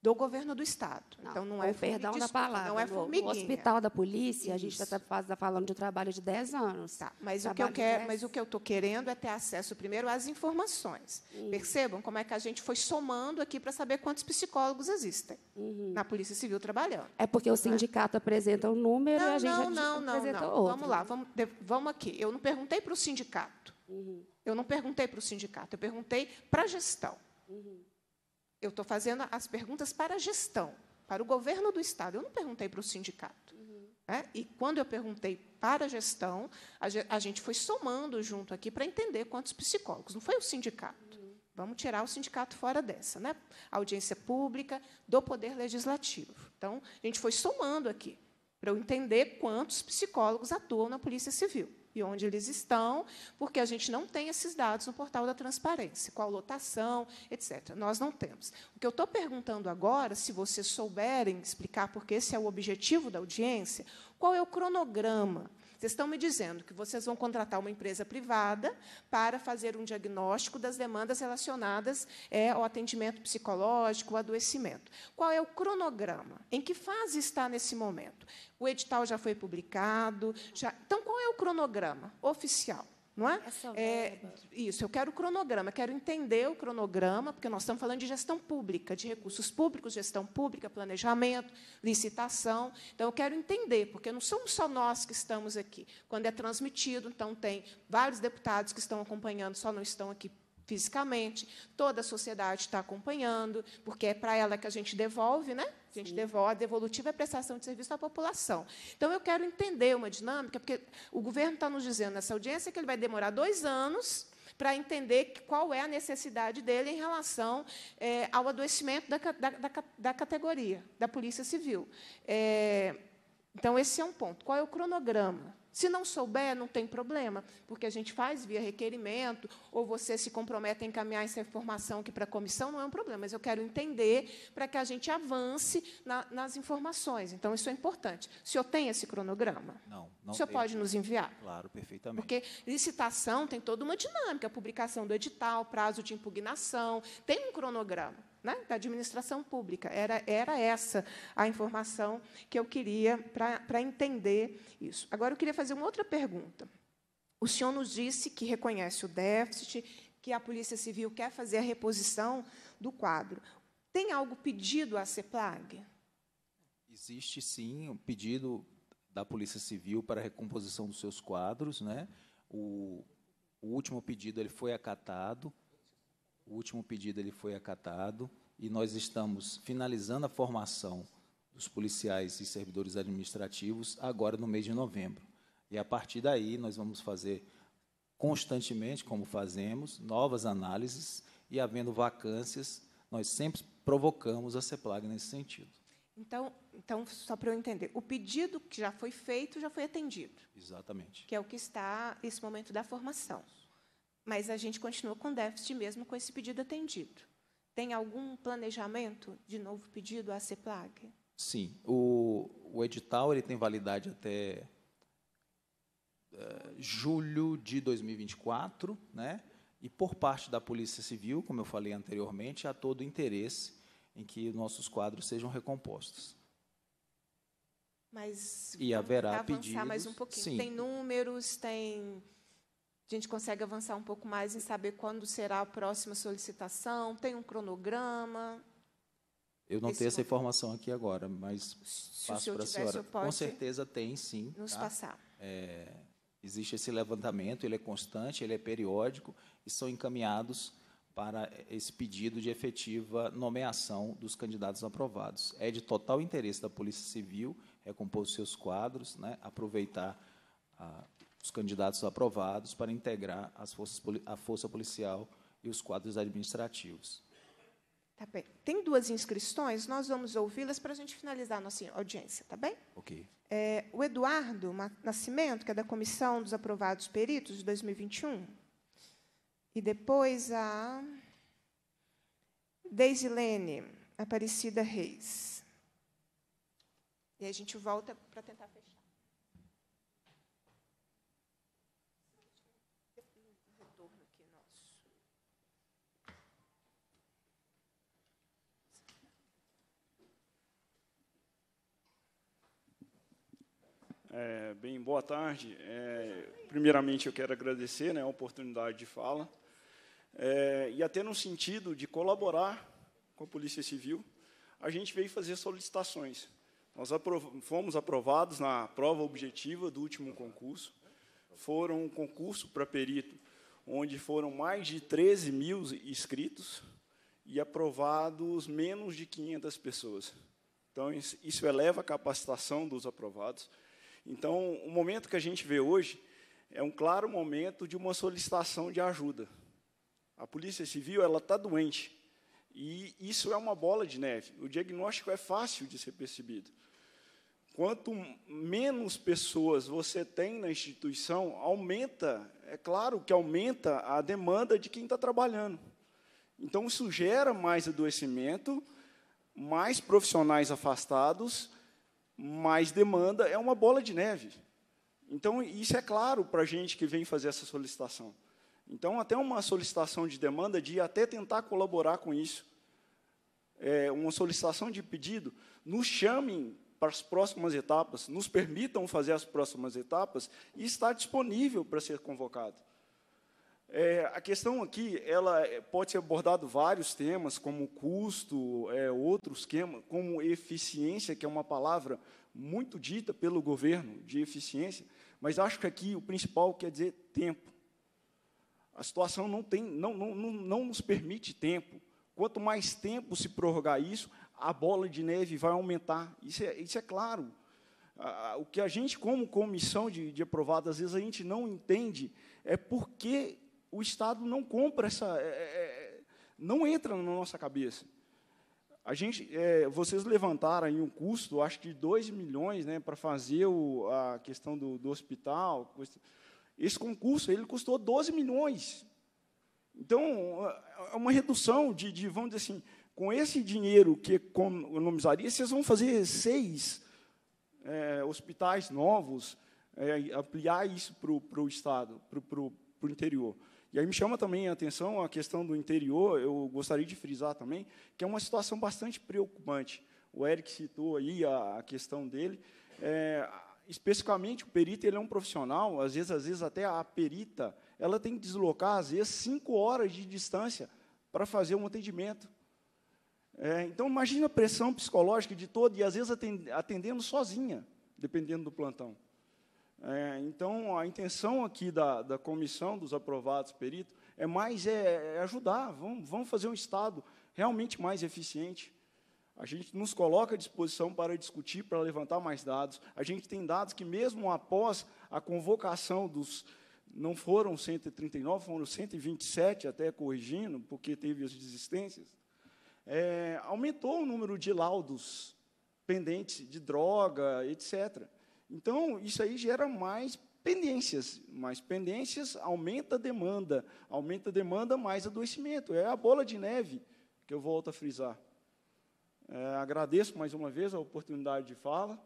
S2: do governo do estado. Não, então não é perdão da palavra. Não é formiguinha. No hospital da
S15: polícia, Isso. a gente está tá tá falando de um trabalho de 10
S2: anos. Tá, mas o que eu quero, mas o que eu estou querendo é ter acesso primeiro às informações. Isso. Percebam como é que a gente foi somando aqui para saber quantos psicólogos existem uhum. na Polícia Civil trabalhando.
S15: É porque o né? sindicato é. apresenta um número não, e a gente não, não, não, apresenta não. outro. Vamos lá,
S2: vamos, vamos aqui. Eu não perguntei para o sindicato. Uhum. Eu não perguntei para o sindicato. Eu perguntei para a gestão. Uhum. Eu estou fazendo as perguntas para a gestão, para o governo do Estado. Eu não perguntei para o sindicato. Uhum. Né? E quando eu perguntei para a gestão, a, a gente foi somando junto aqui para entender quantos psicólogos. Não foi o sindicato. Uhum. Vamos tirar o sindicato fora dessa, né? audiência pública do poder legislativo. Então, a gente foi somando aqui para eu entender quantos psicólogos atuam na Polícia Civil e onde eles estão, porque a gente não tem esses dados no portal da transparência, qual lotação, etc. Nós não temos. O que eu estou perguntando agora, se vocês souberem explicar, porque esse é o objetivo da audiência, qual é o cronograma vocês estão me dizendo que vocês vão contratar uma empresa privada para fazer um diagnóstico das demandas relacionadas é, ao atendimento psicológico, ao adoecimento. Qual é o cronograma? Em que fase está nesse momento? O edital já foi publicado? Já... Então, qual é o cronograma oficial? não é? é? Isso, eu quero o cronograma, quero entender o cronograma, porque nós estamos falando de gestão pública, de recursos públicos, gestão pública, planejamento, licitação. Então, eu quero entender, porque não somos só nós que estamos aqui. Quando é transmitido, então, tem vários deputados que estão acompanhando, só não estão aqui fisicamente, toda a sociedade está acompanhando, porque é para ela que a gente devolve, né? A gente Sim. devolve, a devolutiva é a prestação de serviço à população. Então, eu quero entender uma dinâmica, porque o governo está nos dizendo nessa audiência que ele vai demorar dois anos para entender qual é a necessidade dele em relação é, ao adoecimento da, da, da, da, categoria, da Polícia Civil. É, então, esse é um ponto. Qual é o cronograma? Se não souber, não tem problema, porque a gente faz via requerimento, ou você se compromete a encaminhar essa informação aqui para a comissão, não é um problema, mas eu quero entender para que a gente avance na, nas informações. Então, isso é importante. O senhor tem esse cronograma?
S12: Não. não o senhor pode nos enviar? Claro, perfeitamente. Porque
S2: licitação tem toda uma dinâmica, publicação do edital, prazo de impugnação, tem um cronograma né, da administração pública. Era, era essa a informação que eu queria para entender isso. Agora, eu queria fazer uma outra pergunta. O senhor nos disse que reconhece o déficit, que a Polícia Civil quer fazer a reposição do quadro. Tem algo pedido à CEPLAG?
S12: Existe, sim, um pedido da Polícia Civil para a recomposição dos seus quadros. Né? O, o último pedido ele foi acatado o último pedido ele foi acatado e nós estamos finalizando a formação dos policiais e servidores administrativos agora no mês de novembro. E a partir daí nós vamos fazer constantemente, como fazemos, novas análises e havendo vacâncias, nós sempre provocamos a CEPLAG nesse sentido.
S2: Então, então só para eu entender, o pedido que já foi feito já foi atendido.
S12: Exatamente.
S2: Que é o que está nesse momento da formação mas a gente continua com déficit mesmo com esse pedido atendido. Tem algum planejamento de novo pedido à CEPLAG?
S12: Sim. O, o edital ele tem validade até eh, julho de 2024, né? E por parte da Polícia Civil, como eu falei anteriormente, há todo o interesse em que nossos quadros sejam recompostos.
S2: Mas e haverá avançar pedidos, mais um pouquinho. Sim. Tem números, tem a gente consegue avançar um pouco mais em saber quando será a próxima solicitação, tem um cronograma. Eu não tenho essa
S12: informação aqui agora, mas se passo para a senhora. Com certeza tem, sim. Nos tá? passar. É, existe esse levantamento, ele é constante, ele é periódico e são encaminhados para esse pedido de efetiva nomeação dos candidatos aprovados. É de total interesse da Polícia Civil recompor é os seus quadros, né, aproveitar a os candidatos aprovados para integrar as forças, a força policial e os quadros administrativos.
S2: Tá bem. Tem duas inscrições, nós vamos ouvi-las para a gente finalizar a nossa audiência, tá bem? Ok. É, o Eduardo Nascimento, que é da Comissão dos Aprovados Peritos de 2021, e depois a Deisilene Aparecida Reis. E a gente volta para tentar fechar.
S17: É, bem, boa tarde. É, primeiramente, eu quero agradecer né, a oportunidade de fala é, e até no sentido de colaborar com a Polícia Civil, a gente veio fazer solicitações. Nós aprov fomos aprovados na prova objetiva do último concurso. Foram um concurso para perito, onde foram mais de 13 mil inscritos e aprovados menos de 500 pessoas. Então, isso eleva a capacitação dos aprovados então, o momento que a gente vê hoje é um claro momento de uma solicitação de ajuda. A Polícia Civil ela está doente e isso é uma bola de neve. O diagnóstico é fácil de ser percebido. Quanto menos pessoas você tem na instituição, aumenta, é claro que aumenta a demanda de quem está trabalhando. Então, isso gera mais adoecimento, mais profissionais afastados mais demanda, é uma bola de neve. Então, isso é claro para a gente que vem fazer essa solicitação. Então, até uma solicitação de demanda, de até tentar colaborar com isso, é, uma solicitação de pedido, nos chamem para as próximas etapas, nos permitam fazer as próximas etapas, e está disponível para ser convocado. É, a questão aqui ela é, pode ser abordado vários temas, como custo, é, outros temas, como eficiência, que é uma palavra muito dita pelo governo de eficiência, mas acho que aqui o principal quer dizer tempo. A situação não, tem, não, não, não nos permite tempo. Quanto mais tempo se prorrogar isso, a bola de neve vai aumentar. Isso é, isso é claro. o que a gente, como comissão de, de aprovado, às vezes a gente não entende é por que o Estado não compra essa. É, é, é, não entra na nossa cabeça. A gente, é, vocês levantaram aí um custo, acho que de 2 milhões, né, para fazer o, a questão do, do, hospital. Esse concurso ele custou 12 milhões. Então, é, é uma redução de, de, vamos dizer assim, com esse dinheiro que economizaria, vocês vão fazer seis é, hospitais novos, é, ampliar isso para o Estado, para o interior. E aí me chama também a atenção a questão do interior, eu gostaria de frisar também, que é uma situação bastante preocupante. O Eric citou aí a, a questão dele. É, especificamente, o perito ele é um profissional, às vezes, às vezes até a perita, ela tem que deslocar, às vezes, cinco horas de distância para fazer um atendimento. É, então, imagina a pressão psicológica de todo, e às vezes atendendo sozinha, dependendo do plantão. É, então, a intenção aqui da, da comissão dos aprovados peritos é mais é, é ajudar, vamos, vamos fazer um Estado realmente mais eficiente. A gente nos coloca à disposição para discutir, para levantar mais dados. A gente tem dados que, mesmo após a convocação dos. Não foram 139, foram 127, até corrigindo, porque teve as desistências. É, aumentou o número de laudos pendentes de droga, etc. Então, isso aí gera mais pendências. Mais pendências aumenta a demanda. Aumenta a demanda, mais adoecimento. É a bola de neve que eu volto a frisar. É, agradeço mais uma vez a oportunidade de fala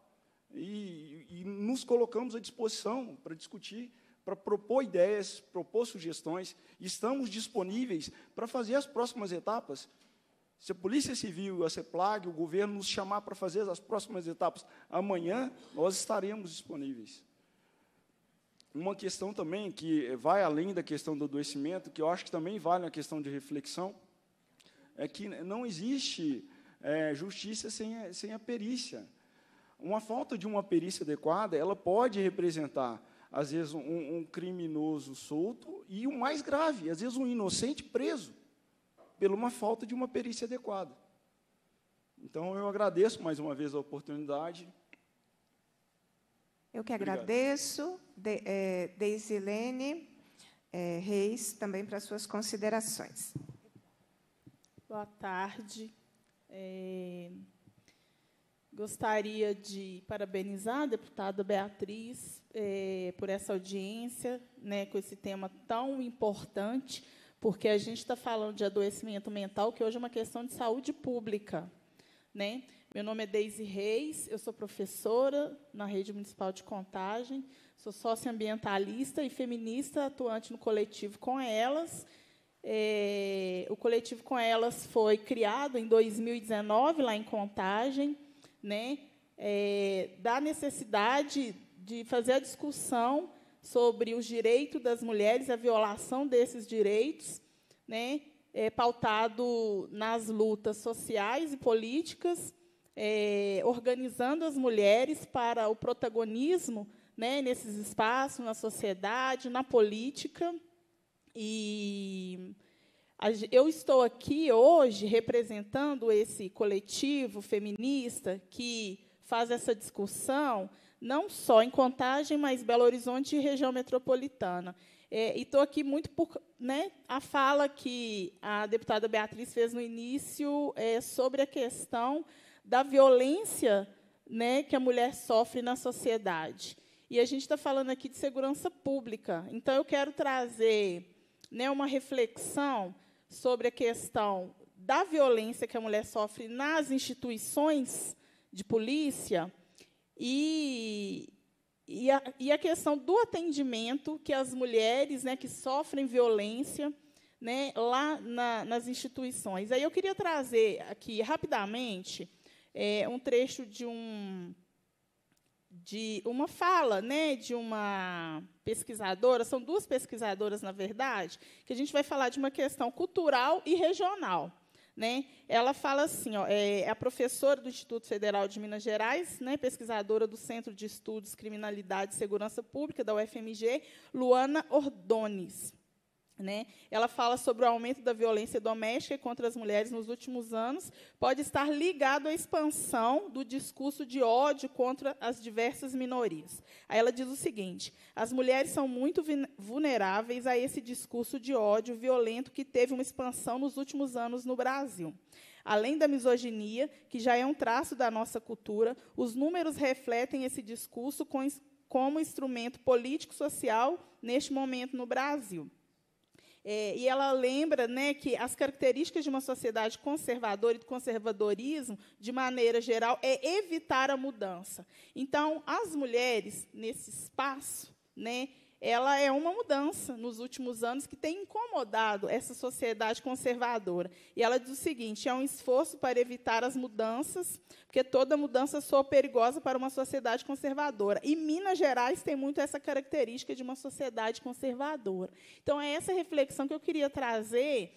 S17: e, e nos colocamos à disposição para discutir, para propor ideias, propor sugestões. Estamos disponíveis para fazer as próximas etapas se a Polícia Civil, a CEPLAG, o governo nos chamar para fazer as próximas etapas amanhã, nós estaremos disponíveis. Uma questão também que vai além da questão do adoecimento, que eu acho que também vale a questão de reflexão, é que não existe é, justiça sem a, sem a perícia. Uma falta de uma perícia adequada, ela pode representar, às vezes, um, um criminoso solto e o mais grave, às vezes, um inocente preso pela uma falta de uma perícia adequada. Então, eu agradeço mais uma vez a oportunidade.
S2: Eu que Obrigado. agradeço, de, é, Deisilene é, Reis, também para suas considerações.
S18: Boa tarde. É, gostaria de parabenizar a deputada Beatriz é, por essa audiência, né, com esse tema tão importante porque a gente está falando de adoecimento mental, que hoje é uma questão de saúde pública. Né? Meu nome é Deise Reis, eu sou professora na Rede Municipal de Contagem, sou socioambientalista e feminista atuante no coletivo Com Elas. É, o coletivo Com Elas foi criado em 2019, lá em Contagem, né? É, da necessidade de fazer a discussão sobre os direitos das mulheres, a violação desses direitos, né, é, pautado nas lutas sociais e políticas, é, organizando as mulheres para o protagonismo né, nesses espaços, na sociedade, na política. E a, eu estou aqui hoje representando esse coletivo feminista que faz essa discussão não só em Contagem, mas Belo Horizonte e região metropolitana. É, e estou aqui muito por né, a fala que a deputada Beatriz fez no início é, sobre a questão da violência né, que a mulher sofre na sociedade. E a gente está falando aqui de segurança pública. Então, eu quero trazer né, uma reflexão sobre a questão da violência que a mulher sofre nas instituições de polícia e, e, a, e a questão do atendimento que as mulheres né, que sofrem violência né, lá na, nas instituições. Aí eu queria trazer aqui rapidamente é, um trecho de um de uma fala, né, de uma pesquisadora, são duas pesquisadoras na verdade, que a gente vai falar de uma questão cultural e regional. Né? Ela fala assim, ó, é, é, a professora do Instituto Federal de Minas Gerais, né, pesquisadora do Centro de Estudos Criminalidade e Segurança Pública da UFMG, Luana Ordones. Né? Ela fala sobre o aumento da violência doméstica contra as mulheres nos últimos anos, pode estar ligado à expansão do discurso de ódio contra as diversas minorias. Aí ela diz o seguinte: as mulheres são muito vulneráveis a esse discurso de ódio violento que teve uma expansão nos últimos anos no Brasil. Além da misoginia, que já é um traço da nossa cultura, os números refletem esse discurso como instrumento político-social neste momento no Brasil. É, e ela lembra né, que as características de uma sociedade conservadora e do conservadorismo, de maneira geral, é evitar a mudança. Então, as mulheres, nesse espaço, né, ela é uma mudança nos últimos anos que tem incomodado essa sociedade conservadora. E ela diz o seguinte: é um esforço para evitar as mudanças, porque toda mudança soa perigosa para uma sociedade conservadora. E Minas Gerais tem muito essa característica de uma sociedade conservadora. Então, é essa reflexão que eu queria trazer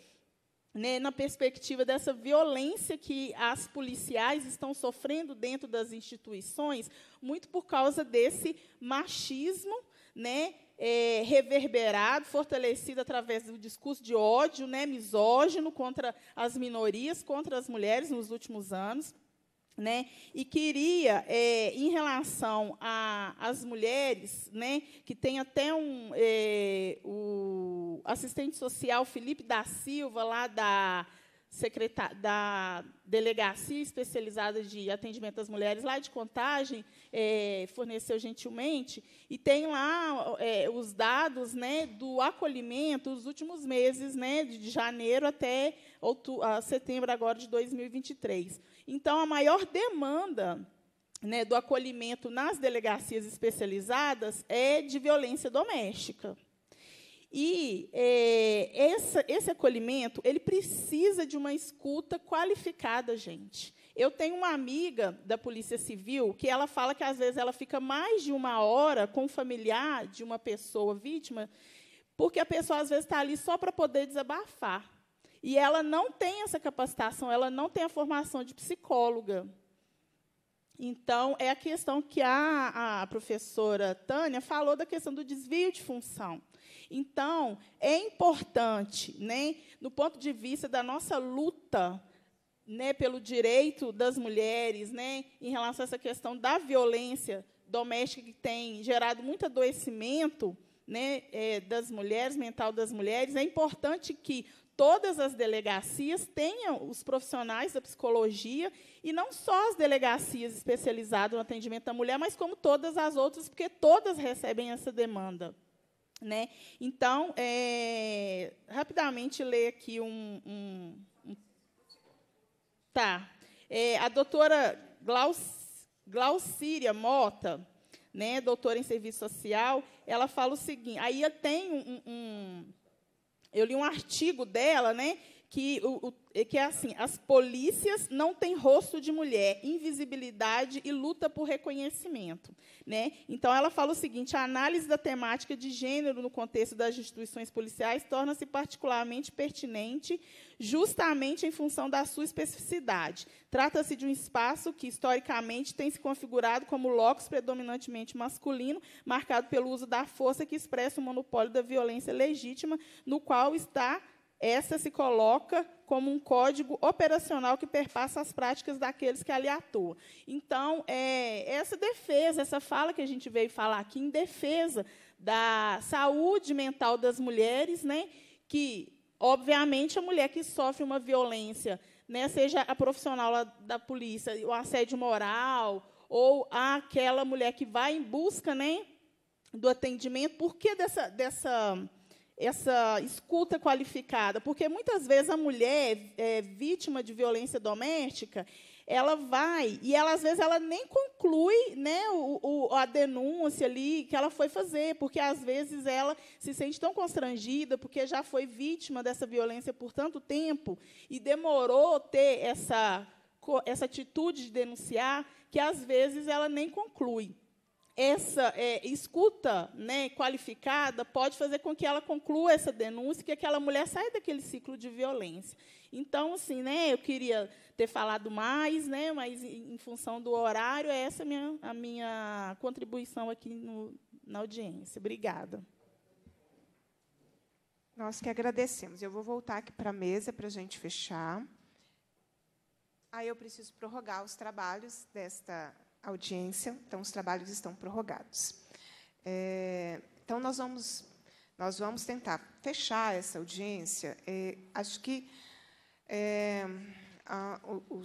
S18: né, na perspectiva dessa violência que as policiais estão sofrendo dentro das instituições, muito por causa desse machismo né, é, reverberado, fortalecido através do discurso de ódio né, misógino contra as minorias, contra as mulheres nos últimos anos. Né? E queria, é, em relação às mulheres, né, que tem até um, é, o assistente social Felipe da Silva, lá da da Delegacia Especializada de Atendimento às Mulheres, lá de Contagem, é, forneceu gentilmente, e tem lá é, os dados né, do acolhimento dos últimos meses, né, de janeiro até setembro agora de 2023. Então, a maior demanda né, do acolhimento nas delegacias especializadas é de violência doméstica. E é, essa, esse acolhimento, ele precisa de uma escuta qualificada, gente. Eu tenho uma amiga da Polícia Civil que ela fala que, às vezes, ela fica mais de uma hora com o familiar de uma pessoa vítima, porque a pessoa, às vezes, está ali só para poder desabafar. E ela não tem essa capacitação, ela não tem a formação de psicóloga. Então, é a questão que a, a professora Tânia falou da questão do desvio de função. Então, é importante, né, no ponto de vista da nossa luta né, pelo direito das mulheres, né, em relação a essa questão da violência doméstica que tem gerado muito adoecimento né, é, das mulheres, mental das mulheres, é importante que todas as delegacias tenham os profissionais da psicologia, e não só as delegacias especializadas no atendimento à mulher, mas como todas as outras, porque todas recebem essa demanda. Né? Então, é, rapidamente ler aqui um. um, um tá. É, a doutora Glauc, Glaucíria Mota, né, doutora em serviço social, ela fala o seguinte: aí tem um, um eu li um artigo dela, né, que, o, o, é que é assim, as polícias não têm rosto de mulher, invisibilidade e luta por reconhecimento. Né? Então, ela fala o seguinte, a análise da temática de gênero no contexto das instituições policiais torna-se particularmente pertinente justamente em função da sua especificidade. Trata-se de um espaço que, historicamente, tem se configurado como locus predominantemente masculino, marcado pelo uso da força que expressa o monopólio da violência legítima, no qual está essa se coloca como um código operacional que perpassa as práticas daqueles que ali atuam. Então, é, essa defesa, essa fala que a gente veio falar aqui em defesa da saúde mental das mulheres, né, que, obviamente, a mulher que sofre uma violência, né, seja a profissional da polícia, o assédio moral, ou aquela mulher que vai em busca né, do atendimento, por que dessa, dessa essa escuta qualificada, porque muitas vezes a mulher é, vítima de violência doméstica, ela vai e ela às vezes ela nem conclui né, o, o, a denúncia ali que ela foi fazer, porque às vezes ela se sente tão constrangida porque já foi vítima dessa violência por tanto tempo e demorou ter essa essa atitude de denunciar que às vezes ela nem conclui essa é, escuta né, qualificada pode fazer com que ela conclua essa denúncia, que aquela mulher saia daquele ciclo de violência. Então, assim, né, eu queria ter falado mais, né, mas em função do horário, é essa é minha, a minha contribuição aqui no, na audiência. Obrigada. Nós que agradecemos. Eu vou voltar
S2: aqui para a mesa para a gente fechar. Aí eu preciso prorrogar os trabalhos desta audiência, então os trabalhos estão prorrogados. É, então nós vamos nós vamos tentar fechar essa audiência. É, acho que é, a,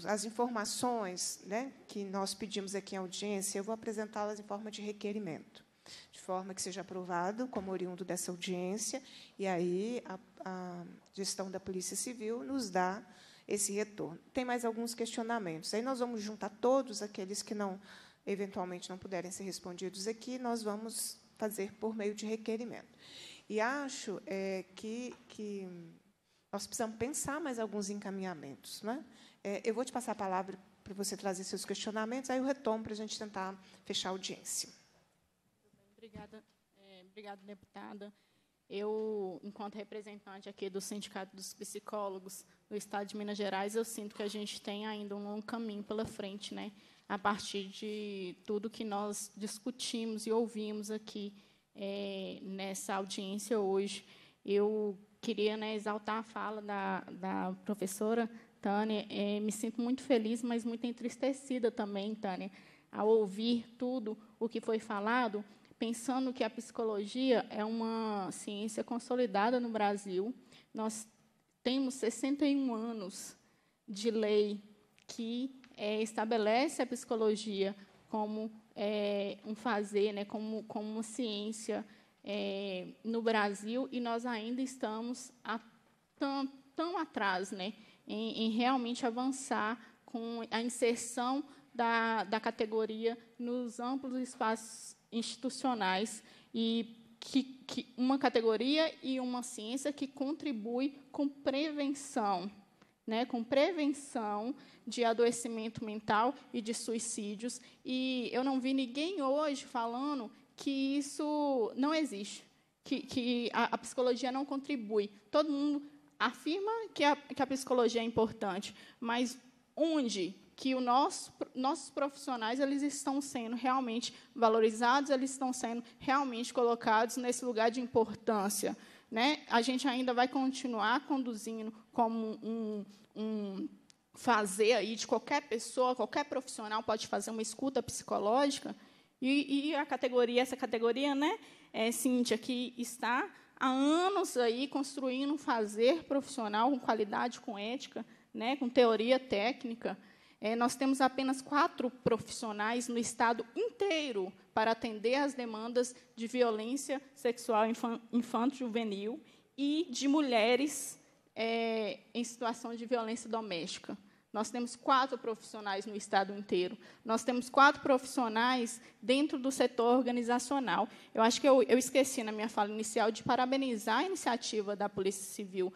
S2: as informações né, que nós pedimos aqui em audiência, eu vou apresentá-las em forma de requerimento, de forma que seja aprovado como oriundo dessa audiência, e aí a, a gestão da Polícia Civil nos dá esse retorno. Tem mais alguns questionamentos. Aí nós vamos juntar todos aqueles que não eventualmente não puderem ser respondidos aqui, nós vamos fazer por meio de requerimento. E acho é, que, que nós precisamos pensar mais alguns encaminhamentos. Né? É, eu vou te passar a palavra para você trazer seus questionamentos, aí eu retomo para a gente tentar fechar a audiência.
S6: Obrigada, é, obrigada deputada. Eu, enquanto representante aqui do Sindicato dos Psicólogos do Estado de Minas Gerais, eu sinto que a gente tem ainda um longo caminho pela frente, né? A partir de tudo que nós discutimos e ouvimos aqui é, nessa audiência hoje, eu queria né, exaltar a fala da, da professora Tânia. É, me sinto muito feliz, mas muito entristecida também, Tânia, ao ouvir tudo o que foi falado pensando que a psicologia é uma ciência consolidada no Brasil, nós temos 61 anos de lei que é, estabelece a psicologia como é, um fazer, né, como, como uma ciência é, no Brasil, e nós ainda estamos a, tão, tão atrás né, em, em realmente avançar com a inserção da, da categoria nos amplos espaços institucionais e que, que uma categoria e uma ciência que contribui com prevenção, né, com prevenção de adoecimento mental e de suicídios. E eu não vi ninguém hoje falando que isso não existe, que, que a, a psicologia não contribui. Todo mundo afirma que a, que a psicologia é importante, mas onde que os nosso, nossos profissionais eles estão sendo realmente valorizados, eles estão sendo realmente colocados nesse lugar de importância. Né? A gente ainda vai continuar conduzindo como um, um fazer aí de qualquer pessoa, qualquer profissional pode fazer uma escuta psicológica. E, e a categoria, essa categoria, né, é, Cíntia, que está há anos aí construindo um fazer profissional com qualidade, com ética, né, com teoria técnica, é, nós temos apenas quatro profissionais no estado inteiro para atender às demandas de violência sexual infantil juvenil e de mulheres é, em situação de violência doméstica. Nós temos quatro profissionais no estado inteiro. Nós temos quatro profissionais dentro do setor organizacional. Eu acho que eu, eu esqueci na minha fala inicial de parabenizar a iniciativa da Polícia Civil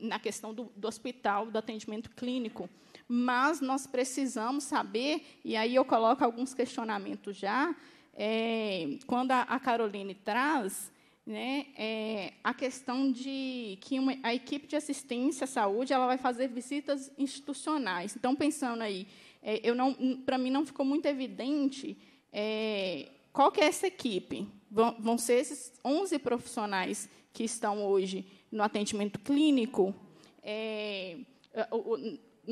S6: na questão do, do hospital, do atendimento clínico mas nós precisamos saber, e aí eu coloco alguns questionamentos já, é, quando a, a, Caroline traz né, é, a questão de que uma, a equipe de assistência à saúde ela vai fazer visitas institucionais. Então, pensando aí, é, eu não, para mim não ficou muito evidente é, qual que é essa equipe. Vão, vão ser esses 11 profissionais que estão hoje no atendimento clínico. É,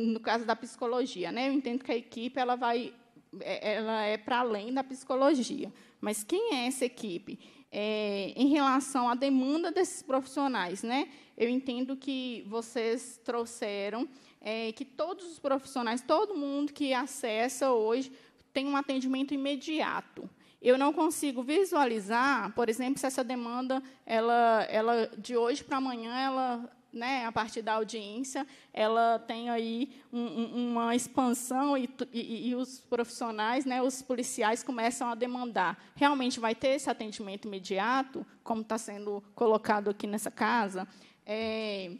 S6: no caso da psicologia, né? Eu entendo que a equipe ela vai, é, ela é para além da psicologia. Mas quem é essa equipe? É, em relação à demanda desses profissionais, né? Eu entendo que vocês trouxeram é, que todos os profissionais, todo mundo que acessa hoje tem um atendimento imediato. Eu não consigo visualizar, por exemplo, se essa demanda ela, ela de hoje para amanhã ela né, a partir da audiência, ela tem aí um, um, uma expansão e, e, e, os profissionais, né, os policiais começam a demandar. Realmente vai ter esse atendimento imediato, como está sendo colocado aqui nessa casa? É,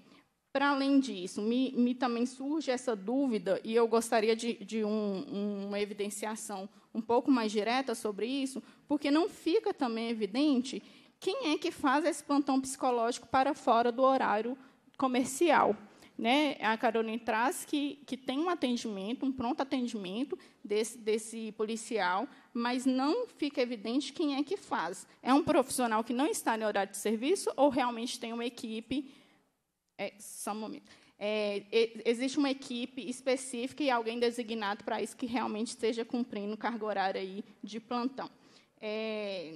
S6: para além disso, me, me, também surge essa dúvida, e eu gostaria de, de um, uma evidenciação um pouco mais direta sobre isso, porque não fica também evidente quem é que faz esse plantão psicológico para fora do horário comercial. Né? A Carolina traz que, que tem um atendimento, um pronto atendimento desse, desse policial, mas não fica evidente quem é que faz. É um profissional que não está no horário de serviço ou realmente tem uma equipe. É, só um momento. É, existe uma equipe específica e alguém designado para isso que realmente esteja cumprindo o cargo horário aí de plantão. É,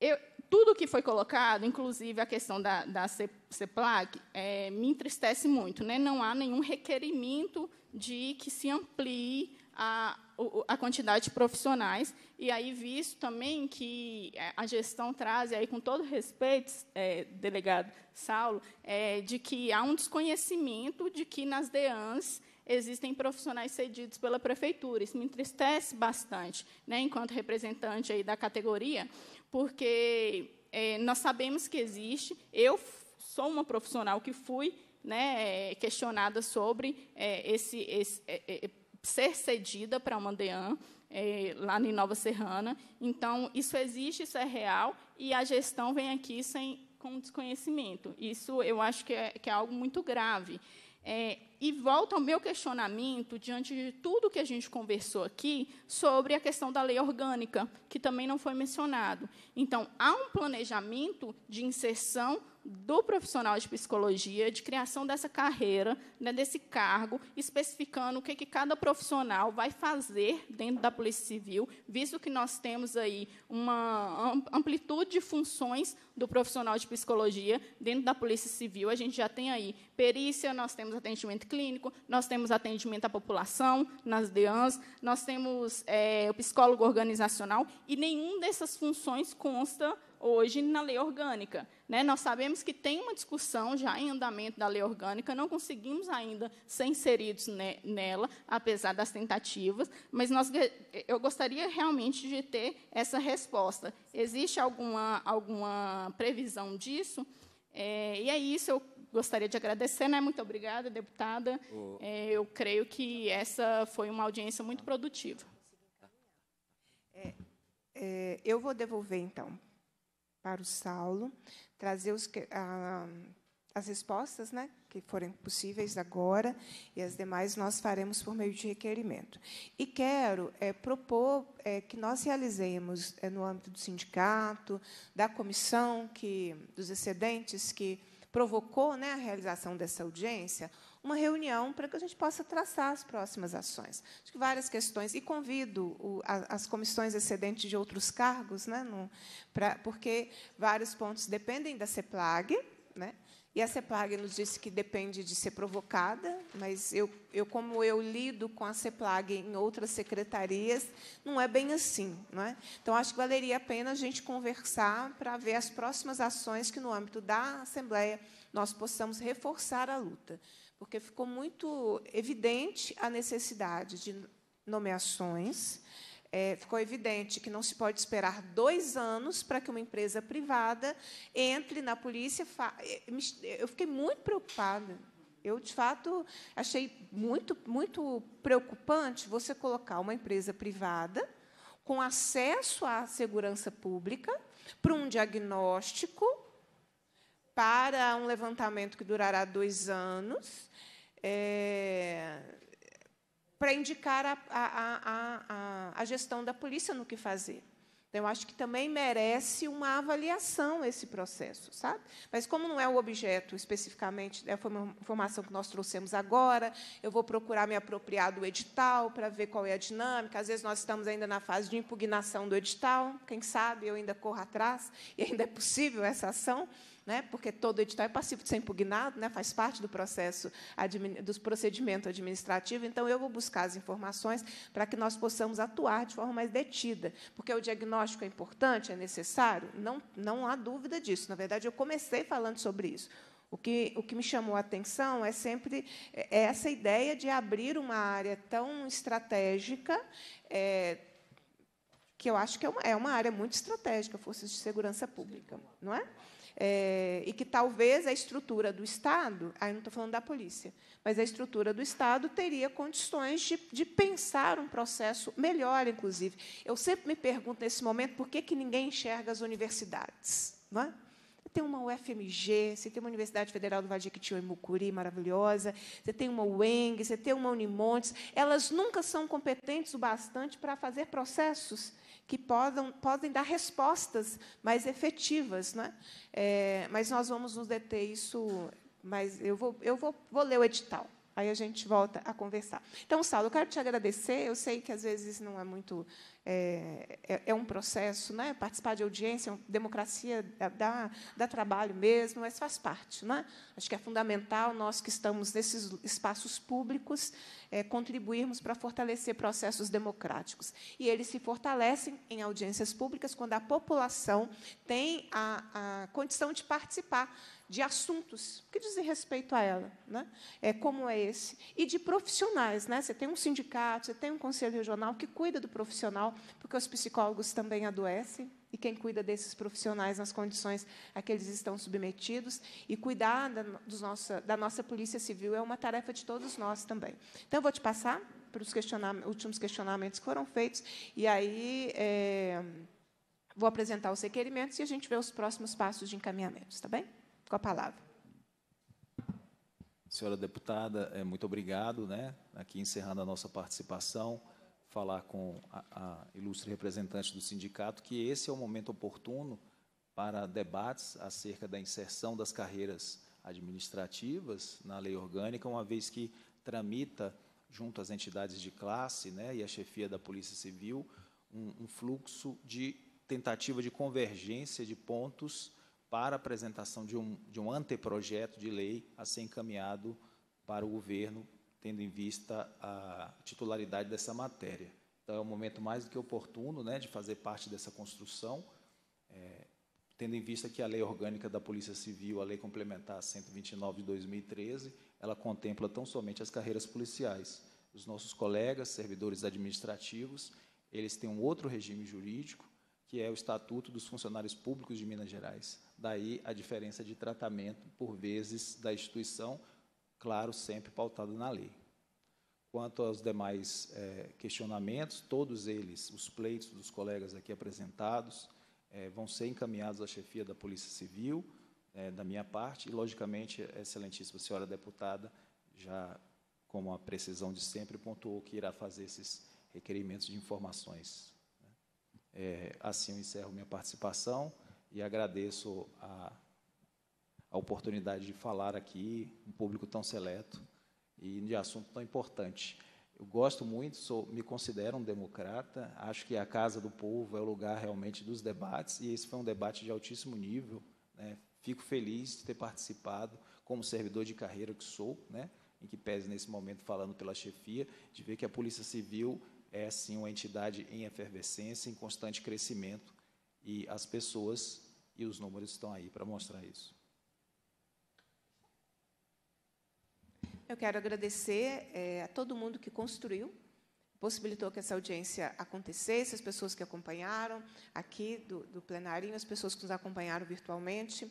S6: eu, tudo que foi colocado, inclusive a questão da, da CEPLAC, é, me entristece muito. Né? Não há nenhum requerimento de que se amplie a, a quantidade de profissionais. E aí, visto também que é, a gestão traz, aí, com todo respeito, é, delegado Saulo, é, de que há um desconhecimento de que nas DEANs existem profissionais cedidos pela prefeitura. Isso me entristece bastante, né, enquanto representante aí da categoria, porque é, nós sabemos que existe. Eu sou uma profissional que fui né, é, questionada sobre é, esse, esse é, é ser cedida para uma DEAN é, lá em Nova Serrana. Então, isso existe, isso é real, e a gestão vem aqui sem, com desconhecimento. Isso eu acho que é, que é algo muito grave. É, e volta ao meu questionamento diante de tudo que a gente conversou aqui sobre a questão da lei orgânica, que também não foi mencionado. Então, há um planejamento de inserção do profissional de psicologia, de criação dessa carreira, né, desse cargo, especificando o que, que cada profissional vai fazer dentro da Polícia Civil, visto que nós temos aí uma amplitude de funções do profissional de psicologia dentro da Polícia Civil. A gente já tem aí perícia, nós temos atendimento clínico, nós temos atendimento à população nas DEANs, nós temos é, o psicólogo organizacional, e nenhuma dessas funções consta hoje na lei orgânica. Né? Nós sabemos que tem uma discussão já em andamento da lei orgânica, não conseguimos ainda ser inseridos ne nela, apesar das tentativas, mas nós, eu gostaria realmente de ter essa resposta. Existe alguma, alguma previsão disso? É, e é isso, eu gostaria de agradecer, né? Muito obrigada, deputada. É, eu creio que essa foi uma audiência muito produtiva.
S2: É, é eu vou devolver, então, para o Saulo, trazer os, a, as respostas né, que forem possíveis agora, e as demais nós faremos por meio de requerimento. E quero é, propor é, que nós realizemos, é, no âmbito do sindicato, da comissão que, dos excedentes que provocou né, a realização dessa audiência, uma reunião para que a gente possa traçar as próximas ações. Acho que várias questões. E convido o, a, as comissões excedentes de outros cargos, né, no, pra, porque vários pontos dependem da CEPLAG, né, e a CEPLAG nos disse que depende de ser provocada, mas eu, eu, como eu lido com a CEPLAG em outras secretarias, não é bem assim. Não é? Então, acho que valeria a pena a gente conversar para ver as próximas ações que, no âmbito da Assembleia, nós possamos reforçar a luta porque ficou muito evidente a necessidade de nomeações, é, ficou evidente que não se pode esperar dois anos para que uma empresa privada entre na polícia. É, eu fiquei muito preocupada. Eu, de fato, achei muito, muito preocupante você colocar uma empresa privada com acesso à segurança pública para um diagnóstico para um levantamento que durará dois anos, é, para indicar a, a, a, a, gestão da polícia no que fazer. Então, eu acho que também merece uma avaliação esse processo, sabe? Mas como não é o objeto especificamente, é a informação que nós trouxemos agora, eu vou procurar me apropriar do edital para ver qual é a dinâmica. Às vezes nós estamos ainda na fase de impugnação do edital, quem sabe eu ainda corro atrás e ainda é possível essa ação né? porque todo edital é passivo de ser é impugnado, né? faz parte do processo dos procedimentos administrativos. Então, eu vou buscar as informações para que nós possamos atuar de forma mais detida, porque o diagnóstico é importante, é necessário, não, não há dúvida disso. Na verdade, eu comecei falando sobre isso. O que, o que me chamou a atenção é sempre é, é essa ideia de abrir uma área tão estratégica, é, que eu acho que é uma, é uma área muito estratégica, forças de segurança pública, não é? É, e que talvez a estrutura do Estado, aí não estou falando da polícia, mas a estrutura do Estado teria condições de, de, pensar um processo melhor, inclusive. Eu sempre me pergunto nesse momento por que, que ninguém enxerga as universidades. Não é? tem uma UFMG, você tem uma Universidade Federal do Vale que Jequitinhonha e Mucuri, maravilhosa, você tem uma UENG, você tem uma Unimontes, elas nunca são competentes o bastante para fazer processos que podam, podem dar respostas mais efetivas. Né? É, mas nós vamos nos deter isso, mas eu vou, eu vou, vou ler o edital. Aí a gente volta a conversar. Então, Saulo, eu quero te agradecer. Eu sei que às vezes não é muito é, é, é, um processo, né? participar de audiência, é democracia dá, dá trabalho mesmo, mas faz parte. Né? Acho que é fundamental nós que estamos nesses espaços públicos é, contribuirmos para fortalecer processos democráticos. E eles se fortalecem em audiências públicas quando a população tem a, a condição de participar de assuntos que dizem respeito a ela, né? é, como é esse, e de profissionais. Né? Você tem um sindicato, você tem um conselho regional que cuida do profissional, porque os psicólogos também adoecem, e quem cuida desses profissionais nas condições a que eles estão submetidos, e cuidar da, nossa, da nossa Polícia Civil é uma tarefa de todos nós também. Então, eu vou te passar para os questionamentos, últimos questionamentos que foram feitos, e aí... É, vou apresentar os requerimentos e a gente vê os próximos passos de encaminhamento, está bem? com a palavra.
S12: Senhora deputada, é, muito obrigado, né? Aqui encerrando a nossa participação, falar com a, a ilustre representante do sindicato que esse é o momento oportuno para debates acerca da inserção das carreiras administrativas na lei orgânica, uma vez que tramita junto às entidades de classe né, e a chefia da Polícia Civil um, um fluxo de tentativa de convergência de pontos para a apresentação de um, de um anteprojeto de lei a ser encaminhado para o governo, tendo em vista a titularidade dessa matéria. Então, é um momento mais do que oportuno né, de fazer parte dessa construção, é, tendo em vista que a Lei Orgânica da Polícia Civil, a Lei Complementar 129 de 2013, ela contempla tão somente as carreiras policiais. Os nossos colegas, servidores administrativos, eles têm um outro regime jurídico, que é o Estatuto dos Funcionários Públicos de Minas Gerais. Daí a diferença de tratamento, por vezes, da instituição, claro, sempre pautado na lei. Quanto aos demais é, questionamentos, todos eles, os pleitos dos colegas aqui apresentados, é, vão ser encaminhados à chefia da Polícia Civil, é, da minha parte, e, logicamente, a excelentíssima senhora deputada, já como a precisão de sempre, pontuou que irá fazer esses requerimentos de informações. Né? assim eu encerro minha participação e agradeço a, a oportunidade de falar aqui, um público tão seleto e de assunto tão importante. Eu gosto muito, sou, me considero um democrata, acho que a Casa do Povo é o lugar realmente dos debates, e esse foi um debate de altíssimo nível. Né? Fico feliz de ter participado como servidor de carreira que sou, né? em que pese nesse momento falando pela chefia, de ver que a Polícia Civil é, sim, uma entidade em efervescência, em constante crescimento, e as pessoas, e os números estão aí para mostrar isso.
S2: Eu quero agradecer é, a todo mundo que construiu, possibilitou que essa audiência acontecesse, as pessoas que acompanharam aqui do, do plenário, as pessoas que nos acompanharam virtualmente.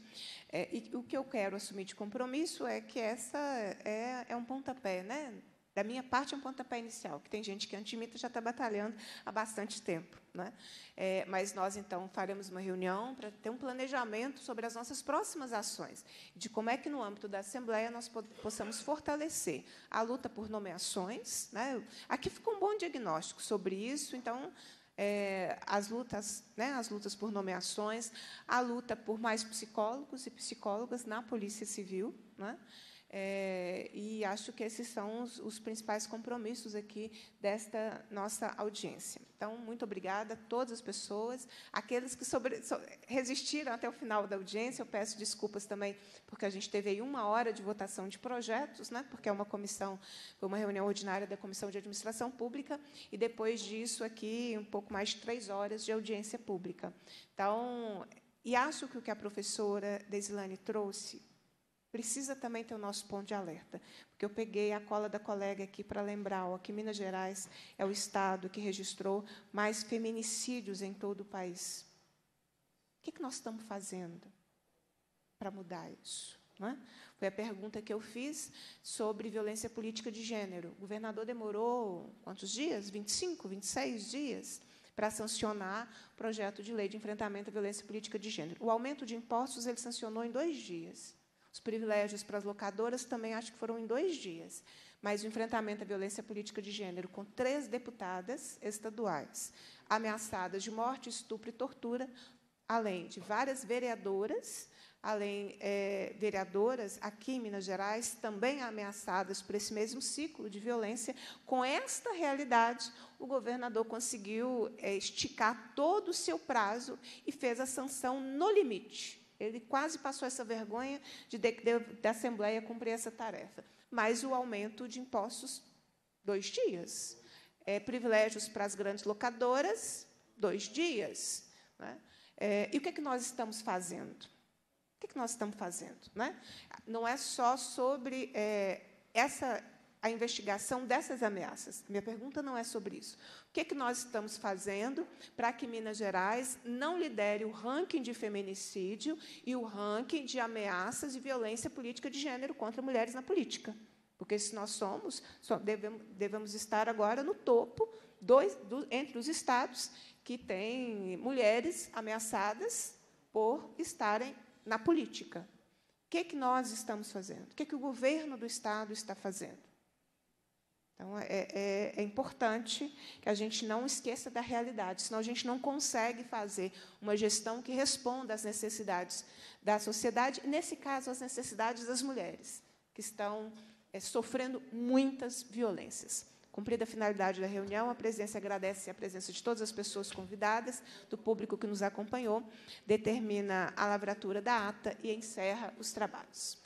S2: É, e o que eu quero assumir de compromisso é que essa é, é um pontapé, né? Da minha parte, é um pontapé inicial, que tem gente que antimita já está batalhando há bastante tempo. Né? É, mas nós, então, faremos uma reunião para ter um planejamento sobre as nossas próximas ações, de como é que, no âmbito da Assembleia, nós possamos fortalecer a luta por nomeações. Né? Aqui ficou um bom diagnóstico sobre isso, então, é, as lutas, né, as lutas por nomeações, a luta por mais psicólogos e psicólogas na Polícia Civil, né? É, e acho que esses são os, os, principais compromissos aqui desta nossa audiência. Então, muito obrigada a todas as pessoas, aqueles que sobre, so, resistiram até o final da audiência. Eu peço desculpas também, porque a gente teve aí uma hora de votação de projetos, né, porque é uma comissão, foi uma reunião ordinária da Comissão de Administração Pública, e depois disso, aqui, um pouco mais de três horas de audiência pública. Então, e acho que o que a professora Desilane trouxe precisa também ter o nosso ponto de alerta. Porque eu peguei a cola da colega aqui para lembrar ó, que Minas Gerais é o estado que registrou mais feminicídios em todo o país. O que, que nós estamos fazendo para mudar isso? É? Foi a pergunta que eu fiz sobre violência política de gênero. O governador demorou quantos dias? 25, 26 dias para sancionar o projeto de lei de enfrentamento à violência política de gênero. O aumento de impostos ele sancionou em dois dias. Os privilégios para as locadoras também acho que foram em dois dias. Mas o enfrentamento à violência política de gênero com três deputadas estaduais ameaçadas de morte, estupro e tortura, além de várias vereadoras, além é, vereadoras aqui em Minas Gerais, também ameaçadas por esse mesmo ciclo de violência. Com esta realidade, o governador conseguiu é, esticar todo o seu prazo e fez a sanção no limite. Ele quase passou essa vergonha de, de, da Assembleia cumprir essa tarefa. Mas o aumento de impostos, dois dias. É, privilégios para as grandes locadoras, dois dias. Né? É, e o que, é que nós estamos fazendo? O que, é que nós estamos fazendo? Né? Não é só sobre é, essa a investigação dessas ameaças. Minha pergunta não é sobre isso. O que, é que nós estamos fazendo para que Minas Gerais não lidere o ranking de feminicídio e o ranking de ameaças e violência política de gênero contra mulheres na política? Porque se nós somos, devemos, devemos estar agora no topo dois, do, entre os estados que têm mulheres ameaçadas por estarem na política. O que, é que nós estamos fazendo? O que, é que o governo do Estado está fazendo? Então, é, é, é, importante que a gente não esqueça da realidade, senão a gente não consegue fazer uma gestão que responda às necessidades da sociedade, nesse caso, às necessidades das mulheres, que estão é, sofrendo muitas violências. Cumprida a finalidade da reunião, a presidência agradece a presença de todas as pessoas convidadas, do público que nos acompanhou, determina a lavratura da ata e encerra os trabalhos.